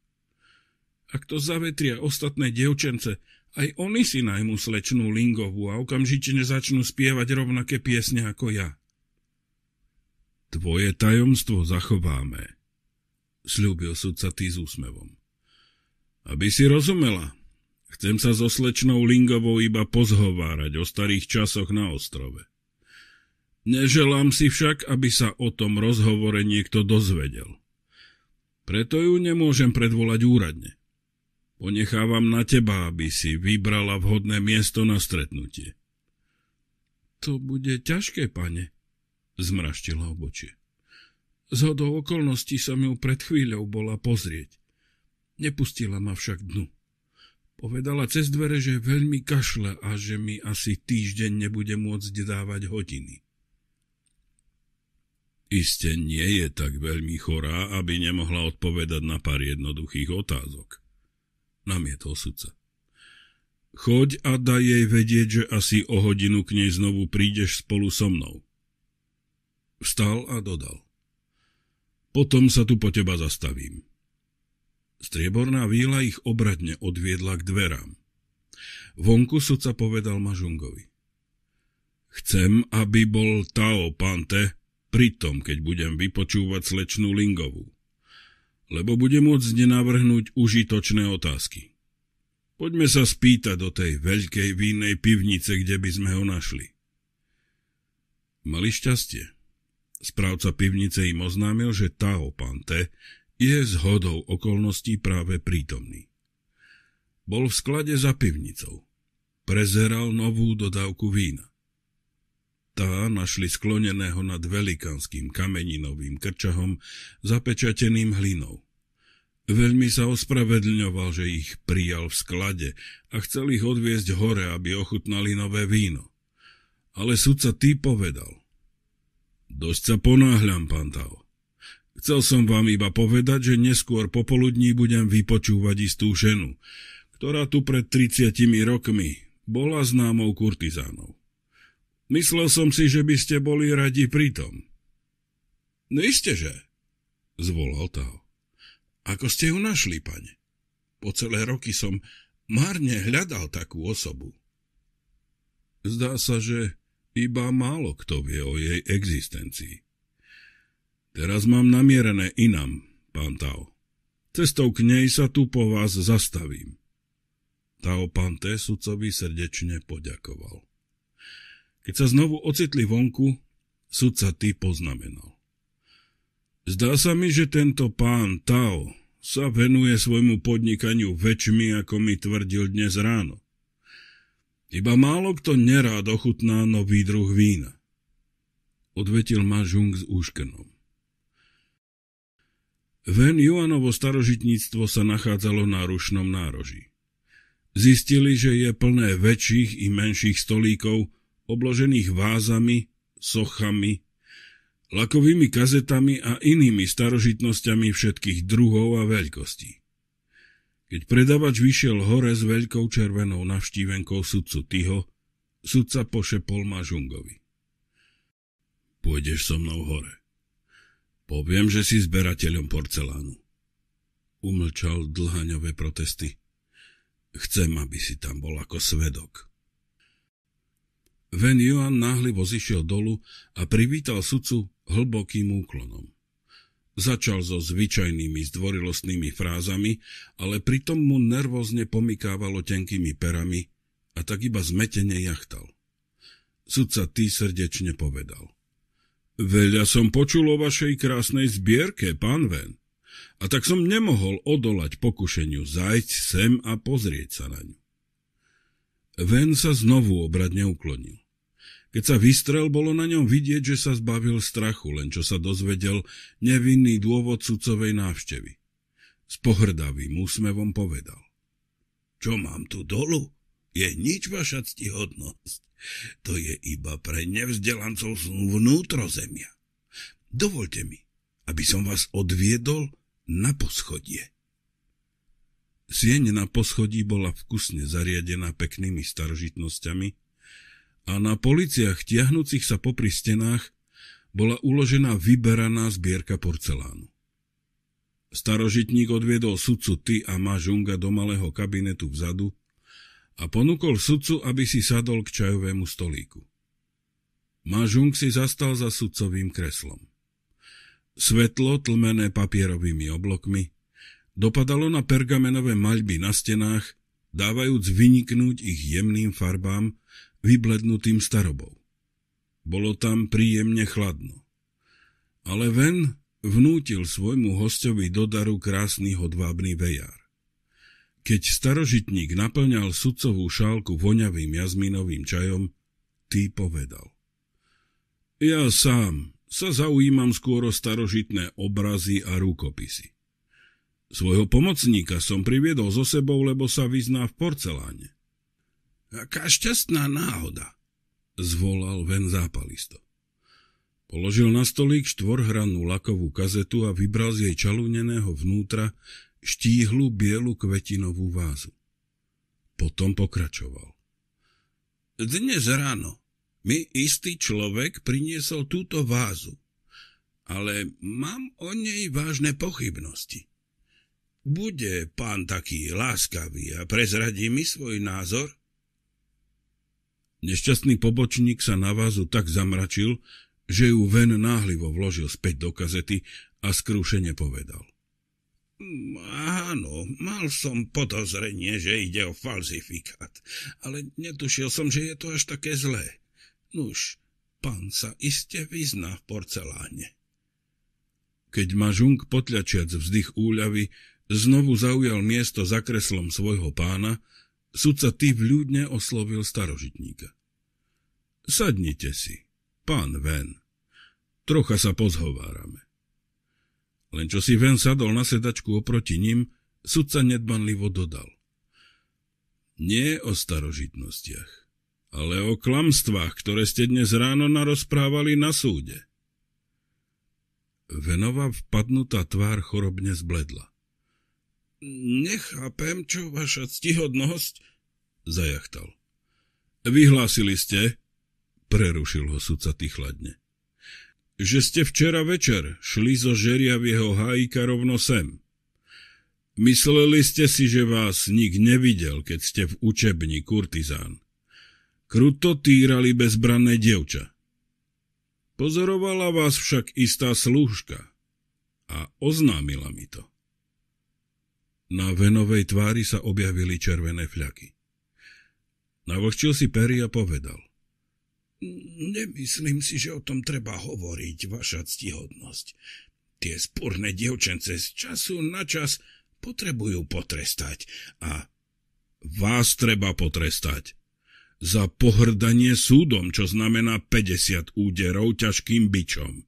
Ak to zavetria ostatné dievčence, aj oni si najmú slečnú Lingovú a okamžite nezačnú spievať rovnaké piesne ako ja. Tvoje tajomstvo zachováme, slúbil sudca tý s úsmevom. Aby si rozumela, chcem sa so slečnou Lingovou iba pozhovárať o starých časoch na ostrove. Neželám si však, aby sa o tom rozhovore niekto dozvedel. Preto ju nemôžem predvolať úradne. Ponechávam na teba, aby si vybrala vhodné miesto na stretnutie. To bude ťažké, pane, zmraštila obočie. Z hodou okolností som ju pred chvíľou bola pozrieť. Nepustila ma však dnu. Povedala cez dvere, že veľmi kašle a že mi asi týždeň nebude môcť dávať hodiny. Iste nie je tak veľmi chorá, aby nemohla odpovedať na pár jednoduchých otázok. Namietol sudca. Choď a daj jej vedieť, že asi o hodinu k nej znovu prídeš spolu so mnou. Vstal a dodal. Potom sa tu po teba zastavím. Strieborná víla ich obradne odviedla k dverám. Vonku sudca povedal Mažungovi. Chcem, aby bol Tao Pante pritom, keď budem vypočúvať slečnú Lingovú, lebo bude môcť nenavrhnúť užitočné otázky. Poďme sa spýtať do tej veľkej vínnej pivnice, kde by sme ho našli. Mali šťastie, Správca pivnice im oznámil, že Tao Pante je zhodou okolností práve prítomný. Bol v sklade za pivnicou. Prezeral novú dodávku vína. Tá našli skloneného nad velikánským kameninovým krčahom zapečateným hlinou. Veľmi sa ospravedlňoval, že ich prijal v sklade a chcel ich odviezť hore, aby ochutnali nové víno. Ale sudca tý povedal, Dosť sa ponáhľam, pán Tao. Chcel som vám iba povedať, že neskôr popoludní budem vypočúvať istú ženu, ktorá tu pred 30 rokmi bola známou kurtizánou. Myslel som si, že by ste boli radi pritom. No iste, že? Zvolal Tao. Ako ste ju našli, pane? Po celé roky som márne hľadal takú osobu. Zdá sa, že iba málo kto vie o jej existencii. Teraz mám namierené inam, pán Tao. Cestou k nej sa tu po vás zastavím. Tao Pante sudcovi srdečne poďakoval. Keď sa znovu ocitli vonku, sudca ty poznamenal. Zdá sa mi, že tento pán Tao sa venuje svojmu podnikaniu väčšmi, ako mi tvrdil dnes ráno. Iba málo kto nerád ochutná nový druh vína. Odvetil ma Žung s úškrnom. Ven Juanovo starožitníctvo sa nachádzalo na rušnom nároží. Zistili, že je plné väčších i menších stolíkov, obložených vázami, sochami, lakovými kazetami a inými starožitnosťami všetkých druhov a veľkostí. Keď predavač vyšiel hore s veľkou červenou navštívenkou sudcu Tyho, sudca pošepol Mažungovi. Pôjdeš so mnou hore. Poviem, že si zberateľom porcelánu. Umlčal dlhaňové protesty. Chcem, aby si tam bol ako svedok. Ven Joan náhlivo zišiel dolu a privítal sudcu hlbokým úklonom. Začal so zvyčajnými zdvorilostnými frázami, ale pritom mu nervózne pomykávalo tenkými perami a tak iba zmetene jachtal. Sudca tý srdečne povedal. Veľa som počul o vašej krásnej zbierke, pán Ven, a tak som nemohol odolať pokušeniu zajť sem a pozrieť sa na ňu. Ven sa znovu obradne uklonil. Keď sa vystrel, bolo na ňom vidieť, že sa zbavil strachu, len čo sa dozvedel nevinný dôvod sudcovej návštevy. S pohrdavým úsmevom povedal. Čo mám tu dolu? Je nič vaša ctihodnosť. To je iba pre nevzdelancov vnútrozemia. Dovolte mi, aby som vás odviedol na poschodie. Sieň na poschodí bola vkusne zariadená peknými starožitnosťami, a na policiach tiahnúcich sa popri stenách bola uložená vyberaná zbierka porcelánu. Starožitník odviedol sudcu Ty a Mažunga do malého kabinetu vzadu a ponúkol sudcu, aby si sadol k čajovému stolíku. Mažung si zastal za sudcovým kreslom. Svetlo, tlmené papierovými oblokmi, dopadalo na pergamenové maľby na stenách, dávajúc vyniknúť ich jemným farbám, vyblednutým starobou. Bolo tam príjemne chladno. Ale ven vnútil svojmu hostovi do daru krásny hodvábny vejar. Keď starožitník naplňal sudcovú šálku voňavým jazminovým čajom, tý povedal. Ja sám sa zaujímam skôr o starožitné obrazy a rukopisy. Svojho pomocníka som priviedol so sebou, lebo sa vyzná v porceláne. Aká šťastná náhoda, zvolal ven zápalisto. Položil na stolík štvorhranú lakovú kazetu a vybral z jej čaluneného vnútra štíhlu bielu kvetinovú vázu. Potom pokračoval. Dnes ráno mi istý človek priniesol túto vázu, ale mám o nej vážne pochybnosti. Bude pán taký láskavý a prezradí mi svoj názor? Nešťastný pobočník sa na vázu tak zamračil, že ju ven náhlivo vložil späť do kazety a skrúšene povedal. Mm, áno, mal som podozrenie, že ide o falzifikát, ale netušil som, že je to až také zlé. Nuž, pán sa iste vyzná v porceláne. Keď ma Žung potľačiac vzdych úľavy, znovu zaujal miesto za kreslom svojho pána, Sudca ty ľudne oslovil starožitníka. Sadnite si, pán Ven. Trocha sa pozhovárame. Len čo si Ven sadol na sedačku oproti ním, sudca nedbanlivo dodal. Nie o starožitnostiach, ale o klamstvách, ktoré ste dnes ráno narozprávali na súde. Venova vpadnutá tvár chorobne zbledla. Nechápem, čo vaša stihodnosť, zajachtal. Vyhlásili ste, prerušil ho sudca chladne, že ste včera večer šli zo žeria v jeho rovno sem. Mysleli ste si, že vás nik nevidel, keď ste v učebni kurtizán. Kruto týrali bezbranné dievča. Pozorovala vás však istá slúžka a oznámila mi to. Na venovej tvári sa objavili červené fľaky. Navlhčil si pery a povedal. Nemyslím si, že o tom treba hovoriť, vaša ctihodnosť. Tie spúrne dievčence z času na čas potrebujú potrestať a vás treba potrestať. Za pohrdanie súdom, čo znamená 50 úderov ťažkým bičom.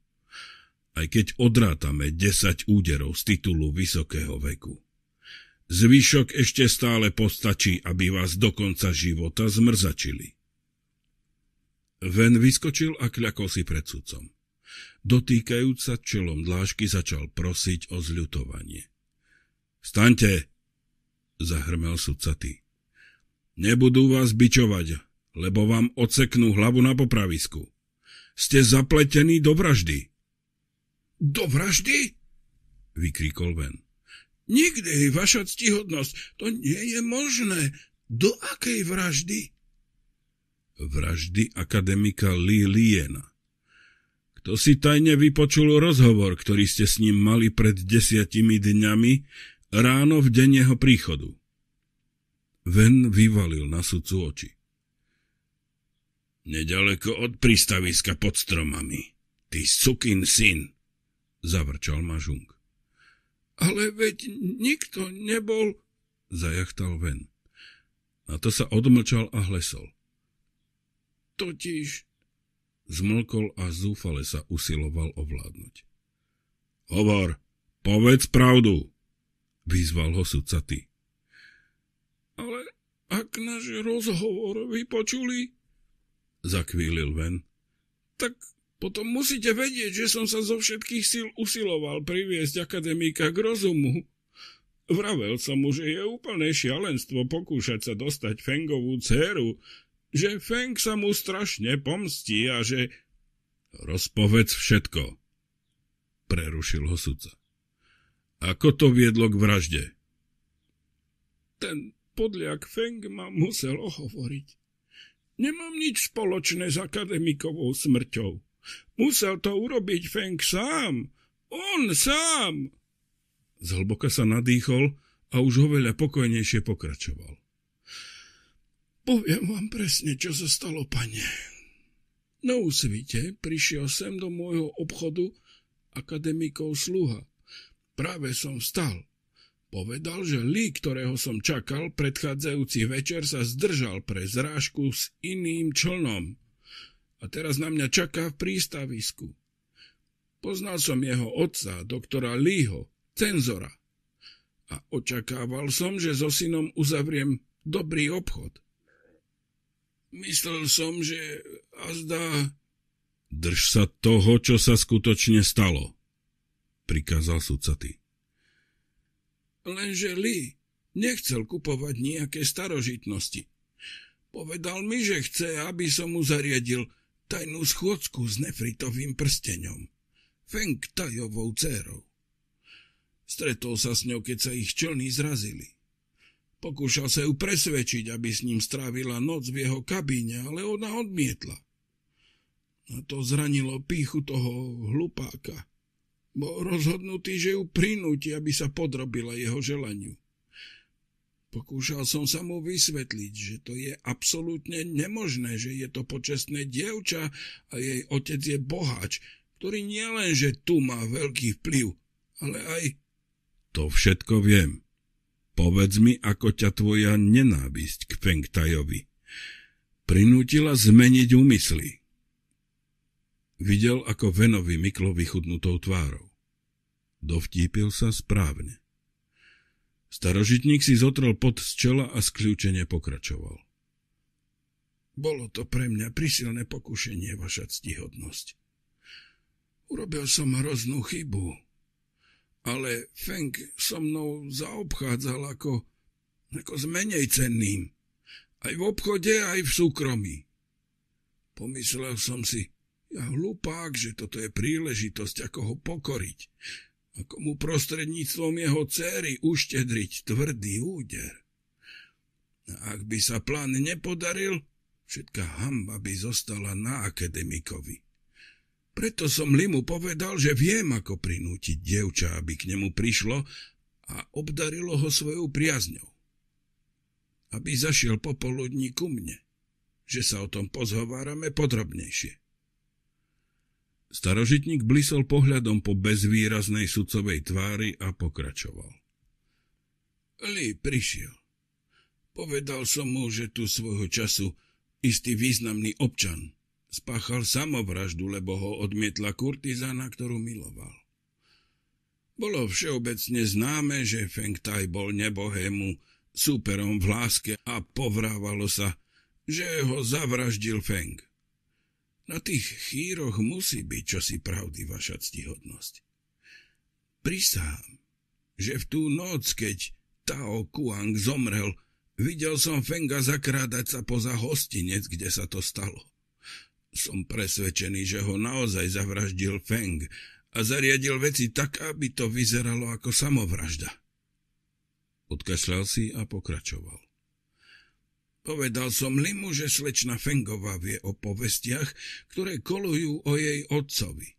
Aj keď odrátame 10 úderov z titulu vysokého veku. Zvyšok ešte stále postačí, aby vás do konca života zmrzačili. Ven vyskočil a kľakol si pred sudcom. Dotýkajúc sa čelom dlážky začal prosiť o zľutovanie. Staňte, zahrmel sudcatý. Nebudú vás bičovať, lebo vám odseknú hlavu na popravisku. Ste zapletení do vraždy. Do vraždy? vykríkol Ven. Nikdy, vaša ctihodnosť, to nie je možné. Do akej vraždy? Vraždy akademika Lee Liena. Kto si tajne vypočul rozhovor, ktorý ste s ním mali pred desiatimi dňami, ráno v deň jeho príchodu? Ven vyvalil na sudcu oči. Nedaleko od pristaviska pod stromami. Ty sukin syn, zavrčal Mažung. Ale veď nikto nebol, zajachtal ven. Na to sa odmlčal a hlesol. Totiž, zmlkol a zúfale sa usiloval ovládnuť. Hovor, povedz pravdu, vyzval ho sudca ty. Ale ak náš rozhovor vypočuli, zakvílil ven, tak potom musíte vedieť, že som sa zo všetkých síl usiloval priviesť akademika k rozumu. Vravel som mu, že je úplné šialenstvo pokúšať sa dostať Fengovú dceru, že Feng sa mu strašne pomstí a že... Rozpovedz všetko, prerušil ho sudca. Ako to viedlo k vražde? Ten podliak Feng ma musel ohovoriť. Nemám nič spoločné s akademikovou smrťou. Musel to urobiť Feng sám. On sám. Zhlboka sa nadýchol a už oveľa pokojnejšie pokračoval. Poviem vám presne, čo sa stalo, pane. Na úsvite prišiel sem do môjho obchodu akademikov sluha. Práve som vstal. Povedal, že Lee, ktorého som čakal, predchádzajúci večer sa zdržal pre zrážku s iným člnom a teraz na mňa čaká v prístavisku. Poznal som jeho otca, doktora Lího, cenzora. A očakával som, že so synom uzavriem dobrý obchod. Myslel som, že azda... Drž sa toho, čo sa skutočne stalo, prikázal sudcaty. Lenže Lee nechcel kupovať nejaké starožitnosti. Povedal mi, že chce, aby som mu zariadil tajnú schôdzku s nefritovým prstenom, Feng Tajovou dcerou. Stretol sa s ňou, keď sa ich člny zrazili. Pokúšal sa ju presvedčiť, aby s ním strávila noc v jeho kabíne, ale ona odmietla. A to zranilo píchu toho hlupáka. Bol rozhodnutý, že ju prinúti, aby sa podrobila jeho želaniu. Pokúšal som sa mu vysvetliť, že to je absolútne nemožné, že je to počestné dievča a jej otec je boháč, ktorý nielen, že tu má veľký vplyv, ale aj... To všetko viem. Povedz mi, ako ťa tvoja nenávisť k Fengtajovi prinútila zmeniť úmysly. Videl, ako Venovi myklo vychudnutou tvárou. Dovtípil sa správne. Starožitník si zotrel pot z čela a skľúčene pokračoval. Bolo to pre mňa prisilné pokušenie, vaša ctihodnosť. Urobil som hroznú chybu, ale Feng so mnou zaobchádzal ako, ako s menej cenným. Aj v obchode, aj v súkromí. Pomyslel som si, ja hlupák, že toto je príležitosť, ako ho pokoriť komu prostredníctvom jeho céry uštedriť tvrdý úder. A ak by sa plán nepodaril, všetká hamba by zostala na akademikovi. Preto som Limu povedal, že viem, ako prinútiť dievča, aby k nemu prišlo a obdarilo ho svojou priazňou. Aby zašiel popoludní ku mne, že sa o tom pozhovárame podrobnejšie. Starožitník blisol pohľadom po bezvýraznej sudcovej tvári a pokračoval. Li prišiel. Povedal som mu, že tu svojho času istý významný občan spáchal samovraždu, lebo ho odmietla kurtizána, ktorú miloval. Bolo všeobecne známe, že Feng Tai bol nebohému súperom v láske a povrávalo sa, že ho zavraždil Feng – na tých chýroch musí byť čosi pravdy, vaša ctihodnosť. Prisám, že v tú noc, keď Tao Kuang zomrel, videl som Fenga zakrádať sa poza hostinec, kde sa to stalo. Som presvedčený, že ho naozaj zavraždil Feng a zariadil veci tak, aby to vyzeralo ako samovražda. Odkašľal si a pokračoval. Povedal som Limu, že slečna Fengová vie o povestiach, ktoré kolujú o jej otcovi.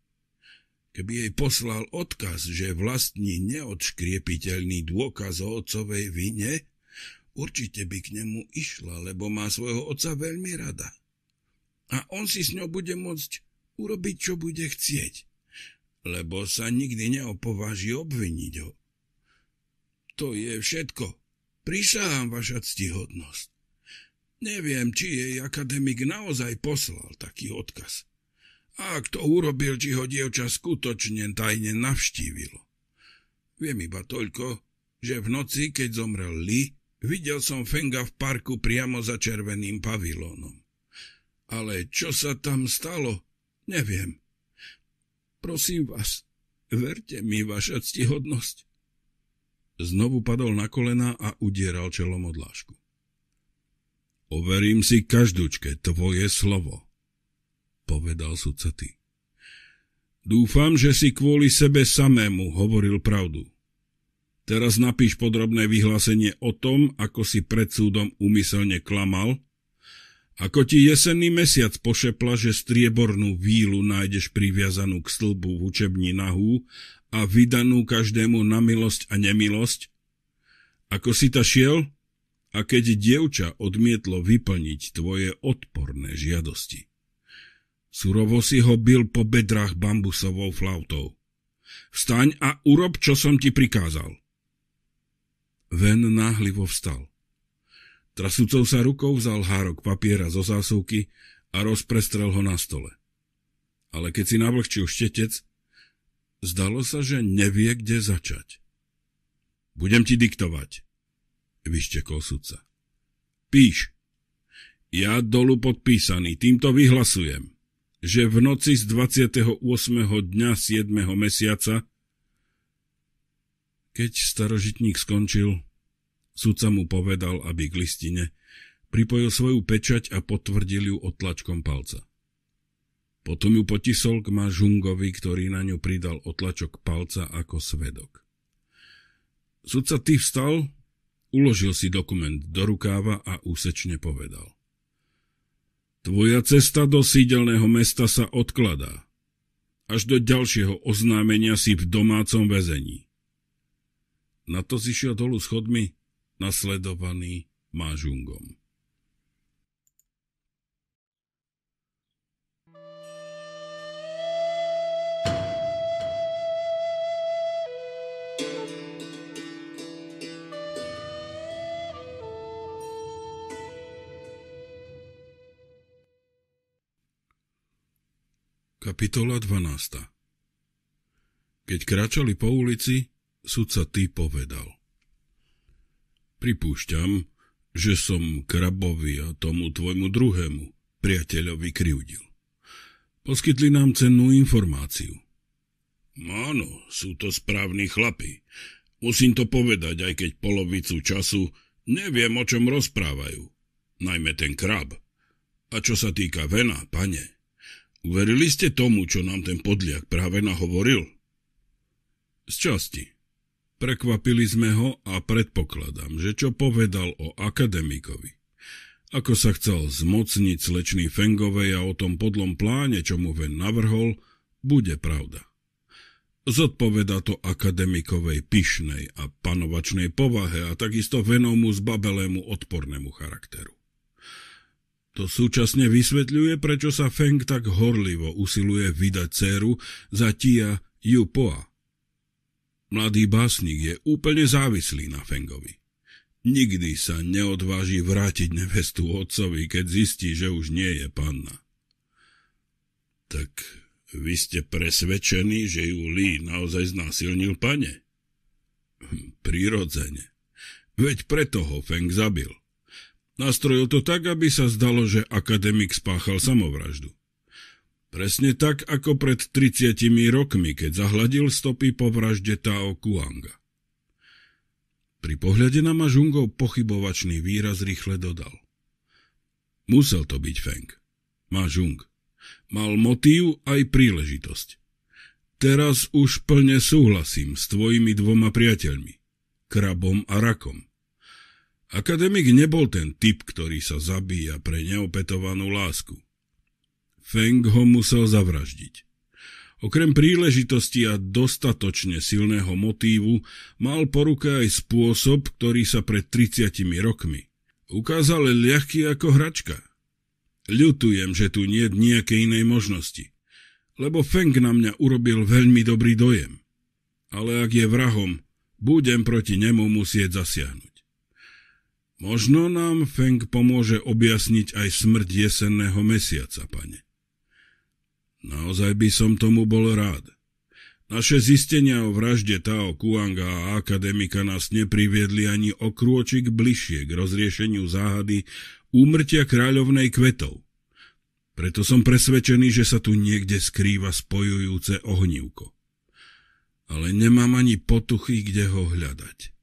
Keby jej poslal odkaz, že vlastní neodškriepiteľný dôkaz o otcovej vine, určite by k nemu išla, lebo má svojho otca veľmi rada. A on si s ňou bude môcť urobiť, čo bude chcieť, lebo sa nikdy neopováži obviniť ho. To je všetko. Prišáham vaša ctihodnosť. Neviem, či jej akademik naozaj poslal taký odkaz. A ak to urobil, či ho dievča skutočne tajne navštívilo. Viem iba toľko, že v noci, keď zomrel Li, videl som Fenga v parku priamo za červeným pavilónom. Ale čo sa tam stalo, neviem. Prosím vás, verte mi, vaša ctihodnosť. Znovu padol na kolena a udieral čelom odlášku. Overím si každúčke tvoje slovo, povedal sudcaty. Dúfam, že si kvôli sebe samému hovoril pravdu. Teraz napíš podrobné vyhlásenie o tom, ako si pred súdom umyselne klamal, ako ti jesenný mesiac pošepla, že striebornú vílu nájdeš priviazanú k stĺbu v učební nahú a vydanú každému na milosť a nemilosť? Ako si ta šiel? a keď dievča odmietlo vyplniť tvoje odporné žiadosti. Surovo si ho bil po bedrách bambusovou flautou. Vstaň a urob, čo som ti prikázal. Ven náhlivo vstal. Trasúcou sa rukou vzal hárok papiera zo zásuvky a rozprestrel ho na stole. Ale keď si navlhčil štetec, zdalo sa, že nevie, kde začať. Budem ti diktovať, vyštekol sudca. Píš. Ja dolu podpísaný, týmto vyhlasujem, že v noci z 28. dňa 7. mesiaca, keď starožitník skončil, sudca mu povedal, aby k listine pripojil svoju pečať a potvrdil ju otlačkom palca. Potom ju potisol k Mažungovi, ktorý na ňu pridal otlačok palca ako svedok. Sudca ty vstal, uložil si dokument do rukáva a úsečne povedal. Tvoja cesta do sídelného mesta sa odkladá. Až do ďalšieho oznámenia si v domácom väzení. Na to zišiel dolu schodmi, nasledovaný mážungom. Kapitola 12 Keď kráčali po ulici, sudca ty povedal. Pripúšťam, že som krabovi a tomu tvojmu druhému priateľovi kriudil. Poskytli nám cennú informáciu. Áno, sú to správni chlapi. Musím to povedať, aj keď polovicu času neviem, o čom rozprávajú. Najmä ten krab. A čo sa týka vena, pane, Uverili ste tomu, čo nám ten podliak práve nahovoril? Z časti. Prekvapili sme ho a predpokladám, že čo povedal o akademikovi. Ako sa chcel zmocniť slečný Fengovej a o tom podlom pláne, čo mu ven navrhol, bude pravda. Zodpoveda to akademikovej pyšnej a panovačnej povahe a takisto venomu zbabelému odpornému charakteru. To súčasne vysvetľuje, prečo sa Feng tak horlivo usiluje vydať dceru za Tia Jupoa. Mladý básnik je úplne závislý na Fengovi. Nikdy sa neodváži vrátiť nevestu otcovi, keď zistí, že už nie je panna. Tak vy ste presvedčení, že ju Lí naozaj znásilnil pane? Hm, prirodzene. Veď preto ho Feng zabil. Nastrojil to tak, aby sa zdalo, že akademik spáchal samovraždu. Presne tak, ako pred 30 rokmi, keď zahladil stopy po vražde Tao Kuanga. Pri pohľade na Mažungov pochybovačný výraz rýchle dodal. Musel to byť Feng. Mažung. Mal motív aj príležitosť. Teraz už plne súhlasím s tvojimi dvoma priateľmi. Krabom a rakom. Akademik nebol ten typ, ktorý sa zabíja pre neopetovanú lásku. Feng ho musel zavraždiť. Okrem príležitosti a dostatočne silného motívu mal po ruke aj spôsob, ktorý sa pred 30 rokmi ukázal ľahký ako hračka. Ľutujem, že tu nie je nejakej inej možnosti, lebo Feng na mňa urobil veľmi dobrý dojem. Ale ak je vrahom, budem proti nemu musieť zasiahnuť. Možno nám Feng pomôže objasniť aj smrť jesenného mesiaca, pane. Naozaj by som tomu bol rád. Naše zistenia o vražde Tao Kuanga a akademika nás nepriviedli ani o krôčik bližšie k rozriešeniu záhady úmrtia kráľovnej kvetov. Preto som presvedčený, že sa tu niekde skrýva spojujúce ohnívko. Ale nemám ani potuchy, kde ho hľadať.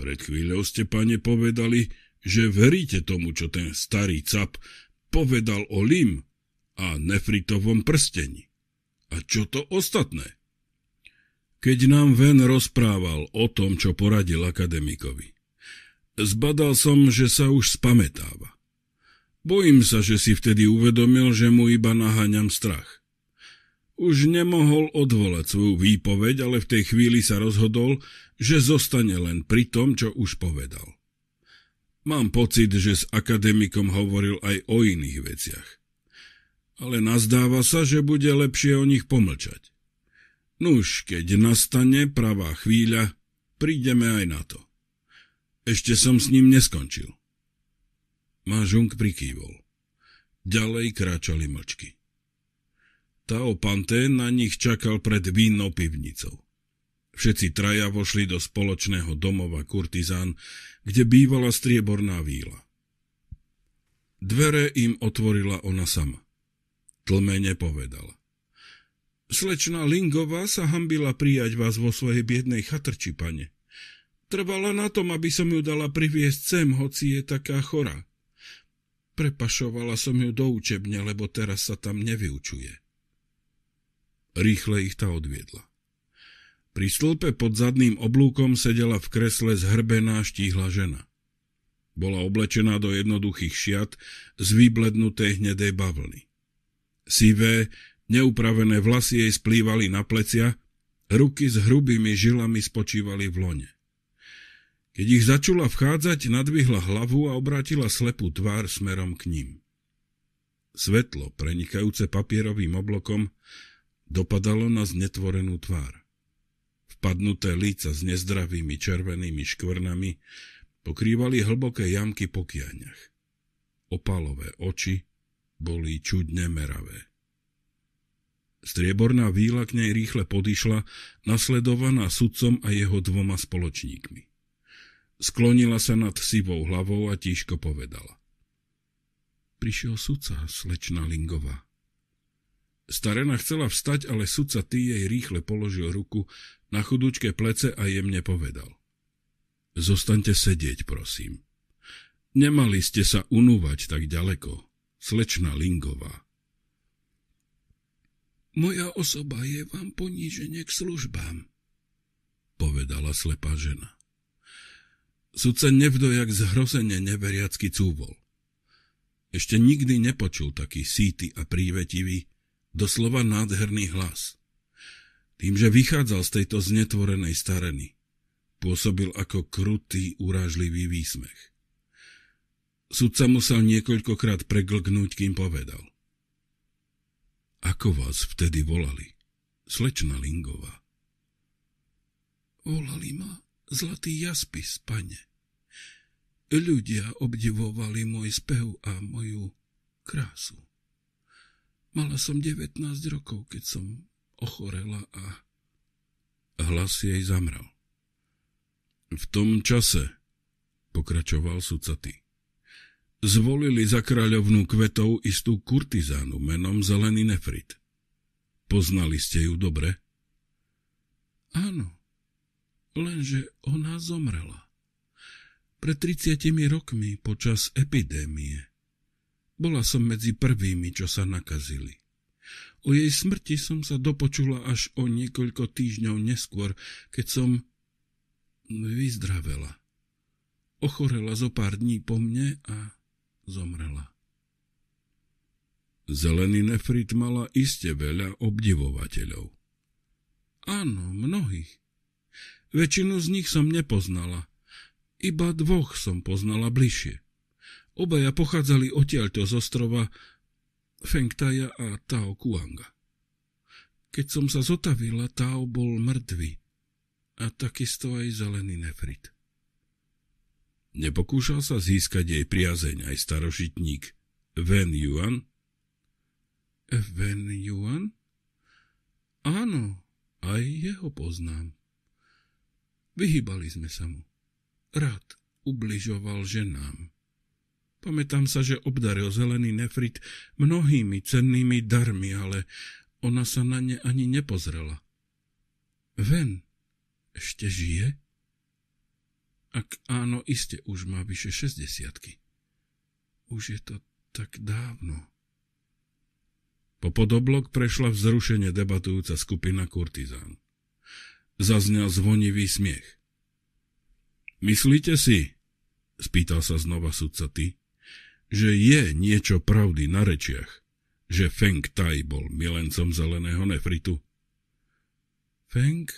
Pred chvíľou ste, pane, povedali, že veríte tomu, čo ten starý cap povedal o Lim a nefritovom prstení. A čo to ostatné? Keď nám Ven rozprával o tom, čo poradil akademikovi, zbadal som, že sa už spametáva. Bojím sa, že si vtedy uvedomil, že mu iba naháňam strach. Už nemohol odvolať svoju výpoveď, ale v tej chvíli sa rozhodol, že zostane len pri tom, čo už povedal. Mám pocit, že s akademikom hovoril aj o iných veciach. Ale nazdáva sa, že bude lepšie o nich pomlčať. Nuž, keď nastane pravá chvíľa, prídeme aj na to. Ešte som s ním neskončil. Mážung prikývol. Ďalej kráčali mlčky. Taopantén na nich čakal pred víno pivnicou. Všetci traja vošli do spoločného domova kurtizán, kde bývala strieborná víla. Dvere im otvorila ona sama. Tlmene povedala. Slečna Lingová sa hambila prijať vás vo svojej biednej chatrči, pane. Trvala na tom, aby som ju dala priviesť sem, hoci je taká chorá. Prepašovala som ju do učebne, lebo teraz sa tam nevyučuje. Rýchle ich tá odviedla. Pri stĺpe pod zadným oblúkom sedela v kresle zhrbená štíhla žena. Bola oblečená do jednoduchých šiat z vyblednutej hnedej bavlny. Sivé, neupravené vlasy jej splývali na plecia, ruky s hrubými žilami spočívali v lone. Keď ich začula vchádzať, nadvihla hlavu a obrátila slepú tvár smerom k ním. Svetlo, prenikajúce papierovým oblokom, Dopadalo na znetvorenú tvár. Vpadnuté líca s nezdravými červenými škvrnami pokrývali hlboké jamky po kiaňach. Opalové oči boli čudne meravé. Strieborná víla k nej rýchle podišla, nasledovaná sudcom a jeho dvoma spoločníkmi. Sklonila sa nad sivou hlavou a tížko povedala. Prišiel sudca, slečna Lingová. Starena chcela vstať, ale sudca tý jej rýchle položil ruku na chudúčke plece a jemne povedal. Zostaňte sedieť, prosím. Nemali ste sa unúvať tak ďaleko, slečna Lingová. Moja osoba je vám poníženie k službám, povedala slepá žena. Sudca nevdojak zhrozene neveriacky cúvol. Ešte nikdy nepočul taký síty a prívetivý, doslova nádherný hlas. Tým, že vychádzal z tejto znetvorenej stareny, pôsobil ako krutý, urážlivý výsmech. Sudca musel niekoľkokrát preglknúť, kým povedal. Ako vás vtedy volali, slečna Lingová? Volali ma zlatý jaspis, pane. Ľudia obdivovali môj spev a moju krásu. Mala som 19 rokov, keď som ochorela a hlas jej zamral. V tom čase, pokračoval sudcaty, zvolili za kráľovnú kvetov istú kurtizánu menom Zelený nefrit. Poznali ste ju dobre? Áno, lenže ona zomrela. Pred 30 rokmi počas epidémie. Bola som medzi prvými, čo sa nakazili. O jej smrti som sa dopočula až o niekoľko týždňov neskôr, keď som vyzdravela. Ochorela zo pár dní po mne a zomrela. Zelený nefrit mala iste veľa obdivovateľov. Áno, mnohých. Väčšinu z nich som nepoznala. Iba dvoch som poznala bližšie. Obaja pochádzali odtiaľto z ostrova Fengtaja a Tao Kuanga. Keď som sa zotavila, Tao bol mŕtvy a takisto aj zelený nefrit. Nepokúšal sa získať jej priazeň aj starožitník Wen Yuan? Wen Yuan? Áno, aj jeho poznám. Vyhýbali sme sa mu. Rád ubližoval ženám. Pamätám sa, že obdaril zelený nefrit mnohými cennými darmi, ale ona sa na ne ani nepozrela. Ven ešte žije? Ak áno, iste už má vyše šestdesiatky. Už je to tak dávno. Po podoblok prešla vzrušenie debatujúca skupina kurtizán. Zaznel zvonivý smiech. Myslíte si, spýtal sa znova sudca ty, že je niečo pravdy na rečiach, že Feng Tai bol milencom zeleného nefritu. Feng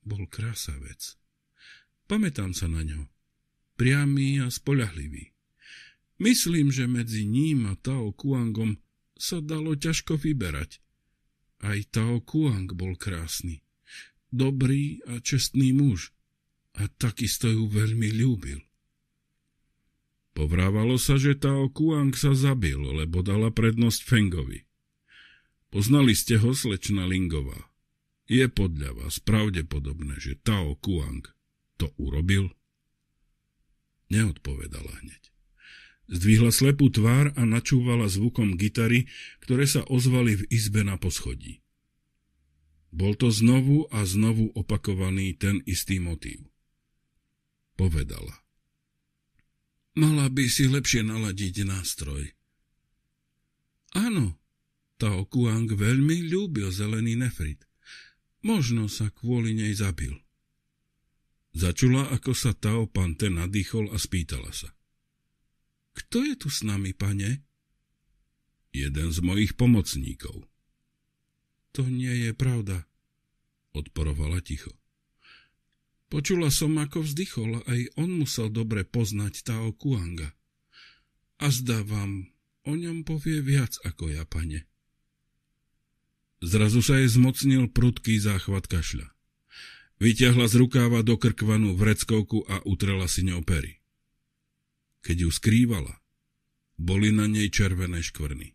bol krásavec. Pamätám sa na ňo. Priamy a spolahlivý. Myslím, že medzi ním a Tao Kuangom sa dalo ťažko vyberať. Aj Tao Kuang bol krásny. Dobrý a čestný muž. A takisto ju veľmi ľúbil. Povrávalo sa, že Tao Kuang sa zabil, lebo dala prednosť Fengovi. Poznali ste ho, slečna Lingová. Je podľa vás pravdepodobné, že Tao Kuang to urobil? Neodpovedala hneď. Zdvihla slepú tvár a načúvala zvukom gitary, ktoré sa ozvali v izbe na poschodí. Bol to znovu a znovu opakovaný ten istý motív. Povedala. Mala by si lepšie naladiť nástroj. Áno, Tao Kuang veľmi ľúbil zelený nefrit. Možno sa kvôli nej zabil. Začula, ako sa Tao Pante nadýchol a spýtala sa. Kto je tu s nami, pane? Jeden z mojich pomocníkov. To nie je pravda, odporovala ticho. Počula som, ako vzdychol, aj on musel dobre poznať Tao Kuanga. A zdá vám, o ňom povie viac ako ja, pane. Zrazu sa jej zmocnil prudký záchvat kašľa. Vyťahla z rukáva do krkvanu vreckovku a utrela si ňou pery. Keď ju skrývala, boli na nej červené škvrny.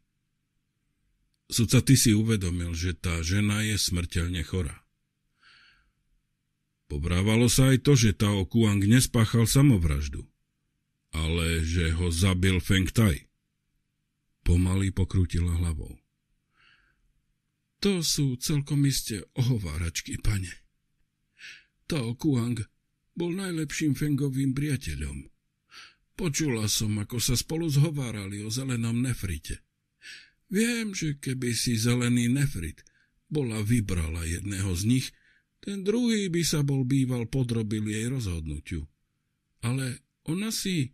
Sudca ty si uvedomil, že tá žena je smrteľne chorá. Povrávalo sa aj to, že Tao Kuang nespáchal samovraždu, ale že ho zabil Feng Tai. Pomaly pokrútila hlavou. To sú celkom isté ohováračky, pane. Tao Kuang bol najlepším Fengovým priateľom. Počula som, ako sa spolu zhovárali o zelenom nefrite. Viem, že keby si zelený nefrit bola vybrala jedného z nich, ten druhý by sa bol býval podrobil jej rozhodnutiu. Ale ona si,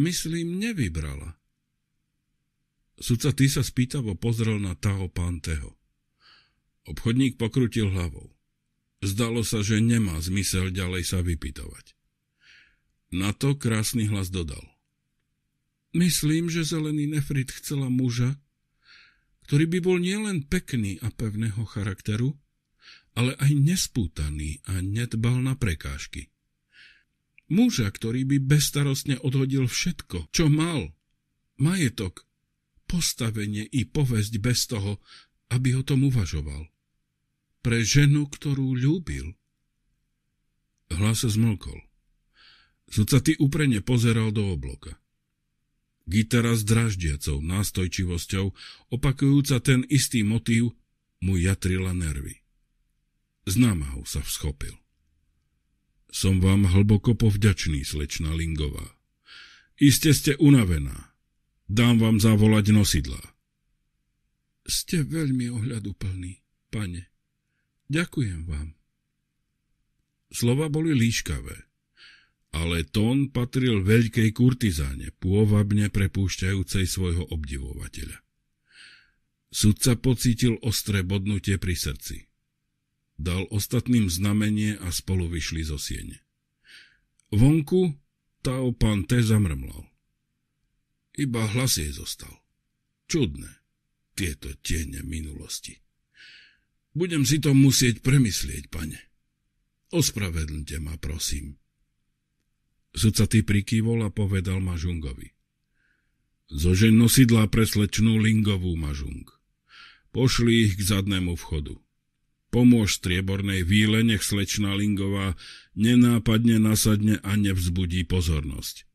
myslím, nevybrala. Sudca ty sa spýtavo pozrel na Taho Panteho. Obchodník pokrutil hlavou. Zdalo sa, že nemá zmysel ďalej sa vypytovať. Na to krásny hlas dodal. Myslím, že zelený nefrit chcela muža, ktorý by bol nielen pekný a pevného charakteru, ale aj nespútaný a nedbal na prekážky. Muža, ktorý by bezstarostne odhodil všetko, čo mal, majetok, postavenie i povesť bez toho, aby o tom uvažoval. Pre ženu, ktorú ľúbil. Hlas zmlkol. Sudca ty úprene pozeral do obloka. Gitara s draždiacou nástojčivosťou, opakujúca ten istý motív, mu jatrila nervy. S námahou sa vschopil. Som vám hlboko povďačný, slečna Lingová. Iste ste unavená. Dám vám zavolať nosidla. Ste veľmi ohľaduplný, pane. Ďakujem vám. Slova boli líškavé, ale tón patril veľkej kurtizáne, pôvabne prepúšťajúcej svojho obdivovateľa. Sudca pocítil ostré bodnutie pri srdci dal ostatným znamenie a spolu vyšli zo siene. Vonku Tao Pante zamrmlal. Iba hlas jej zostal. Čudné, tieto tiene minulosti. Budem si to musieť premyslieť, pane. Ospravedlňte ma, prosím. Sudcatý prikývol a povedal Mažungovi. Zožen nosidlá pre slečnú Lingovú Mažung. Pošli ich k zadnému vchodu. Pomôž striebornej výle, nech slečná Lingová nenápadne nasadne a nevzbudí pozornosť.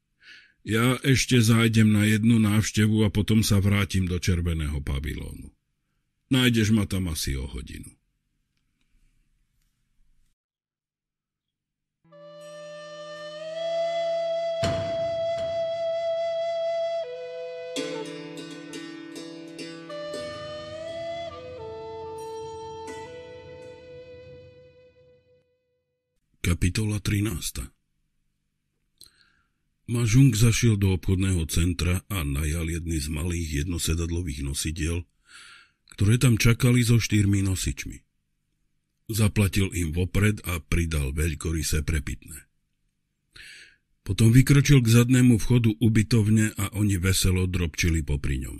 Ja ešte zájdem na jednu návštevu a potom sa vrátim do červeného pavilónu. Nájdeš ma tam asi o hodinu. Kapitola 13 Mažung zašiel do obchodného centra a najal jedny z malých jednosedadlových nosidiel, ktoré tam čakali so štyrmi nosičmi. Zaplatil im vopred a pridal veľkoryse prepitné. Potom vykročil k zadnému vchodu ubytovne a oni veselo drobčili popri ňom.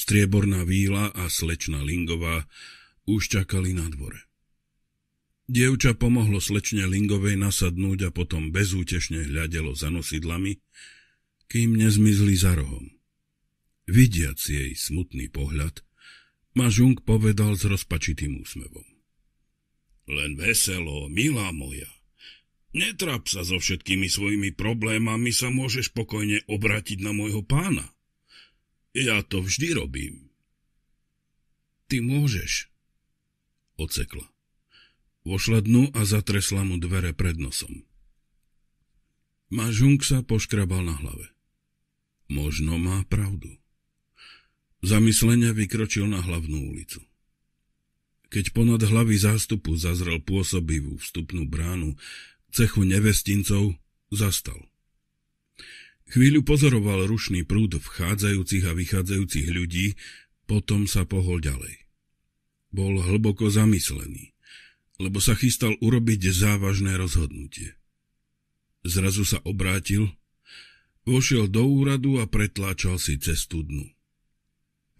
Strieborná víla a slečna Lingová už čakali na dvore. Dievča pomohlo slečne Lingovej nasadnúť a potom bezútešne hľadelo za nosidlami, kým nezmizli za rohom. Vidiac jej smutný pohľad, ma Žung povedal s rozpačitým úsmevom. Len veselo, milá moja. Netrap sa so všetkými svojimi problémami, sa môžeš pokojne obrátiť na môjho pána. Ja to vždy robím. Ty môžeš, ocekla. Vošla dnu a zatresla mu dvere pred nosom. Mažung sa poškrabal na hlave. Možno má pravdu. Zamyslenia vykročil na hlavnú ulicu. Keď ponad hlavy zástupu zazrel pôsobivú vstupnú bránu cechu nevestincov, zastal. Chvíľu pozoroval rušný prúd vchádzajúcich a vychádzajúcich ľudí, potom sa pohol ďalej. Bol hlboko zamyslený lebo sa chystal urobiť závažné rozhodnutie. Zrazu sa obrátil, vošiel do úradu a pretláčal si cestu dnu.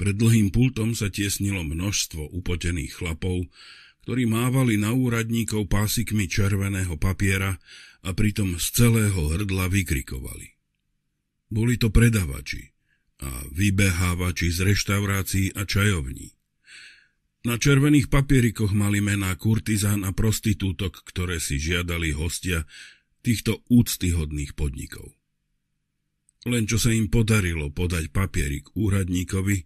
Pred dlhým pultom sa tiesnilo množstvo upotených chlapov, ktorí mávali na úradníkov pásikmi červeného papiera a pritom z celého hrdla vykrikovali. Boli to predavači a vybehávači z reštaurácií a čajovní. Na červených papierikoch mali mená kurtizán a prostitútok, ktoré si žiadali hostia týchto úctyhodných podnikov. Len čo sa im podarilo podať papierik úradníkovi,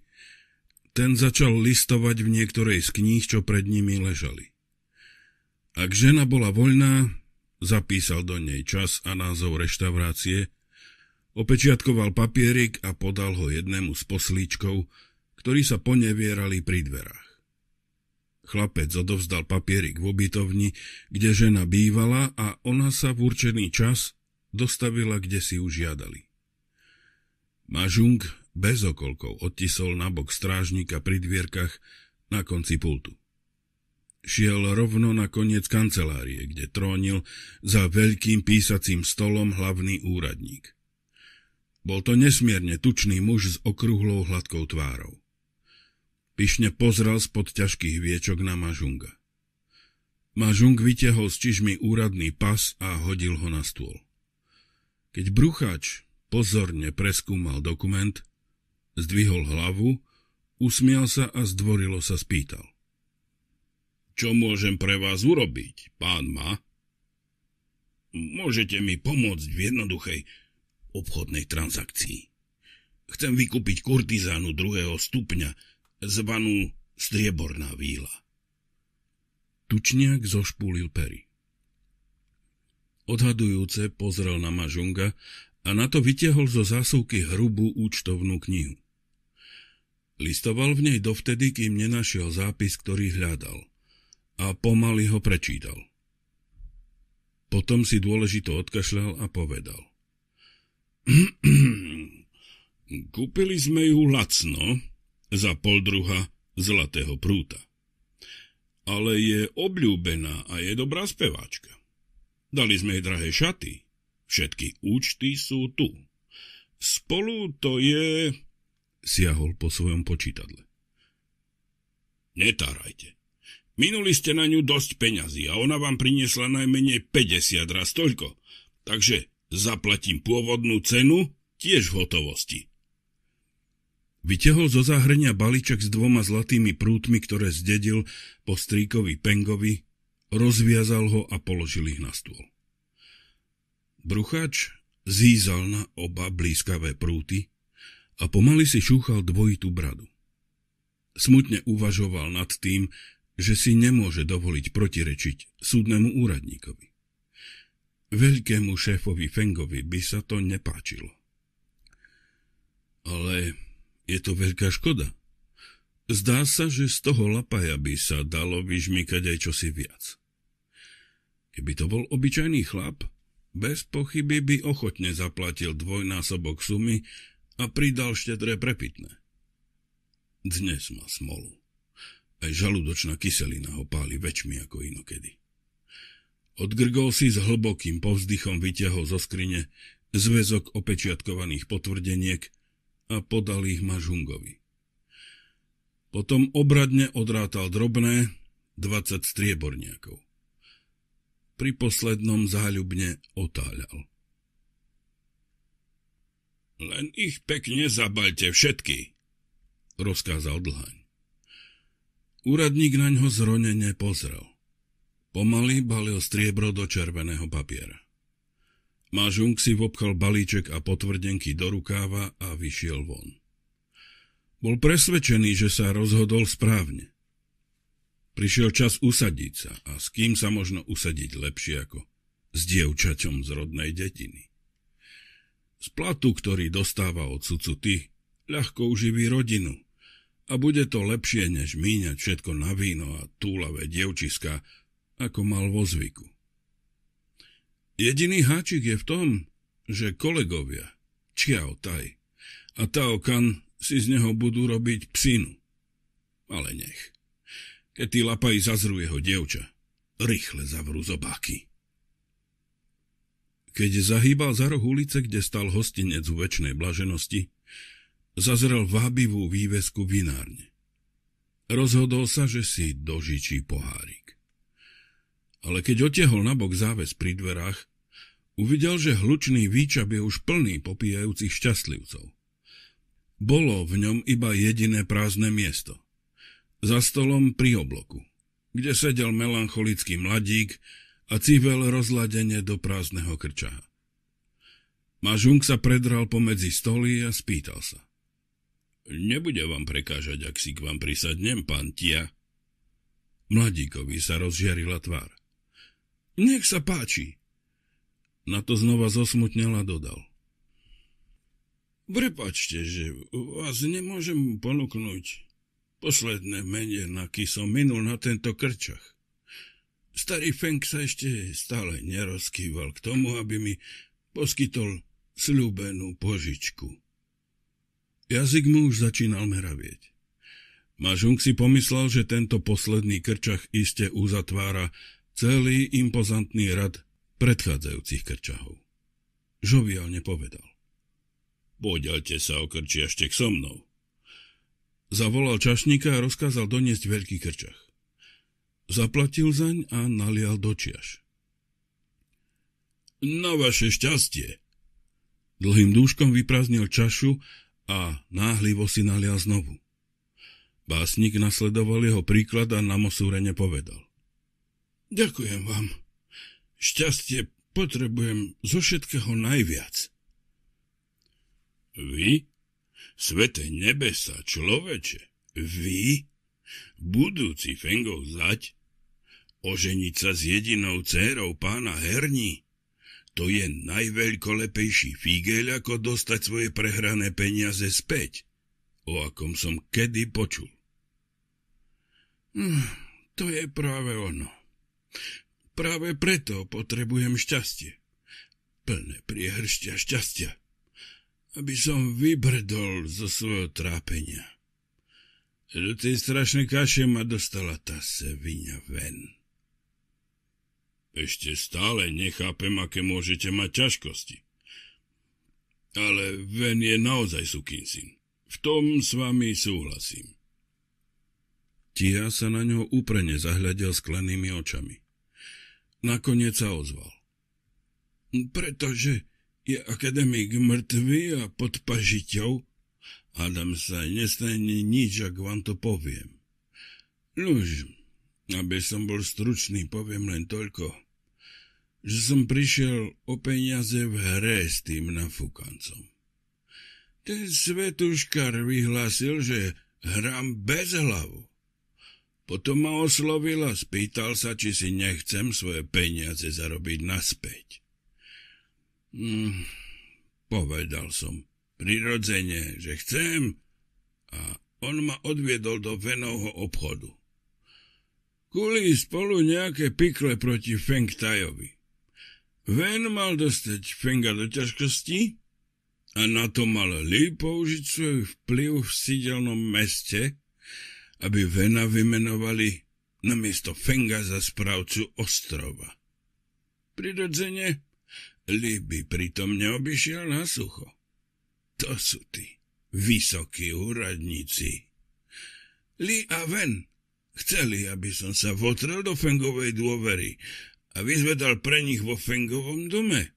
ten začal listovať v niektorej z kníh, čo pred nimi ležali. Ak žena bola voľná, zapísal do nej čas a názov reštaurácie, opečiatkoval papierik a podal ho jednému z poslíčkov, ktorí sa ponevierali pri dverách. Chlapec odovzdal papierik v obytovni, kde žena bývala a ona sa v určený čas dostavila, kde si už žiadali. Mažung bez okolkov odtisol na bok strážnika pri dvierkach na konci pultu. Šiel rovno na koniec kancelárie, kde trónil za veľkým písacím stolom hlavný úradník. Bol to nesmierne tučný muž s okrúhlou hladkou tvárou. Pišne pozrel spod ťažkých viečok na Mažunga. Mažung vytiahol z čižmy úradný pas a hodil ho na stôl. Keď brucháč pozorne preskúmal dokument, zdvihol hlavu, usmial sa a zdvorilo sa spýtal. Čo môžem pre vás urobiť, pán ma? Môžete mi pomôcť v jednoduchej obchodnej transakcii. Chcem vykúpiť kurtizánu druhého stupňa, zvanú strieborná víla. Tučniak zošpúlil pery. Odhadujúce pozrel na Mažunga a na to vytiahol zo zásuvky hrubú účtovnú knihu. Listoval v nej dovtedy, kým nenašiel zápis, ktorý hľadal a pomaly ho prečítal. Potom si dôležito odkašľal a povedal. Kúpili sme ju lacno, za poldruha Zlatého prúta. Ale je obľúbená a je dobrá speváčka. Dali sme jej drahé šaty, všetky účty sú tu. Spolu to je... Siahol po svojom počítadle. Netárajte. Minuli ste na ňu dosť peňazí a ona vám priniesla najmenej 50 raz toľko. Takže zaplatím pôvodnú cenu tiež v hotovosti. Vyťahol zo záhrňa balíček s dvoma zlatými prútmi, ktoré zdedil po strýkovi Pengovi, rozviazal ho a položil ich na stôl. Brucháč zízal na oba blízkavé prúty a pomaly si šúchal dvojitú bradu. Smutne uvažoval nad tým, že si nemôže dovoliť protirečiť súdnemu úradníkovi. Veľkému šéfovi Fengovi by sa to nepáčilo. Ale je to veľká škoda. Zdá sa, že z toho lapaja by sa dalo vyžmykať aj čosi viac. Keby to bol obyčajný chlap, bez pochyby by ochotne zaplatil dvojnásobok sumy a pridal štedré prepitné. Dnes má smolu. Aj žalúdočná kyselina ho páli väčšmi ako inokedy. Odgrgol si s hlbokým povzdychom vyťahol zo skrine zväzok opečiatkovaných potvrdeniek a podal ich Mažungovi. Potom obradne odrátal drobné 20 strieborniakov. Pri poslednom záľubne otáľal. Len ich pekne zabalte všetky, rozkázal dlhaň. Úradník na ňo zronene pozrel. Pomaly balil striebro do červeného papiera. Ma Žung si vopchal balíček a potvrdenky do rukáva a vyšiel von. Bol presvedčený, že sa rozhodol správne. Prišiel čas usadiť sa a s kým sa možno usadiť lepšie ako s dievčaťom z rodnej detiny. Z platu, ktorý dostáva od ty, ľahko uživí rodinu a bude to lepšie, než míňať všetko na víno a túlavé dievčiska, ako mal vo zvyku. Jediný háčik je v tom, že kolegovia Čiao Taj a Tao Kan si z neho budú robiť psinu. Ale nech. Keď tí lapaj zazrú jeho dievča, rýchle zavrú zobáky. Keď zahýbal za roh ulice, kde stal hostinec v väčšnej blaženosti, zazrel vábivú vývesku vinárne. Rozhodol sa, že si dožičí pohárik ale keď na nabok záves pri dverách, uvidel, že hlučný výčap je už plný popíjajúcich šťastlivcov. Bolo v ňom iba jediné prázdne miesto. Za stolom pri obloku, kde sedel melancholický mladík a civel rozladenie do prázdneho krčaha. Mažung sa predral pomedzi stoly a spýtal sa. Nebude vám prekážať, ak si k vám prisadnem, pán Tia. Mladíkovi sa rozžiarila tvár. Nech sa páči. Na to znova zosmutnela dodal. Prepačte, že vás nemôžem ponúknuť posledné mene na ký som minul na tento krčach. Starý Feng sa ešte stále nerozkýval k tomu, aby mi poskytol slúbenú požičku. Jazyk mu už začínal meravieť. Mažung si pomyslel, že tento posledný krčach iste uzatvára celý impozantný rad predchádzajúcich krčahov. Žovial nepovedal. Poďalte sa o krčiaštek so mnou. Zavolal čašníka a rozkázal doniesť veľký krčach. Zaplatil zaň a nalial do čiaš. Na vaše šťastie! Dlhým dúškom vyprázdnil čašu a náhlivo si nalial znovu. Básnik nasledoval jeho príklad a na mosúrene povedal. Ďakujem vám. Šťastie potrebujem zo všetkého najviac. Vy? Svete nebesa, človeče, vy? Budúci Fengov zať? Oženiť sa s jedinou dcérou pána Herní? To je najveľkolepejší fígeľ, ako dostať svoje prehrané peniaze späť, o akom som kedy počul. Hm, to je práve ono. Práve preto potrebujem šťastie. Plné priehršťa šťastia. Aby som vybrdol zo svojho trápenia. Do tej strašnej kaše ma dostala tá sevinia ven. Ešte stále nechápem, aké môžete mať ťažkosti. Ale ven je naozaj sukinsyn. V tom s vami súhlasím. Tia sa na ňo úprene zahľadil sklenými očami. Nakoniec sa ozval. Pretože je akademik mŕtvý a pod pažiťou, Adam sa nestane nič, ak vám to poviem. Nuž, aby som bol stručný, poviem len toľko, že som prišiel o peniaze v hre s tým nafúkancom. Ten svetuškar vyhlásil, že hrám bez hlavu. Potom ma oslovil a spýtal sa, či si nechcem svoje peniaze zarobiť naspäť. Hm, povedal som, prirodzene, že chcem a on ma odviedol do venovho obchodu. Kuli spolu nejaké pikle proti Feng Tajovi. Ven mal dostať Fenga do ťažkosti a na to mal Li použiť svoj vplyv v sídelnom meste, aby Vena vymenovali miesto Fenga za správcu ostrova. Prirodzene, Liby pritom neobyšiel na sucho. To sú tí vysokí úradníci. Li a Ven chceli, aby som sa votrel do Fengovej dôvery a vyzvedal pre nich vo Fengovom dome.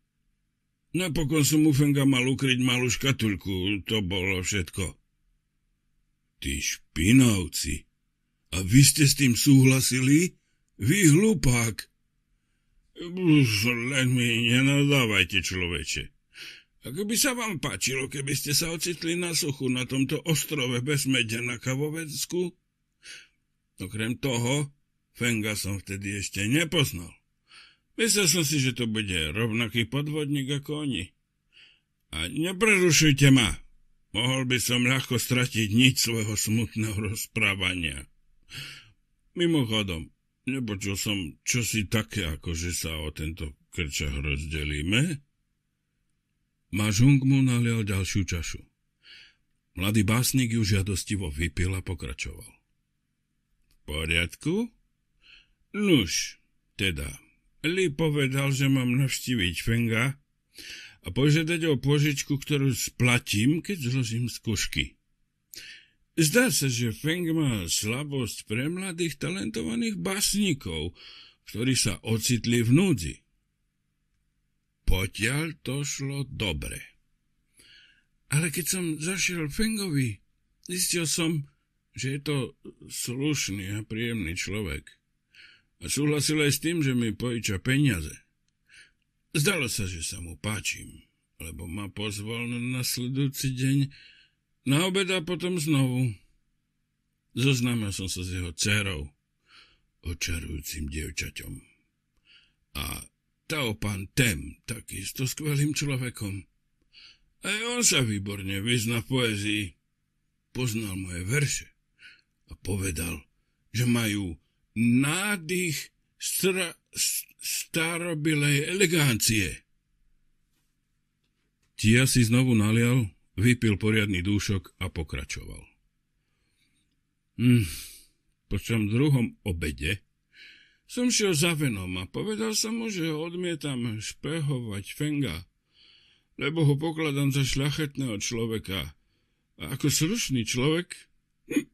Napokon som u Fenga mal ukryť malú škatulku, to bolo všetko. Ty špinavci. A vy ste s tým súhlasili? Vy hlupák. Len mi nenadávajte, človeče. Ako by sa vám páčilo, keby ste sa ocitli na suchu na tomto ostrove bez mede na Kavovecku? Okrem toho, Fenga som vtedy ešte nepoznal. Myslel som si, že to bude rovnaký podvodník ako oni. A neprerušujte ma, Mohol by som ľahko stratiť nič svojho smutného rozprávania. Mimochodom, nepočul som čosi také, ako že sa o tento krčach rozdelíme. Mažung mu nalial ďalšiu čašu. Mladý básnik ju žiadostivo vypil a pokračoval. V poriadku? Nuž, teda, Li povedal, že mám navštíviť Fenga, a požiadať o požičku, ktorú splatím, keď zložím skúšky. Zdá sa, že Feng má slabosť pre mladých talentovaných básnikov, ktorí sa ocitli v núdzi. Potiaľ to šlo dobre. Ale keď som zašiel Fengovi, zistil som, že je to slušný a príjemný človek. A súhlasil aj s tým, že mi pojíča peniaze. Zdalo sa, že sa mu páčim, lebo ma pozval na nasledujúci deň na obed a potom znovu. Zoznámil som sa s jeho dcerou, očarujúcim dievčaťom. A Tao pán Tem, takisto skvelým človekom. Aj on sa výborne vyzna v poezii. Poznal moje verše a povedal, že majú nádych stra, starobilej elegancie. Tia si znovu nalial, vypil poriadny dúšok a pokračoval. Hm, po čom druhom obede som šiel za Venom a povedal som mu, že odmietam špehovať Fenga, lebo ho pokladám za šľachetného človeka. A ako slušný človek hm,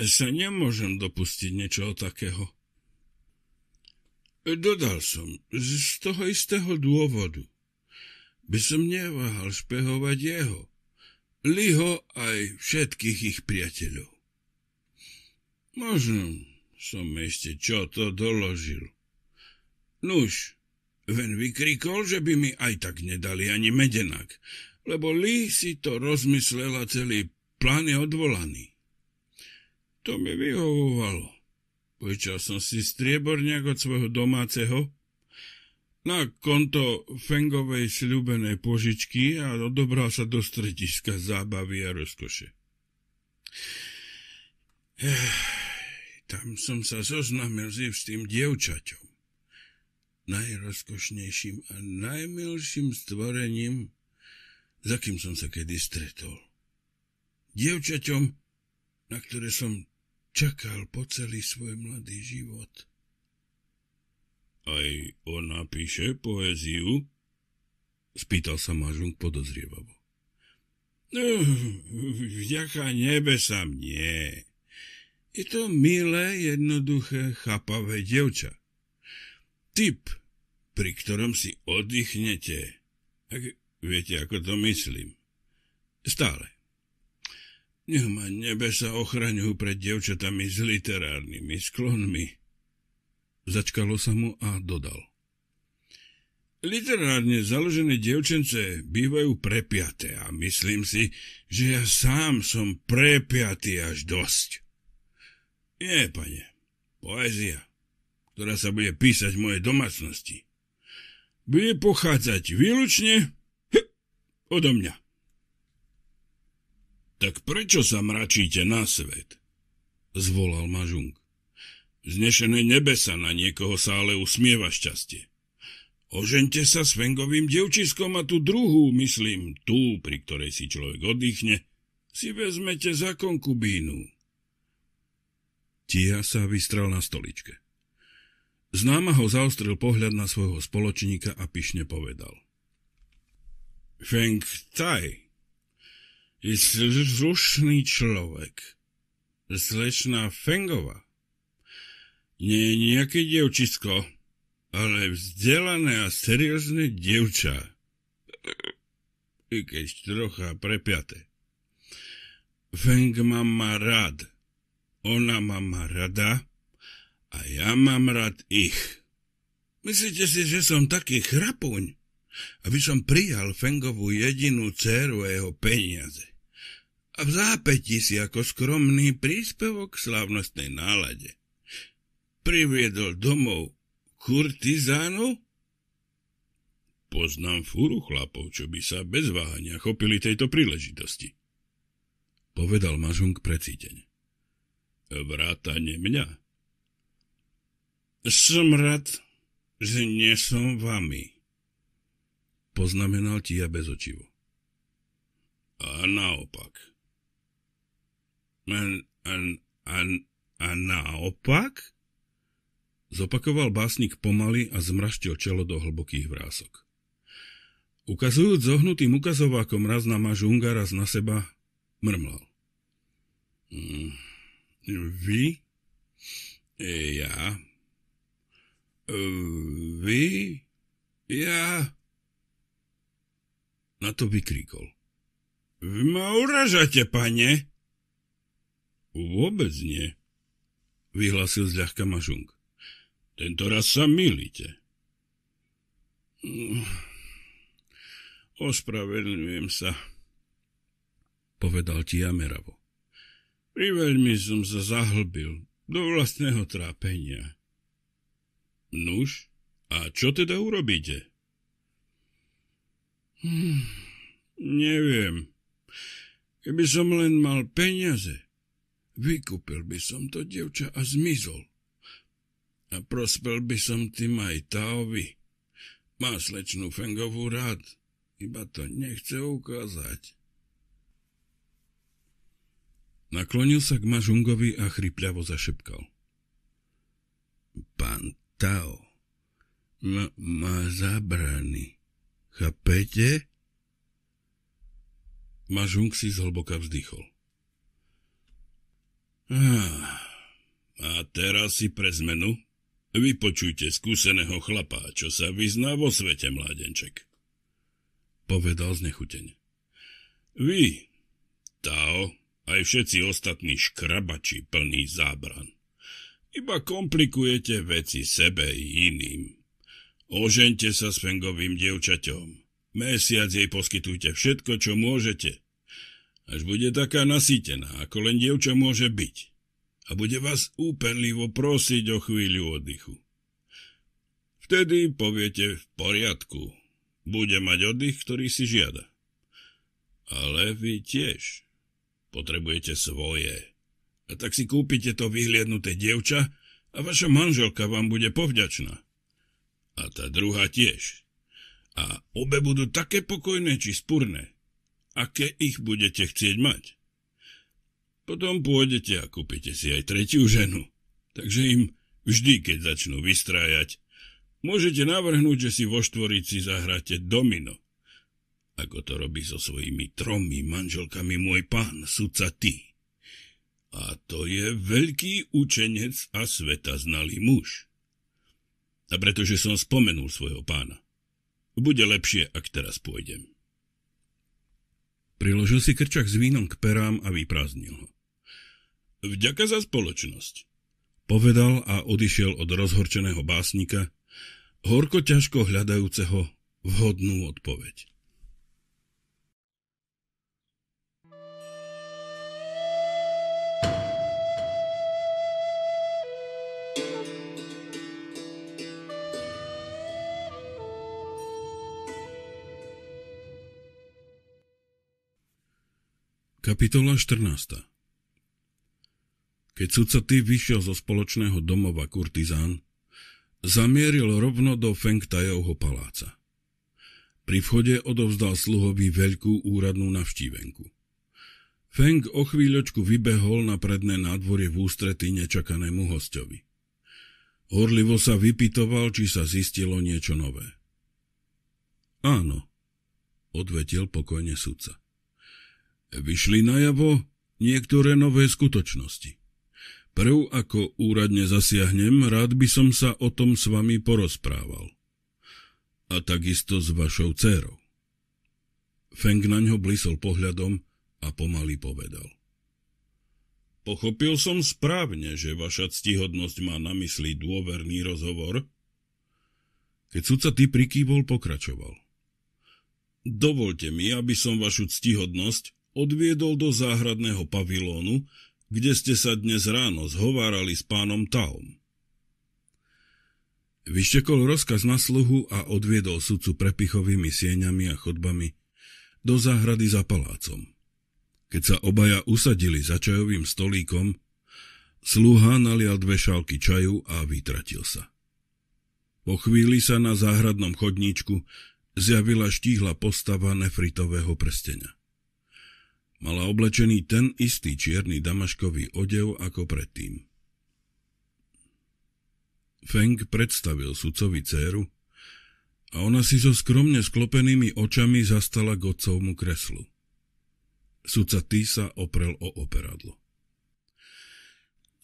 sa nemôžem dopustiť niečoho takého. Dodal som, z toho istého dôvodu. By som neváhal špehovať jeho, Liho aj všetkých ich priateľov. Možno som ešte čo to doložil. Nuž, ven vykrikol, že by mi aj tak nedali ani medenak, lebo Li si to rozmyslela celý plán je odvolaný. To mi vyhovovalo. Požičal som si strieborniak od svojho domáceho na konto Fengovej sľubenej požičky a odobral sa do strediska zábavy a rozkoše. Tam som sa zoznamil s tým dievčaťom, najrozkošnejším a najmilším stvorením, za kým som sa kedy stretol. Dievčaťom, na ktoré som čakal po celý svoj mladý život. Aj ona píše poéziu? Spýtal sa Mažung podozrievavo. No, vďaka nebesám nie. Je to milé, jednoduché, chápavé devča. Typ, pri ktorom si oddychnete. Ak viete, ako to myslím. Stále. Nech ma nebesa ochraňujú pred devčatami s literárnymi sklonmi. Začkalo sa mu a dodal. Literárne založené devčence bývajú prepiaté a myslím si, že ja sám som prepiatý až dosť. Nie, pane, poézia, ktorá sa bude písať v mojej domácnosti, bude pochádzať výlučne hm, odo mňa. Tak prečo sa mračíte na svet? Zvolal mažung. Znešené nebesa na niekoho sa ale usmieva šťastie. Ožente sa s Fengovým devčiskom a tú druhú, myslím, tú, pri ktorej si človek oddychne, si vezmete za konkubínu. Tia sa vystral na stoličke. Známa ho zaostril pohľad na svojho spoločníka a pišne povedal. Feng Tsai, jest slušný človek. slečná Fengova, Nie je nejaké dievčisko, ale vzdelané a seriózne dievča. I keď trocha prepiate. Feng ma má rád. Ona ma má rada a ja mám rád ich. Myslíte si, že som taký chrapuň? aby som prijal Fengovú jedinú dceru a jeho peniaze. A v zápäti si ako skromný príspevok k slavnostnej nálade priviedol domov kurtizánu? Poznám fúru chlapov, čo by sa bez váhania chopili tejto príležitosti. Povedal Mažung precítene. Vrátane mňa. Som rád, že nie som vami poznamenal Tia bezočivo. A naopak. An, an, an, a naopak? Zopakoval básnik pomaly a zmraštil čelo do hlbokých vrások. Ukazujúc zohnutým ukazovákom raz na mažunga, raz na seba, mrmlal. Mm, e, e, vy? Ja? Vy? Ja? Na to vykrikol. Vy ma uražate, pane? Vôbec nie, vyhlasil zľahka Mažung. Tento raz sa milíte. Ospravedlňujem sa, povedal ti Jameravo. Priveľmi som sa zahlbil do vlastného trápenia. Nuž, a čo teda urobíte? Hm, neviem. Keby som len mal peniaze, vykúpil by som to devča a zmizol. A prospel by som tým aj Taovi. Má slečnú Fengovú rád, iba to nechce ukázať. Naklonil sa k Mažungovi a chrypľavo zašepkal. Pán Tao ma, ma zabrany. Chápete? Mažung si zhlboka vzdychol. A teraz si pre zmenu vypočujte skúseného chlapa, čo sa vyzná vo svete, mládenček. Povedal znechutene. Vy, Tao, aj všetci ostatní škrabači plný zábran. Iba komplikujete veci sebe i iným. Ožente sa s Fengovým dievčaťom. Mesiac jej poskytujte všetko, čo môžete. Až bude taká nasýtená, ako len dievča môže byť. A bude vás úpenlivo prosiť o chvíľu oddychu. Vtedy poviete v poriadku. Bude mať oddych, ktorý si žiada. Ale vy tiež potrebujete svoje. A tak si kúpite to vyhliadnuté dievča a vaša manželka vám bude povďačná a tá druhá tiež. A obe budú také pokojné či spurné, aké ich budete chcieť mať. Potom pôjdete a kúpite si aj tretiu ženu, takže im vždy, keď začnú vystrájať, môžete navrhnúť, že si vo štvorici zahráte domino, ako to robí so svojimi tromi manželkami môj pán, sudca ty. A to je veľký učenec a sveta znalý muž a pretože som spomenul svojho pána. Bude lepšie, ak teraz pôjdem. Priložil si krčak s vínom k perám a vyprázdnil ho. Vďaka za spoločnosť, povedal a odišiel od rozhorčeného básnika, horko ťažko hľadajúceho vhodnú odpoveď. Kapitola 14 Keď sudca ty vyšiel zo spoločného domova kurtizán, zamieril rovno do Fengtajovho paláca. Pri vchode odovzdal sluhovi veľkú úradnú navštívenku. Feng o chvíľočku vybehol na predné nádvorie v ústretí nečakanému hostovi. Horlivo sa vypitoval, či sa zistilo niečo nové. Áno, odvetil pokojne sudca vyšli najavo niektoré nové skutočnosti. Prv ako úradne zasiahnem, rád by som sa o tom s vami porozprával. A takisto s vašou dcerou. Feng na ňo blisol pohľadom a pomaly povedal. Pochopil som správne, že vaša ctihodnosť má na mysli dôverný rozhovor? Keď sudca ty prikývol, pokračoval. Dovolte mi, aby som vašu ctihodnosť odviedol do záhradného pavilónu, kde ste sa dnes ráno zhovárali s pánom Taom. Vyštekol rozkaz na sluhu a odviedol sudcu prepichovými sieňami a chodbami do záhrady za palácom. Keď sa obaja usadili za čajovým stolíkom, sluha nalial dve šálky čaju a vytratil sa. Po chvíli sa na záhradnom chodníčku zjavila štíhla postava nefritového prstenia. Mala oblečený ten istý čierny damaškový odev ako predtým. Feng predstavil sudcovi céru a ona si so skromne sklopenými očami zastala k otcovmu kreslu. Sudca Ty sa oprel o operadlo.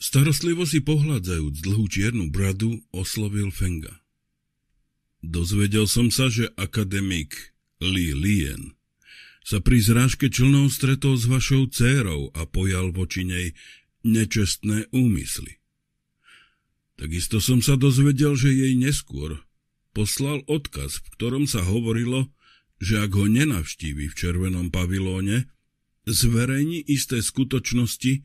Starostlivo si pohľadzajúc dlhú čiernu bradu, oslovil Fenga. Dozvedel som sa, že akademik Li Lien sa pri zrážke člnov stretol s vašou dcérou a pojal voči nej nečestné úmysly. Takisto som sa dozvedel, že jej neskôr poslal odkaz, v ktorom sa hovorilo, že ak ho nenavštívi v červenom pavilóne, zverejní isté skutočnosti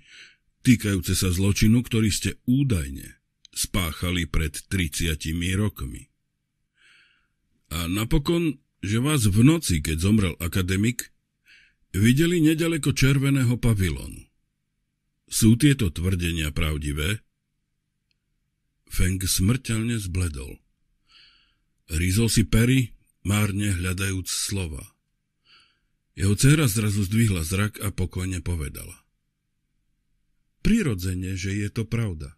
týkajúce sa zločinu, ktorý ste údajne spáchali pred 30 rokmi. A napokon že vás v noci, keď zomrel akademik, videli nedaleko červeného pavilonu. Sú tieto tvrdenia pravdivé? Feng smrteľne zbledol. Rizol si pery, márne hľadajúc slova. Jeho dcera zrazu zdvihla zrak a pokojne povedala. Prirodzene, že je to pravda.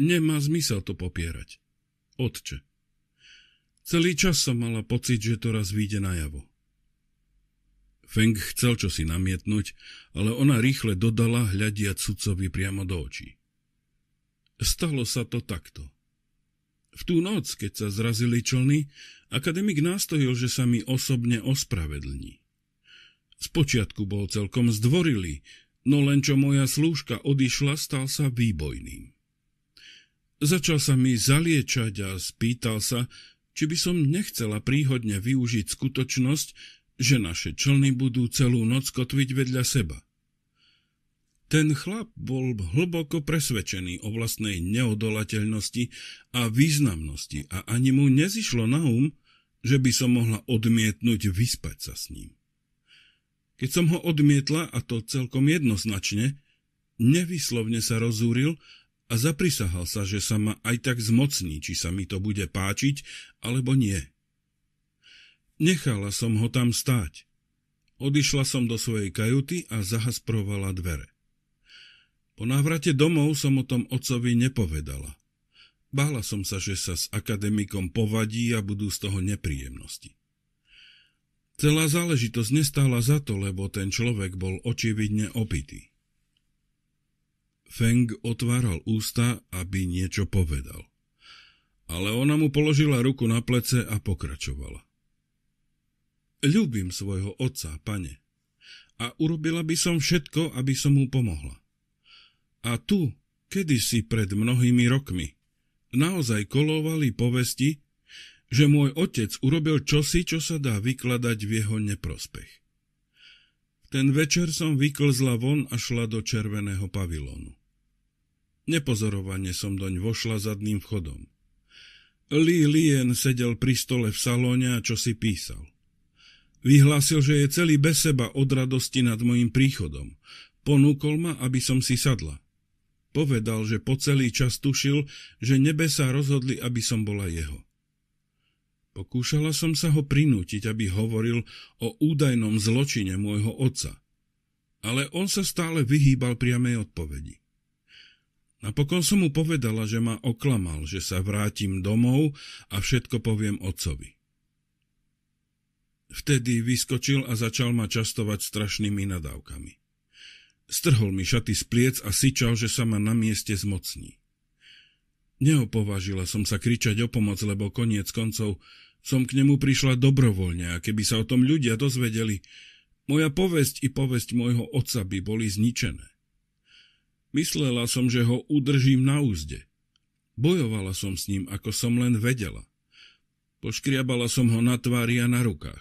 Nemá zmysel to popierať. Otče. Celý čas som mala pocit, že to raz vyjde najavo. Feng chcel čosi namietnúť, ale ona rýchle dodala, hľadia cudcovi priamo do očí. Stalo sa to takto. V tú noc, keď sa zrazili člny, akademik nástojil, že sa mi osobne ospravedlní. Spočiatku bol celkom zdvorilý, no len čo moja slúžka odišla, stal sa výbojným. Začal sa mi zaliečať a spýtal sa, či by som nechcela príhodne využiť skutočnosť, že naše člny budú celú noc kotviť vedľa seba. Ten chlap bol hlboko presvedčený o vlastnej neodolateľnosti a významnosti a ani mu nezišlo na um, že by som mohla odmietnúť vyspať sa s ním. Keď som ho odmietla, a to celkom jednoznačne, nevyslovne sa rozúril a zaprisahal sa, že sa ma aj tak zmocní, či sa mi to bude páčiť, alebo nie. Nechala som ho tam stáť. Odyšla som do svojej kajuty a zahasprovala dvere. Po návrate domov som o tom otcovi nepovedala. Bála som sa, že sa s akademikom povadí a budú z toho nepríjemnosti. Celá záležitosť nestála za to, lebo ten človek bol očividne opitý. Feng otváral ústa, aby niečo povedal. Ale ona mu položila ruku na plece a pokračovala. Ľúbim svojho otca, pane, a urobila by som všetko, aby som mu pomohla. A tu, kedysi pred mnohými rokmi, naozaj kolovali povesti, že môj otec urobil čosi, čo sa dá vykladať v jeho neprospech. Ten večer som vyklzla von a šla do červeného pavilónu. Nepozorovane som doň vošla zadným vchodom. Li Lien sedel pri stole v salóne a čo si písal. Vyhlásil, že je celý bez seba od radosti nad mojim príchodom. Ponúkol ma, aby som si sadla. Povedal, že po celý čas tušil, že nebesa rozhodli, aby som bola jeho. Pokúšala som sa ho prinútiť, aby hovoril o údajnom zločine môjho otca. Ale on sa stále vyhýbal priamej odpovedi. Napokon som mu povedala, že ma oklamal, že sa vrátim domov a všetko poviem otcovi. Vtedy vyskočil a začal ma častovať strašnými nadávkami. Strhol mi šaty z pliec a syčal, že sa ma na mieste zmocní. Neopovažila som sa kričať o pomoc, lebo koniec koncov som k nemu prišla dobrovoľne a keby sa o tom ľudia dozvedeli, moja povesť i povesť môjho otca by boli zničené. Myslela som, že ho udržím na úzde. Bojovala som s ním, ako som len vedela. Poškriabala som ho na tvári a na rukách.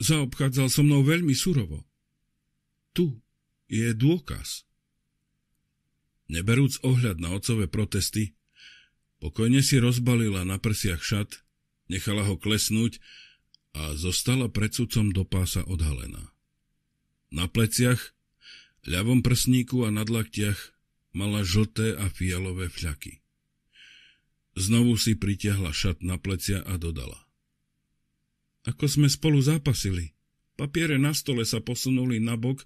Zaobchádzal so mnou veľmi surovo. Tu je dôkaz. Neberúc ohľad na otcové protesty, pokojne si rozbalila na prsiach šat, nechala ho klesnúť a zostala pred sudcom do pása odhalená. Na pleciach ľavom prsníku a dlaktiach mala žlté a fialové fľaky. Znovu si pritiahla šat na plecia a dodala. Ako sme spolu zápasili, papiere na stole sa posunuli nabok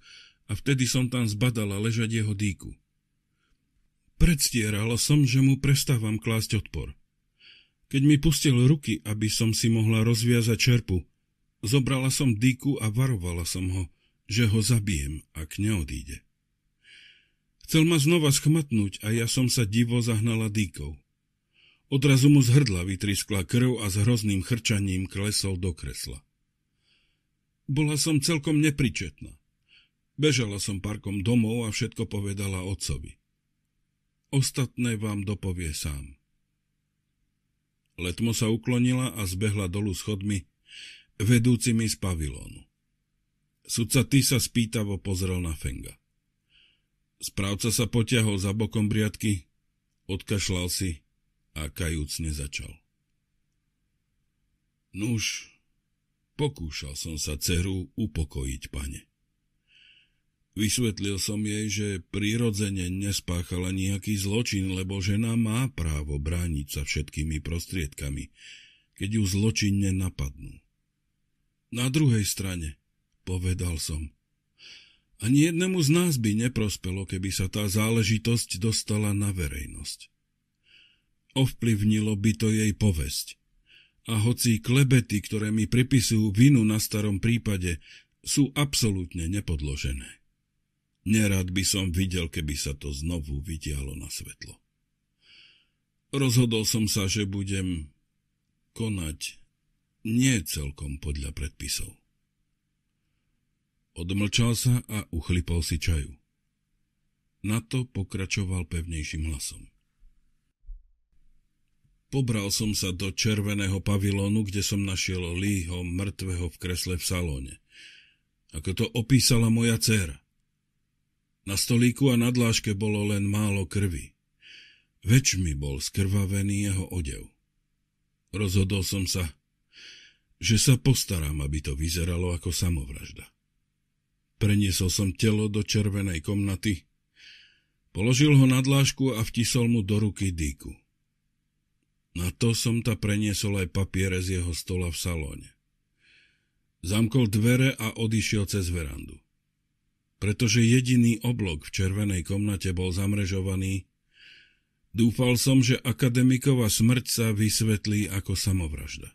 a vtedy som tam zbadala ležať jeho dýku. Predstierala som, že mu prestávam klásť odpor. Keď mi pustil ruky, aby som si mohla rozviazať čerpu, zobrala som dýku a varovala som ho – že ho zabijem, ak neodíde. Chcel ma znova schmatnúť a ja som sa divo zahnala dýkou. Odrazu mu z hrdla vytriskla krv a s hrozným chrčaním klesol do kresla. Bola som celkom nepričetná. Bežala som parkom domov a všetko povedala otcovi. Ostatné vám dopovie sám. Letmo sa uklonila a zbehla dolu schodmi, vedúcimi z pavilónu. Sudca ty sa spýtavo pozrel na Fenga. Správca sa potiahol za bokom briadky, odkašľal si a kajúcne začal. Nuž, pokúšal som sa ceru upokojiť, pane. Vysvetlil som jej, že prirodzene nespáchala nejaký zločin, lebo žena má právo brániť sa všetkými prostriedkami, keď ju zločinne napadnú. Na druhej strane, povedal som. Ani jednému z nás by neprospelo, keby sa tá záležitosť dostala na verejnosť. Ovplyvnilo by to jej povesť. A hoci klebety, ktoré mi pripisujú vinu na starom prípade, sú absolútne nepodložené. Nerad by som videl, keby sa to znovu vidialo na svetlo. Rozhodol som sa, že budem konať nie celkom podľa predpisov. Odmlčal sa a uchlipol si čaju. Na to pokračoval pevnejším hlasom. Pobral som sa do červeného pavilónu, kde som našiel Lího mŕtvého v kresle v salóne. Ako to opísala moja dcéra. Na stolíku a na dláške bolo len málo krvi. Väčšmi bol skrvavený jeho odev. Rozhodol som sa, že sa postaram, aby to vyzeralo ako samovražda. Preniesol som telo do červenej komnaty. Položil ho na dlážku a vtisol mu do ruky dýku. Na to som ta preniesol aj papiere z jeho stola v salóne. Zamkol dvere a odišiel cez verandu. Pretože jediný oblok v červenej komnate bol zamrežovaný, dúfal som, že akademikova smrť sa vysvetlí ako samovražda.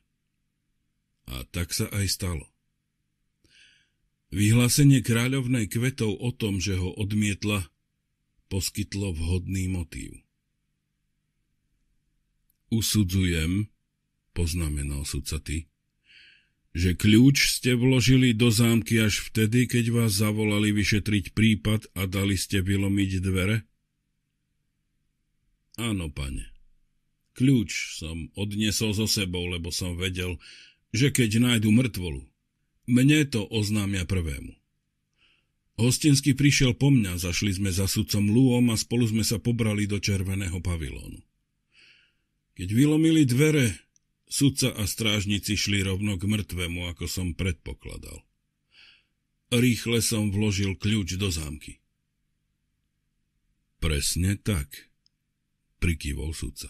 A tak sa aj stalo. Vyhlásenie kráľovnej kvetov o tom, že ho odmietla, poskytlo vhodný motív. Usudzujem, poznamenal sudcaty, že kľúč ste vložili do zámky až vtedy, keď vás zavolali vyšetriť prípad a dali ste vylomiť dvere? Áno, pane. Kľúč som odnesol so sebou, lebo som vedel, že keď nájdu mŕtvolu, mne to oznámia prvému. Hostinský prišiel po mňa, zašli sme za sudcom Luom a spolu sme sa pobrali do červeného pavilónu. Keď vylomili dvere, sudca a strážnici šli rovno k mŕtvemu, ako som predpokladal. Rýchle som vložil kľúč do zámky. Presne tak, prikývol sudca.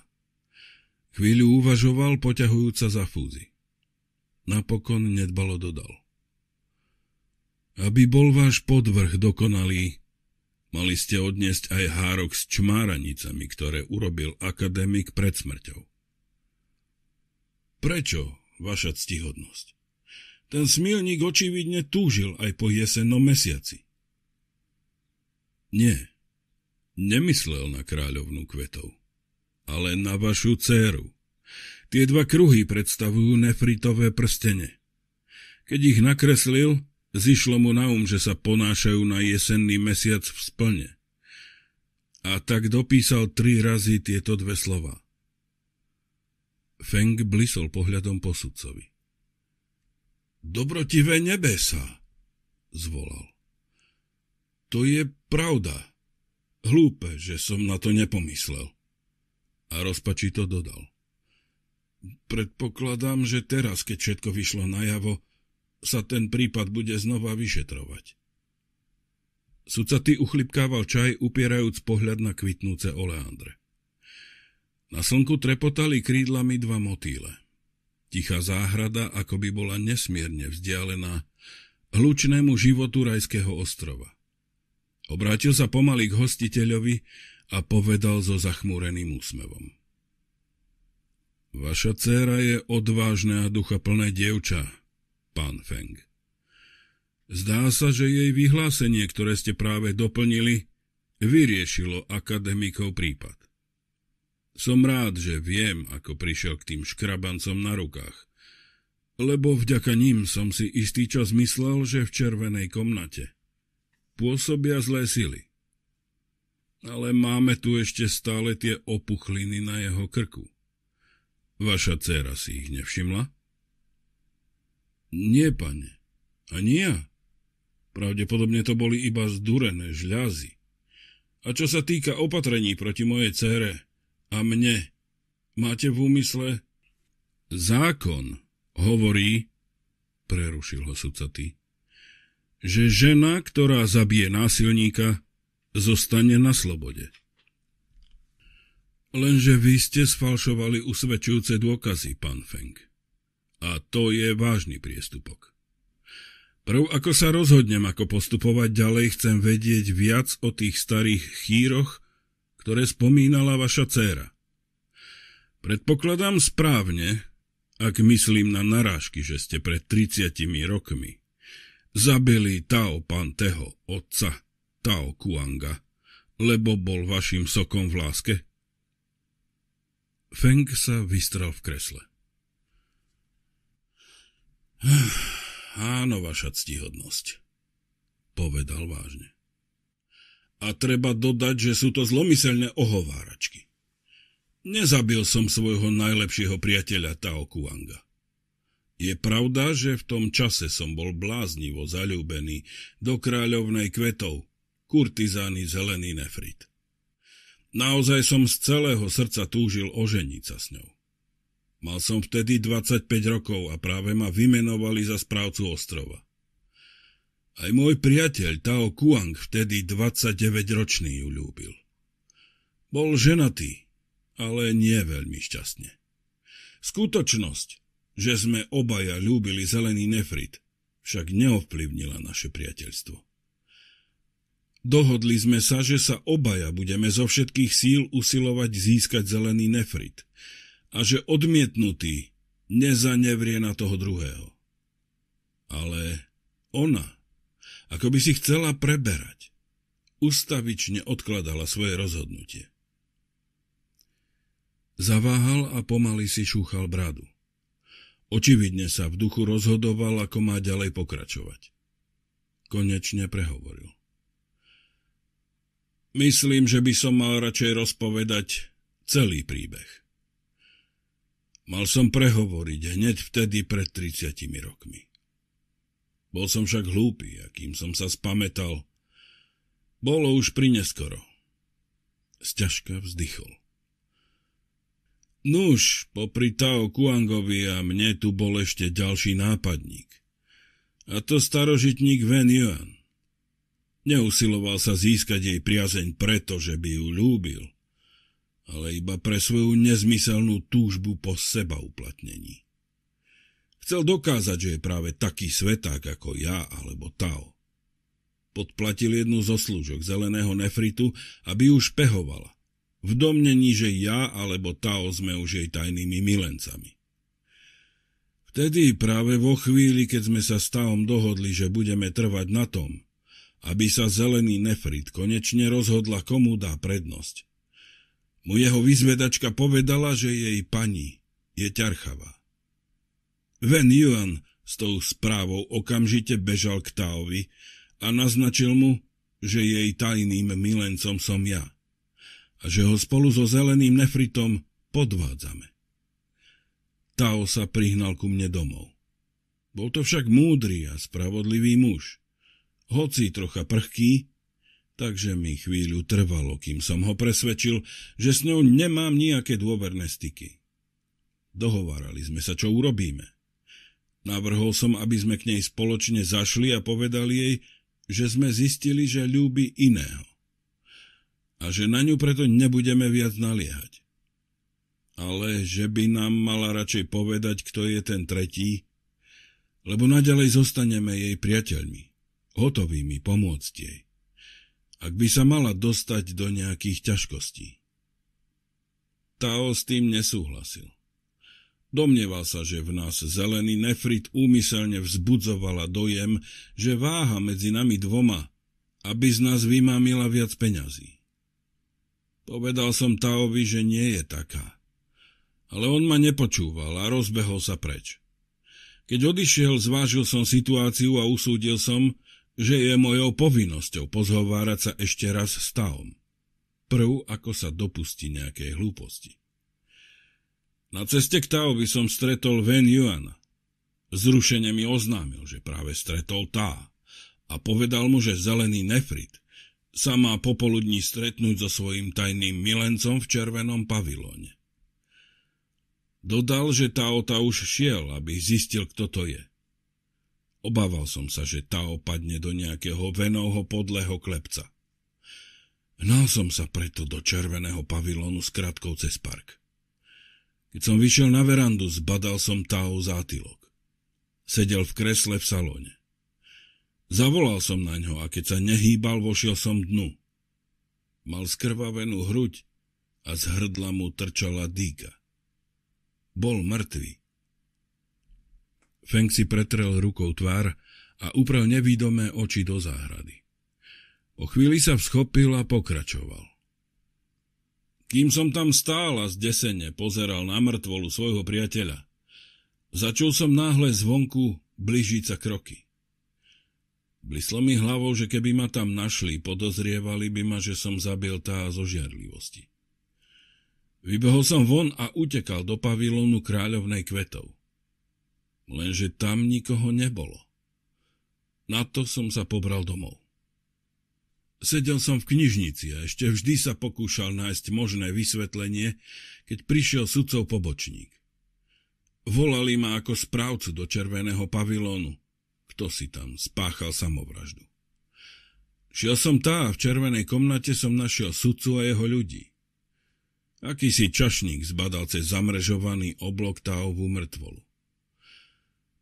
Chvíľu uvažoval, poťahujúca za fúzi. Napokon nedbalo dodal aby bol váš podvrh dokonalý. Mali ste odniesť aj hárok s čmáranicami, ktoré urobil akademik pred smrťou. Prečo, vaša ctihodnosť? Ten smilník očividne túžil aj po jesennom mesiaci. Nie, nemyslel na kráľovnú kvetov, ale na vašu dceru. Tie dva kruhy predstavujú nefritové prstene. Keď ich nakreslil, Zišlo mu na um, že sa ponášajú na jesenný mesiac v splne. A tak dopísal tri razy tieto dve slova. Feng blisol pohľadom po sudcovi. Dobrotivé nebesa, zvolal. To je pravda. Hlúpe, že som na to nepomyslel. A rozpačito dodal. Predpokladám, že teraz, keď všetko vyšlo najavo, sa ten prípad bude znova vyšetrovať. Sucaty uchlipkával čaj, upierajúc pohľad na kvitnúce oleandre. Na slnku trepotali krídlami dva motýle. Tichá záhrada, ako by bola nesmierne vzdialená hlučnému životu rajského ostrova. Obrátil sa pomaly k hostiteľovi a povedal so zachmúreným úsmevom. Vaša dcéra je odvážne a ducha plné dievča, pán Feng. Zdá sa, že jej vyhlásenie, ktoré ste práve doplnili, vyriešilo akademikov prípad. Som rád, že viem, ako prišiel k tým škrabancom na rukách, lebo vďaka ním som si istý čas myslel, že v červenej komnate. Pôsobia zlé sily. Ale máme tu ešte stále tie opuchliny na jeho krku. Vaša dcéra si ich nevšimla? Nie, pane, ani ja. Pravdepodobne to boli iba zdurené žľazy. A čo sa týka opatrení proti mojej cére a mne, máte v úmysle? Zákon hovorí, prerušil ho sudcaty, že žena, ktorá zabije násilníka, zostane na slobode. Lenže vy ste sfalšovali usvedčujúce dôkazy, pán Feng. A to je vážny priestupok. Prv ako sa rozhodnem, ako postupovať ďalej, chcem vedieť viac o tých starých chýroch, ktoré spomínala vaša dcéra. Predpokladám správne, ak myslím na narážky, že ste pred 30 rokmi zabili Tao Panteho, otca Tao Kuanga, lebo bol vašim sokom v láske? Feng sa vystral v kresle. Áno, vaša ctihodnosť, povedal vážne. A treba dodať, že sú to zlomyselné ohováračky. Nezabil som svojho najlepšieho priateľa Tao Kuanga. Je pravda, že v tom čase som bol bláznivo zalúbený do kráľovnej kvetov, kurtizány zelený nefrit. Naozaj som z celého srdca túžil oženiť sa s ňou. Mal som vtedy 25 rokov a práve ma vymenovali za správcu ostrova. Aj môj priateľ Tao Kuang, vtedy 29-ročný, ju ľúbil. Bol ženatý, ale nie veľmi šťastne. Skutočnosť, že sme obaja ľúbili zelený nefrit, však neovplyvnila naše priateľstvo. Dohodli sme sa, že sa obaja budeme zo všetkých síl usilovať získať zelený nefrit – a že odmietnutý nezanevrie na toho druhého. Ale ona, ako by si chcela preberať, ustavične odkladala svoje rozhodnutie. Zaváhal a pomaly si šúchal bradu. Očividne sa v duchu rozhodoval, ako má ďalej pokračovať. Konečne prehovoril. Myslím, že by som mal radšej rozpovedať celý príbeh. Mal som prehovoriť hneď vtedy pred 30 rokmi. Bol som však hlúpy a kým som sa spametal, bolo už prineskoro. Sťažka vzdychol. Nuž, popri Tao Kuangovi a mne tu bol ešte ďalší nápadník. A to starožitník Wen Yuan. Neusiloval sa získať jej priazeň preto, že by ju ľúbil, ale iba pre svoju nezmyselnú túžbu po seba uplatnení. Chcel dokázať, že je práve taký sveták ako ja alebo Tao. Podplatil jednu zo služok zeleného nefritu, aby už pehovala, V domnení, že ja alebo Tao sme už jej tajnými milencami. Vtedy práve vo chvíli, keď sme sa s Taom dohodli, že budeme trvať na tom, aby sa zelený nefrit konečne rozhodla, komu dá prednosť, mu jeho vyzvedačka povedala, že jej pani je ťarchavá. Ven Yuan s tou správou okamžite bežal k Taovi a naznačil mu, že jej tajným milencom som ja a že ho spolu so zeleným nefritom podvádzame. Tao sa prihnal ku mne domov. Bol to však múdry a spravodlivý muž, hoci trocha prchký, takže mi chvíľu trvalo, kým som ho presvedčil, že s ňou nemám nejaké dôverné styky. Dohovárali sme sa, čo urobíme. Navrhol som, aby sme k nej spoločne zašli a povedali jej, že sme zistili, že ľúbi iného. A že na ňu preto nebudeme viac naliehať. Ale že by nám mala radšej povedať, kto je ten tretí, lebo naďalej zostaneme jej priateľmi, hotovými pomôcť jej ak by sa mala dostať do nejakých ťažkostí. Tao s tým nesúhlasil. Domnieval sa, že v nás zelený nefrit úmyselne vzbudzovala dojem, že váha medzi nami dvoma, aby z nás vymámila viac peňazí. Povedal som Taovi, že nie je taká. Ale on ma nepočúval a rozbehol sa preč. Keď odišiel, zvážil som situáciu a usúdil som, že je mojou povinnosťou pozhovárať sa ešte raz s Taom, prv ako sa dopustí nejakej hlúposti. Na ceste k Taovi som stretol Ven Juana. Zrušenie mi oznámil, že práve stretol Tá a povedal mu, že zelený nefrit sa má popoludní stretnúť so svojím tajným milencom v červenom pavilóne. Dodal, že ota už šiel, aby zistil, kto to je. Obával som sa, že tá opadne do nejakého venovho podlého klepca. Hnal som sa preto do červeného pavilónu s krátkou cez park. Keď som vyšiel na verandu, zbadal som Tao zátylok. Sedel v kresle v salóne. Zavolal som na ňo a keď sa nehýbal, vošiel som dnu. Mal skrvavenú hruď a z hrdla mu trčala dýka. Bol mŕtvý. Feng si pretrel rukou tvár a uprel nevídomé oči do záhrady. Po chvíli sa vschopil a pokračoval. Kým som tam stál a zdesene pozeral na mŕtvolu svojho priateľa, začul som náhle zvonku blížiť sa kroky. Blislo mi hlavou, že keby ma tam našli, podozrievali by ma, že som zabil tá zo žiarlivosti. Vybehol som von a utekal do pavilónu kráľovnej kvetov lenže tam nikoho nebolo. Na to som sa pobral domov. Sedel som v knižnici a ešte vždy sa pokúšal nájsť možné vysvetlenie, keď prišiel sudcov pobočník. Volali ma ako správcu do červeného pavilónu. Kto si tam spáchal samovraždu? Šiel som tá a v červenej komnate som našiel sudcu a jeho ľudí. Akýsi čašník zbadal cez zamrežovaný oblok Táovú mŕtvolu.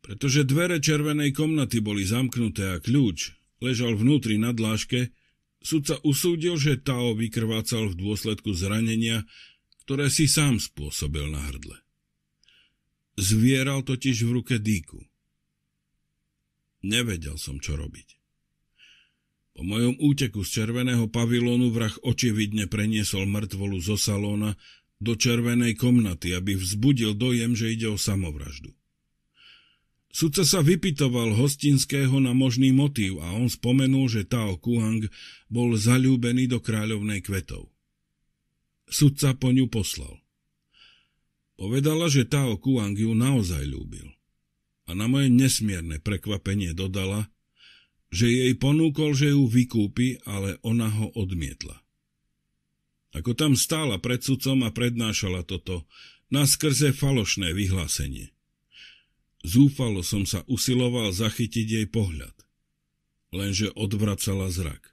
Pretože dvere červenej komnaty boli zamknuté a kľúč ležal vnútri na dláške, sudca usúdil, že Tao vykrvácal v dôsledku zranenia, ktoré si sám spôsobil na hrdle. Zvieral totiž v ruke dýku. Nevedel som, čo robiť. Po mojom úteku z červeného pavilónu vrah očividne preniesol mŕtvolu zo salóna do červenej komnaty, aby vzbudil dojem, že ide o samovraždu. Sudca sa vypitoval hostinského na možný motív a on spomenul, že Tao Kuhang bol zalúbený do kráľovnej kvetov. Sudca po ňu poslal. Povedala, že Tao Kuang ju naozaj ľúbil. A na moje nesmierne prekvapenie dodala, že jej ponúkol, že ju vykúpi, ale ona ho odmietla. Ako tam stála pred sudcom a prednášala toto, naskrze falošné vyhlásenie – Zúfalo som sa usiloval zachytiť jej pohľad, lenže odvracala zrak.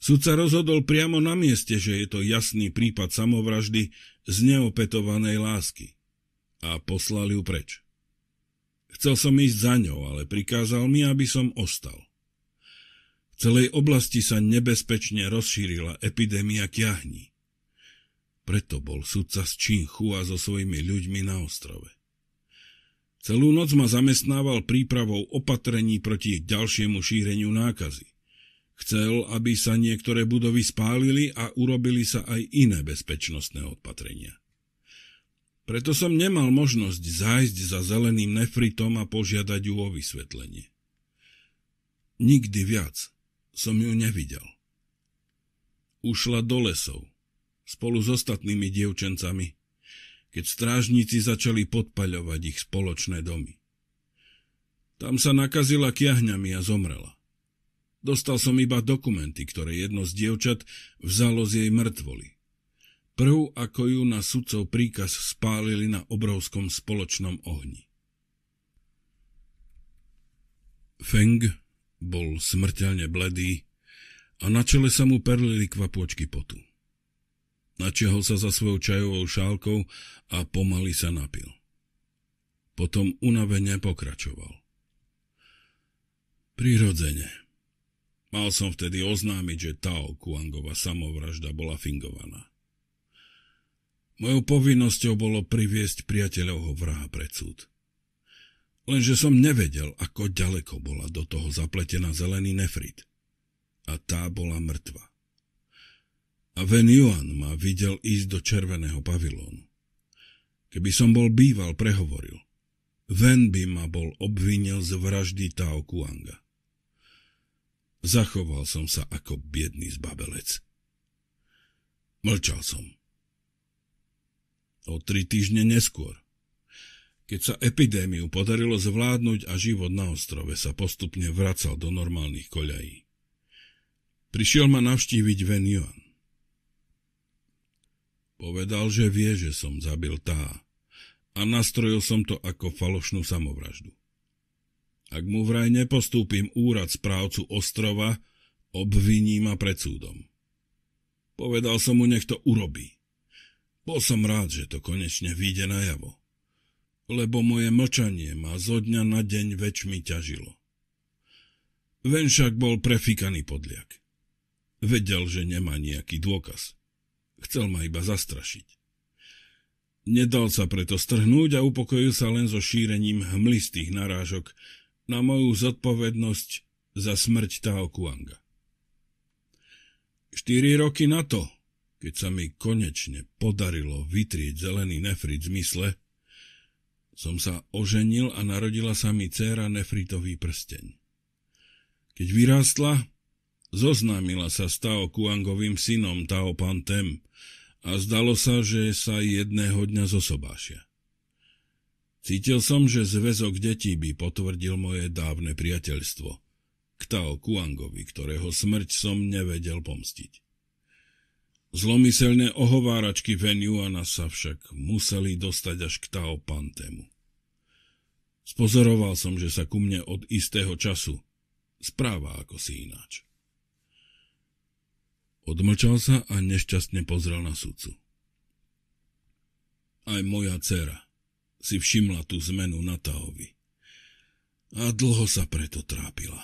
sa rozhodol priamo na mieste, že je to jasný prípad samovraždy z neopetovanej lásky a poslal ju preč. Chcel som ísť za ňou, ale prikázal mi, aby som ostal. V celej oblasti sa nebezpečne rozšírila epidémia kiahní. Preto bol sudca z Čínchu a so svojimi ľuďmi na ostrove. Celú noc ma zamestnával prípravou opatrení proti ďalšiemu šíreniu nákazy. Chcel, aby sa niektoré budovy spálili a urobili sa aj iné bezpečnostné opatrenia. Preto som nemal možnosť zájsť za zeleným nefritom a požiadať ju o vysvetlenie. Nikdy viac som ju nevidel. Ušla do lesov, spolu s ostatnými dievčencami, keď strážníci začali podpaľovať ich spoločné domy. Tam sa nakazila kiahňami a zomrela. Dostal som iba dokumenty, ktoré jedno z dievčat vzalo z jej mŕtvoly. prvú ako ju na sudcov príkaz spálili na obrovskom spoločnom ohni. Feng bol smrteľne bledý a na čele sa mu perlili kvapôčky potu. Načehol sa za svojou čajovou šálkou a pomaly sa napil. Potom unavene pokračoval. Prirodzene. Mal som vtedy oznámiť, že Tao Kuangova samovražda bola fingovaná. Mojou povinnosťou bolo priviesť priateľovho vraha pred súd. Lenže som nevedel, ako ďaleko bola do toho zapletená zelený nefrit. A tá bola mŕtva a Ven Juan ma videl ísť do červeného pavilónu. Keby som bol býval, prehovoril. Ven by ma bol obvinil z vraždy Tao Kuanga. Zachoval som sa ako biedný zbabelec. Mlčal som. O tri týždne neskôr, keď sa epidémiu podarilo zvládnuť a život na ostrove sa postupne vracal do normálnych koľají. Prišiel ma navštíviť Ven Yuan. Povedal, že vie, že som zabil tá. A nastrojil som to ako falošnú samovraždu. Ak mu vraj nepostúpim úrad správcu ostrova, obviní ma pred súdom. Povedal som mu, nech to urobí. Bol som rád, že to konečne vyjde na javo. Lebo moje mlčanie ma zo dňa na deň väčšmi ťažilo. Venšak bol prefikaný podliak. Vedel, že nemá nejaký dôkaz – Chcel ma iba zastrašiť. Nedal sa preto strhnúť a upokojil sa len so šírením hmlistých narážok na moju zodpovednosť za smrť Tao Kuanga. Štyri roky na to, keď sa mi konečne podarilo vytrieť zelený nefrit z mysle, som sa oženil a narodila sa mi dcéra nefritový prsteň. Keď vyrástla, Zoznámila sa s Tao Kuangovým synom Tao Pantem a zdalo sa, že sa jedného dňa zosobášia. Cítil som, že zväzok detí by potvrdil moje dávne priateľstvo k Tao Kuangovi, ktorého smrť som nevedel pomstiť. Zlomyselné ohováračky Venuana sa však museli dostať až k Tao Pantemu. Spozoroval som, že sa ku mne od istého času správa ako si ináč. Odmlčal sa a nešťastne pozrel na sudcu. Aj moja dcera si všimla tú zmenu na Taovi. A dlho sa preto trápila.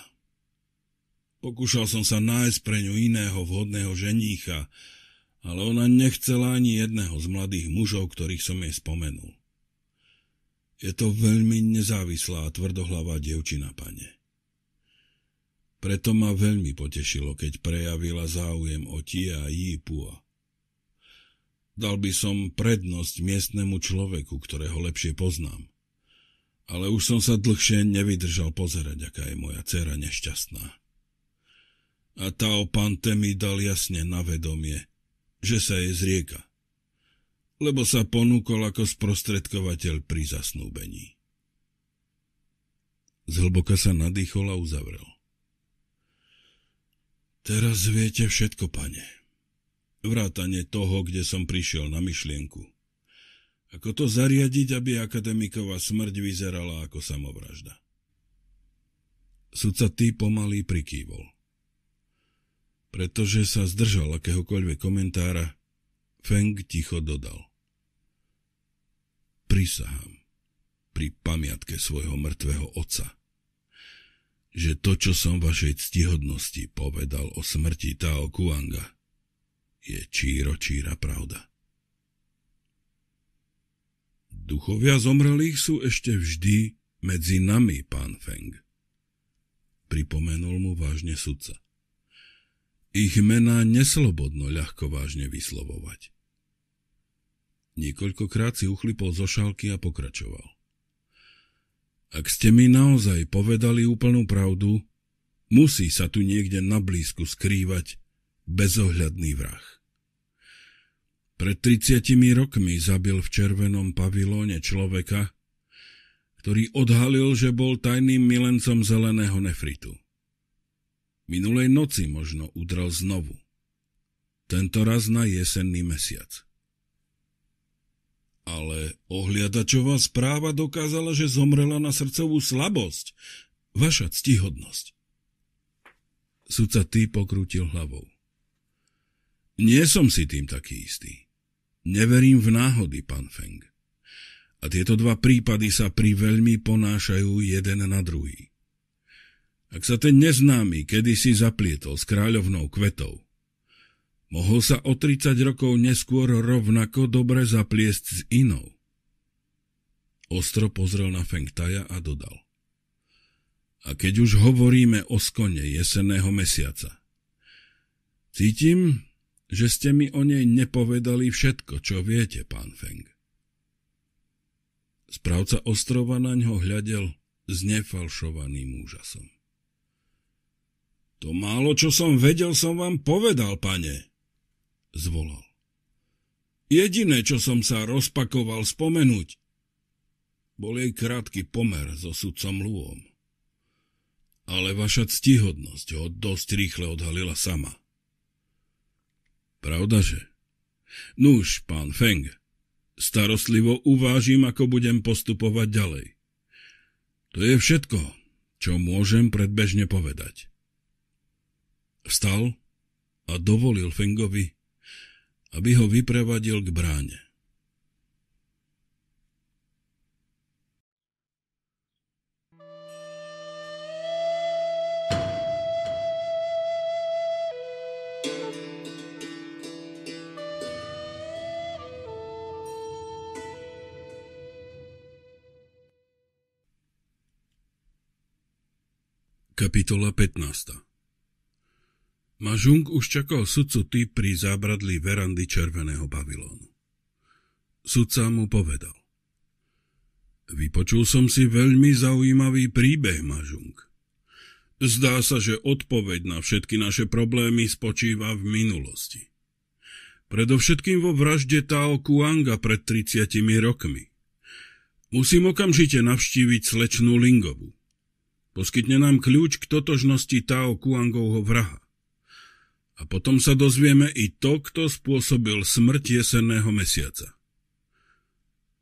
Pokúšal som sa nájsť pre ňu iného vhodného ženícha, ale ona nechcela ani jedného z mladých mužov, ktorých som jej spomenul. Je to veľmi nezávislá a tvrdohlavá devčina, pane. Preto ma veľmi potešilo, keď prejavila záujem o Tia Yipua. Dal by som prednosť miestnemu človeku, ktorého lepšie poznám. Ale už som sa dlhšie nevydržal pozerať, aká je moja dcera nešťastná. A tá o pante mi dal jasne na vedomie, že sa je zrieka, lebo sa ponúkol ako sprostredkovateľ pri zasnúbení. Zhlboka sa nadýchol a uzavrel. Teraz viete všetko, pane. vrátane toho, kde som prišiel na myšlienku. Ako to zariadiť, aby akademiková smrť vyzerala ako samovražda. Sudca tý pomalý prikývol. Pretože sa zdržal akéhokoľvek komentára, Feng ticho dodal. Prisahám pri pamiatke svojho mŕtvého otca že to, čo som vašej ctihodnosti povedal o smrti Tao Kuanga, je číra pravda. Duchovia zomrelých sú ešte vždy medzi nami, pán Feng. Pripomenul mu vážne sudca. Ich mená neslobodno ľahko vážne vyslovovať. Niekoľkokrát si uchlipol zo šálky a pokračoval. Ak ste mi naozaj povedali úplnú pravdu, musí sa tu niekde na blízku skrývať bezohľadný vrah. Pred 30 rokmi zabil v červenom pavilóne človeka, ktorý odhalil, že bol tajným milencom zeleného nefritu. Minulej noci možno udral znovu. Tento raz na jesenný mesiac. Ale ohliadačová správa dokázala, že zomrela na srdcovú slabosť. Vaša ctihodnosť. Sudca ty pokrútil hlavou. Nie som si tým taký istý. Neverím v náhody, pán Feng. A tieto dva prípady sa pri veľmi ponášajú jeden na druhý. Ak sa ten neznámy kedysi zaplietol s kráľovnou kvetov, mohol sa o 30 rokov neskôr rovnako dobre zapliesť s inou. Ostro pozrel na Fengtaja a dodal. A keď už hovoríme o skone jesenného mesiaca, cítim, že ste mi o nej nepovedali všetko, čo viete, pán Feng. Správca ostrova na ňo hľadel s nefalšovaným úžasom. To málo, čo som vedel, som vám povedal, pane, zvolal. Jediné, čo som sa rozpakoval spomenúť, bol jej krátky pomer so sudcom Lúom. Ale vaša ctihodnosť ho dosť rýchle odhalila sama. Pravdaže? Nuž, pán Feng, starostlivo uvážim, ako budem postupovať ďalej. To je všetko, čo môžem predbežne povedať. Vstal a dovolil Fengovi, aby ho vyprevadil k bráne. Kapitola 15 Mažung už čakal sudcu ty pri zábradli verandy Červeného pavilónu. Sudca mu povedal. Vypočul som si veľmi zaujímavý príbeh, Mažung. Zdá sa, že odpoveď na všetky naše problémy spočíva v minulosti. Predovšetkým vo vražde Tao Kuanga pred 30 rokmi. Musím okamžite navštíviť slečnú Lingovu. Poskytne nám kľúč k totožnosti Tao Kuangovho vraha. A potom sa dozvieme i to, kto spôsobil smrť jesenného mesiaca.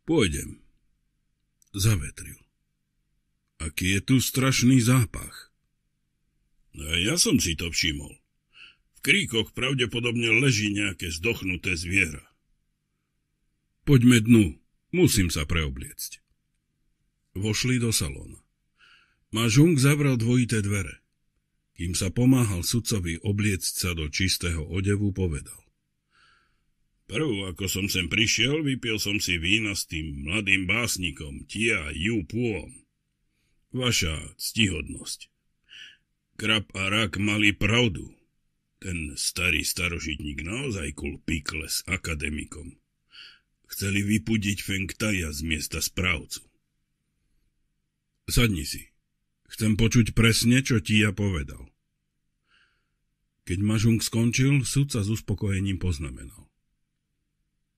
Pôjdem. Zavetril. Aký je tu strašný zápach. No ja som si to všimol. V kríkoch pravdepodobne leží nejaké zdochnuté zviera. Poďme dnu, musím sa preobliecť. Vošli do salóna. Mažung zavral dvojité dvere. Kým sa pomáhal sudcovi obliecť sa do čistého odevu, povedal. Prv, ako som sem prišiel, vypil som si vína s tým mladým básnikom Tia Ju Puom. Vaša ctihodnosť. Krab a rak mali pravdu. Ten starý starožitník naozaj kul pikle s akademikom. Chceli vypudiť Taja z miesta správcu. Sadni si, Chcem počuť presne, čo ti ja povedal. Keď Mažung skončil, sudca s uspokojením poznamenal.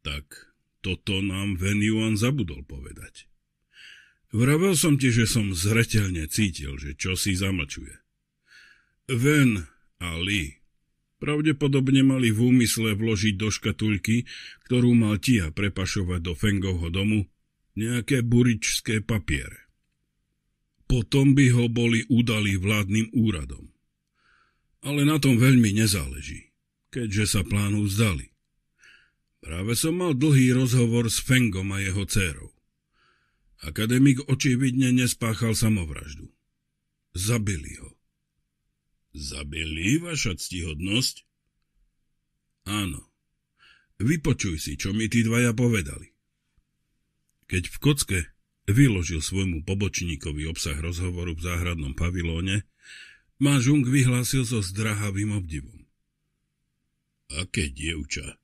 Tak toto nám Ven Yuan zabudol povedať. Vravel som ti, že som zretelne cítil, že čo si zamlčuje. Ven a Li pravdepodobne mali v úmysle vložiť do škatulky, ktorú mal Tia prepašovať do Fengovho domu, nejaké buričské papiere potom by ho boli udali vládnym úradom. Ale na tom veľmi nezáleží, keďže sa plánu vzdali. Práve som mal dlhý rozhovor s Fengom a jeho dcérou. Akademik očividne nespáchal samovraždu. Zabili ho. Zabili vaša ctihodnosť? Áno. Vypočuj si, čo mi tí dvaja povedali. Keď v kocke vyložil svojmu pobočníkovi obsah rozhovoru v záhradnom pavilóne, ma Žung vyhlásil so zdrahavým obdivom. Aké dievča?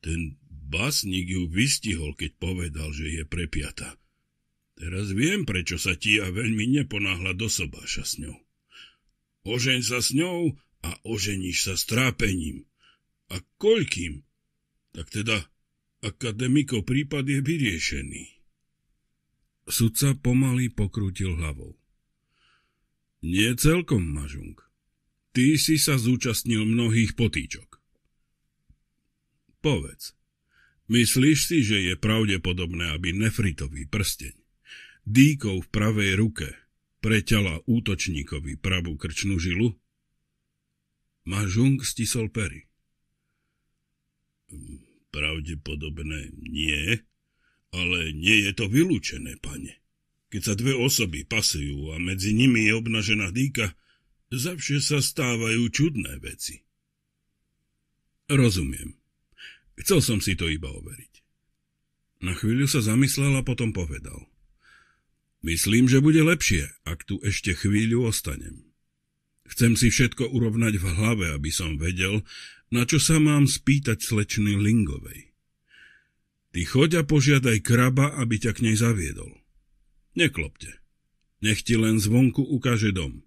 Ten básnik ju vystihol, keď povedal, že je prepiata. Teraz viem, prečo sa ti a veľmi neponáhla do sobáša s ňou. Ožeň sa s ňou a oženíš sa s trápením. A koľkým? Tak teda akademikov prípad je vyriešený. Sudca pomaly pokrútil hlavou. Nie celkom, Mažung. Ty si sa zúčastnil mnohých potýčok. Povedz, myslíš si, že je pravdepodobné, aby nefritový prsteň, dýkov v pravej ruke, preťala útočníkovi pravú krčnú žilu? Mažung stisol pery. Hm, pravdepodobné nie, ale nie je to vylúčené, pane. Keď sa dve osoby pasujú a medzi nimi je obnažená dýka, zavšie sa stávajú čudné veci. Rozumiem. Chcel som si to iba overiť. Na chvíľu sa zamyslel a potom povedal. Myslím, že bude lepšie, ak tu ešte chvíľu ostanem. Chcem si všetko urovnať v hlave, aby som vedel, na čo sa mám spýtať slečny Lingovej. Ty choď a požiadaj kraba, aby ťa k nej zaviedol. Neklopte. Nech ti len zvonku ukáže dom.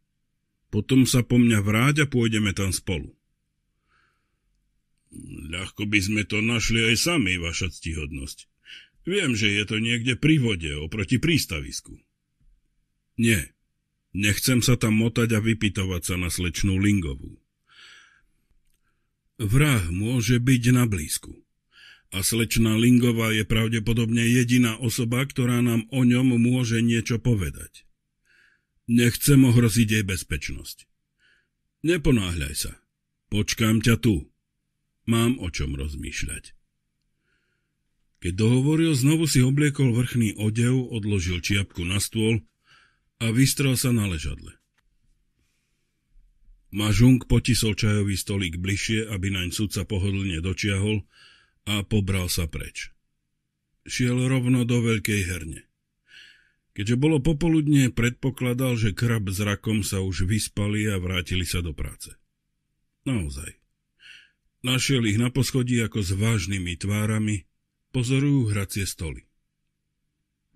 Potom sa po mňa vráť a pôjdeme tam spolu. Ľahko by sme to našli aj sami, vaša ctihodnosť. Viem, že je to niekde pri vode, oproti prístavisku. Nie, nechcem sa tam motať a vypitovať sa na slečnú Lingovú. Vrah môže byť na blízku a slečná Lingová je pravdepodobne jediná osoba, ktorá nám o ňom môže niečo povedať. Nechcem ohroziť jej bezpečnosť. Neponáhľaj sa. Počkám ťa tu. Mám o čom rozmýšľať. Keď dohovoril, znovu si obliekol vrchný odev, odložil čiapku na stôl a vystrel sa na ležadle. Mažung potisol čajový stolík bližšie, aby naň sudca pohodlne dočiahol, a pobral sa preč. Šiel rovno do veľkej herne. Keďže bolo popoludne, predpokladal, že krab s rakom sa už vyspali a vrátili sa do práce. Naozaj. Našiel ich na poschodí ako s vážnymi tvárami, pozorujú hracie stoly.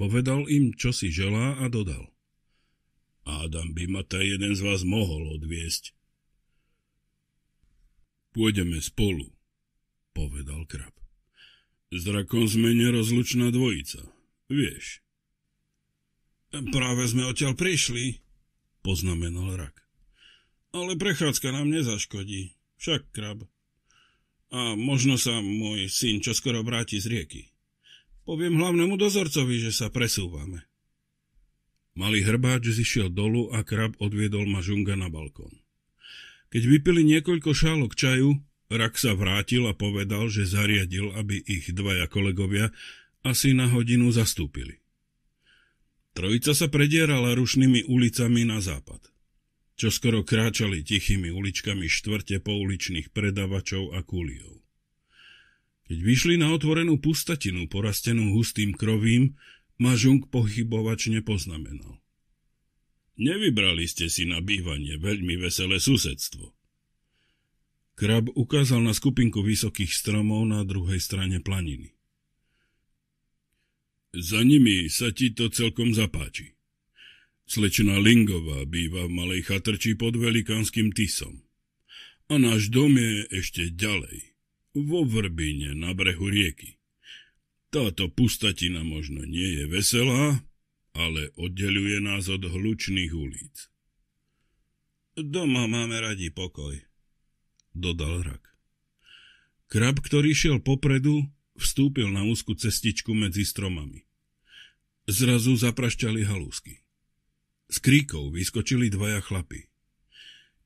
Povedal im, čo si želá a dodal. Ádam by ma taj jeden z vás mohol odviesť. Pôjdeme spolu, povedal krab. S drakom sme nerozlučná dvojica, vieš. Práve sme odtiaľ prišli, poznamenal rak. Ale prechádzka nám nezaškodí, však krab. A možno sa môj syn čoskoro vráti z rieky. Poviem hlavnému dozorcovi, že sa presúvame. Malý hrbáč zišiel dolu a krab odviedol mažunga žunga na balkón. Keď vypili niekoľko šálok čaju, Rak sa vrátil a povedal, že zariadil, aby ich dvaja kolegovia asi na hodinu zastúpili. Trojica sa predierala rušnými ulicami na západ. Čo skoro kráčali tichými uličkami štvrte pouličných predavačov a kuliov. Keď vyšli na otvorenú pustatinu porastenú hustým krovím, Mažung pochybovačne poznamenal. Nevybrali ste si na bývanie veľmi veselé susedstvo. Krab ukázal na skupinku vysokých stromov na druhej strane planiny. Za nimi sa ti to celkom zapáči. Slečna Lingová býva v malej chatrči pod velikánskym tysom. A náš dom je ešte ďalej, vo Vrbine na brehu rieky. Táto pustatina možno nie je veselá, ale oddeluje nás od hlučných ulic. Doma máme radi pokoj, dodal rak. Krab, ktorý šiel popredu, vstúpil na úzku cestičku medzi stromami. Zrazu zaprašťali halúsky. S kríkov vyskočili dvaja chlapi.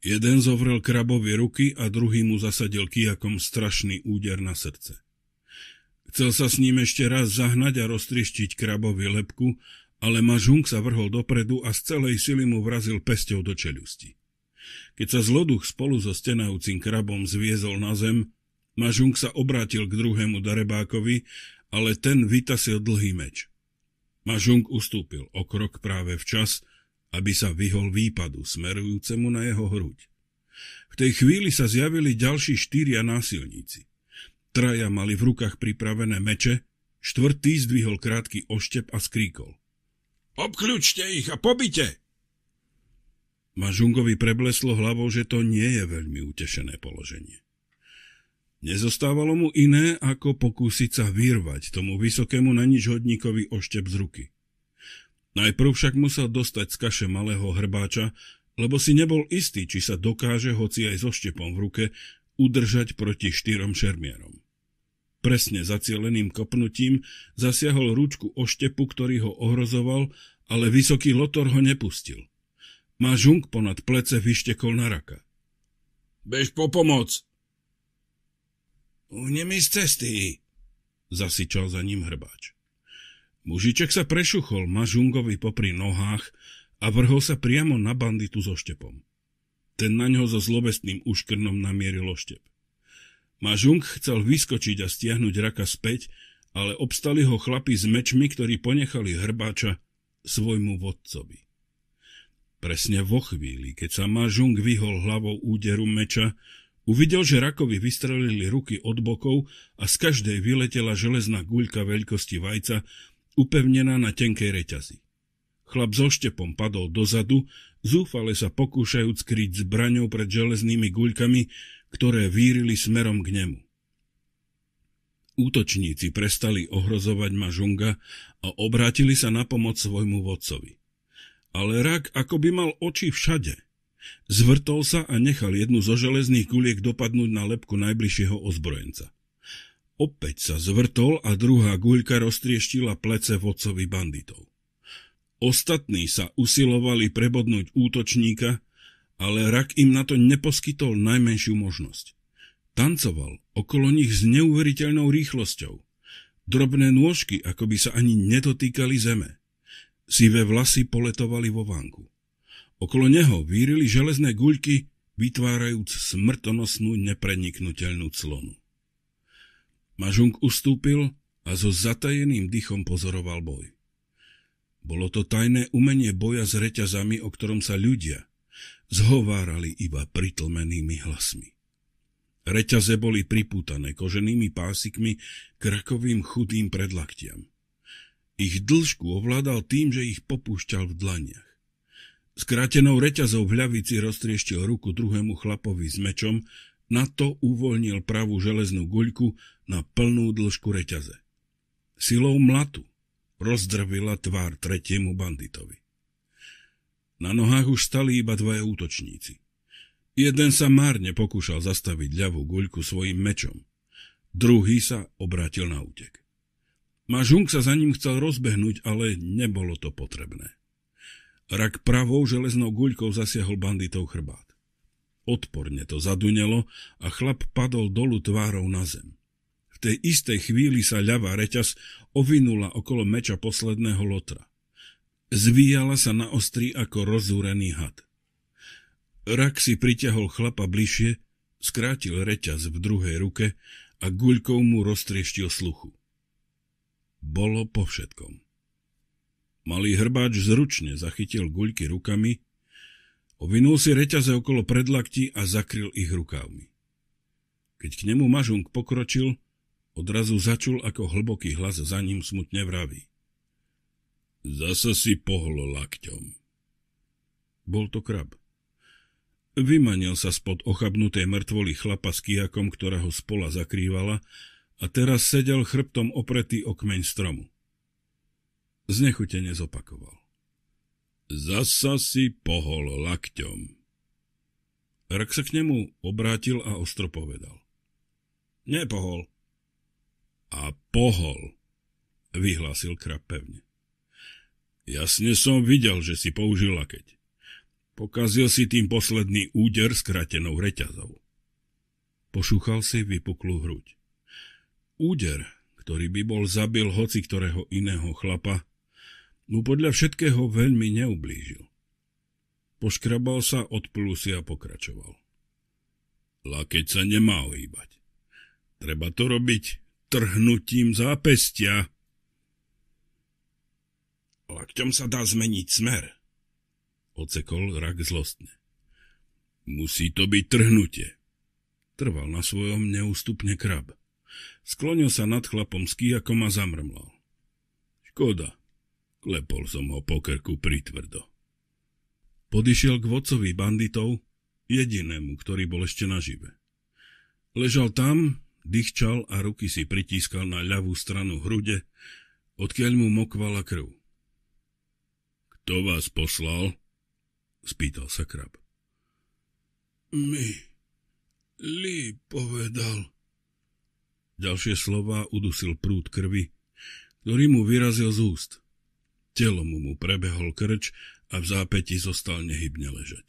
Jeden zovrel krabovi ruky a druhý mu zasadil kijakom strašný úder na srdce. Chcel sa s ním ešte raz zahnať a roztrištiť krabovi lepku, ale Mažung sa vrhol dopredu a z celej sily mu vrazil pesťou do čelusti. Keď sa zloduch spolu so stenajúcim krabom zviezol na zem, Mažung sa obrátil k druhému darebákovi, ale ten vytasil dlhý meč. Mažung ustúpil o krok práve včas, aby sa vyhol výpadu smerujúcemu na jeho hruď. V tej chvíli sa zjavili ďalší štyria násilníci. Traja mali v rukách pripravené meče, štvrtý zdvihol krátky oštep a skríkol. Obkľúčte ich a pobite! Manžungovi prebleslo hlavou, že to nie je veľmi utešené položenie. Nezostávalo mu iné, ako pokúsiť sa vyrvať tomu vysokému na nič hodníkovi oštep z ruky. Najprv však musel dostať z kaše malého hrbáča, lebo si nebol istý, či sa dokáže, hoci aj so štepom v ruke, udržať proti štyrom šermierom. Presne zacieleným kopnutím zasiahol rúčku oštepu, ktorý ho ohrozoval, ale vysoký lotor ho nepustil – má žunk ponad plece vyštekol na raka. Bež po pomoc! Uhne z cesty, zasičal za ním hrbáč. Mužiček sa prešuchol Mažungovi popri nohách a vrhol sa priamo na banditu so štepom. Ten na ňo so zlobestným uškrnom namieril oštep. Mažung chcel vyskočiť a stiahnuť raka späť, ale obstali ho chlapi s mečmi, ktorí ponechali hrbáča svojmu vodcovi. Presne vo chvíli, keď sa Mažung Žung vyhol hlavou úderu meča, uvidel, že rakovi vystrelili ruky od bokov a z každej vyletela železná guľka veľkosti vajca, upevnená na tenkej reťazi. Chlap so štepom padol dozadu, zúfale sa pokúšajúc kryť zbraňou pred železnými guľkami, ktoré vírili smerom k nemu. Útočníci prestali ohrozovať Mažunga a obrátili sa na pomoc svojmu vodcovi ale rak ako by mal oči všade. Zvrtol sa a nechal jednu zo železných guliek dopadnúť na lepku najbližšieho ozbrojenca. Opäť sa zvrtol a druhá guľka roztrieštila plece vodcovi banditov. Ostatní sa usilovali prebodnúť útočníka, ale rak im na to neposkytol najmenšiu možnosť. Tancoval okolo nich s neuveriteľnou rýchlosťou. Drobné nôžky, ako by sa ani nedotýkali zeme. Sivé vlasy poletovali vo vanku. Okolo neho vírili železné guľky, vytvárajúc smrtonosnú nepreniknutelnú clonu. Mažung ustúpil a so zatajeným dychom pozoroval boj. Bolo to tajné umenie boja s reťazami, o ktorom sa ľudia zhovárali iba pritlmenými hlasmi. Reťaze boli pripútané koženými pásikmi k rakovým chudým predlaktiam. Ich dĺžku ovládal tým, že ich popúšťal v dlaniach. Skrátenou reťazou v ľavici roztrieštil ruku druhému chlapovi s mečom, na to uvoľnil pravú železnú guľku na plnú dĺžku reťaze. Silou mlatu rozdrvila tvár tretiemu banditovi. Na nohách už stali iba dvaja útočníci. Jeden sa márne pokúšal zastaviť ľavú guľku svojim mečom. Druhý sa obrátil na útek. Mažung sa za ním chcel rozbehnúť, ale nebolo to potrebné. Rak pravou železnou guľkou zasiahol banditov chrbát. Odporne to zadunelo a chlap padol dolu tvárou na zem. V tej istej chvíli sa ľavá reťaz ovinula okolo meča posledného lotra. Zvíjala sa na ostri ako rozúrený had. Rak si pritiahol chlapa bližšie, skrátil reťaz v druhej ruke a guľkou mu roztrieštil sluchu. Bolo po všetkom. Malý hrbáč zručne zachytil guľky rukami, Ovinul si reťaze okolo predlakti a zakryl ich rukávmi. Keď k nemu mažung pokročil, odrazu začul, ako hlboký hlas za ním smutne vraví. Zasa si pohlo lakťom. Bol to krab. Vymanil sa spod ochabnutej mŕtvoly chlapa s kijakom, ktorá ho spola zakrývala a teraz sedel chrbtom opretý o kmeň stromu. Znechutene zopakoval. Zasa si pohol lakťom. Rak sa k nemu obrátil a ostro povedal. Nepohol. A pohol, vyhlásil krab pevne. Jasne som videl, že si použil lakeť. Pokazil si tým posledný úder s kratenou reťazou. Pošúchal si vypuklú hruď. Úder, ktorý by bol zabil hoci ktorého iného chlapa, mu podľa všetkého veľmi neublížil. Poškrabal sa od plusy a pokračoval. Lakeť sa nemá ohýbať. Treba to robiť trhnutím zápestia. Lakťom sa dá zmeniť smer, ocekol rak zlostne. Musí to byť trhnutie. Trval na svojom neústupne krab. Sklonil sa nad chlapom s kýjakom a zamrmlal. Škoda, klepol som ho po krku pritvrdo. Podišiel k vodcovi banditov, jedinému, ktorý bol ešte nažive. Ležal tam, dýchčal a ruky si pritískal na ľavú stranu hrude, odkiaľ mu mokvala krv. Kto vás poslal? spýtal sa krab. My, Lee povedal, Ďalšie slova udusil prúd krvi, ktorý mu vyrazil z úst. Telo mu prebehol krč a v zápäti zostal nehybne ležať.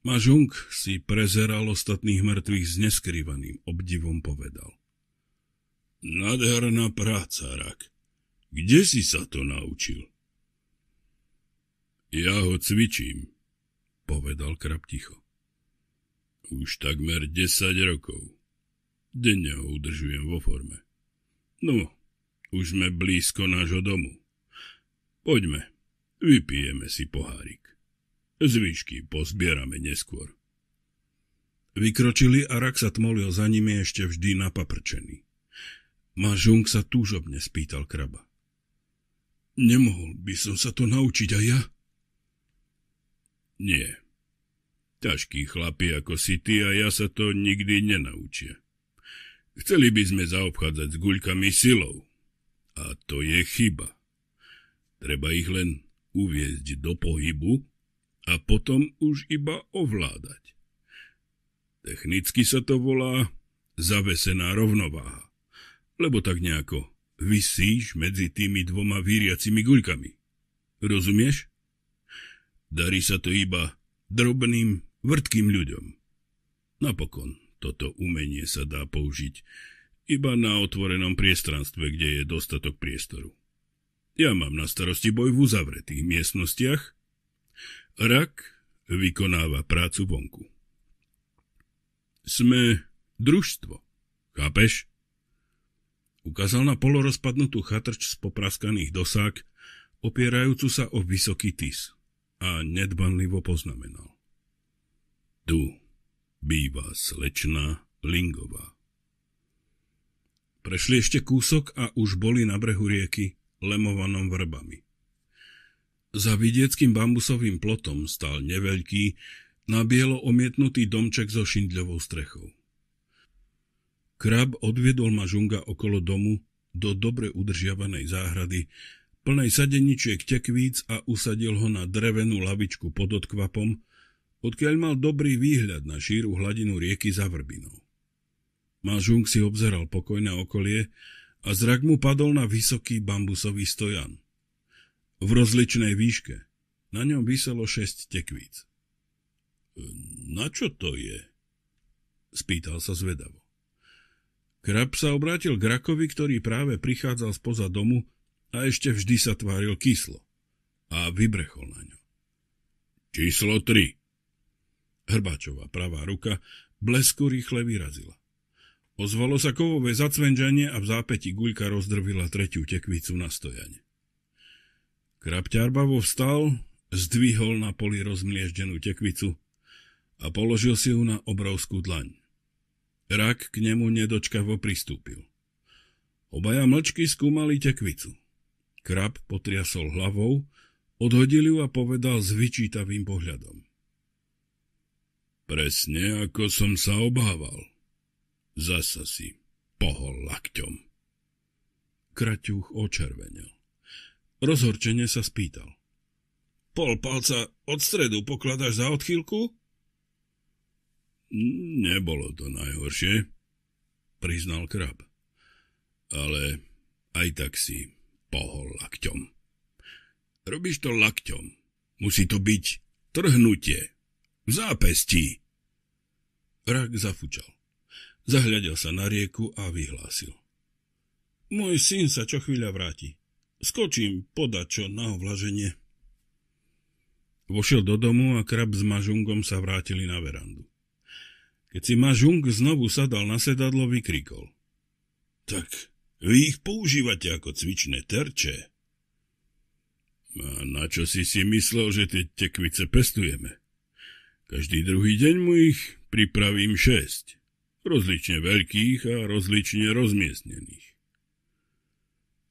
Mažung si prezeral ostatných mŕtvych s neskrývaným obdivom povedal. Nádherná práca, Rak. Kde si sa to naučil? Ja ho cvičím, povedal krab ticho. Už takmer 10 rokov. Denne ho udržujem vo forme. No, už sme blízko nášho domu. Poďme, vypijeme si pohárik. Zvyšky pozbierame neskôr. Vykročili a rak sa tmolil za nimi ešte vždy napaprčený. Mažung sa túžobne spýtal kraba. Nemohol by som sa to naučiť aj ja? Nie. Ťažký chlapi ako si ty a ja sa to nikdy nenaučia. Chceli by sme zaobchádzať s guľkami silou. A to je chyba. Treba ich len uviezť do pohybu a potom už iba ovládať. Technicky sa to volá zavesená rovnováha, lebo tak nejako vysíš medzi tými dvoma výriacimi guľkami. Rozumieš? Darí sa to iba drobným, vrtkým ľuďom. Napokon toto umenie sa dá použiť iba na otvorenom priestranstve, kde je dostatok priestoru. Ja mám na starosti boj v uzavretých miestnostiach. Rak vykonáva prácu vonku. Sme družstvo, chápeš? Ukázal na polorozpadnutú chatrč z popraskaných dosák, opierajúcu sa o vysoký tis a nedbanlivo poznamenal. Tu býva slečna Lingová. Prešli ešte kúsok a už boli na brehu rieky lemovanom vrbami. Za vidieckým bambusovým plotom stál neveľký, na bielo omietnutý domček so šindľovou strechou. Krab odviedol ma žunga okolo domu do dobre udržiavanej záhrady, plnej sadeničiek tekvíc a usadil ho na drevenú lavičku pod odkvapom, odkiaľ mal dobrý výhľad na šíru hladinu rieky za vrbinou. Mažung si obzeral pokojné okolie a zrak mu padol na vysoký bambusový stojan. V rozličnej výške. Na ňom vyselo šesť tekvíc. E, na čo to je? Spýtal sa zvedavo. Krab sa obrátil k rakovi, ktorý práve prichádzal spoza domu a ešte vždy sa tváril kyslo. A vybrechol na ňo. Číslo 3, Hrbáčová pravá ruka blesku rýchle vyrazila. Ozvalo sa kovové zacvenžanie a v zápäti guľka rozdrvila tretiu tekvicu na stojane. Krapťarbavo vstal, zdvihol na poli rozmlieždenú tekvicu a položil si ju na obrovskú dlaň. Rak k nemu nedočkavo pristúpil. Obaja mlčky skúmali tekvicu. Krab potriasol hlavou, odhodil ju a povedal s vyčítavým pohľadom. Presne ako som sa obával. Zasa si pohol lakťom. Kraťuch očervenel. Rozhorčenie sa spýtal. Pol palca od stredu pokladaš za odchýlku? Nebolo to najhoršie, priznal krab. Ale aj tak si pohol lakťom. Robíš to lakťom. Musí to byť trhnutie. V zápestí! Rak zafučal. Zahľadel sa na rieku a vyhlásil. Môj syn sa čo chvíľa vráti. Skočím podať čo na ovlaženie. Vošiel do domu a krab s mažungom sa vrátili na verandu. Keď si mažung znovu sadal na sedadlo, vykrikol. Tak vy ich používate ako cvičné terče. A na čo si si myslel, že tie tekvice pestujeme? Každý druhý deň mu ich pripravím šesť, rozlične veľkých a rozlične rozmiestnených.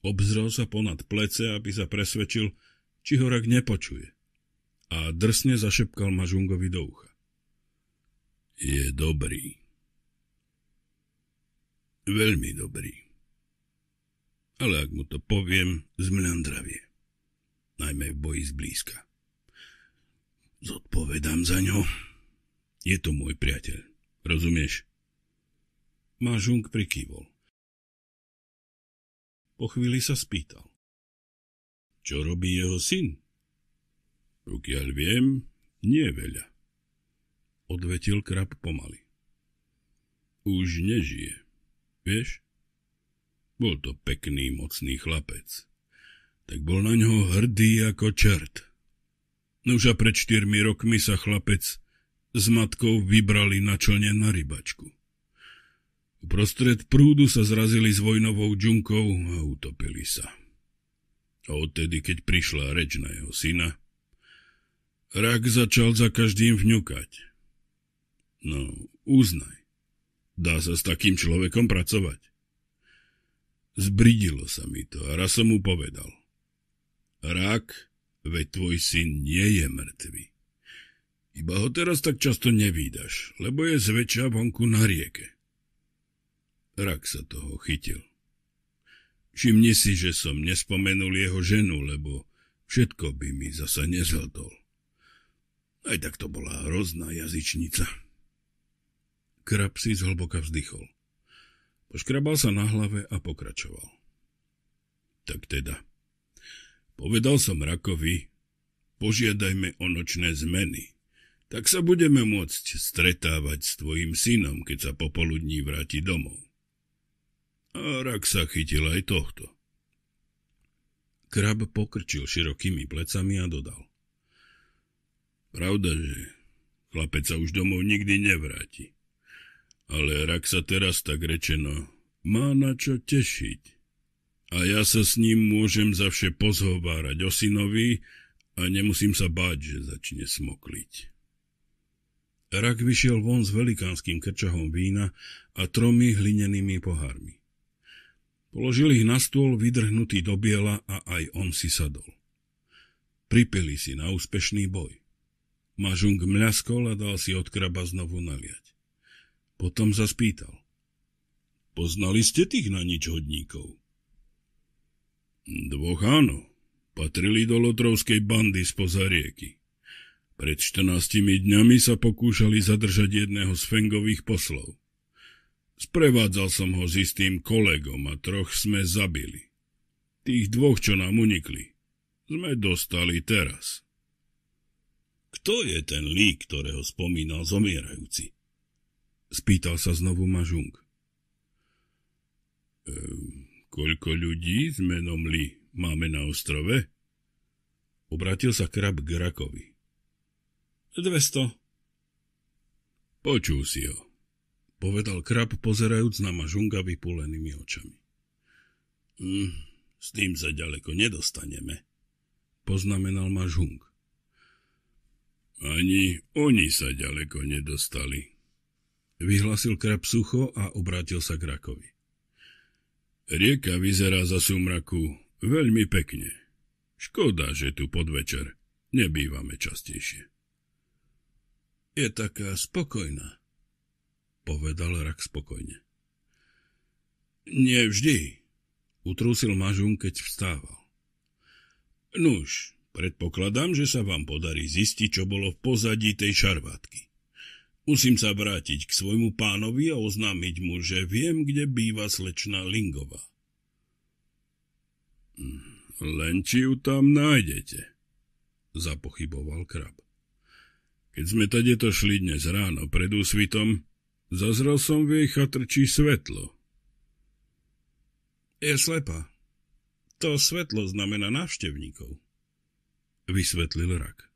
Obzrel sa ponad plece, aby sa presvedčil, či ho rak nepočuje a drsne zašepkal Mažungovi do ucha. Je dobrý. Veľmi dobrý. Ale ak mu to poviem, zmľandravie. Najmä v boji zblízka. Zodpovedám za ňo. Je to môj priateľ. Rozumieš? Mažung prikývol. Po chvíli sa spýtal. Čo robí jeho syn? Pokiaľ viem, nie veľa. Odvetil krab pomaly. Už nežije, vieš? Bol to pekný, mocný chlapec. Tak bol na ňo hrdý ako čert. Už a pred štyrmi rokmi sa chlapec s matkou vybrali na člne na rybačku. Uprostred prúdu sa zrazili s vojnovou džunkou a utopili sa. A odtedy, keď prišla reč na jeho syna, rak začal za každým vňukať. No, uznaj, dá sa s takým človekom pracovať. Zbridilo sa mi to a raz som mu povedal. Rak veď tvoj syn nie je mŕtvy. Iba ho teraz tak často nevídaš, lebo je zväčša vonku na rieke. Rak sa toho chytil. Všimni si, že som nespomenul jeho ženu, lebo všetko by mi zasa nezhodol. Aj tak to bola hrozná jazyčnica. Krab si zhlboka vzdychol. Poškrabal sa na hlave a pokračoval. Tak teda, Povedal som Rakovi, požiadajme o nočné zmeny. Tak sa budeme môcť stretávať s tvojim synom, keď sa popoludní vráti domov. A rak sa chytil aj tohto. Krab pokrčil širokými plecami a dodal. Pravda, že chlapec sa už domov nikdy nevráti. Ale rak sa teraz tak rečeno má na čo tešiť a ja sa s ním môžem za vše pozhovárať o synovi a nemusím sa báť, že začne smokliť. Rak vyšiel von s velikánskym krčahom vína a tromi hlinenými pohármi. Položil ich na stôl vydrhnutý do biela a aj on si sadol. Pripili si na úspešný boj. Mažung mľaskol a dal si od kraba znovu naliať. Potom zaspýtal. Poznali ste tých na nič hodníkov? Dvoch áno. Patrili do lotrovskej bandy spoza rieky. Pred 14 dňami sa pokúšali zadržať jedného z Fengových poslov. Sprevádzal som ho s istým kolegom a troch sme zabili. Tých dvoch, čo nám unikli, sme dostali teraz. Kto je ten lík, ktorého spomínal zomierajúci? Spýtal sa znovu Mažung. Ehm, Koľko ľudí s menom Li máme na ostrove? Obratil sa krab k rakovi. 200. Počul si ho, povedal krab, pozerajúc na mažunga vypulenými očami. Mm, s tým sa ďaleko nedostaneme, poznamenal mažung. Ani oni sa ďaleko nedostali. Vyhlasil krab sucho a obrátil sa k rakovi. Rieka vyzerá za sumraku veľmi pekne. Škoda, že tu podvečer nebývame častejšie. Je taká spokojná, povedal rak spokojne. Nevždy, utrúsil Mažun, keď vstával. Nuž, predpokladám, že sa vám podarí zistiť, čo bolo v pozadí tej šarvátky. Musím sa vrátiť k svojmu pánovi a oznámiť mu, že viem, kde býva slečná Lingová. Hm, len či ju tam nájdete, zapochyboval krab. Keď sme to šli dnes ráno pred úsvitom, zazrel som v jej chatrči svetlo. Je slepa. To svetlo znamená návštevníkov, vysvetlil rak.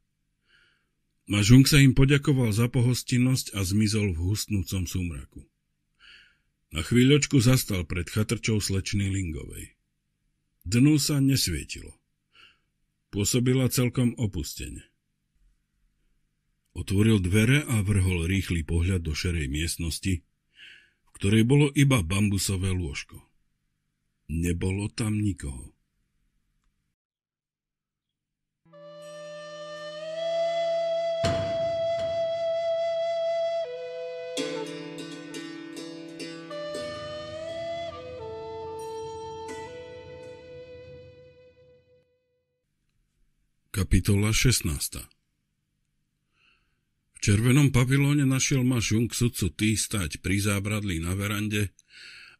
Mažung sa im poďakoval za pohostinnosť a zmizol v hustnúcom súmraku. Na chvíľočku zastal pred chatrčou slečny Lingovej. Dnu sa nesvietilo. Pôsobila celkom opustene. Otvoril dvere a vrhol rýchly pohľad do šerej miestnosti, v ktorej bolo iba bambusové lôžko. Nebolo tam nikoho. Kapitola 16 V červenom pavilóne našiel ma Žung Sucu Tý stať pri zábradlí na verande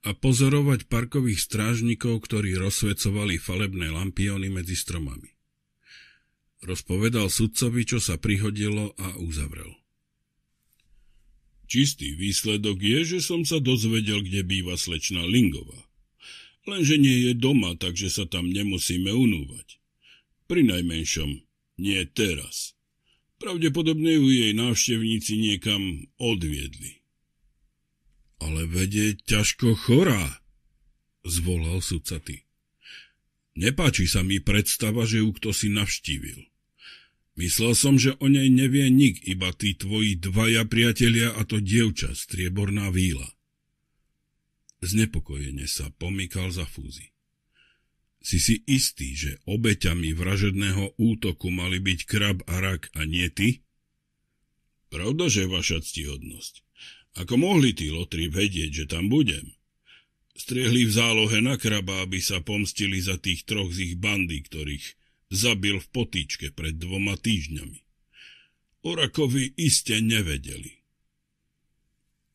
a pozorovať parkových strážnikov, ktorí rozsvecovali falebné lampiony medzi stromami. Rozpovedal sudcovi, čo sa prihodilo a uzavrel. Čistý výsledok je, že som sa dozvedel, kde býva slečna Lingová. Lenže nie je doma, takže sa tam nemusíme unúvať. Pri najmenšom nie teraz. Pravdepodobne ju jej návštevníci niekam odviedli. Ale vede ťažko chorá, zvolal sudcaty. Nepáči sa mi predstava, že ju kto si navštívil. Myslel som, že o nej nevie nik, iba tí tvoji dvaja priatelia a to dievča, strieborná víla. Znepokojene sa pomýkal za fúzi. Si si istý, že obeťami vražedného útoku mali byť krab a rak a nie ty? Pravda, že vaša ctihodnosť. Ako mohli tí lotri vedieť, že tam budem? Striehli v zálohe na kraba, aby sa pomstili za tých troch z ich bandy, ktorých zabil v potýčke pred dvoma týždňami. Orakovi iste nevedeli.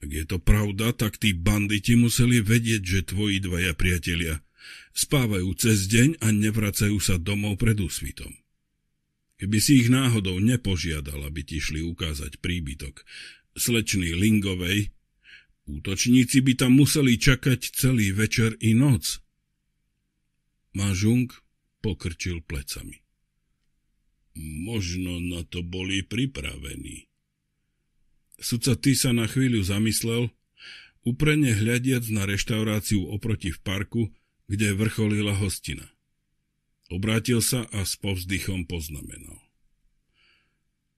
Ak je to pravda, tak tí banditi museli vedieť, že tvoji dvaja priatelia – spávajú cez deň a nevracajú sa domov pred úsvitom. Keby si ich náhodou nepožiadal, aby ti šli ukázať príbytok slečny Lingovej, útočníci by tam museli čakať celý večer i noc. Mažung pokrčil plecami. Možno na to boli pripravení. Sudca ty sa na chvíľu zamyslel, uprene hľadiac na reštauráciu oproti v parku, kde vrcholila hostina. Obrátil sa a s povzdychom poznamenal.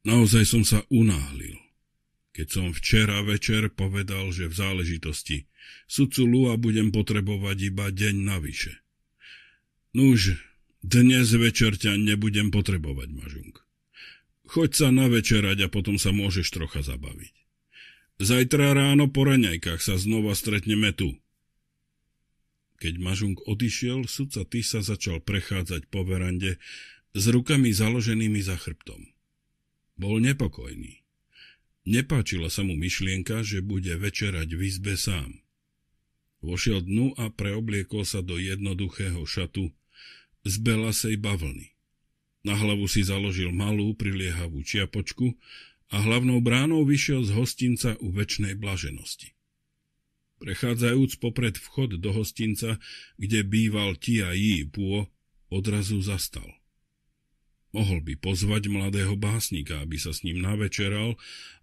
Naozaj som sa unáhlil, keď som včera večer povedal, že v záležitosti sudcu Lua budem potrebovať iba deň navyše. Nuž, no dnes večer ťa nebudem potrebovať, Mažung. Choď sa na večerať a potom sa môžeš trocha zabaviť. Zajtra ráno po raňajkách sa znova stretneme tu, keď Mažung odišiel, sudca Tisa začal prechádzať po verande s rukami založenými za chrbtom. Bol nepokojný. Nepáčila sa mu myšlienka, že bude večerať v izbe sám. Vošiel dnu a preobliekol sa do jednoduchého šatu z belasej bavlny. Na hlavu si založil malú priliehavú čiapočku a hlavnou bránou vyšiel z hostinca u väčšnej blaženosti. Prechádzajúc popred vchod do hostinca, kde býval Tia Yi Puo, odrazu zastal. Mohol by pozvať mladého básnika, aby sa s ním navečeral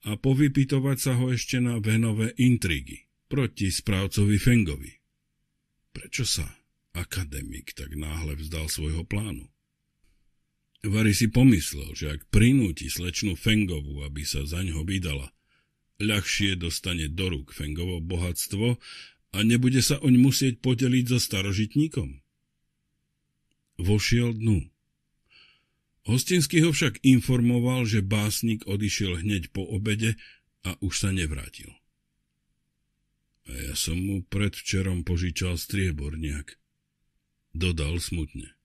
a povypitovať sa ho ešte na venové intrigy proti správcovi Fengovi. Prečo sa akademik tak náhle vzdal svojho plánu? Vary si pomyslel, že ak prinúti slečnu Fengovu, aby sa za ňo vydala, ľahšie dostane do rúk Fengovo bohatstvo a nebude sa oň musieť podeliť so starožitníkom. Vošiel dnu. Hostinský ho však informoval, že básnik odišiel hneď po obede a už sa nevrátil. A ja som mu predvčerom požičal strieborniak. Dodal smutne.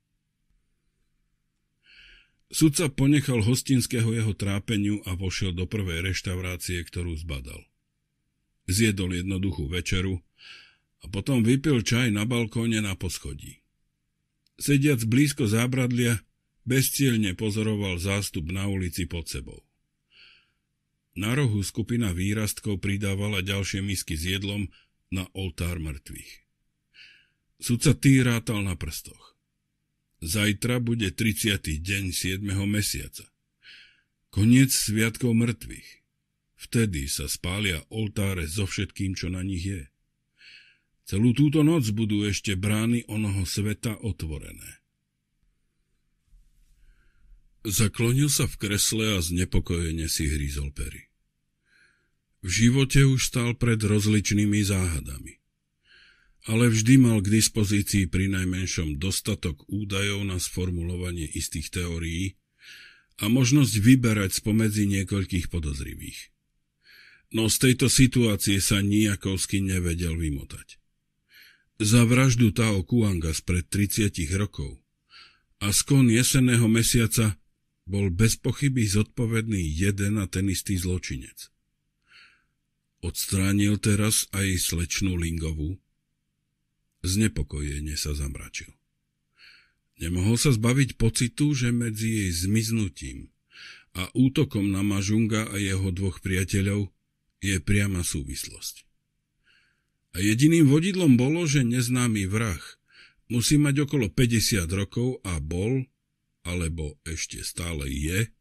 Sudca ponechal hostinského jeho trápeniu a vošiel do prvej reštaurácie, ktorú zbadal. Zjedol jednoduchú večeru a potom vypil čaj na balkóne na poschodí. Sediac blízko zábradlia, bezcielne pozoroval zástup na ulici pod sebou. Na rohu skupina výrastkov pridávala ďalšie misky s jedlom na oltár mŕtvych. Sudca týrátal na prstoch. Zajtra bude 30. deň 7. mesiaca. Koniec sviatkov mŕtvych. Vtedy sa spália oltáre so všetkým, čo na nich je. Celú túto noc budú ešte brány onoho sveta otvorené. Zaklonil sa v kresle a znepokojene si hryzol pery. V živote už stal pred rozličnými záhadami ale vždy mal k dispozícii pri najmenšom dostatok údajov na sformulovanie istých teórií a možnosť vyberať spomedzi niekoľkých podozrivých. No z tejto situácie sa nijakovsky nevedel vymotať. Za vraždu Tao Kuanga spred 30 rokov a skon jeseného mesiaca bol bez pochyby zodpovedný jeden a ten istý zločinec. Odstránil teraz aj slečnú Lingovú, Znepokojenie sa zamračil. Nemohol sa zbaviť pocitu, že medzi jej zmiznutím a útokom na Mažunga a jeho dvoch priateľov je priama súvislosť. A jediným vodidlom bolo, že neznámy vrah musí mať okolo 50 rokov a bol, alebo ešte stále je,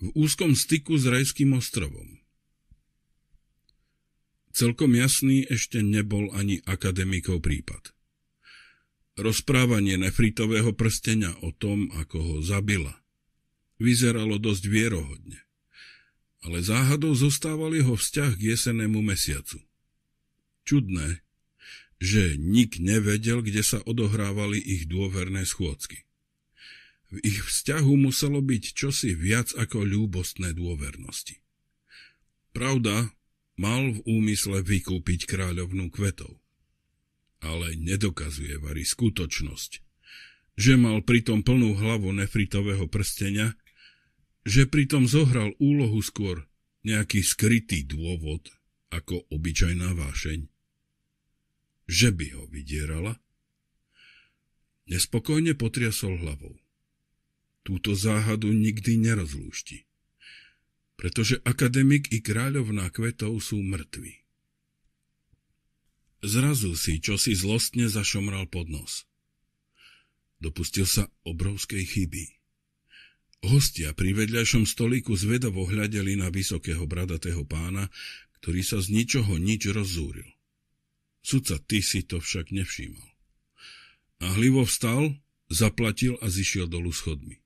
v úzkom styku s rajským ostrovom. Celkom jasný ešte nebol ani akademikov prípad. Rozprávanie nefritového prstenia o tom, ako ho zabila, vyzeralo dosť vierohodne. Ale záhadou zostával jeho vzťah k jesenému mesiacu. Čudné, že nik nevedel, kde sa odohrávali ich dôverné schôdzky. V ich vzťahu muselo byť čosi viac ako ľúbostné dôvernosti. Pravda, mal v úmysle vykúpiť kráľovnú kvetov. Ale nedokazuje Vary skutočnosť, že mal pritom plnú hlavu nefritového prstenia, že pritom zohral úlohu skôr nejaký skrytý dôvod ako obyčajná vášeň. Že by ho vydierala? Nespokojne potriasol hlavou. Túto záhadu nikdy nerozlúšti pretože akademik i kráľovná kvetov sú mŕtvi. Zrazu si, čo si zlostne zašomral pod nos. Dopustil sa obrovskej chyby. Hostia pri vedľajšom stolíku zvedavo hľadeli na vysokého bradatého pána, ktorý sa z ničoho nič rozzúril. Sudca ty si to však nevšímal. A hlivo vstal, zaplatil a zišiel dolu schodmi.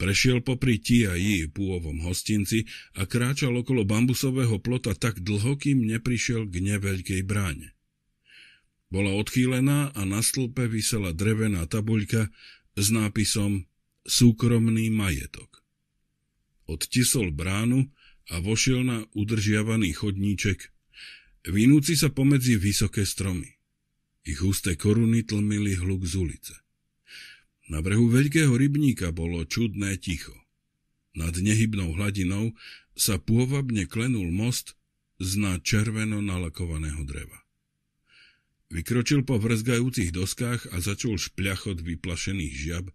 Prešiel popri ti a hostinci a kráčal okolo bambusového plota tak dlho, kým neprišiel k neveľkej bráne. Bola odchýlená a na stĺpe vysela drevená tabuľka s nápisom Súkromný majetok. Odtisol bránu a vošiel na udržiavaný chodníček, vinúci sa pomedzi vysoké stromy. Ich husté koruny tlmili hluk z ulice. Na brehu veľkého rybníka bolo čudné ticho. Nad nehybnou hladinou sa pôvabne klenul most zna červeno nalakovaného dreva. Vykročil po vrzgajúcich doskách a začul špľachot vyplašených žiab,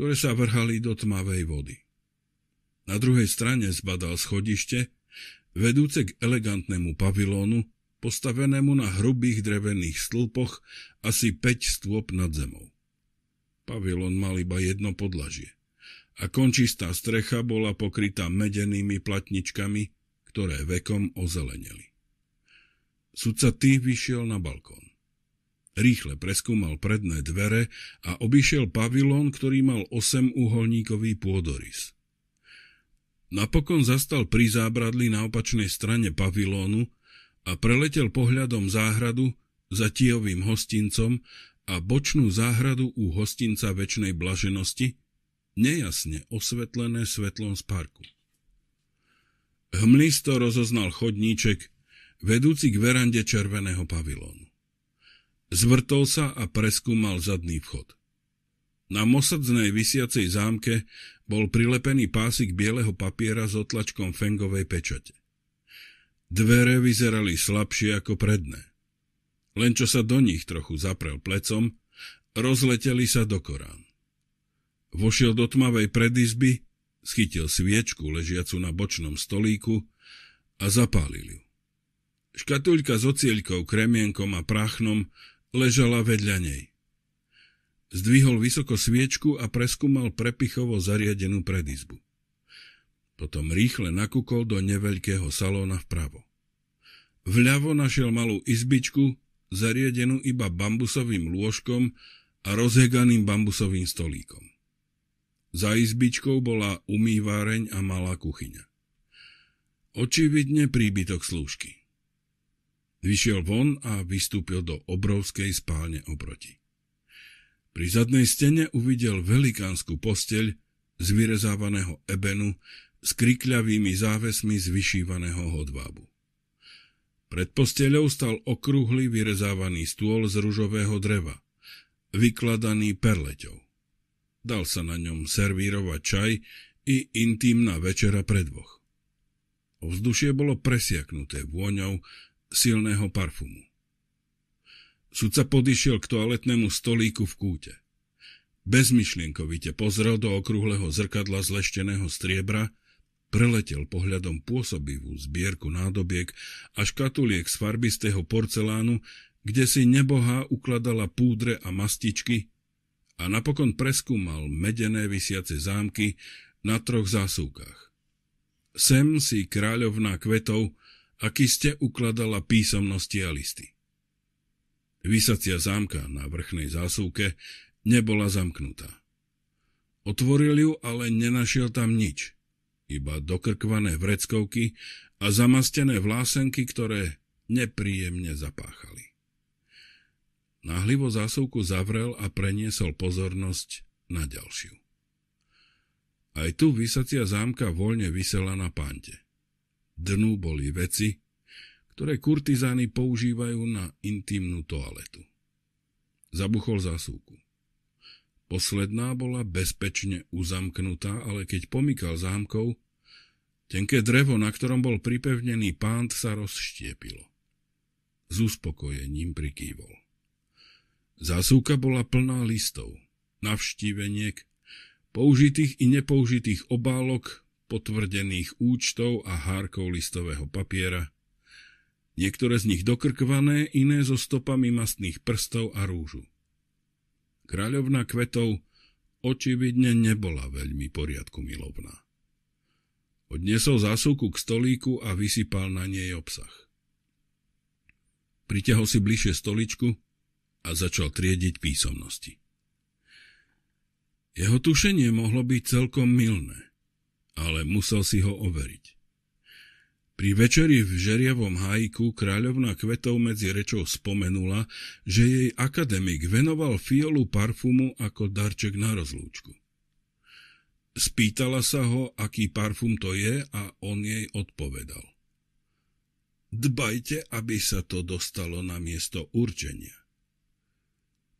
ktoré sa vrhali do tmavej vody. Na druhej strane zbadal schodište, vedúce k elegantnému pavilónu, postavenému na hrubých drevených stĺpoch asi 5 stôp nad zemou. Pavilon mal iba jedno podlažie a končistá strecha bola pokrytá medenými platničkami, ktoré vekom ozeleneli. Sudca Ty vyšiel na balkón. Rýchle preskúmal predné dvere a obišiel pavilón, ktorý mal uholníkový pôdorys. Napokon zastal pri zábradli na opačnej strane pavilónu a preletel pohľadom záhradu za tijovým hostincom a bočnú záhradu u hostinca väčšnej blaženosti, nejasne osvetlené svetlom z parku. Hmlisto rozoznal chodníček, vedúci k verande červeného pavilónu. Zvrtol sa a preskúmal zadný vchod. Na mosadznej vysiacej zámke bol prilepený pásik bieleho papiera s otlačkom fengovej pečate. Dvere vyzerali slabšie ako predné len čo sa do nich trochu zaprel plecom, rozleteli sa do Korán. Vošiel do tmavej predizby, schytil sviečku ležiacu na bočnom stolíku a zapálil ju. Škatuľka s ocieľkou, kremienkom a prachnom ležala vedľa nej. Zdvihol vysoko sviečku a preskúmal prepichovo zariadenú predizbu. Potom rýchle nakúkol do neveľkého salóna vpravo. Vľavo našiel malú izbičku, zariadenú iba bambusovým lôžkom a rozheganým bambusovým stolíkom. Za izbičkou bola umýváreň a malá kuchyňa. Očividne príbytok slúžky. Vyšiel von a vystúpil do obrovskej spálne oproti. Pri zadnej stene uvidel velikánsku posteľ z vyrezávaného ebenu s krikľavými závesmi z vyšívaného hodvábu. Pred posteľou stal okrúhly vyrezávaný stôl z ružového dreva, vykladaný perleťou. Dal sa na ňom servírovať čaj i intimná večera pre dvoch. Ovzdušie bolo presiaknuté vôňou silného parfumu. Sudca podišiel k toaletnému stolíku v kúte. Bezmyšlienkovite pozrel do okrúhleho zrkadla zlešteného striebra, Preletel pohľadom pôsobivú zbierku nádobiek a škatuliek z farbistého porcelánu, kde si nebohá ukladala púdre a mastičky a napokon preskúmal medené vysiace zámky na troch zásuvkách. Sem si kráľovná kvetov a ste ukladala písomnosti a listy. Vysacia zámka na vrchnej zásuvke nebola zamknutá. Otvoril ju, ale nenašiel tam nič – iba dokrkvané vreckovky a zamastené vlásenky, ktoré nepríjemne zapáchali. Nahlivo zásuvku zavrel a preniesol pozornosť na ďalšiu. Aj tu vysacia zámka voľne vysela na pante. Dnu boli veci, ktoré kurtizány používajú na intimnú toaletu. Zabuchol zásuvku. Posledná bola bezpečne uzamknutá, ale keď pomykal zámkov, tenké drevo, na ktorom bol pripevnený pánt, sa rozštiepilo. Z uspokojením prikývol. Zásuvka bola plná listov, navštíveniek, použitých i nepoužitých obálok, potvrdených účtov a hárkov listového papiera, niektoré z nich dokrkvané, iné so stopami mastných prstov a rúžu. Kráľovna kvetov očividne nebola veľmi poriadku milovná. Odnesol zásuvku k stolíku a vysypal na nej obsah. Pritehol si bližšie stoličku a začal triediť písomnosti. Jeho tušenie mohlo byť celkom milné, ale musel si ho overiť. Pri večeri v žeriavom hajku kráľovna kvetov medzi rečou spomenula, že jej akademik venoval fiolu parfumu ako darček na rozlúčku. Spýtala sa ho, aký parfum to je a on jej odpovedal. Dbajte, aby sa to dostalo na miesto určenia.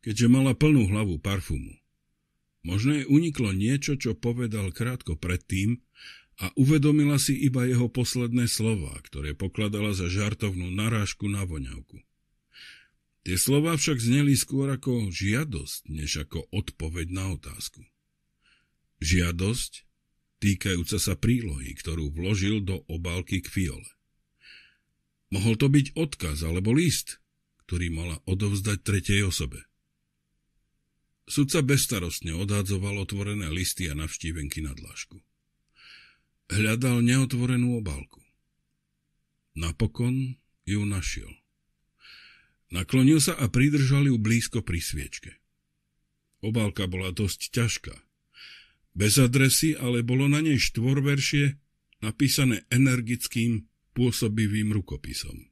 Keďže mala plnú hlavu parfumu, možno jej uniklo niečo, čo povedal krátko predtým, a uvedomila si iba jeho posledné slova, ktoré pokladala za žartovnú narážku na voňavku. Tie slova však zneli skôr ako žiadosť, než ako odpoveď na otázku. Žiadosť týkajúca sa prílohy, ktorú vložil do obálky k fiole. Mohol to byť odkaz alebo list, ktorý mala odovzdať tretej osobe. Sudca bezstarostne odhádzoval otvorené listy a navštívenky na dlášku. Hľadal neotvorenú obálku. Napokon ju našiel. Naklonil sa a pridržal ju blízko pri sviečke. Obálka bola dosť ťažká. Bez adresy, ale bolo na nej štvorveršie napísané energickým, pôsobivým rukopisom.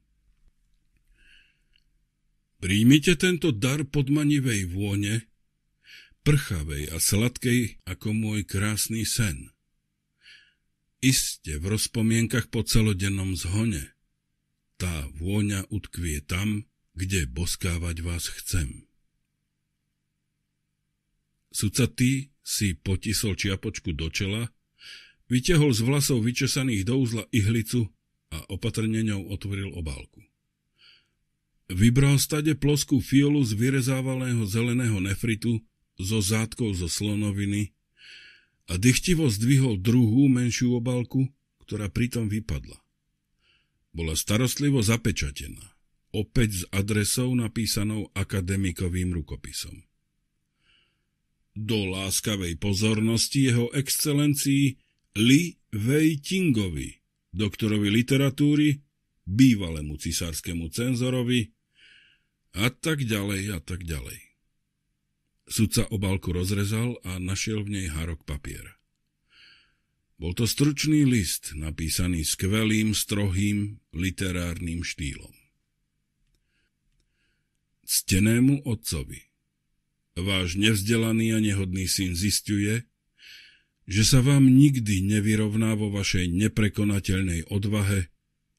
Príjmite tento dar podmanivej vône, prchavej a sladkej ako môj krásny sen – Iste v rozpomienkach po celodennom zhone. Tá vôňa utkvie tam, kde boskávať vás chcem. Sucatý si potisol čiapočku do čela, vyťahol z vlasov vyčesaných do úzla ihlicu a opatrne ňou otvoril obálku. Vybral stade ploskú fiolu z vyrezávaného zeleného nefritu so zátkou zo slonoviny a dychtivo zdvihol druhú menšiu obálku, ktorá pritom vypadla. Bola starostlivo zapečatená, opäť s adresou napísanou akademikovým rukopisom. Do láskavej pozornosti jeho excelencii Li Wei-Tingovi, doktorovi literatúry, bývalému cisárskému cenzorovi a tak ďalej a tak ďalej. Sudca obálku rozrezal a našiel v nej hárok papier. Bol to stručný list, napísaný skvelým, strohým, literárnym štýlom. Ctenému otcovi, váš nevzdelaný a nehodný syn zistuje, že sa vám nikdy nevyrovná vo vašej neprekonateľnej odvahe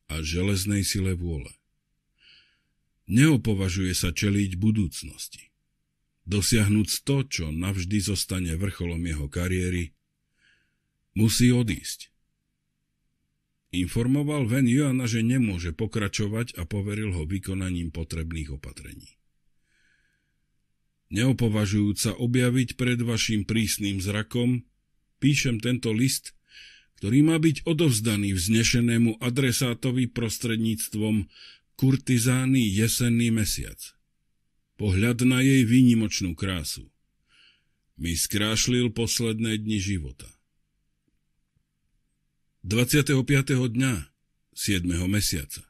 a železnej sile vôle. Neopovažuje sa čeliť budúcnosti dosiahnuť to, čo navždy zostane vrcholom jeho kariéry, musí odísť. Informoval Ven Joana, že nemôže pokračovať a poveril ho vykonaním potrebných opatrení. Neopovažujúc sa objaviť pred vašim prísnym zrakom, píšem tento list, ktorý má byť odovzdaný vznešenému adresátovi prostredníctvom kurtizány jesenný mesiac – pohľad na jej výnimočnú krásu. Mi skrášlil posledné dni života. 25. dňa 7. mesiaca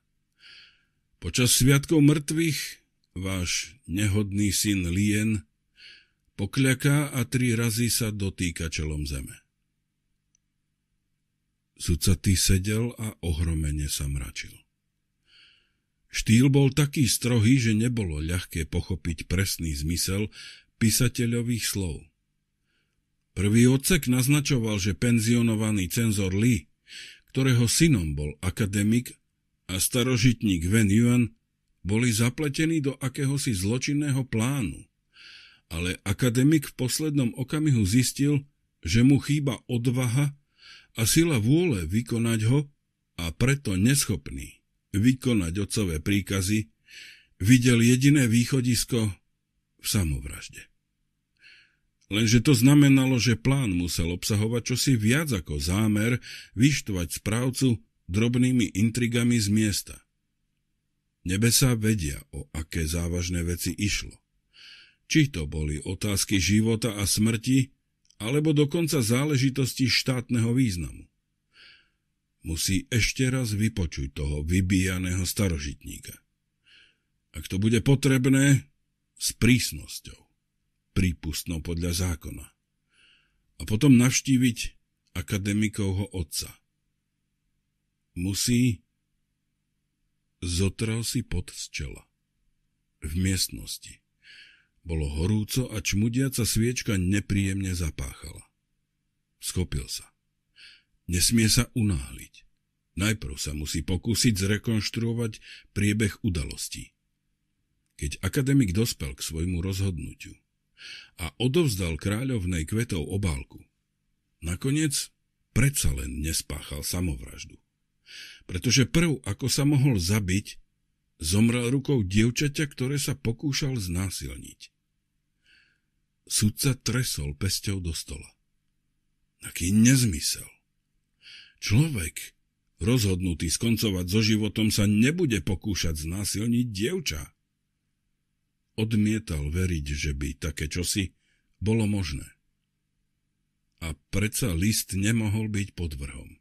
Počas sviatkov mŕtvych váš nehodný syn Lien pokľaká a tri razy sa dotýka čelom zeme. Sudca ty sedel a ohromene sa mračil. Štýl bol taký strohý, že nebolo ľahké pochopiť presný zmysel písateľových slov. Prvý odsek naznačoval, že penzionovaný cenzor Li, ktorého synom bol akademik a starožitník Wen Yuan, boli zapletení do akéhosi zločinného plánu. Ale akademik v poslednom okamihu zistil, že mu chýba odvaha a sila vôle vykonať ho a preto neschopný vykonať otcové príkazy, videl jediné východisko v samovražde. Lenže to znamenalo, že plán musel obsahovať čosi viac ako zámer vyštvať správcu drobnými intrigami z miesta. Nebesa vedia, o aké závažné veci išlo. Či to boli otázky života a smrti, alebo dokonca záležitosti štátneho významu musí ešte raz vypočuť toho vybíjaného starožitníka. Ak to bude potrebné, s prísnosťou, prípustnou podľa zákona. A potom navštíviť akademikovho otca. Musí zotral si pod z čela. V miestnosti. Bolo horúco a čmudiaca sviečka nepríjemne zapáchala. Schopil sa. Nesmie sa unáhliť. Najprv sa musí pokúsiť zrekonštruovať priebeh udalostí. Keď akademik dospel k svojmu rozhodnutiu a odovzdal kráľovnej kvetov obálku, nakoniec predsa len nespáchal samovraždu. Pretože prv, ako sa mohol zabiť, zomrel rukou dievčaťa, ktoré sa pokúšal znásilniť. Sudca tresol pesťou do stola. Aký nezmysel. Človek, rozhodnutý skoncovať so životom, sa nebude pokúšať znásilniť dievča. Odmietal veriť, že by také čosi bolo možné. A predsa list nemohol byť podvrhom.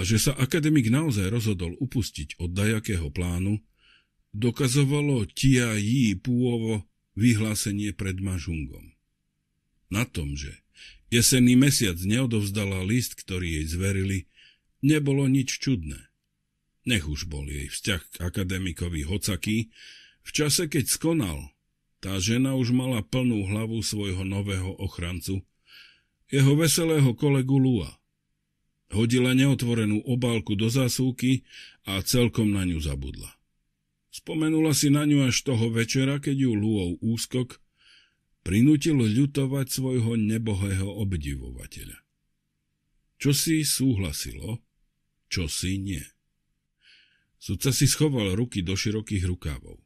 A že sa akademik naozaj rozhodol upustiť od dajakého plánu, dokazovalo Tia Yi Púovo vyhlásenie pred Mažungom. Na tom, že Jesenný mesiac neodovzdala list, ktorý jej zverili, nebolo nič čudné. Nech už bol jej vzťah k akademikovi hocaký, v čase, keď skonal, tá žena už mala plnú hlavu svojho nového ochrancu, jeho veselého kolegu Lua. Hodila neotvorenú obálku do zásuvky a celkom na ňu zabudla. Spomenula si na ňu až toho večera, keď ju Luov úskok prinútil ľutovať svojho nebohého obdivovateľa. Čo si súhlasilo, čo si nie. Sudca si schoval ruky do širokých rukávov.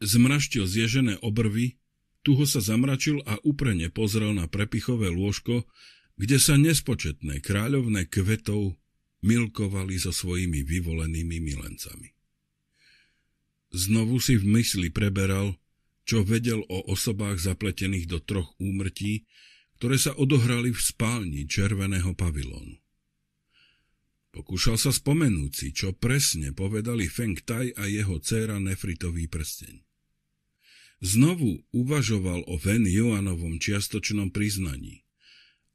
Zmraštil zježené obrvy, tuho sa zamračil a uprene pozrel na prepichové lôžko, kde sa nespočetné kráľovné kvetov milkovali so svojimi vyvolenými milencami. Znovu si v mysli preberal, čo vedel o osobách zapletených do troch úmrtí, ktoré sa odohrali v spálni červeného pavilónu. Pokúšal sa spomenúť si, čo presne povedali Feng Tai a jeho dcéra Nefritový prsteň. Znovu uvažoval o Ven Joanovom čiastočnom priznaní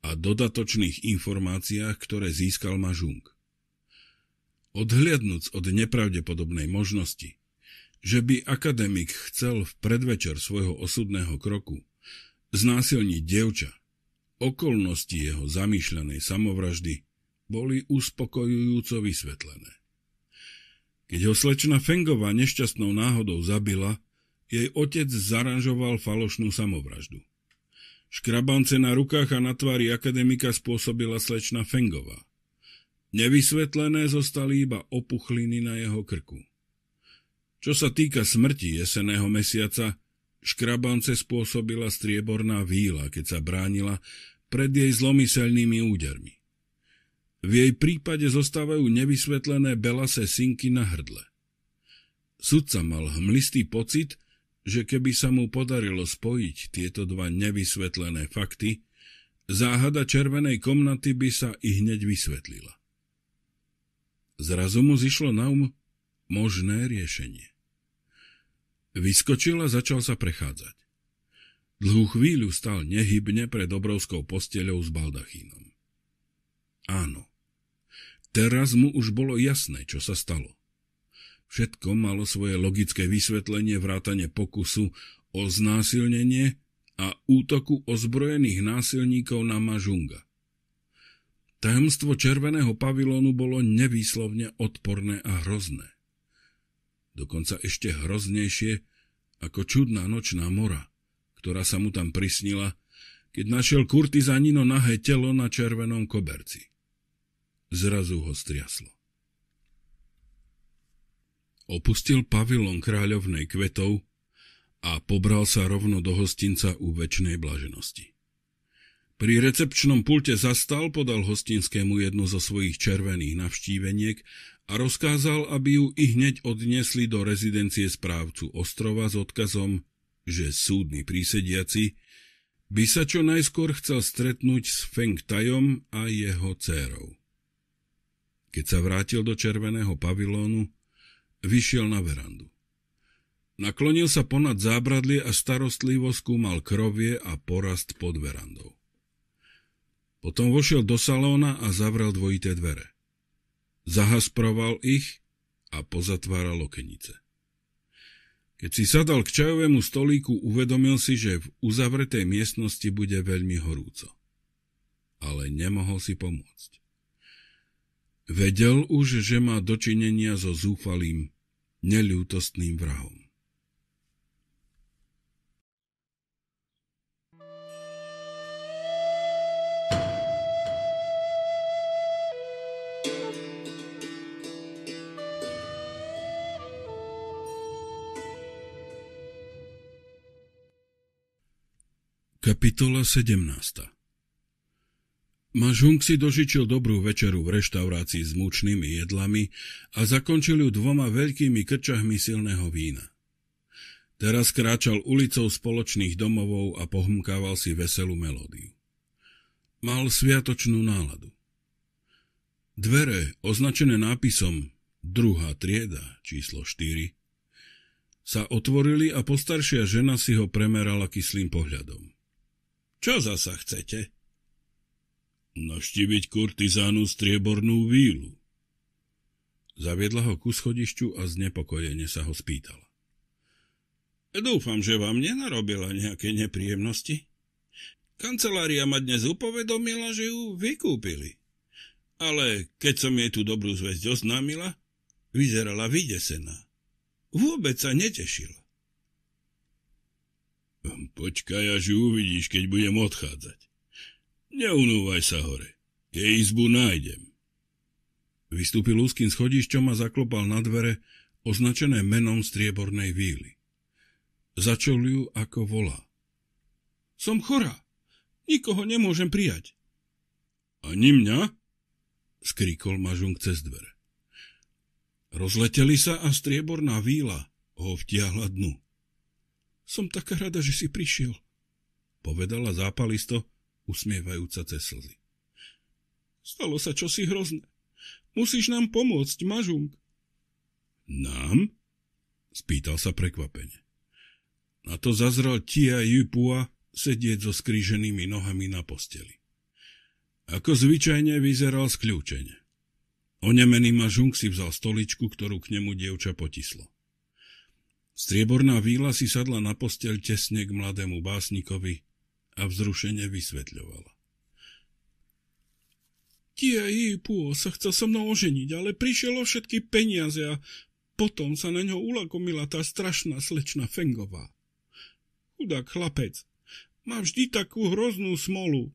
a dodatočných informáciách, ktoré získal Mažung. Odhliadnúc od nepravdepodobnej možnosti, že by akademik chcel v predvečer svojho osudného kroku znásilniť dievča. Okolnosti jeho zamýšľanej samovraždy boli uspokojujúco vysvetlené. Keď ho slečna Fengová nešťastnou náhodou zabila, jej otec zaranžoval falošnú samovraždu. Škrabance na rukách a na tvári akademika spôsobila slečna Fengová. Nevysvetlené zostali iba opuchliny na jeho krku. Čo sa týka smrti jeseného mesiaca, škrabance spôsobila strieborná víla, keď sa bránila pred jej zlomyselnými údermi. V jej prípade zostávajú nevysvetlené belase synky na hrdle. Sudca mal hmlistý pocit, že keby sa mu podarilo spojiť tieto dva nevysvetlené fakty, záhada červenej komnaty by sa i hneď vysvetlila. Zrazu mu zišlo na um možné riešenie. Vyskočil a začal sa prechádzať. Dlhú chvíľu stal nehybne pred obrovskou posteľou s baldachínom. Áno. Teraz mu už bolo jasné, čo sa stalo. Všetko malo svoje logické vysvetlenie vrátane pokusu o znásilnenie a útoku ozbrojených násilníkov na Mažunga. Tajomstvo červeného pavilónu bolo nevýslovne odporné a hrozné dokonca ešte hroznejšie ako čudná nočná mora, ktorá sa mu tam prisnila, keď našiel kurtizanino nahé telo na červenom koberci. Zrazu ho striaslo. Opustil pavilon kráľovnej kvetov a pobral sa rovno do hostinca u väčšnej blaženosti. Pri recepčnom pulte zastal, podal hostinskému jednu zo svojich červených navštíveniek a rozkázal, aby ju i hneď odniesli do rezidencie správcu ostrova s odkazom, že súdni prísediaci by sa čo najskôr chcel stretnúť s Feng Tajom a jeho dcérou. Keď sa vrátil do červeného pavilónu, vyšiel na verandu. Naklonil sa ponad zábradlie a starostlivo skúmal krovie a porast pod verandou. Potom vošiel do salóna a zavrel dvojité dvere. Zahasproval ich a pozatváral okenice. Keď si sadal k čajovému stolíku, uvedomil si, že v uzavretej miestnosti bude veľmi horúco. Ale nemohol si pomôcť. Vedel už, že má dočinenia so zúfalým, neľútostným vrahom. Kapitola 17 Mažung si dožičil dobrú večeru v reštaurácii s mučnými jedlami a zakončil ju dvoma veľkými krčahmi silného vína. Teraz kráčal ulicou spoločných domovov a pohmkával si veselú melódiu. Mal sviatočnú náladu. Dvere, označené nápisom druhá trieda, číslo 4, sa otvorili a postaršia žena si ho premerala kyslým pohľadom. Čo zasa chcete? Naštíviť kurtizánu striebornú vílu. Zaviedla ho ku schodišťu a znepokojene sa ho spýtala. Dúfam, že vám nenarobila nejaké nepríjemnosti. Kancelária ma dnes upovedomila, že ju vykúpili. Ale keď som jej tú dobrú zväzť oznámila, vyzerala vydesená. Vôbec sa netešila. Hm, počkaj, až ju uvidíš, keď budem odchádzať. Neunúvaj sa hore. Jej izbu nájdem. Vystúpil úzkým schodišťom a zaklopal na dvere, označené menom striebornej víly. Začal ju, ako volá. Som chorá. Nikoho nemôžem prijať. Ani mňa? skríkol mažung cez dvere. Rozleteli sa a strieborná víla ho vtiahla dnu. Som taká rada, že si prišiel, povedala zápalisto, usmievajúca cez slzy. Stalo sa čosi hrozné. Musíš nám pomôcť, Mažung. Nám? Spýtal sa prekvapene. Na to zazral Tia Jupua sedieť so skríženými nohami na posteli. Ako zvyčajne vyzeral skľúčenie. Onemený Mažung si vzal stoličku, ktorú k nemu dievča potislo. Strieborná víla si sadla na posteľ tesne k mladému básnikovi a vzrušene vysvetľovala. Tie jej sa chcel so mnou oženiť, ale prišiel o všetky peniaze a potom sa na ňo ulakomila tá strašná slečna Fengová. Chudák chlapec, má vždy takú hroznú smolu.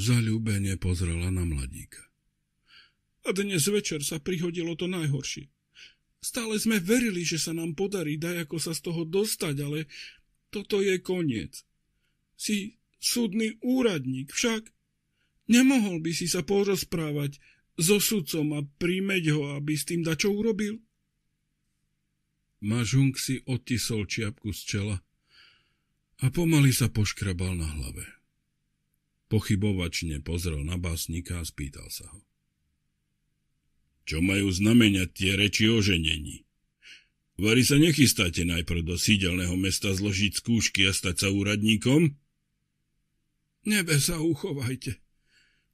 Zalúbenie pozrela na mladíka. A dnes večer sa prihodilo to najhoršie. Stále sme verili, že sa nám podarí ako sa z toho dostať, ale toto je koniec. Si súdny úradník, však nemohol by si sa porozprávať so sudcom a príjmeť ho, aby s tým dačo urobil? Mažung si otisol čiapku z čela a pomaly sa poškrabal na hlave. Pochybovačne pozrel na básnika a spýtal sa ho. Čo majú znamenať tie reči o ženení? Vary sa nechystáte najprv do sídelného mesta zložiť skúšky a stať sa úradníkom? Nebe sa uchovajte.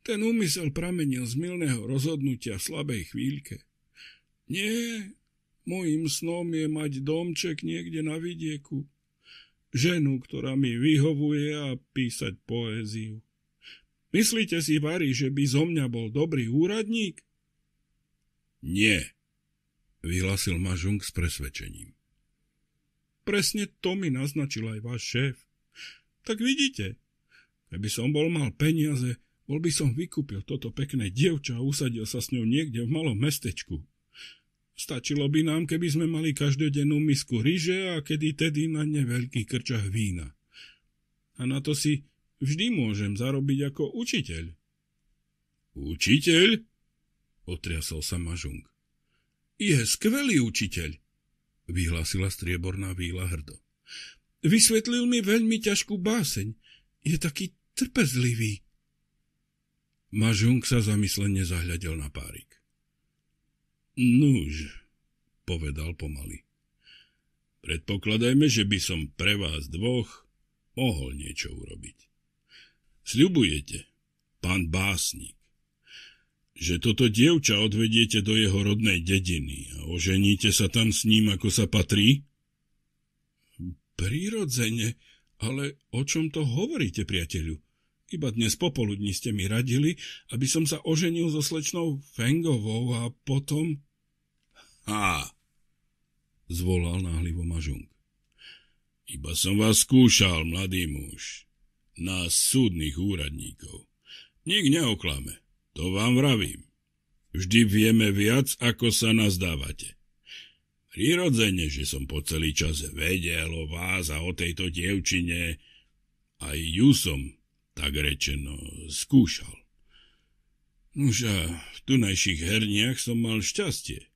Ten úmysel pramenil z milného rozhodnutia v slabej chvíľke. Nie, môjim snom je mať domček niekde na vidieku. Ženu, ktorá mi vyhovuje a písať poéziu. Myslíte si, Vary, že by zo mňa bol dobrý úradník? Nie, vyhlásil Mažung s presvedčením. Presne to mi naznačil aj váš šéf. Tak vidíte, keby som bol mal peniaze, bol by som vykúpil toto pekné dievča a usadil sa s ňou niekde v malom mestečku. Stačilo by nám, keby sme mali každodennú misku ryže a kedy tedy na ne veľký krčah vína. A na to si vždy môžem zarobiť ako učiteľ. Učiteľ? Otriasol sa Mažung. Je skvelý učiteľ, vyhlásila strieborná výla hrdo. Vysvetlil mi veľmi ťažkú báseň. Je taký trpezlivý. Mažung sa zamyslene zahľadel na párik. Nuž, povedal pomaly. Predpokladajme, že by som pre vás dvoch mohol niečo urobiť. Sľubujete, pán básnik, že toto dievča odvediete do jeho rodnej dediny a oženíte sa tam s ním, ako sa patrí? Prirodzene, ale o čom to hovoríte, priateľu? Iba dnes popoludní ste mi radili, aby som sa oženil so slečnou Fengovou a potom... Ha! Zvolal náhlivo Mažung. Iba som vás skúšal, mladý muž, na súdnych úradníkov. Nik neoklame. To vám vravím. Vždy vieme viac, ako sa nazdávate. Prirodzene, že som po celý čas vedel o vás a o tejto dievčine, aj ju som, tak rečeno, skúšal. Nuž a v tunajších herniach som mal šťastie,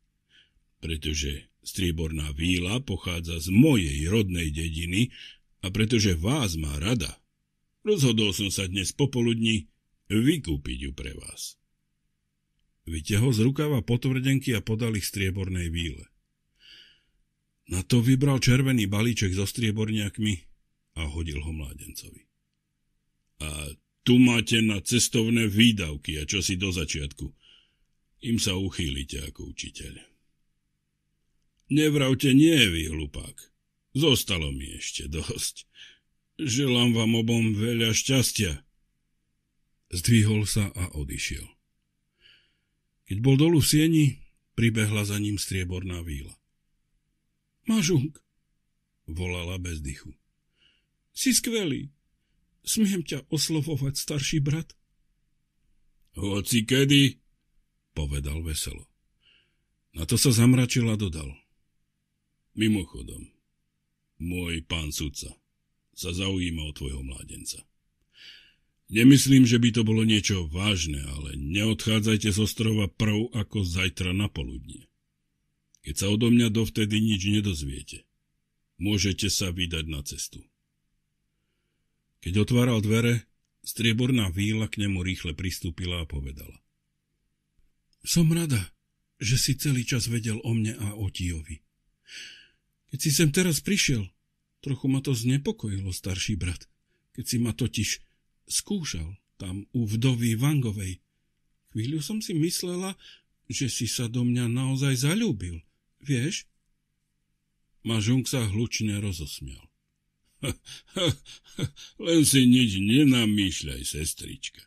pretože strieborná víla pochádza z mojej rodnej dediny a pretože vás má rada. Rozhodol som sa dnes popoludní Vykúpiť ju pre vás. Vyťahol z rukava potvrdenky a podal ich striebornej víle. Na to vybral červený balíček so strieborniakmi a hodil ho mládencovi. A tu máte na cestovné výdavky a čo si do začiatku. Im sa uchýlite ako učiteľ. Nevravte nie, vy hlupák. Zostalo mi ešte dosť. Želám vám obom veľa šťastia Zdvihol sa a odišiel. Keď bol dolu v sieni, pribehla za ním strieborná víla. Mažung, volala bez dychu. Si skvelý. Smiem ťa oslovovať, starší brat? Hoci kedy, povedal veselo. Na to sa zamračil a dodal. Mimochodom, môj pán sudca sa zaujíma o tvojho mládenca. Nemyslím, že by to bolo niečo vážne, ale neodchádzajte z ostrova prv ako zajtra na poludne. Keď sa odo mňa dovtedy nič nedozviete, môžete sa vydať na cestu. Keď otváral dvere, strieborná výla k nemu rýchle pristúpila a povedala. Som rada, že si celý čas vedel o mne a o Tijovi. Keď si sem teraz prišiel, trochu ma to znepokojilo, starší brat, keď si ma totiž skúšal tam u vdovy Vangovej. Chvíľu som si myslela, že si sa do mňa naozaj zalúbil, vieš? Mažunk sa hlučne rozosmial. Len si nič nenamýšľaj, sestrička.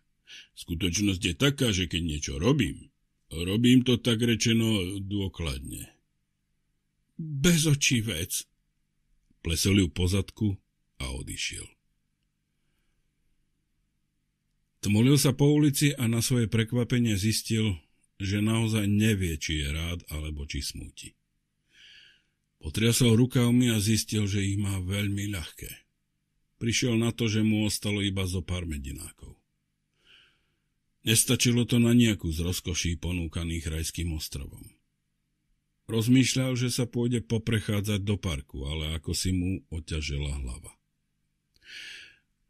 Skutočnosť je taká, že keď niečo robím, robím to tak rečeno dôkladne. Bezočí vec. Plesol ju pozadku a odišiel. Tmolil sa po ulici a na svoje prekvapenie zistil, že naozaj nevie, či je rád alebo či smúti. Potriasol rukavmi a zistil, že ich má veľmi ľahké. Prišiel na to, že mu ostalo iba zo pár medinákov. Nestačilo to na nejakú z rozkoší ponúkaných rajským ostrovom. Rozmýšľal, že sa pôjde poprechádzať do parku, ale ako si mu oťažela hlava.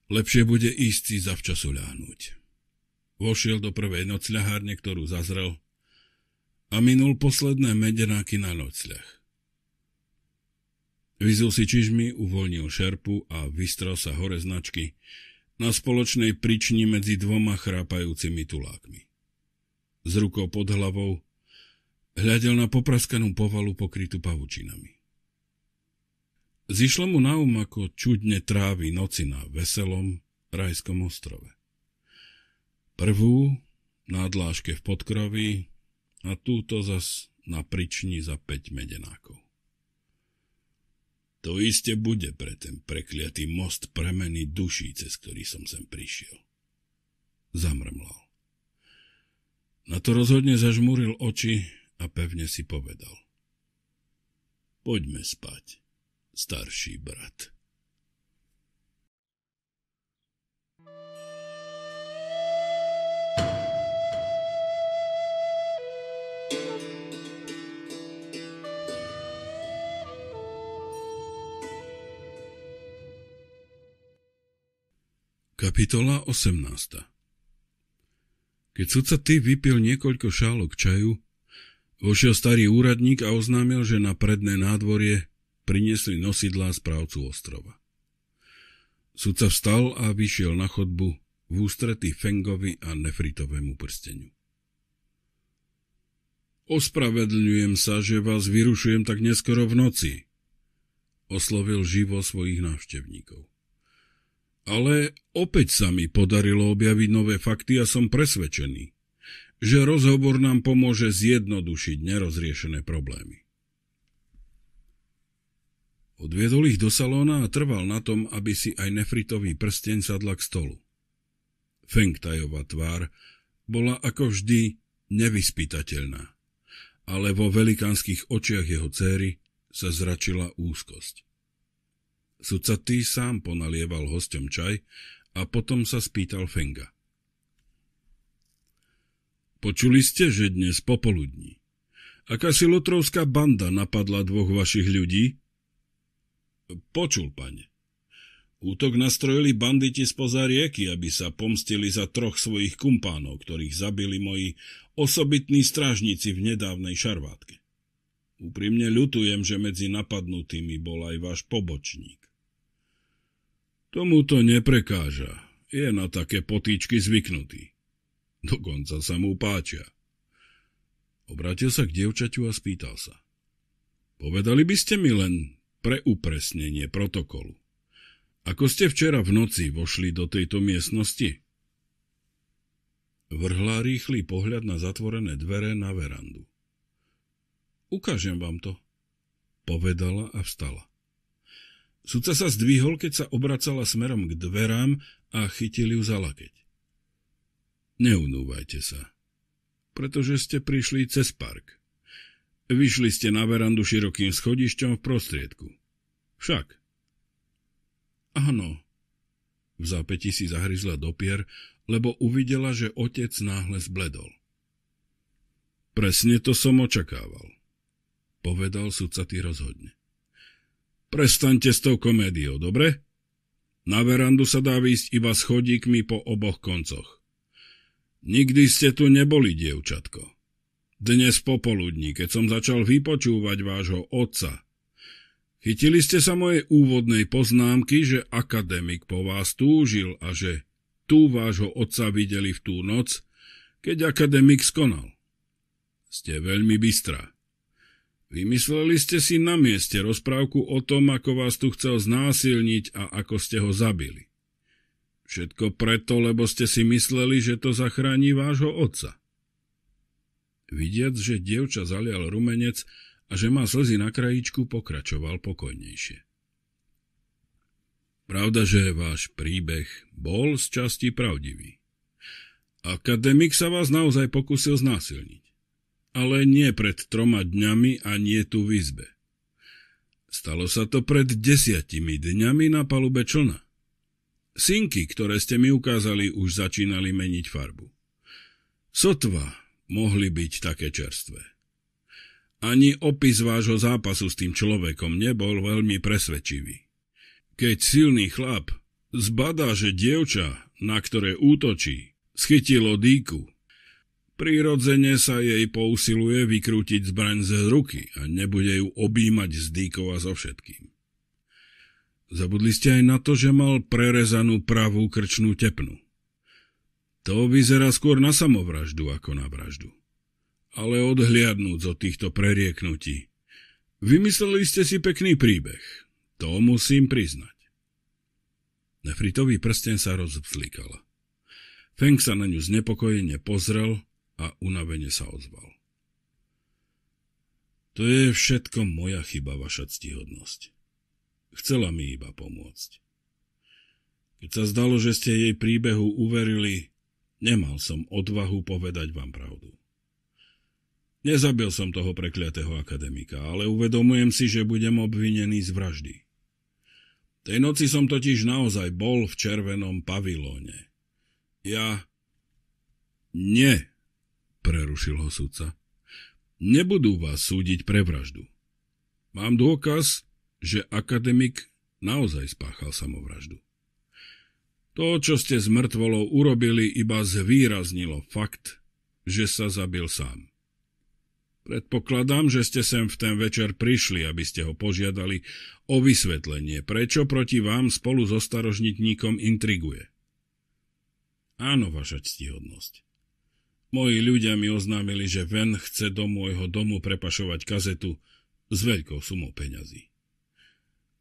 Lepšie bude ísť si zavčasu ľahnúť. Vošiel do prvej nocľahárne, ktorú zazrel a minul posledné medenáky na nocľah. Vyzul si čižmy, uvoľnil šerpu a vystrel sa hore značky na spoločnej prični medzi dvoma chrápajúcimi tulákmi. S rukou pod hlavou hľadel na popraskanú povalu pokrytú pavučinami. Zišlo mu na um, ako čudne trávi noci na veselom rajskom ostrove. Prvú na dláške v podkroví a túto zas na prični za 5 medenákov. To iste bude pre ten prekliatý most premeny duší, cez ktorý som sem prišiel. Zamrmlal. Na to rozhodne zažmuril oči a pevne si povedal. Poďme spať starší brat. Kapitola 18 Keď sudca ty vypil niekoľko šálok čaju, vošiel starý úradník a oznámil, že na predné nádvorie Priniesli nosidlá správcu ostrova. Sudca vstal a vyšiel na chodbu v ústretí Fengovi a nefritovému prsteniu. Ospravedlňujem sa, že vás vyrušujem tak neskoro v noci, oslovil živo svojich návštevníkov. Ale opäť sa mi podarilo objaviť nové fakty a som presvedčený, že rozhovor nám pomôže zjednodušiť nerozriešené problémy. Odviedol ich do salóna a trval na tom, aby si aj nefritový prsteň sadla k stolu. Fengtajová tvár bola ako vždy nevyspytateľná, ale vo velikánskych očiach jeho céry sa zračila úzkosť. Sudca Tý sám ponalieval hostom čaj a potom sa spýtal Fenga. Počuli ste, že dnes popoludní. Aká si lotrovská banda napadla dvoch vašich ľudí, Počul, pane. Útok nastrojili banditi spoza rieky, aby sa pomstili za troch svojich kumpánov, ktorých zabili moji osobitní strážnici v nedávnej šarvátke. Úprimne ľutujem, že medzi napadnutými bol aj váš pobočník. Tomu to neprekáža. Je na také potýčky zvyknutý. Dokonca sa mu páčia. Obratil sa k dievčaťu a spýtal sa. Povedali by ste mi len, pre upresnenie protokolu. Ako ste včera v noci vošli do tejto miestnosti? Vrhla rýchly pohľad na zatvorené dvere na verandu. Ukážem vám to, povedala a vstala. Sudca sa zdvihol, keď sa obracala smerom k dverám a chytil ju za lakeť. Neunúvajte sa, pretože ste prišli cez park. Vyšli ste na verandu širokým schodišťom v prostriedku. Však. Áno. V zápäti si zahryzla dopier, lebo uvidela, že otec náhle zbledol. Presne to som očakával, povedal sudcatý rozhodne. Prestaňte s tou komédiou, dobre? Na verandu sa dá výjsť iba schodíkmi po oboch koncoch. Nikdy ste tu neboli, dievčatko. Dnes popoludní, keď som začal vypočúvať vášho otca. Chytili ste sa mojej úvodnej poznámky, že akademik po vás túžil a že tu vášho otca videli v tú noc, keď akademik skonal. Ste veľmi bystrá. Vymysleli ste si na mieste rozprávku o tom, ako vás tu chcel znásilniť a ako ste ho zabili. Všetko preto, lebo ste si mysleli, že to zachráni vášho otca. Vidiac, že dievča zalial rumenec a že má slzy na krajičku, pokračoval pokojnejšie. Pravda, že váš príbeh bol z časti pravdivý. Akademik sa vás naozaj pokusil znásilniť. Ale nie pred troma dňami a nie tu v izbe. Stalo sa to pred desiatimi dňami na palube člna. Synky, ktoré ste mi ukázali, už začínali meniť farbu. Sotva mohli byť také čerstvé. Ani opis vášho zápasu s tým človekom nebol veľmi presvedčivý. Keď silný chlap zbadá, že dievča, na ktoré útočí, schytilo dýku, prirodzene sa jej pousiluje vykrútiť zbraň z ruky a nebude ju objímať dýkou a so všetkým. Zabudli ste aj na to, že mal prerezanú pravú krčnú tepnu. To vyzerá skôr na samovraždu ako na vraždu. Ale odhliadnúť od týchto prerieknutí, vymysleli ste si pekný príbeh. To musím priznať. Nefritový prsten sa rozvzlikala. Feng sa na ňu znepokojene pozrel a unavene sa ozval. To je všetko moja chyba, vaša ctihodnosť. Chcela mi iba pomôcť. Keď sa zdalo, že ste jej príbehu uverili, Nemal som odvahu povedať vám pravdu. Nezabil som toho prekliatého akademika, ale uvedomujem si, že budem obvinený z vraždy. Tej noci som totiž naozaj bol v červenom pavilóne. Ja... Nie, prerušil ho sudca. Nebudú vás súdiť pre vraždu. Mám dôkaz, že akademik naozaj spáchal samovraždu. To, čo ste s mŕtvolou urobili, iba zvýraznilo fakt, že sa zabil sám. Predpokladám, že ste sem v ten večer prišli, aby ste ho požiadali o vysvetlenie, prečo proti vám spolu so starožnitníkom intriguje. Áno, vaša ctihodnosť. Moji ľudia mi oznámili, že Ven chce do môjho domu prepašovať kazetu s veľkou sumou peňazí.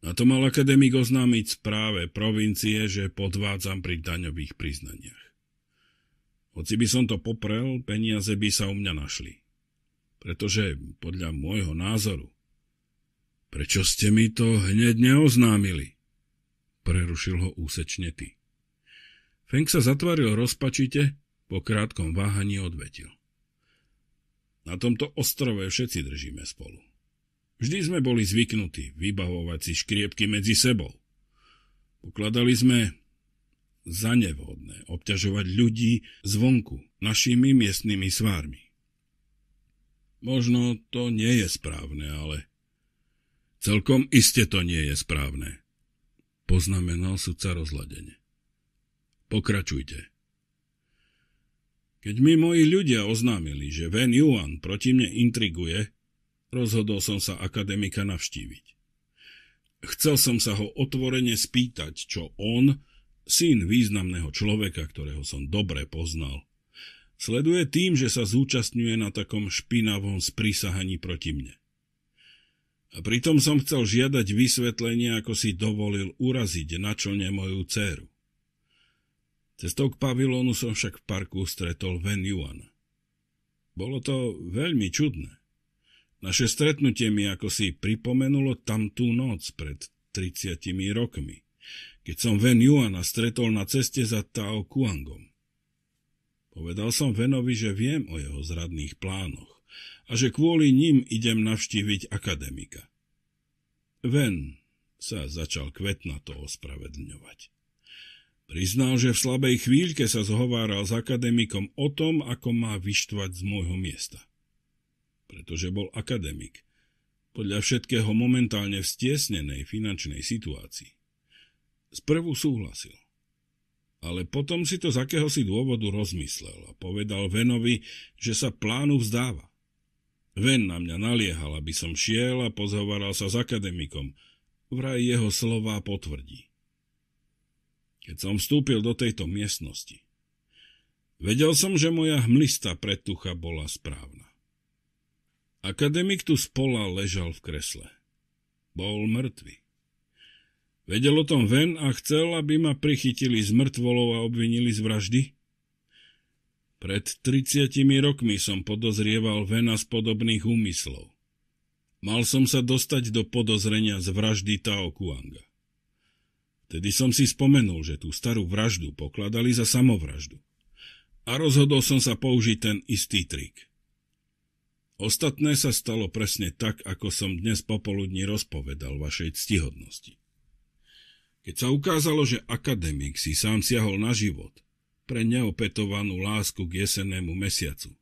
Na to mal akadémik oznámiť správe provincie, že podvádzam pri daňových priznaniach. Hoci by som to poprel, peniaze by sa u mňa našli. Pretože podľa môjho názoru... Prečo ste mi to hneď neoznámili? Prerušil ho úsečne ty. Feng sa zatvaril rozpačite, po krátkom váhaní odvetil. Na tomto ostrove všetci držíme spolu. Vždy sme boli zvyknutí vybavovať si škriepky medzi sebou. Pokladali sme za nevhodné obťažovať ľudí zvonku našimi miestnymi svármi. Možno to nie je správne, ale celkom iste to nie je správne, poznamenal sudca rozladenie. Pokračujte. Keď mi moji ľudia oznámili, že Ven Yuan proti mne intriguje, Rozhodol som sa akademika navštíviť. Chcel som sa ho otvorene spýtať, čo on, syn významného človeka, ktorého som dobre poznal, sleduje tým, že sa zúčastňuje na takom špinavom sprísahaní proti mne. A pritom som chcel žiadať vysvetlenie, ako si dovolil uraziť na načlne moju dceru. Cestou k pavilónu som však v parku stretol Ven Juana. Bolo to veľmi čudné. Naše stretnutie mi ako si pripomenulo tamtú noc pred 30 rokmi, keď som Ven Juana stretol na ceste za Tao Kuangom. Povedal som Venovi, že viem o jeho zradných plánoch a že kvôli ním idem navštíviť akademika. Ven sa začal kvetnato ospravedlňovať. Priznal, že v slabej chvíľke sa zhováral s akademikom o tom, ako má vyštvať z môjho miesta pretože bol akademik, podľa všetkého momentálne v stiesnenej finančnej situácii. Sprvu súhlasil. Ale potom si to z akéhosi dôvodu rozmyslel a povedal Venovi, že sa plánu vzdáva. Ven na mňa naliehal, aby som šiel a pozhovaral sa s akademikom. Vraj jeho slová potvrdí. Keď som vstúpil do tejto miestnosti, vedel som, že moja hmlista pretucha bola správna. Akademik tu spola ležal v kresle. Bol mŕtvy. Vedel o tom ven a chcel, aby ma prichytili z mŕtvolov a obvinili z vraždy? Pred 30 rokmi som podozrieval vena z podobných úmyslov. Mal som sa dostať do podozrenia z vraždy Tao Kuanga. Tedy som si spomenul, že tú starú vraždu pokladali za samovraždu. A rozhodol som sa použiť ten istý trik. Ostatné sa stalo presne tak, ako som dnes popoludní rozpovedal vašej ctihodnosti. Keď sa ukázalo, že akademik si sám siahol na život pre neopetovanú lásku k jesennému mesiacu,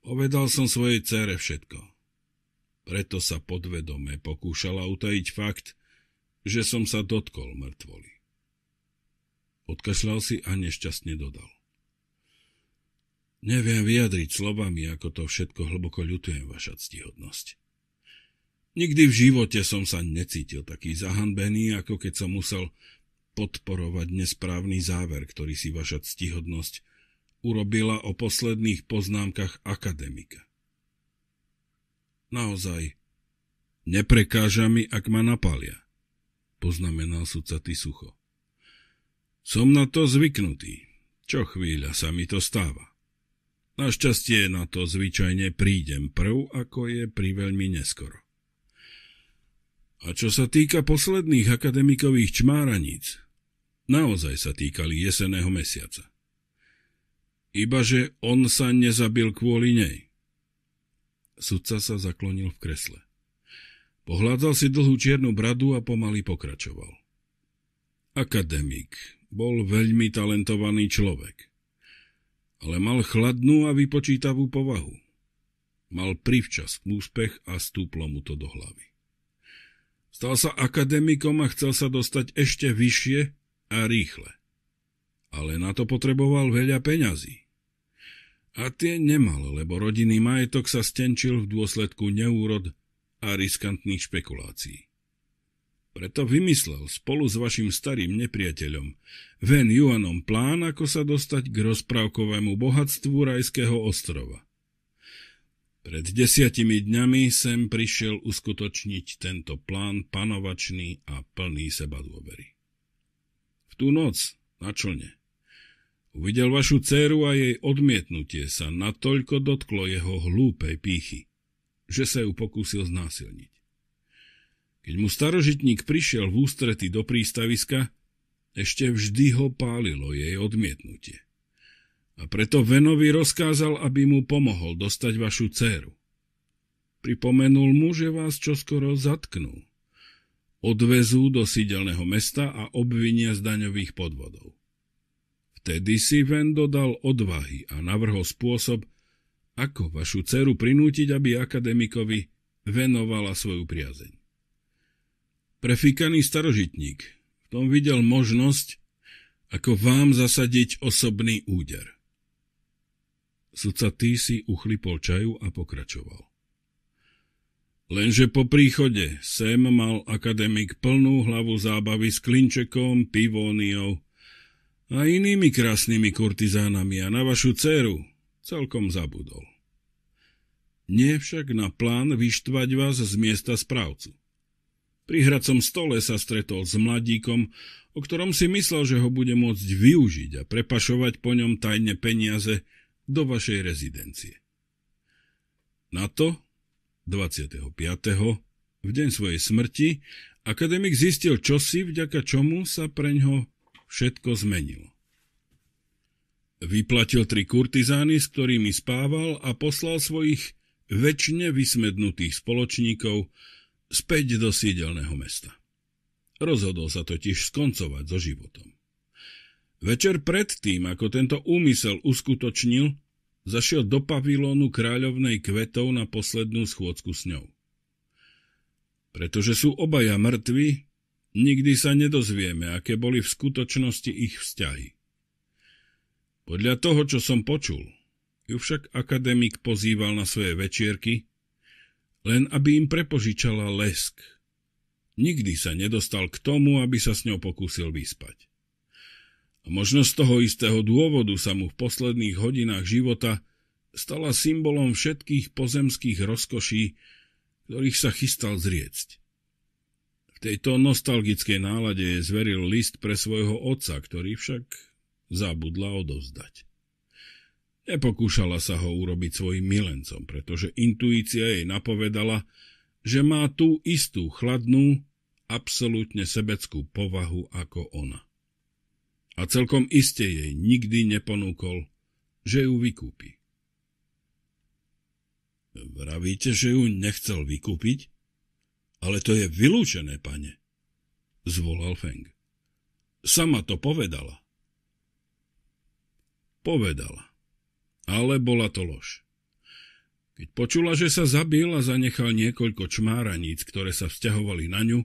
povedal som svojej cére všetko. Preto sa podvedome pokúšala utajiť fakt, že som sa dotkol mŕtvoli. Odkašľal si a nešťastne dodal. Neviem vyjadriť slovami, ako to všetko hlboko ľutujem, vaša ctihodnosť. Nikdy v živote som sa necítil taký zahanbený, ako keď som musel podporovať nesprávny záver, ktorý si vaša ctihodnosť urobila o posledných poznámkach akademika. Naozaj, neprekáža mi, ak ma napália, poznamenal sucatý sucho. Som na to zvyknutý, čo chvíľa sa mi to stáva. Našťastie na to zvyčajne prídem prv, ako je pri veľmi neskoro. A čo sa týka posledných akademikových čmáraníc, naozaj sa týkali jeseného mesiaca. Ibaže on sa nezabil kvôli nej. Sudca sa zaklonil v kresle. Pohľadal si dlhú čiernu bradu a pomaly pokračoval. Akademik bol veľmi talentovaný človek ale mal chladnú a vypočítavú povahu. Mal privčas úspech a stúplo mu to do hlavy. Stal sa akademikom a chcel sa dostať ešte vyššie a rýchle. Ale na to potreboval veľa peňazí. A tie nemal, lebo rodinný majetok sa stenčil v dôsledku neúrod a riskantných špekulácií. Preto vymyslel spolu s vašim starým nepriateľom Ven Juanom plán, ako sa dostať k rozprávkovému bohatstvu rajského ostrova. Pred desiatimi dňami sem prišiel uskutočniť tento plán panovačný a plný seba dôvery. V tú noc na člne uvidel vašu dceru a jej odmietnutie sa natoľko dotklo jeho hlúpej pýchy, že sa ju pokúsil znásilniť. Keď mu starožitník prišiel v ústrety do prístaviska, ešte vždy ho pálilo jej odmietnutie. A preto Venovi rozkázal, aby mu pomohol dostať vašu dceru. Pripomenul mu, že vás čoskoro zatknú. Odvezú do sídelného mesta a obvinia z daňových podvodov. Vtedy si Ven dodal odvahy a navrhol spôsob, ako vašu dceru prinútiť, aby akademikovi venovala svoju priazeň. Prefikaný starožitník v tom videl možnosť, ako vám zasadiť osobný úder. Sudca týsi si uchlipol čaju a pokračoval. Lenže po príchode sem mal akademik plnú hlavu zábavy s klinčekom, pivóniou a inými krásnymi kurtizánami a na vašu dceru celkom zabudol. Nie však na plán vyštvať vás z miesta správcu. Pri hracom stole sa stretol s mladíkom, o ktorom si myslel, že ho bude môcť využiť a prepašovať po ňom tajne peniaze do vašej rezidencie. Na to 25. v deň svojej smrti akademik zistil čosi, vďaka čomu sa preňho všetko zmenilo. Vyplatil tri kurtizány, s ktorými spával a poslal svojich väčšine vysmednutých spoločníkov späť do sídelného mesta. Rozhodol sa totiž skoncovať so životom. Večer predtým, ako tento úmysel uskutočnil, zašiel do pavilónu kráľovnej kvetov na poslednú schôdzku s ňou. Pretože sú obaja mŕtvi, nikdy sa nedozvieme, aké boli v skutočnosti ich vzťahy. Podľa toho, čo som počul, ju však akademik pozýval na svoje večierky, len aby im prepožičala lesk. Nikdy sa nedostal k tomu, aby sa s ňou pokúsil vyspať. A možno z toho istého dôvodu sa mu v posledných hodinách života stala symbolom všetkých pozemských rozkoší, ktorých sa chystal zriecť. V tejto nostalgickej nálade zveril list pre svojho otca, ktorý však zabudla odovzdať. Nepokúšala sa ho urobiť svojim milencom, pretože intuícia jej napovedala, že má tú istú chladnú, absolútne sebeckú povahu ako ona. A celkom iste jej nikdy neponúkol, že ju vykúpi. Vravíte, že ju nechcel vykúpiť? Ale to je vylúčené, pane, zvolal Feng. Sama to povedala. Povedala. Ale bola to lož. Keď počula, že sa zabil a zanechal niekoľko čmáraníc, ktoré sa vzťahovali na ňu,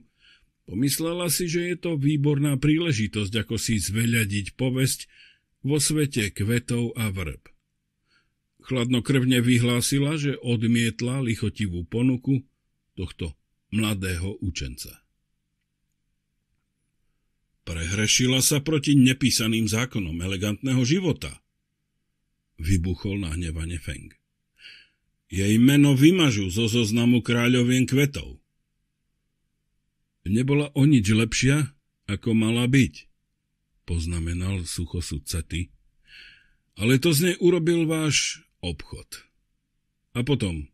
pomyslela si, že je to výborná príležitosť, ako si zveľadiť povesť vo svete kvetov a vrb. Chladnokrvne vyhlásila, že odmietla lichotivú ponuku tohto mladého učenca. Prehrešila sa proti nepísaným zákonom elegantného života – vybuchol nahnevane Feng. Jej meno vymažu zo zoznamu kráľovien kvetov. Nebola o nič lepšia, ako mala byť, poznamenal suchosudca ty. Ale to z nej urobil váš obchod. A potom,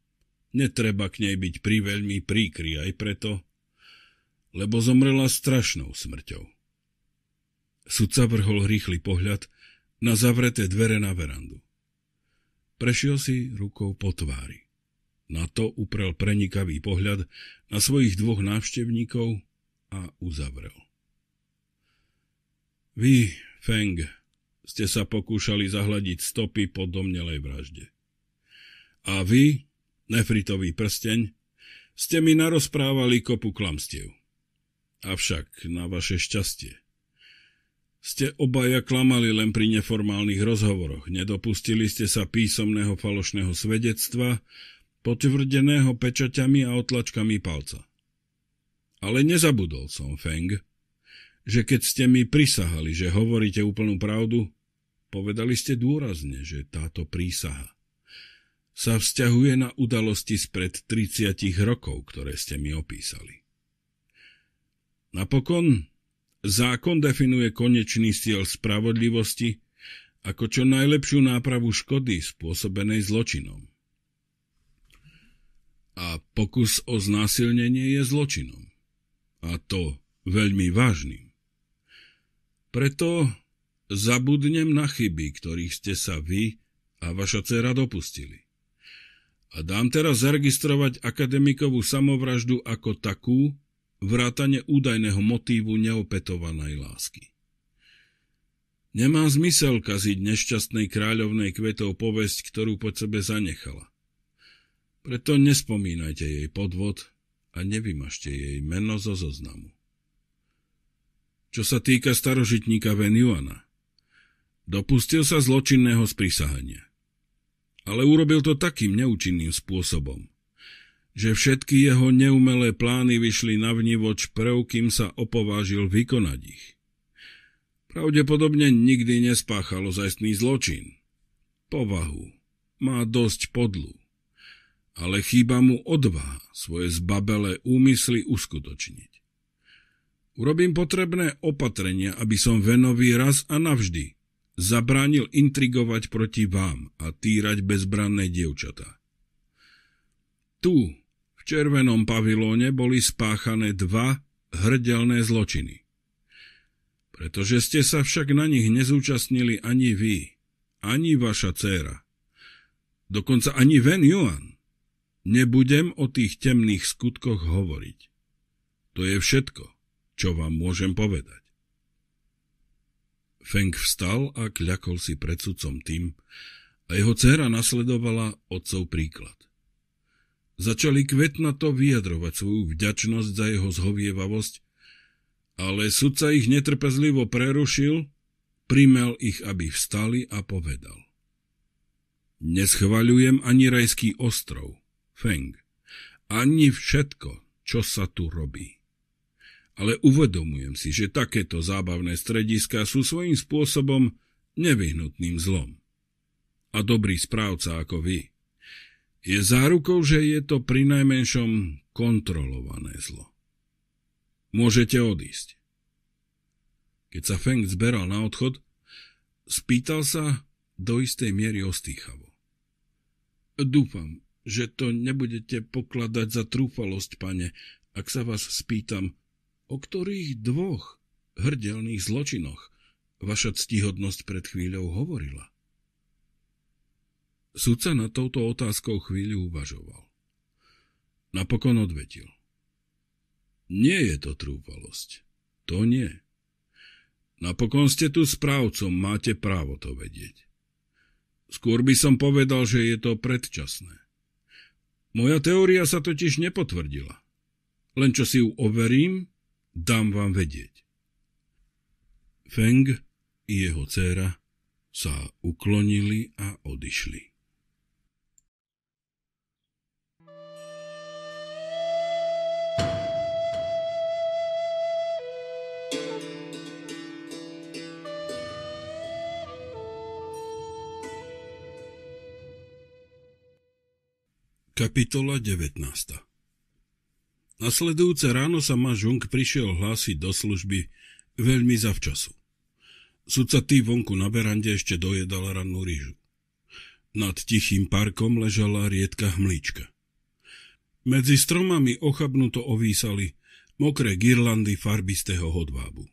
netreba k nej byť priveľmi príkry aj preto, lebo zomrela strašnou smrťou. Sudca vrhol rýchly pohľad na zavreté dvere na verandu. Prešiel si rukou po tvári. Na to uprel prenikavý pohľad na svojich dvoch návštevníkov a uzavrel. Vy, Feng, ste sa pokúšali zahladiť stopy po domnelej vražde. A vy, nefritový prsteň, ste mi narozprávali kopu klamstiev. Avšak na vaše šťastie. Ste obaja klamali len pri neformálnych rozhovoroch, nedopustili ste sa písomného falošného svedectva, potvrdeného pečaťami a otlačkami palca. Ale nezabudol som, Feng, že keď ste mi prisahali, že hovoríte úplnú pravdu, povedali ste dôrazne, že táto prísaha sa vzťahuje na udalosti spred 30 rokov, ktoré ste mi opísali. Napokon Zákon definuje konečný cieľ spravodlivosti ako čo najlepšiu nápravu škody spôsobenej zločinom. A pokus o znásilnenie je zločinom. A to veľmi vážnym. Preto zabudnem na chyby, ktorých ste sa vy a vaša dcera dopustili. A dám teraz zaregistrovať akademikovú samovraždu ako takú, vrátane údajného motívu neopetovanej lásky. Nemá zmysel kaziť nešťastnej kráľovnej kvetov povesť, ktorú po sebe zanechala. Preto nespomínajte jej podvod a nevymažte jej meno zo zoznamu. Čo sa týka starožitníka venuana, dopustil sa zločinného sprísahania. Ale urobil to takým neúčinným spôsobom, že všetky jeho neumelé plány vyšli vnívoč prv, kým sa opovážil vykonať ich. Pravdepodobne nikdy nespáchal zajstný zločin. Povahu. Má dosť podlu. Ale chýba mu odvaha svoje zbabelé úmysly uskutočniť. Urobím potrebné opatrenia, aby som venový raz a navždy zabránil intrigovať proti vám a týrať bezbranné dievčatá. Tu, v červenom pavilóne boli spáchané dva hrdelné zločiny. Pretože ste sa však na nich nezúčastnili ani vy, ani vaša dcéra, dokonca ani Ven Juan, nebudem o tých temných skutkoch hovoriť. To je všetko, čo vám môžem povedať. Feng vstal a kľakol si pred sudcom tým, a jeho dcéra nasledovala otcov príklad. Začali kvetnato vyjadrovať svoju vďačnosť za jeho zhovievavosť, ale sudca ich netrpezlivo prerušil, primel ich, aby vstali a povedal. Neschvaľujem ani rajský ostrov, Feng, ani všetko, čo sa tu robí ale uvedomujem si, že takéto zábavné strediska sú svojím spôsobom nevyhnutným zlom. A dobrý správca ako vy je zárukou, že je to pri najmenšom kontrolované zlo. Môžete odísť. Keď sa Feng zberal na odchod, spýtal sa do istej miery ostýchavo. Dúfam, že to nebudete pokladať za trúfalosť, pane, ak sa vás spýtam, o ktorých dvoch hrdelných zločinoch vaša ctihodnosť pred chvíľou hovorila. Sudca nad touto otázkou chvíľu uvažoval. Napokon odvetil. Nie je to trúfalosť. To nie. Napokon ste tu správcom, máte právo to vedieť. Skôr by som povedal, že je to predčasné. Moja teória sa totiž nepotvrdila. Len čo si ju overím, dám vám vedieť. Feng i jeho dcéra sa uklonili a odišli. Kapitola 19 Nasledujúce ráno sa ma Žung prišiel hlásiť do služby veľmi zavčasu. Sudca tý vonku na verande ešte dojedala rannú rýžu. Nad tichým parkom ležala riedka hmlička. Medzi stromami ochabnuto ovísali mokré girlandy farbistého hodvábu.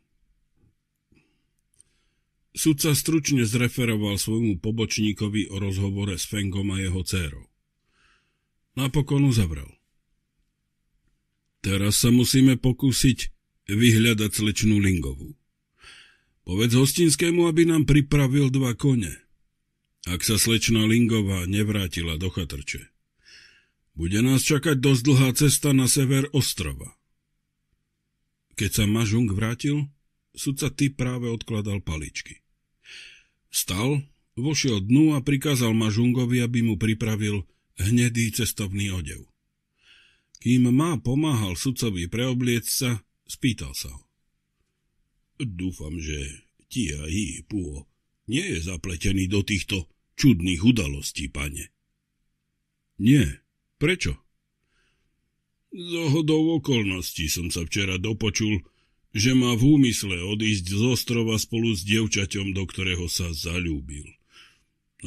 Sudca stručne zreferoval svojmu pobočníkovi o rozhovore s Fengom a jeho dcérou napokon uzavrel. Teraz sa musíme pokúsiť vyhľadať slečnú Lingovú. Povedz hostinskému, aby nám pripravil dva kone. Ak sa slečna Lingová nevrátila do chatrče, bude nás čakať dosť dlhá cesta na sever ostrova. Keď sa Mažung vrátil, sudca ty práve odkladal paličky. Stal, vošiel dnu a prikázal Mažungovi, aby mu pripravil hnedý cestovný odev. Kým má pomáhal sudcovi preobliec sa, spýtal sa ho. Dúfam, že jí, Puo nie je zapletený do týchto čudných udalostí, pane. Nie, prečo? Zohodou okolností som sa včera dopočul, že má v úmysle odísť z ostrova spolu s dievčaťom, do ktorého sa zalúbil.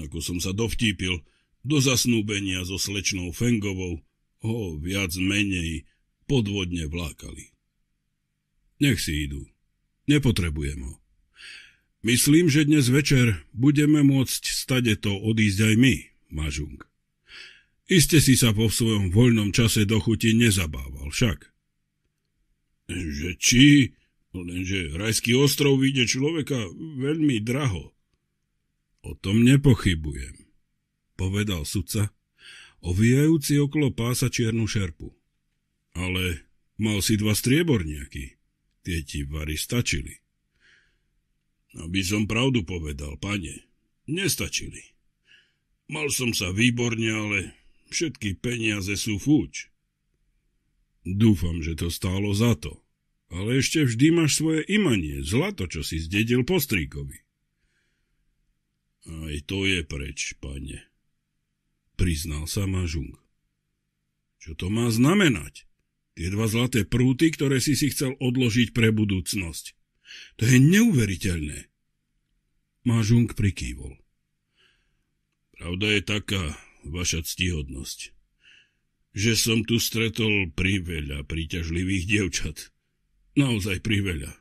Ako som sa dovtípil, do zasnúbenia so slečnou Fengovou ho viac menej podvodne vlákali. Nech si idú. Nepotrebujem ho. Myslím, že dnes večer budeme môcť stade to odísť aj my, Mažung. Iste si sa po svojom voľnom čase do chuti nezabával, však. Že či, no lenže rajský ostrov vyjde človeka veľmi draho. O tom nepochybujem povedal sudca, ovíjajúci okolo pása čiernu šerpu. Ale mal si dva strieborniaky, tie ti vary stačili. Aby som pravdu povedal, pane, nestačili. Mal som sa výborne, ale všetky peniaze sú fúč. Dúfam, že to stálo za to. Ale ešte vždy máš svoje imanie, zlato, čo si zdedil postríkovi. Aj to je preč, pane priznal sa Mažung. Čo to má znamenať? Tie dva zlaté prúty, ktoré si si chcel odložiť pre budúcnosť. To je neuveriteľné. Mažung prikývol. Pravda je taká, vaša ctihodnosť, že som tu stretol priveľa príťažlivých dievčat. Naozaj priveľa.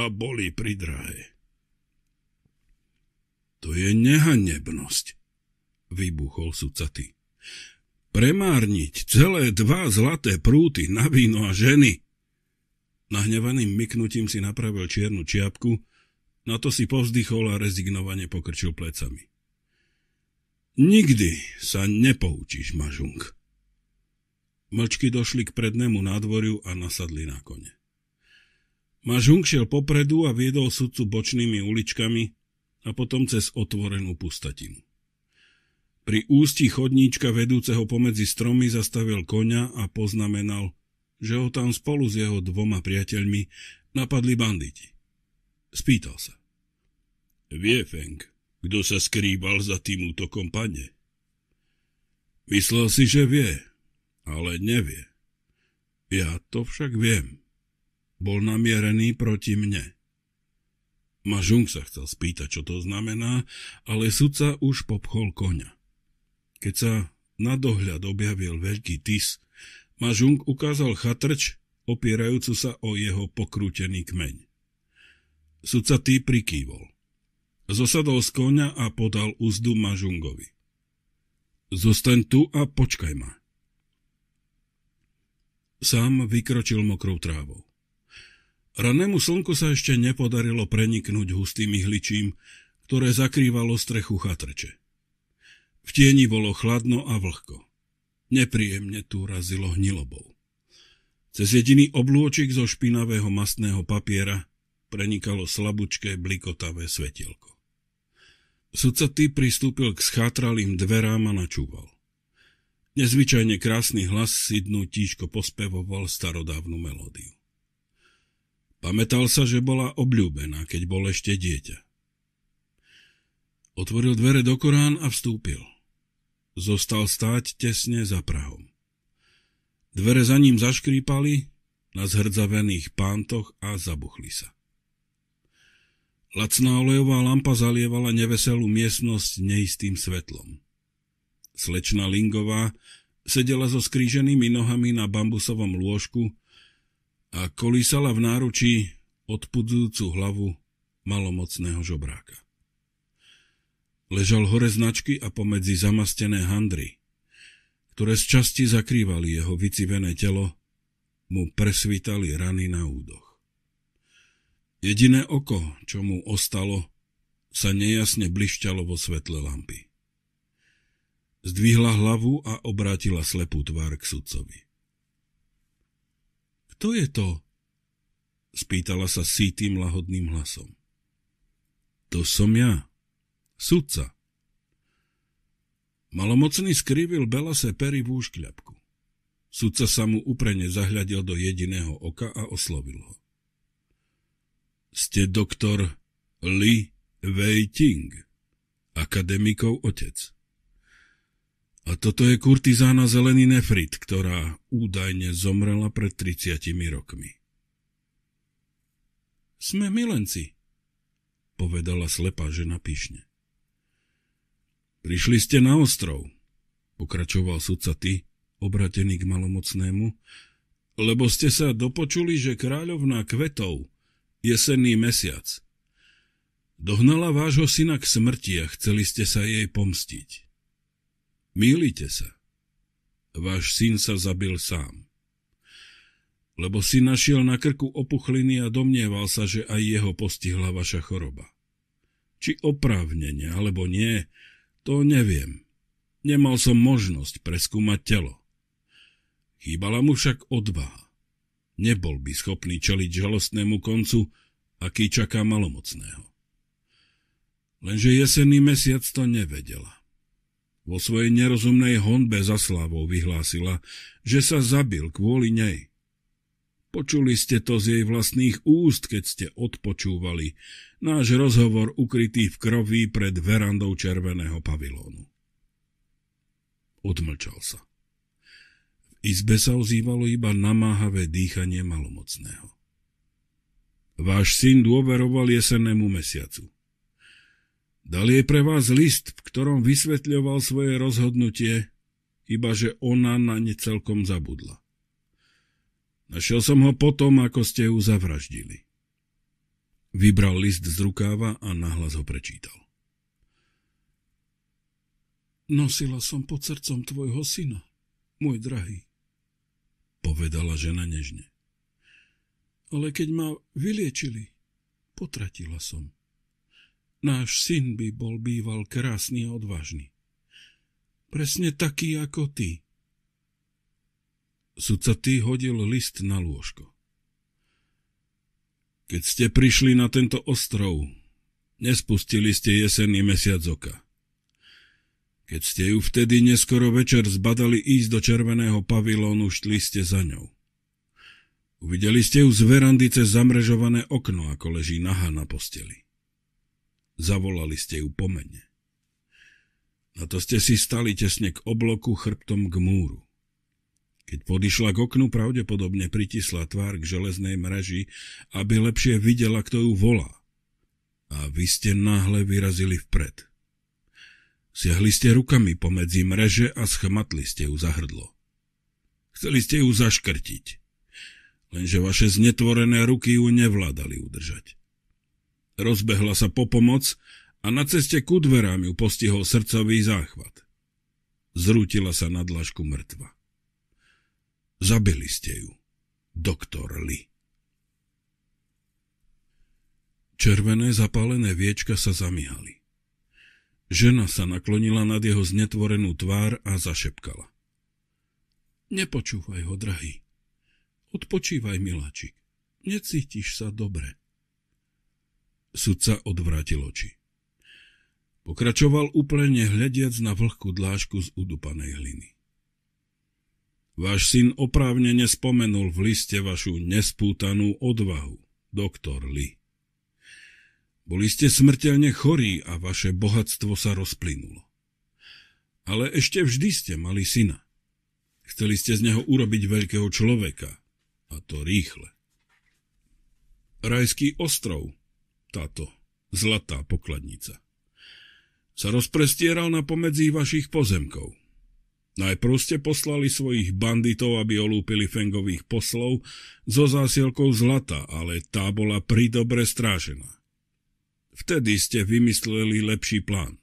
A boli pridrahé. To je nehanebnosť, vybuchol sucaty. Premárniť celé dva zlaté prúty na víno a ženy. Nahnevaným myknutím si napravil čiernu čiapku, na to si povzdychol a rezignovane pokrčil plecami. Nikdy sa nepoučíš, mažunk. Mlčky došli k prednému nádvoriu a nasadli na kone. Mažung šiel popredu a viedol sudcu bočnými uličkami a potom cez otvorenú pustatinu. Pri ústi chodníčka vedúceho pomedzi stromy zastavil koňa a poznamenal, že ho tam spolu s jeho dvoma priateľmi napadli banditi. Spýtal sa. Vie Feng, kto sa skrýval za tým útokom, pane? Myslel si, že vie, ale nevie. Ja to však viem. Bol namierený proti mne. Mažung sa chcel spýtať, čo to znamená, ale sudca už popchol koňa. Keď sa na dohľad objavil veľký tis, Mažung ukázal chatrč, opierajúcu sa o jeho pokrútený kmeň. Sudca tý prikývol. Zosadol z konia a podal úzdu Mažungovi. Zostaň tu a počkaj ma. Sám vykročil mokrou trávou. Ranému slnku sa ešte nepodarilo preniknúť hustým ihličím, ktoré zakrývalo strechu chatrče. V tieni bolo chladno a vlhko. Nepríjemne tu razilo hnilobou. Cez jediný oblúčik zo špinavého mastného papiera prenikalo slabučké blikotavé svetielko. Sudca pristúpil k schátralým dverám a načúval. Nezvyčajne krásny hlas si tížko pospevoval starodávnu melódiu. Pamätal sa, že bola obľúbená, keď bol ešte dieťa. Otvoril dvere do Korán a vstúpil. Zostal stáť tesne za Prahom. Dvere za ním zaškrípali na zhrdzavených pántoch a zabuchli sa. Lacná olejová lampa zalievala neveselú miestnosť neistým svetlom. Slečna Lingová sedela so skríženými nohami na bambusovom lôžku a kolísala v náručí odpudzujúcu hlavu malomocného žobráka. Ležal hore značky a pomedzi zamastené handry, ktoré z časti zakrývali jeho vycivené telo, mu presvítali rany na údoch. Jediné oko, čo mu ostalo, sa nejasne blišťalo vo svetle lampy. Zdvihla hlavu a obrátila slepú tvár k sudcovi. Kto je to? spýtala sa sítým lahodným hlasom. To som ja, Sudca. Malomocný skrivil Belase pery v úškľapku. Sudca sa mu uprene zahľadil do jediného oka a oslovil ho. Ste doktor Li Wei-Ting, akademikov otec. A toto je kurtizána zelený nefrit, ktorá údajne zomrela pred 30 rokmi. Sme milenci, povedala slepá žena pyšne. Prišli ste na ostrov, pokračoval sudca ty, obratený k malomocnému, lebo ste sa dopočuli, že kráľovná kvetov, jesenný mesiac, dohnala vášho syna k smrti a chceli ste sa jej pomstiť. Mýlite sa. Váš syn sa zabil sám. Lebo si našiel na krku opuchliny a domnieval sa, že aj jeho postihla vaša choroba. Či oprávnenie, alebo nie, to neviem. Nemal som možnosť preskúmať telo. Chýbala mu však odvaha. Nebol by schopný čeliť žalostnému koncu, aký čaká malomocného. Lenže jesenný mesiac to nevedela. Vo svojej nerozumnej honbe za slávou vyhlásila, že sa zabil kvôli nej. Počuli ste to z jej vlastných úst, keď ste odpočúvali, náš rozhovor ukrytý v krovi pred verandou červeného pavilónu. Odmlčal sa. V izbe sa ozývalo iba namáhavé dýchanie malomocného. Váš syn dôveroval jesennému mesiacu. Dal jej pre vás list, v ktorom vysvetľoval svoje rozhodnutie, iba že ona na ne celkom zabudla. Našiel som ho potom, ako ste ju zavraždili. Vybral list z rukáva a nahlas ho prečítal. Nosila som pod srdcom tvojho syna, môj drahý, povedala žena nežne. Ale keď ma vyliečili, potratila som. Náš syn by bol býval krásny a odvážny. Presne taký ako ty. Sudca ty hodil list na lôžko. Keď ste prišli na tento ostrov, nespustili ste jesenný mesiac oka. Keď ste ju vtedy neskoro večer zbadali ísť do červeného pavilónu, šli ste za ňou. Uvideli ste ju z verandy cez zamrežované okno, ako leží naha na posteli. Zavolali ste ju po mene. Na to ste si stali tesne k obloku chrbtom k múru. Keď podišla k oknu, pravdepodobne pritisla tvár k železnej mreži, aby lepšie videla, kto ju volá. A vy ste náhle vyrazili vpred. Siahli ste rukami pomedzi mreže a schmatli ste ju za hrdlo. Chceli ste ju zaškrtiť, lenže vaše znetvorené ruky ju nevládali udržať. Rozbehla sa po pomoc a na ceste ku dverám ju postihol srdcový záchvat. Zrútila sa na dlažku mŕtva. Zabili ste ju, doktor Li. Červené zapálené viečka sa zamihali. Žena sa naklonila nad jeho znetvorenú tvár a zašepkala. Nepočúvaj ho, drahý. Odpočívaj, miláčik. Necítiš sa dobre. Sudca odvrátil oči. Pokračoval úplne hľadiac na vlhkú dlážku z udupanej hliny. Váš syn oprávne nespomenul v liste vašu nespútanú odvahu, doktor Li. Boli ste smrteľne chorí a vaše bohatstvo sa rozplynulo. Ale ešte vždy ste mali syna. Chceli ste z neho urobiť veľkého človeka, a to rýchle. Rajský ostrov, táto zlatá pokladnica, sa rozprestieral na pomedzi vašich pozemkov. Najprv no ste poslali svojich banditov, aby olúpili Fengových poslov so zásielkou zlata, ale tá bola pridobre strážená. Vtedy ste vymysleli lepší plán.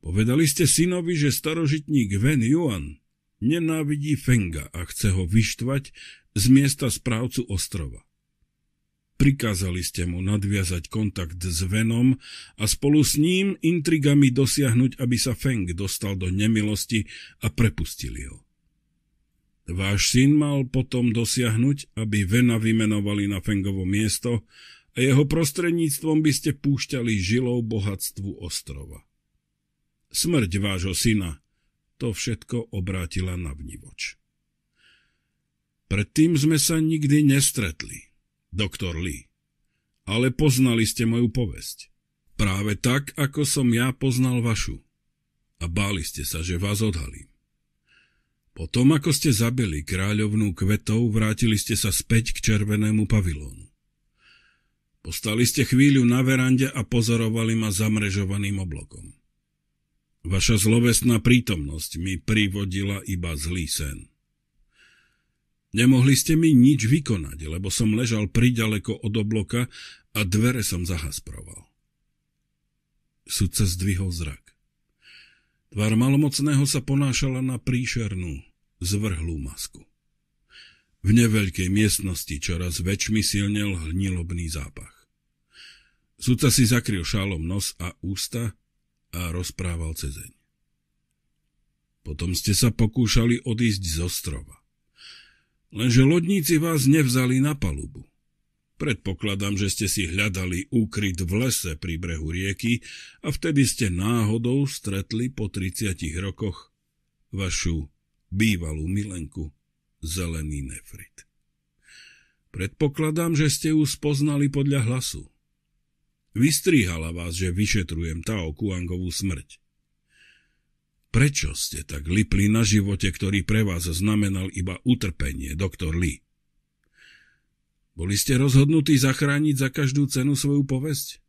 Povedali ste synovi, že starožitník Ven Yuan nenávidí Fenga a chce ho vyštvať z miesta správcu ostrova. Prikázali ste mu nadviazať kontakt s Venom a spolu s ním intrigami dosiahnuť, aby sa Feng dostal do nemilosti a prepustili ho. Váš syn mal potom dosiahnuť, aby Vena vymenovali na Fengovo miesto a jeho prostredníctvom by ste púšťali žilou bohatstvu ostrova. Smrť vášho syna to všetko obrátila na vnívoč. Predtým sme sa nikdy nestretli doktor Lee. Ale poznali ste moju povesť. Práve tak, ako som ja poznal vašu. A báli ste sa, že vás odhalím. Potom, ako ste zabili kráľovnú kvetov, vrátili ste sa späť k červenému pavilónu. Postali ste chvíľu na verande a pozorovali ma zamrežovaným oblokom. Vaša zlovestná prítomnosť mi privodila iba zlý sen. Nemohli ste mi nič vykonať, lebo som ležal priďaleko od obloka a dvere som zahasproval. Sudca zdvihol zrak. Tvár malomocného sa ponášala na príšernú, zvrhlú masku. V neveľkej miestnosti čoraz väčšmi silnel hnilobný zápach. Sudca si zakryl šálom nos a ústa a rozprával cezeň. Potom ste sa pokúšali odísť z ostrova. Lenže lodníci vás nevzali na palubu. Predpokladám, že ste si hľadali úkryt v lese pri brehu rieky a vtedy ste náhodou stretli po 30 rokoch vašu bývalú milenku, zelený nefrit. Predpokladám, že ste ju spoznali podľa hlasu. Vystríhala vás, že vyšetrujem Tao Kuangovú smrť. Prečo ste tak lipli na živote, ktorý pre vás znamenal iba utrpenie, doktor Lee? Boli ste rozhodnutí zachrániť za každú cenu svoju povesť?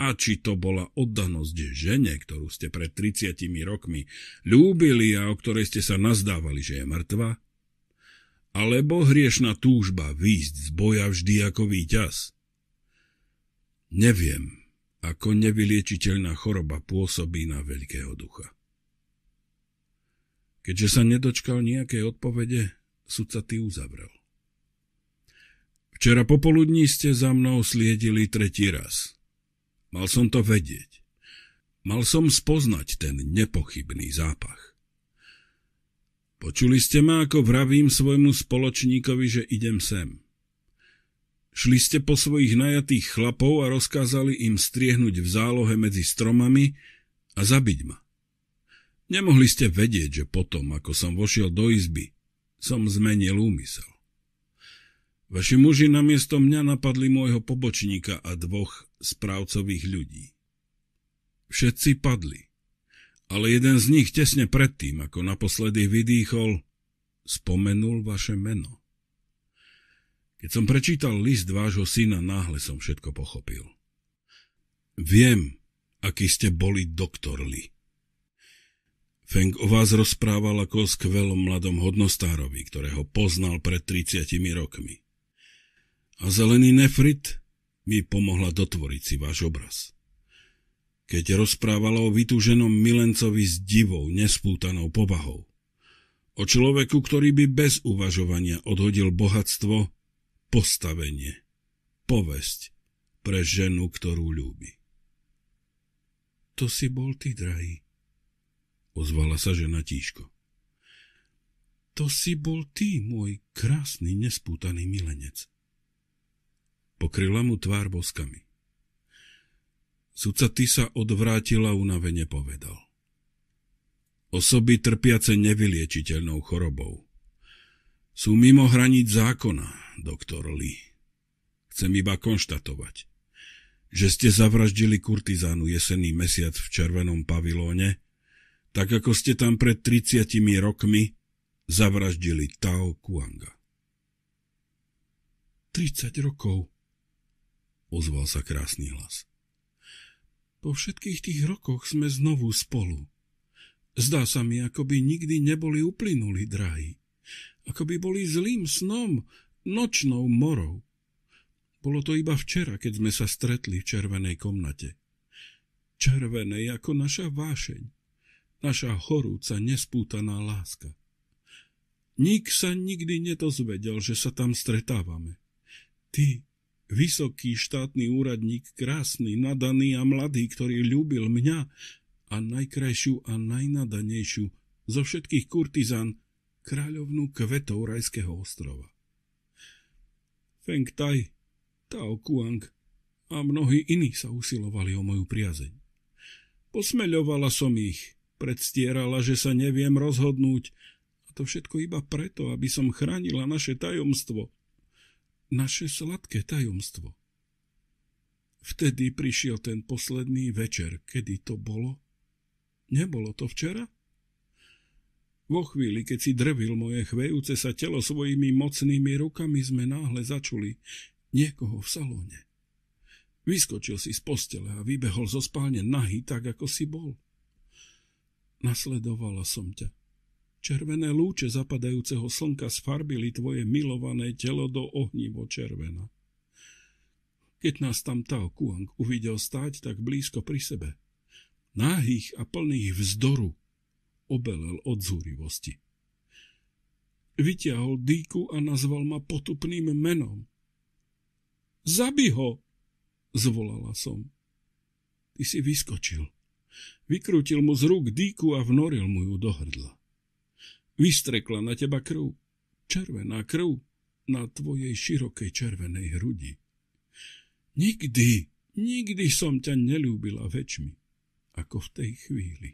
A či to bola oddanosť žene, ktorú ste pred 30 rokmi ľúbili a o ktorej ste sa nazdávali, že je mŕtva? Alebo hriešna túžba výjsť z boja vždy ako víťaz? Neviem, ako nevyliečiteľná choroba pôsobí na veľkého ducha. Keďže sa nedočkal nejakej odpovede, sudca ty uzavrel. Včera popoludní ste za mnou sliedili tretí raz. Mal som to vedieť. Mal som spoznať ten nepochybný zápach. Počuli ste ma, ako vravím svojmu spoločníkovi, že idem sem. Šli ste po svojich najatých chlapov a rozkázali im striehnúť v zálohe medzi stromami a zabiť ma. Nemohli ste vedieť, že potom, ako som vošiel do izby, som zmenil úmysel. Vaši muži namiesto mňa napadli môjho pobočníka a dvoch správcových ľudí. Všetci padli, ale jeden z nich tesne predtým, ako naposledy vydýchol, spomenul vaše meno. Keď som prečítal list vášho syna, náhle som všetko pochopil. Viem, aký ste boli doktor Lee. Feng o vás rozprával ako o skvelom mladom hodnostárovi, ktorého poznal pred 30 rokmi. A zelený nefrit mi pomohla dotvoriť si váš obraz. Keď rozprávala o vytúženom milencovi s divou, nespútanou povahou. O človeku, ktorý by bez uvažovania odhodil bohatstvo, postavenie, povesť pre ženu, ktorú ľúbi. To si bol ty, drahý, ozvala sa žena tíško. To si bol ty, môj krásny, nespútaný milenec. Pokryla mu tvár boskami. Sudca ty sa odvrátila unavene povedal. Osoby trpiace nevyliečiteľnou chorobou sú mimo hraníc zákona, doktor Lee. Chcem iba konštatovať, že ste zavraždili kurtizánu jesenný mesiac v červenom pavilóne tak ako ste tam pred 30 rokmi zavraždili Tao Kuanga. 30 rokov, ozval sa krásny hlas. Po všetkých tých rokoch sme znovu spolu. Zdá sa mi, ako by nikdy neboli uplynuli, drahí. Ako by boli zlým snom, nočnou morou. Bolo to iba včera, keď sme sa stretli v červenej komnate. Červenej ako naša vášeň naša horúca, nespútaná láska. Nik sa nikdy nedozvedel, že sa tam stretávame. Ty, vysoký štátny úradník, krásny, nadaný a mladý, ktorý ľúbil mňa a najkrajšiu a najnadanejšiu zo všetkých kurtizán, kráľovnú kvetov rajského ostrova. Feng Tai, Tao Kuang a mnohí iní sa usilovali o moju priazeň. Posmeľovala som ich, Predstierala, že sa neviem rozhodnúť. A to všetko iba preto, aby som chránila naše tajomstvo. Naše sladké tajomstvo. Vtedy prišiel ten posledný večer, kedy to bolo. Nebolo to včera? Vo chvíli, keď si drvil moje chvejúce sa telo svojimi mocnými rukami, sme náhle začuli niekoho v salóne. Vyskočil si z postele a vybehol zo spálne nahý tak, ako si bol. Nasledovala som ťa. Červené lúče zapadajúceho slnka sfarbili tvoje milované telo do ohnivo červena. Keď nás tam Tao Kuang uvidel stáť tak blízko pri sebe, náhých a plných vzdoru, obelel od zúrivosti. Vytiahol dýku a nazval ma potupným menom. Zabi ho! zvolala som. Ty si vyskočil. Vykrútil mu z rúk dýku a vnoril mu ju do hrdla. Vystrekla na teba krv, červená krv na tvojej širokej červenej hrudi. Nikdy, nikdy som ťa nelúbila väčšmi, ako v tej chvíli.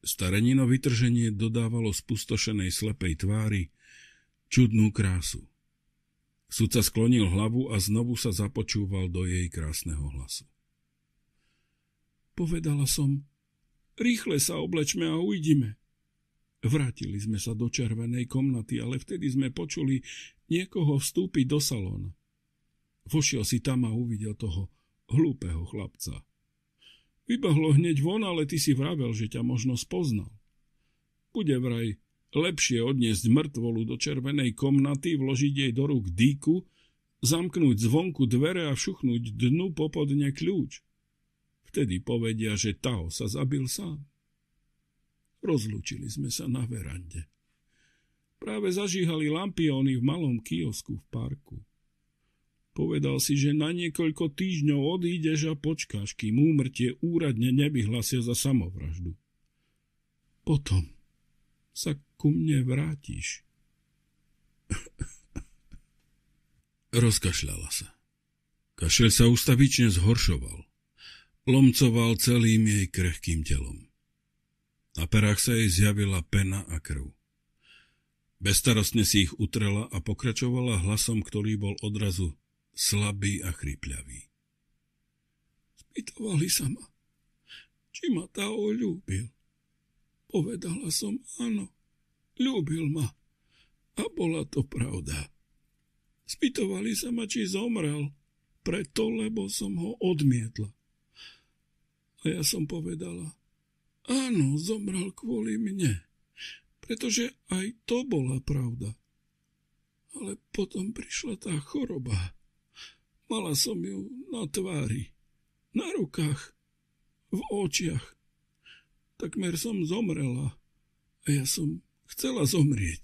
Starenino vytrženie dodávalo spustošenej slepej tvári čudnú krásu. Sudca sklonil hlavu a znovu sa započúval do jej krásneho hlasu. Povedala som, rýchle sa oblečme a ujdime. Vrátili sme sa do červenej komnaty, ale vtedy sme počuli niekoho vstúpiť do salóna. Vošiel si tam a uvidel toho hlúpeho chlapca. Vybehlo hneď von, ale ty si vravel, že ťa možno spoznal. Bude vraj lepšie odniesť mŕtvolu do červenej komnaty, vložiť jej do rúk dýku, zamknúť zvonku dvere a všuchnúť dnu popodne kľúč. Vtedy povedia, že Tao sa zabil sám. Rozlúčili sme sa na verande. Práve zažíhali lampióny v malom kiosku v parku. Povedal si, že na niekoľko týždňov odídeš a počkáš, kým úmrtie úradne nevyhlasia za samovraždu. Potom sa ku mne vrátiš. Rozkašľala sa. Kašel sa ustavične zhoršoval lomcoval celým jej krehkým telom. Na perách sa jej zjavila pena a krv. Bestarostne si ich utrela a pokračovala hlasom, ktorý bol odrazu slabý a chrypľavý. Spýtovali sa ma, či ma tá oľúbil. Povedala som áno, ľúbil ma a bola to pravda. Spýtovali sa ma, či zomrel, preto, lebo som ho odmietla. A ja som povedala, áno, zomrel kvôli mne, pretože aj to bola pravda. Ale potom prišla tá choroba. Mala som ju na tvári, na rukách, v očiach. Takmer som zomrela a ja som chcela zomrieť.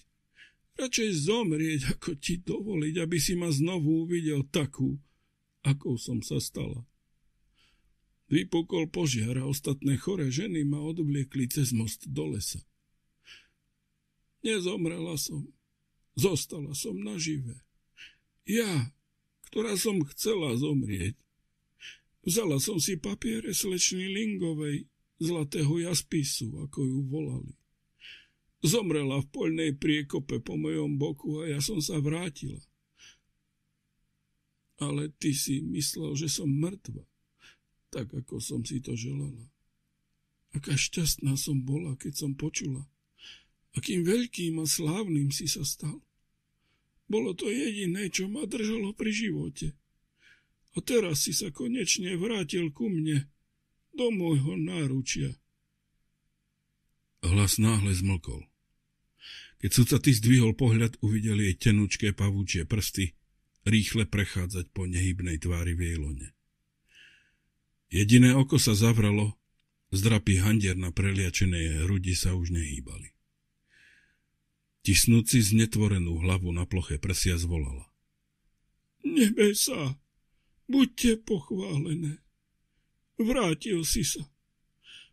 Radšej zomrieť, ako ti dovoliť, aby si ma znovu uvidel takú, akou som sa stala. Vypukol požiar a ostatné chore ženy ma odvliekli cez most do lesa. Nezomrela som. Zostala som nažive. Ja, ktorá som chcela zomrieť. Vzala som si papiere slečny Lingovej, zlatého jaspisu, ako ju volali. Zomrela v poľnej priekope po mojom boku a ja som sa vrátila. Ale ty si myslel, že som mŕtva tak ako som si to želala. Aká šťastná som bola, keď som počula, akým veľkým a slávnym si sa stal. Bolo to jediné, čo ma držalo pri živote. A teraz si sa konečne vrátil ku mne, do môjho náručia. Hlas náhle zmlkol. Keď ty zdvihol pohľad, uvidel jej tenučké pavúčie prsty rýchle prechádzať po nehybnej tvári v jej lone. Jediné oko sa zavralo, zdrapy handier na preliačenej hrudi sa už nehýbali. Tisnúci znetvorenú hlavu na ploche prsia zvolala. Nebesa, buďte pochválené. Vrátil si sa.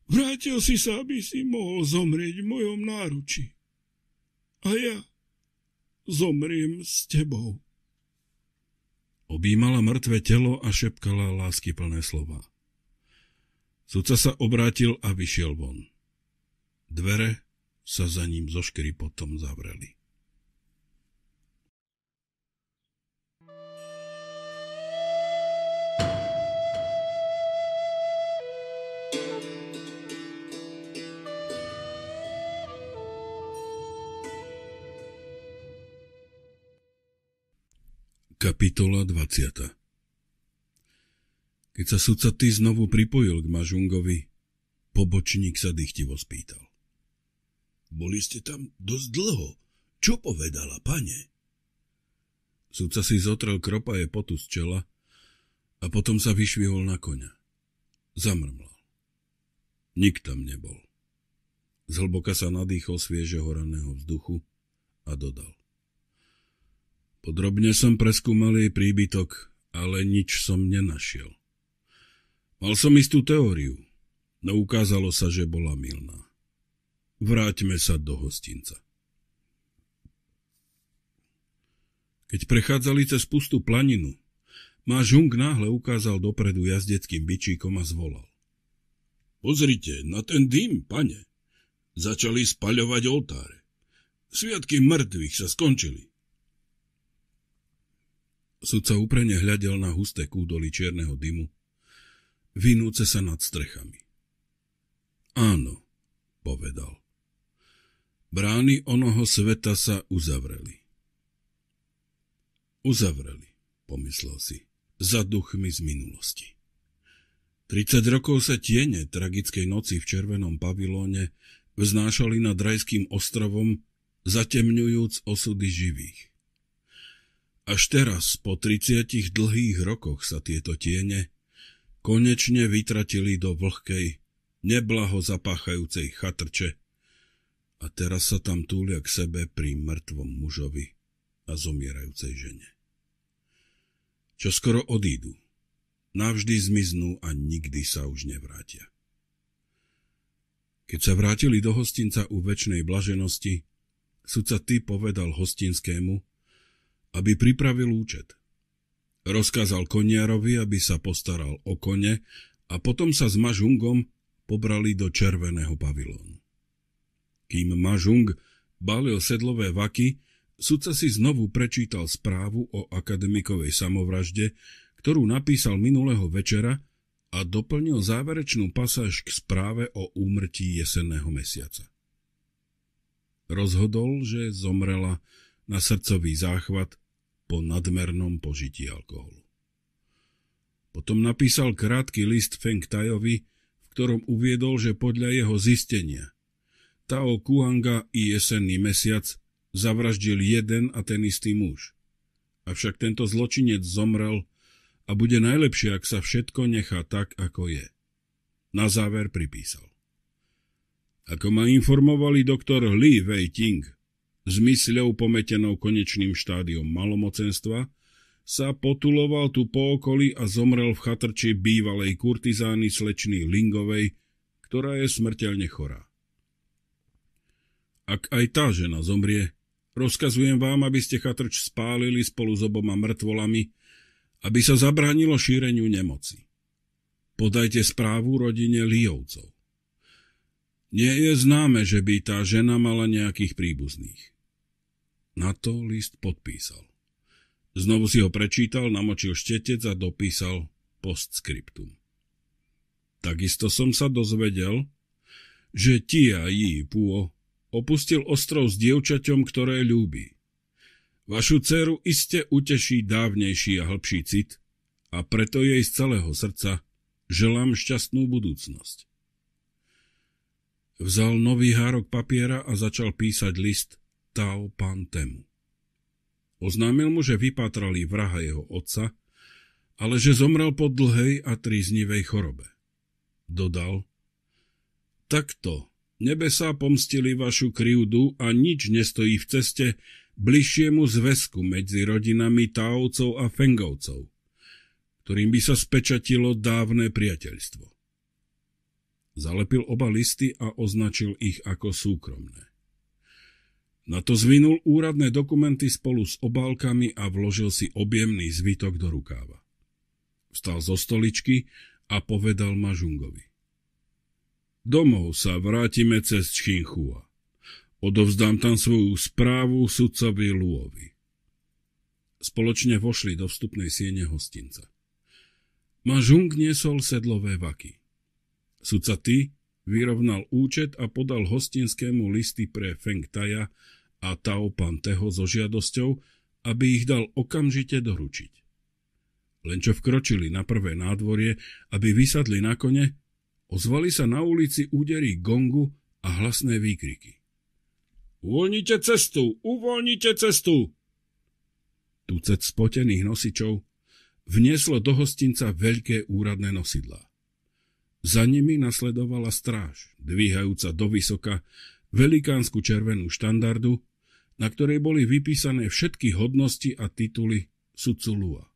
Vrátil si sa, aby si mohol zomrieť v mojom náruči. A ja zomriem s tebou. Obímala mŕtve telo a šepkala plné slova. Sudca sa obrátil a vyšiel von. Dvere sa za ním zo potom zavreli. Kapitola 20 keď sa sudca ty znovu pripojil k Mažungovi, pobočník sa dychtivo spýtal. Boli ste tam dosť dlho. Čo povedala, pane? Sudca si zotrel kropaje potu z čela a potom sa vyšvihol na koňa. Zamrmlal. Nik tam nebol. Zhlboka sa nadýchol sviežeho raného vzduchu a dodal. Podrobne som preskúmal jej príbytok, ale nič som nenašiel. Mal som istú teóriu, no ukázalo sa, že bola milná. Vráťme sa do hostinca. Keď prechádzali cez pustú planinu, má žung náhle ukázal dopredu jazdeckým bičíkom a zvolal. Pozrite na ten dym, pane. Začali spaľovať oltáre. Sviatky mŕtvych sa skončili. Sudca úprene hľadel na husté kúdoli čierneho dymu, vinúce sa nad strechami. Áno, povedal. Brány onoho sveta sa uzavreli. Uzavreli, pomyslel si, za duchmi z minulosti. 30 rokov sa tiene tragickej noci v červenom pavilóne vznášali nad rajským ostrovom, zatemňujúc osudy živých. Až teraz, po 30 dlhých rokoch sa tieto tiene konečne vytratili do vlhkej, neblaho zapáchajúcej chatrče a teraz sa tam túlia k sebe pri mŕtvom mužovi a zomierajúcej žene. Čo skoro odídu, navždy zmiznú a nikdy sa už nevrátia. Keď sa vrátili do hostinca u väčšnej blaženosti, sudca ty povedal hostinskému, aby pripravil účet – Rozkázal koniarovi, aby sa postaral o kone a potom sa s Mažungom pobrali do červeného pavilónu. Kým Mažung balil sedlové vaky, sudca si znovu prečítal správu o akademikovej samovražde, ktorú napísal minulého večera a doplnil záverečnú pasáž k správe o úmrtí jesenného mesiaca. Rozhodol, že zomrela na srdcový záchvat po nadmernom požití alkoholu. Potom napísal krátky list Feng Tajovi, v ktorom uviedol, že podľa jeho zistenia Tao Kuanga i jesenný mesiac zavraždil jeden a ten istý muž. Avšak tento zločinec zomrel a bude najlepšie, ak sa všetko nechá tak, ako je. Na záver pripísal. Ako ma informovali doktor Li Wei Ting, s mysľou pometenou konečným štádiom malomocenstva, sa potuloval tu po okolí a zomrel v chatrči bývalej kurtizány slečny Lingovej, ktorá je smrteľne chorá. Ak aj tá žena zomrie, rozkazujem vám, aby ste chatrč spálili spolu s oboma mŕtvolami, aby sa zabránilo šíreniu nemoci. Podajte správu rodine Lijovcov. Nie je známe, že by tá žena mala nejakých príbuzných. Na to list podpísal. Znovu si ho prečítal, namočil štetec a dopísal postscriptum. Takisto som sa dozvedel, že Tia Yi Puo opustil ostrov s dievčaťom, ktoré ľúbi. Vašu dceru iste uteší dávnejší a hlbší cit a preto jej z celého srdca želám šťastnú budúcnosť. Vzal nový hárok papiera a začal písať list Tao Pantemu. Oznámil mu, že vypátrali vraha jeho otca, ale že zomrel po dlhej a tríznivej chorobe. Dodal, takto nebesá pomstili vašu krivdu a nič nestojí v ceste bližšiemu zväzku medzi rodinami Taovcov a Fengovcov, ktorým by sa spečatilo dávne priateľstvo. Zalepil oba listy a označil ich ako súkromné. Na to zvinul úradné dokumenty spolu s obálkami a vložil si objemný zvitok do rukáva. Vstal zo stoličky a povedal Mažungovi. Domov sa vrátime cez Čchinchua. Odovzdám tam svoju správu sudcovi Luovi. Spoločne vošli do vstupnej siene hostinca. Mažung nesol sedlové vaky. Sudca Ty vyrovnal účet a podal hostinskému listy pre Feng Taja, a Tao Panteho so žiadosťou, aby ich dal okamžite doručiť. Len čo vkročili na prvé nádvorie, aby vysadli na kone, ozvali sa na ulici údery gongu a hlasné výkriky. Uvoľnite cestu! Uvoľnite cestu! Tucet spotených nosičov vnieslo do hostinca veľké úradné nosidlá. Za nimi nasledovala stráž, dvíhajúca do vysoka velikánsku červenú štandardu, na ktorej boli vypísané všetky hodnosti a tituly Suculua.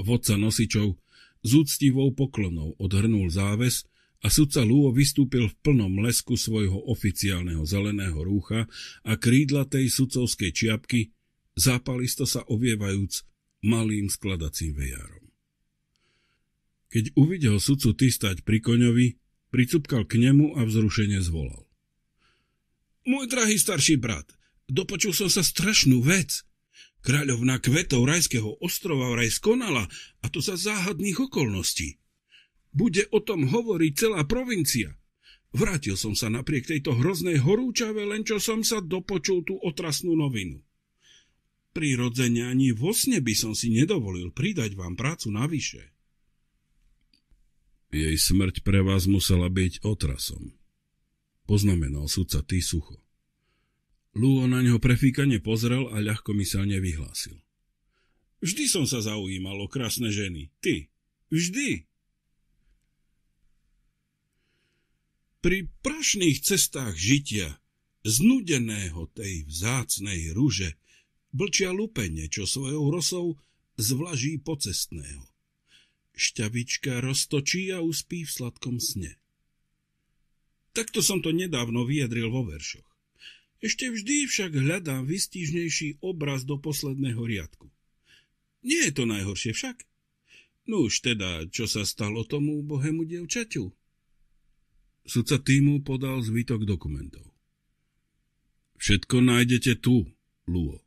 Vodca nosičov s úctivou poklonou odhrnul záves a sudca Luo vystúpil v plnom lesku svojho oficiálneho zeleného rúcha a krídla tej sudcovskej čiapky, zápalisto sa ovievajúc malým skladacím vejárom. Keď uvidel sudcu tystať pri koňovi, pricupkal k nemu a vzrušene zvolal. Môj drahý starší brat, dopočul som sa strašnú vec. Kráľovná kvetov rajského ostrova vraj skonala, a to za záhadných okolností. Bude o tom hovoriť celá provincia. Vrátil som sa napriek tejto hroznej horúčave, len čo som sa dopočul tú otrasnú novinu. Prirodzene ani vo sne by som si nedovolil pridať vám prácu navyše. Jej smrť pre vás musela byť otrasom, poznamenal sudca ty sucho. Luo na ňo prefíkane pozrel a ľahkomyselne vyhlásil. Vždy som sa zaujímal o krásne ženy. Ty. Vždy. Pri prašných cestách žitia, znudeného tej vzácnej ruže, blčia lupenie, čo svojou rosou zvlaží pocestného. Šťavička roztočí a uspí v sladkom sne. Takto som to nedávno vyjadril vo veršoch. Ešte vždy však hľadám vystížnejší obraz do posledného riadku. Nie je to najhoršie však. No už teda, čo sa stalo tomu bohému devčaťu? Sudca týmu podal zvytok dokumentov. Všetko nájdete tu, Luo.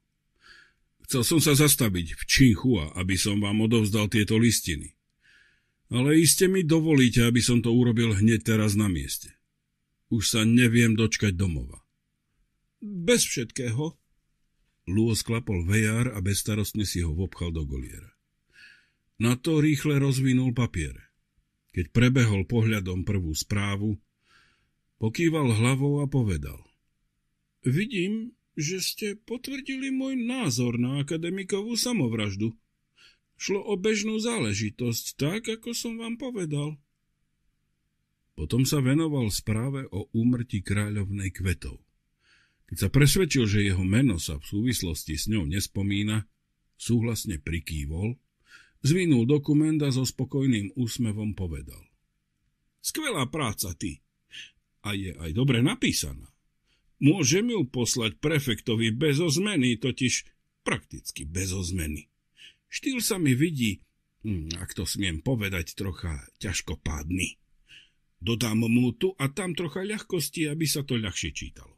Chcel som sa zastaviť v Činchua, aby som vám odovzdal tieto listiny. Ale iste mi dovolíte, aby som to urobil hneď teraz na mieste. Už sa neviem dočkať domova. Bez všetkého. Lúo sklapol vejár a bezstarostne si ho vopchal do goliera. Na to rýchle rozvinul papiere. Keď prebehol pohľadom prvú správu, pokýval hlavou a povedal. Vidím, že ste potvrdili môj názor na akademikovú samovraždu. Šlo o bežnú záležitosť, tak ako som vám povedal. Potom sa venoval správe o úmrti kráľovnej kvetov. Keď sa presvedčil, že jeho meno sa v súvislosti s ňou nespomína, súhlasne prikývol, zvinul dokument a so spokojným úsmevom povedal. Skvelá práca, ty! A je aj dobre napísaná. Môžem ju poslať prefektovi bez ozmeny, totiž prakticky bez ozmeny. Štýl sa mi vidí, hm, ak to smiem povedať, trocha ťažkopádny. Dodám mu tu a tam trocha ľahkosti, aby sa to ľahšie čítalo.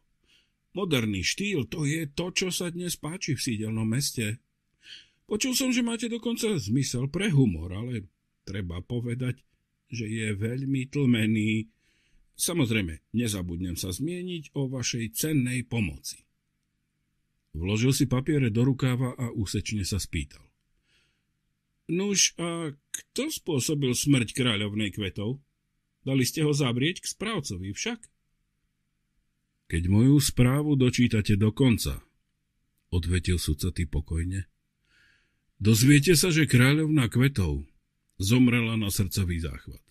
Moderný štýl to je to, čo sa dnes páči v sídelnom meste. Počul som, že máte dokonca zmysel pre humor, ale treba povedať, že je veľmi tlmený. Samozrejme, nezabudnem sa zmieniť o vašej cennej pomoci. Vložil si papiere do rukáva a úsečne sa spýtal. Nuž, a kto spôsobil smrť kráľovnej kvetov? Dali ste ho zavrieť k správcovi však? Keď moju správu dočítate do konca, odvetil sudcatý pokojne, dozviete sa, že kráľovná kvetov zomrela na srdcový záchvat.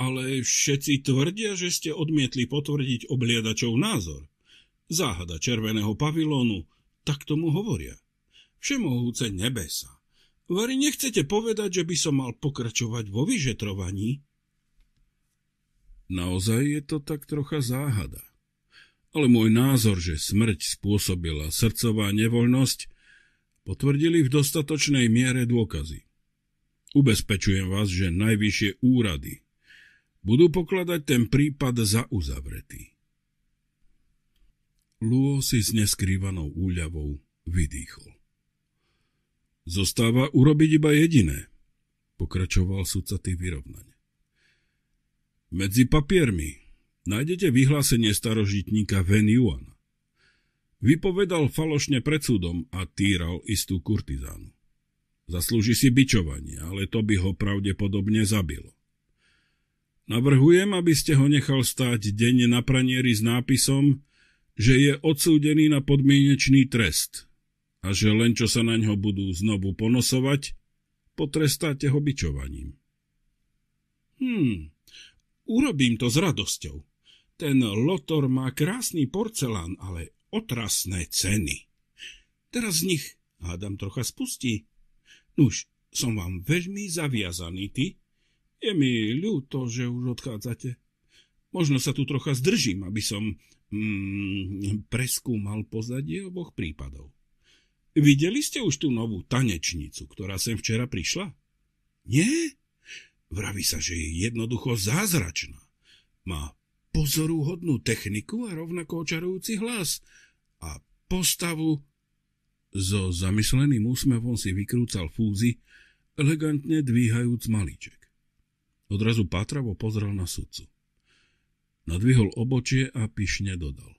Ale všetci tvrdia, že ste odmietli potvrdiť obliadačov názor. Záhada červeného pavilónu, tak tomu hovoria. Všemohúce nebesa. Vary nechcete povedať, že by som mal pokračovať vo vyšetrovaní? Naozaj je to tak trocha záhada. Ale môj názor, že smrť spôsobila srdcová nevoľnosť, potvrdili v dostatočnej miere dôkazy. Ubezpečujem vás, že najvyššie úrady budú pokladať ten prípad za uzavretý. Luo si s neskrývanou úľavou vydýchol. Zostáva urobiť iba jediné, pokračoval tých vyrovnanie. Medzi papiermi nájdete vyhlásenie starožitníka Ven Juana. Vypovedal falošne pred súdom a týral istú kurtizánu. Zaslúži si bičovanie, ale to by ho pravdepodobne zabilo. Navrhujem, aby ste ho nechal stáť denne na pranieri s nápisom, že je odsúdený na podmienečný trest – a že len čo sa na ňo budú znovu ponosovať, potrestáte ho bičovaním. Hmm, urobím to s radosťou. Ten Lotor má krásny porcelán, ale otrasné ceny. Teraz z nich, hádam, trocha spustí. Nuž, som vám veľmi zaviazaný, ty. Je mi ľúto, že už odchádzate. Možno sa tu trocha zdržím, aby som mm, preskúmal pozadie oboch prípadov. Videli ste už tú novú tanečnicu, ktorá sem včera prišla? Nie? Vraví sa, že je jednoducho zázračná. Má pozoruhodnú techniku a rovnako očarujúci hlas a postavu. So zamysleným úsmevom si vykrúcal fúzi, elegantne dvíhajúc maliček. Odrazu pátravo pozrel na sudcu. Nadvihol obočie a pyšne dodal.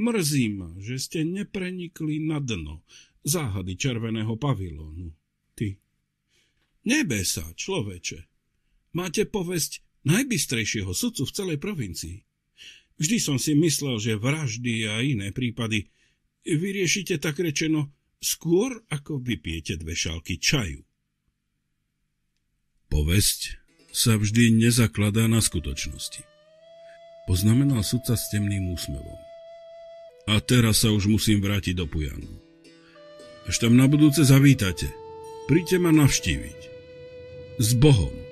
Mrzí ma, že ste neprenikli na dno záhady červeného pavilónu. Ty. Nebe sa, človeče. Máte povesť najbystrejšieho sudcu v celej provincii. Vždy som si myslel, že vraždy a iné prípady vyriešite tak rečeno skôr, ako vypijete dve šálky čaju. Povesť sa vždy nezakladá na skutočnosti. Poznamenal sudca s temným úsmevom. A teraz sa už musím vrátiť do Pujanu. Až tam na budúce zavítate. Príďte ma navštíviť. S Bohom.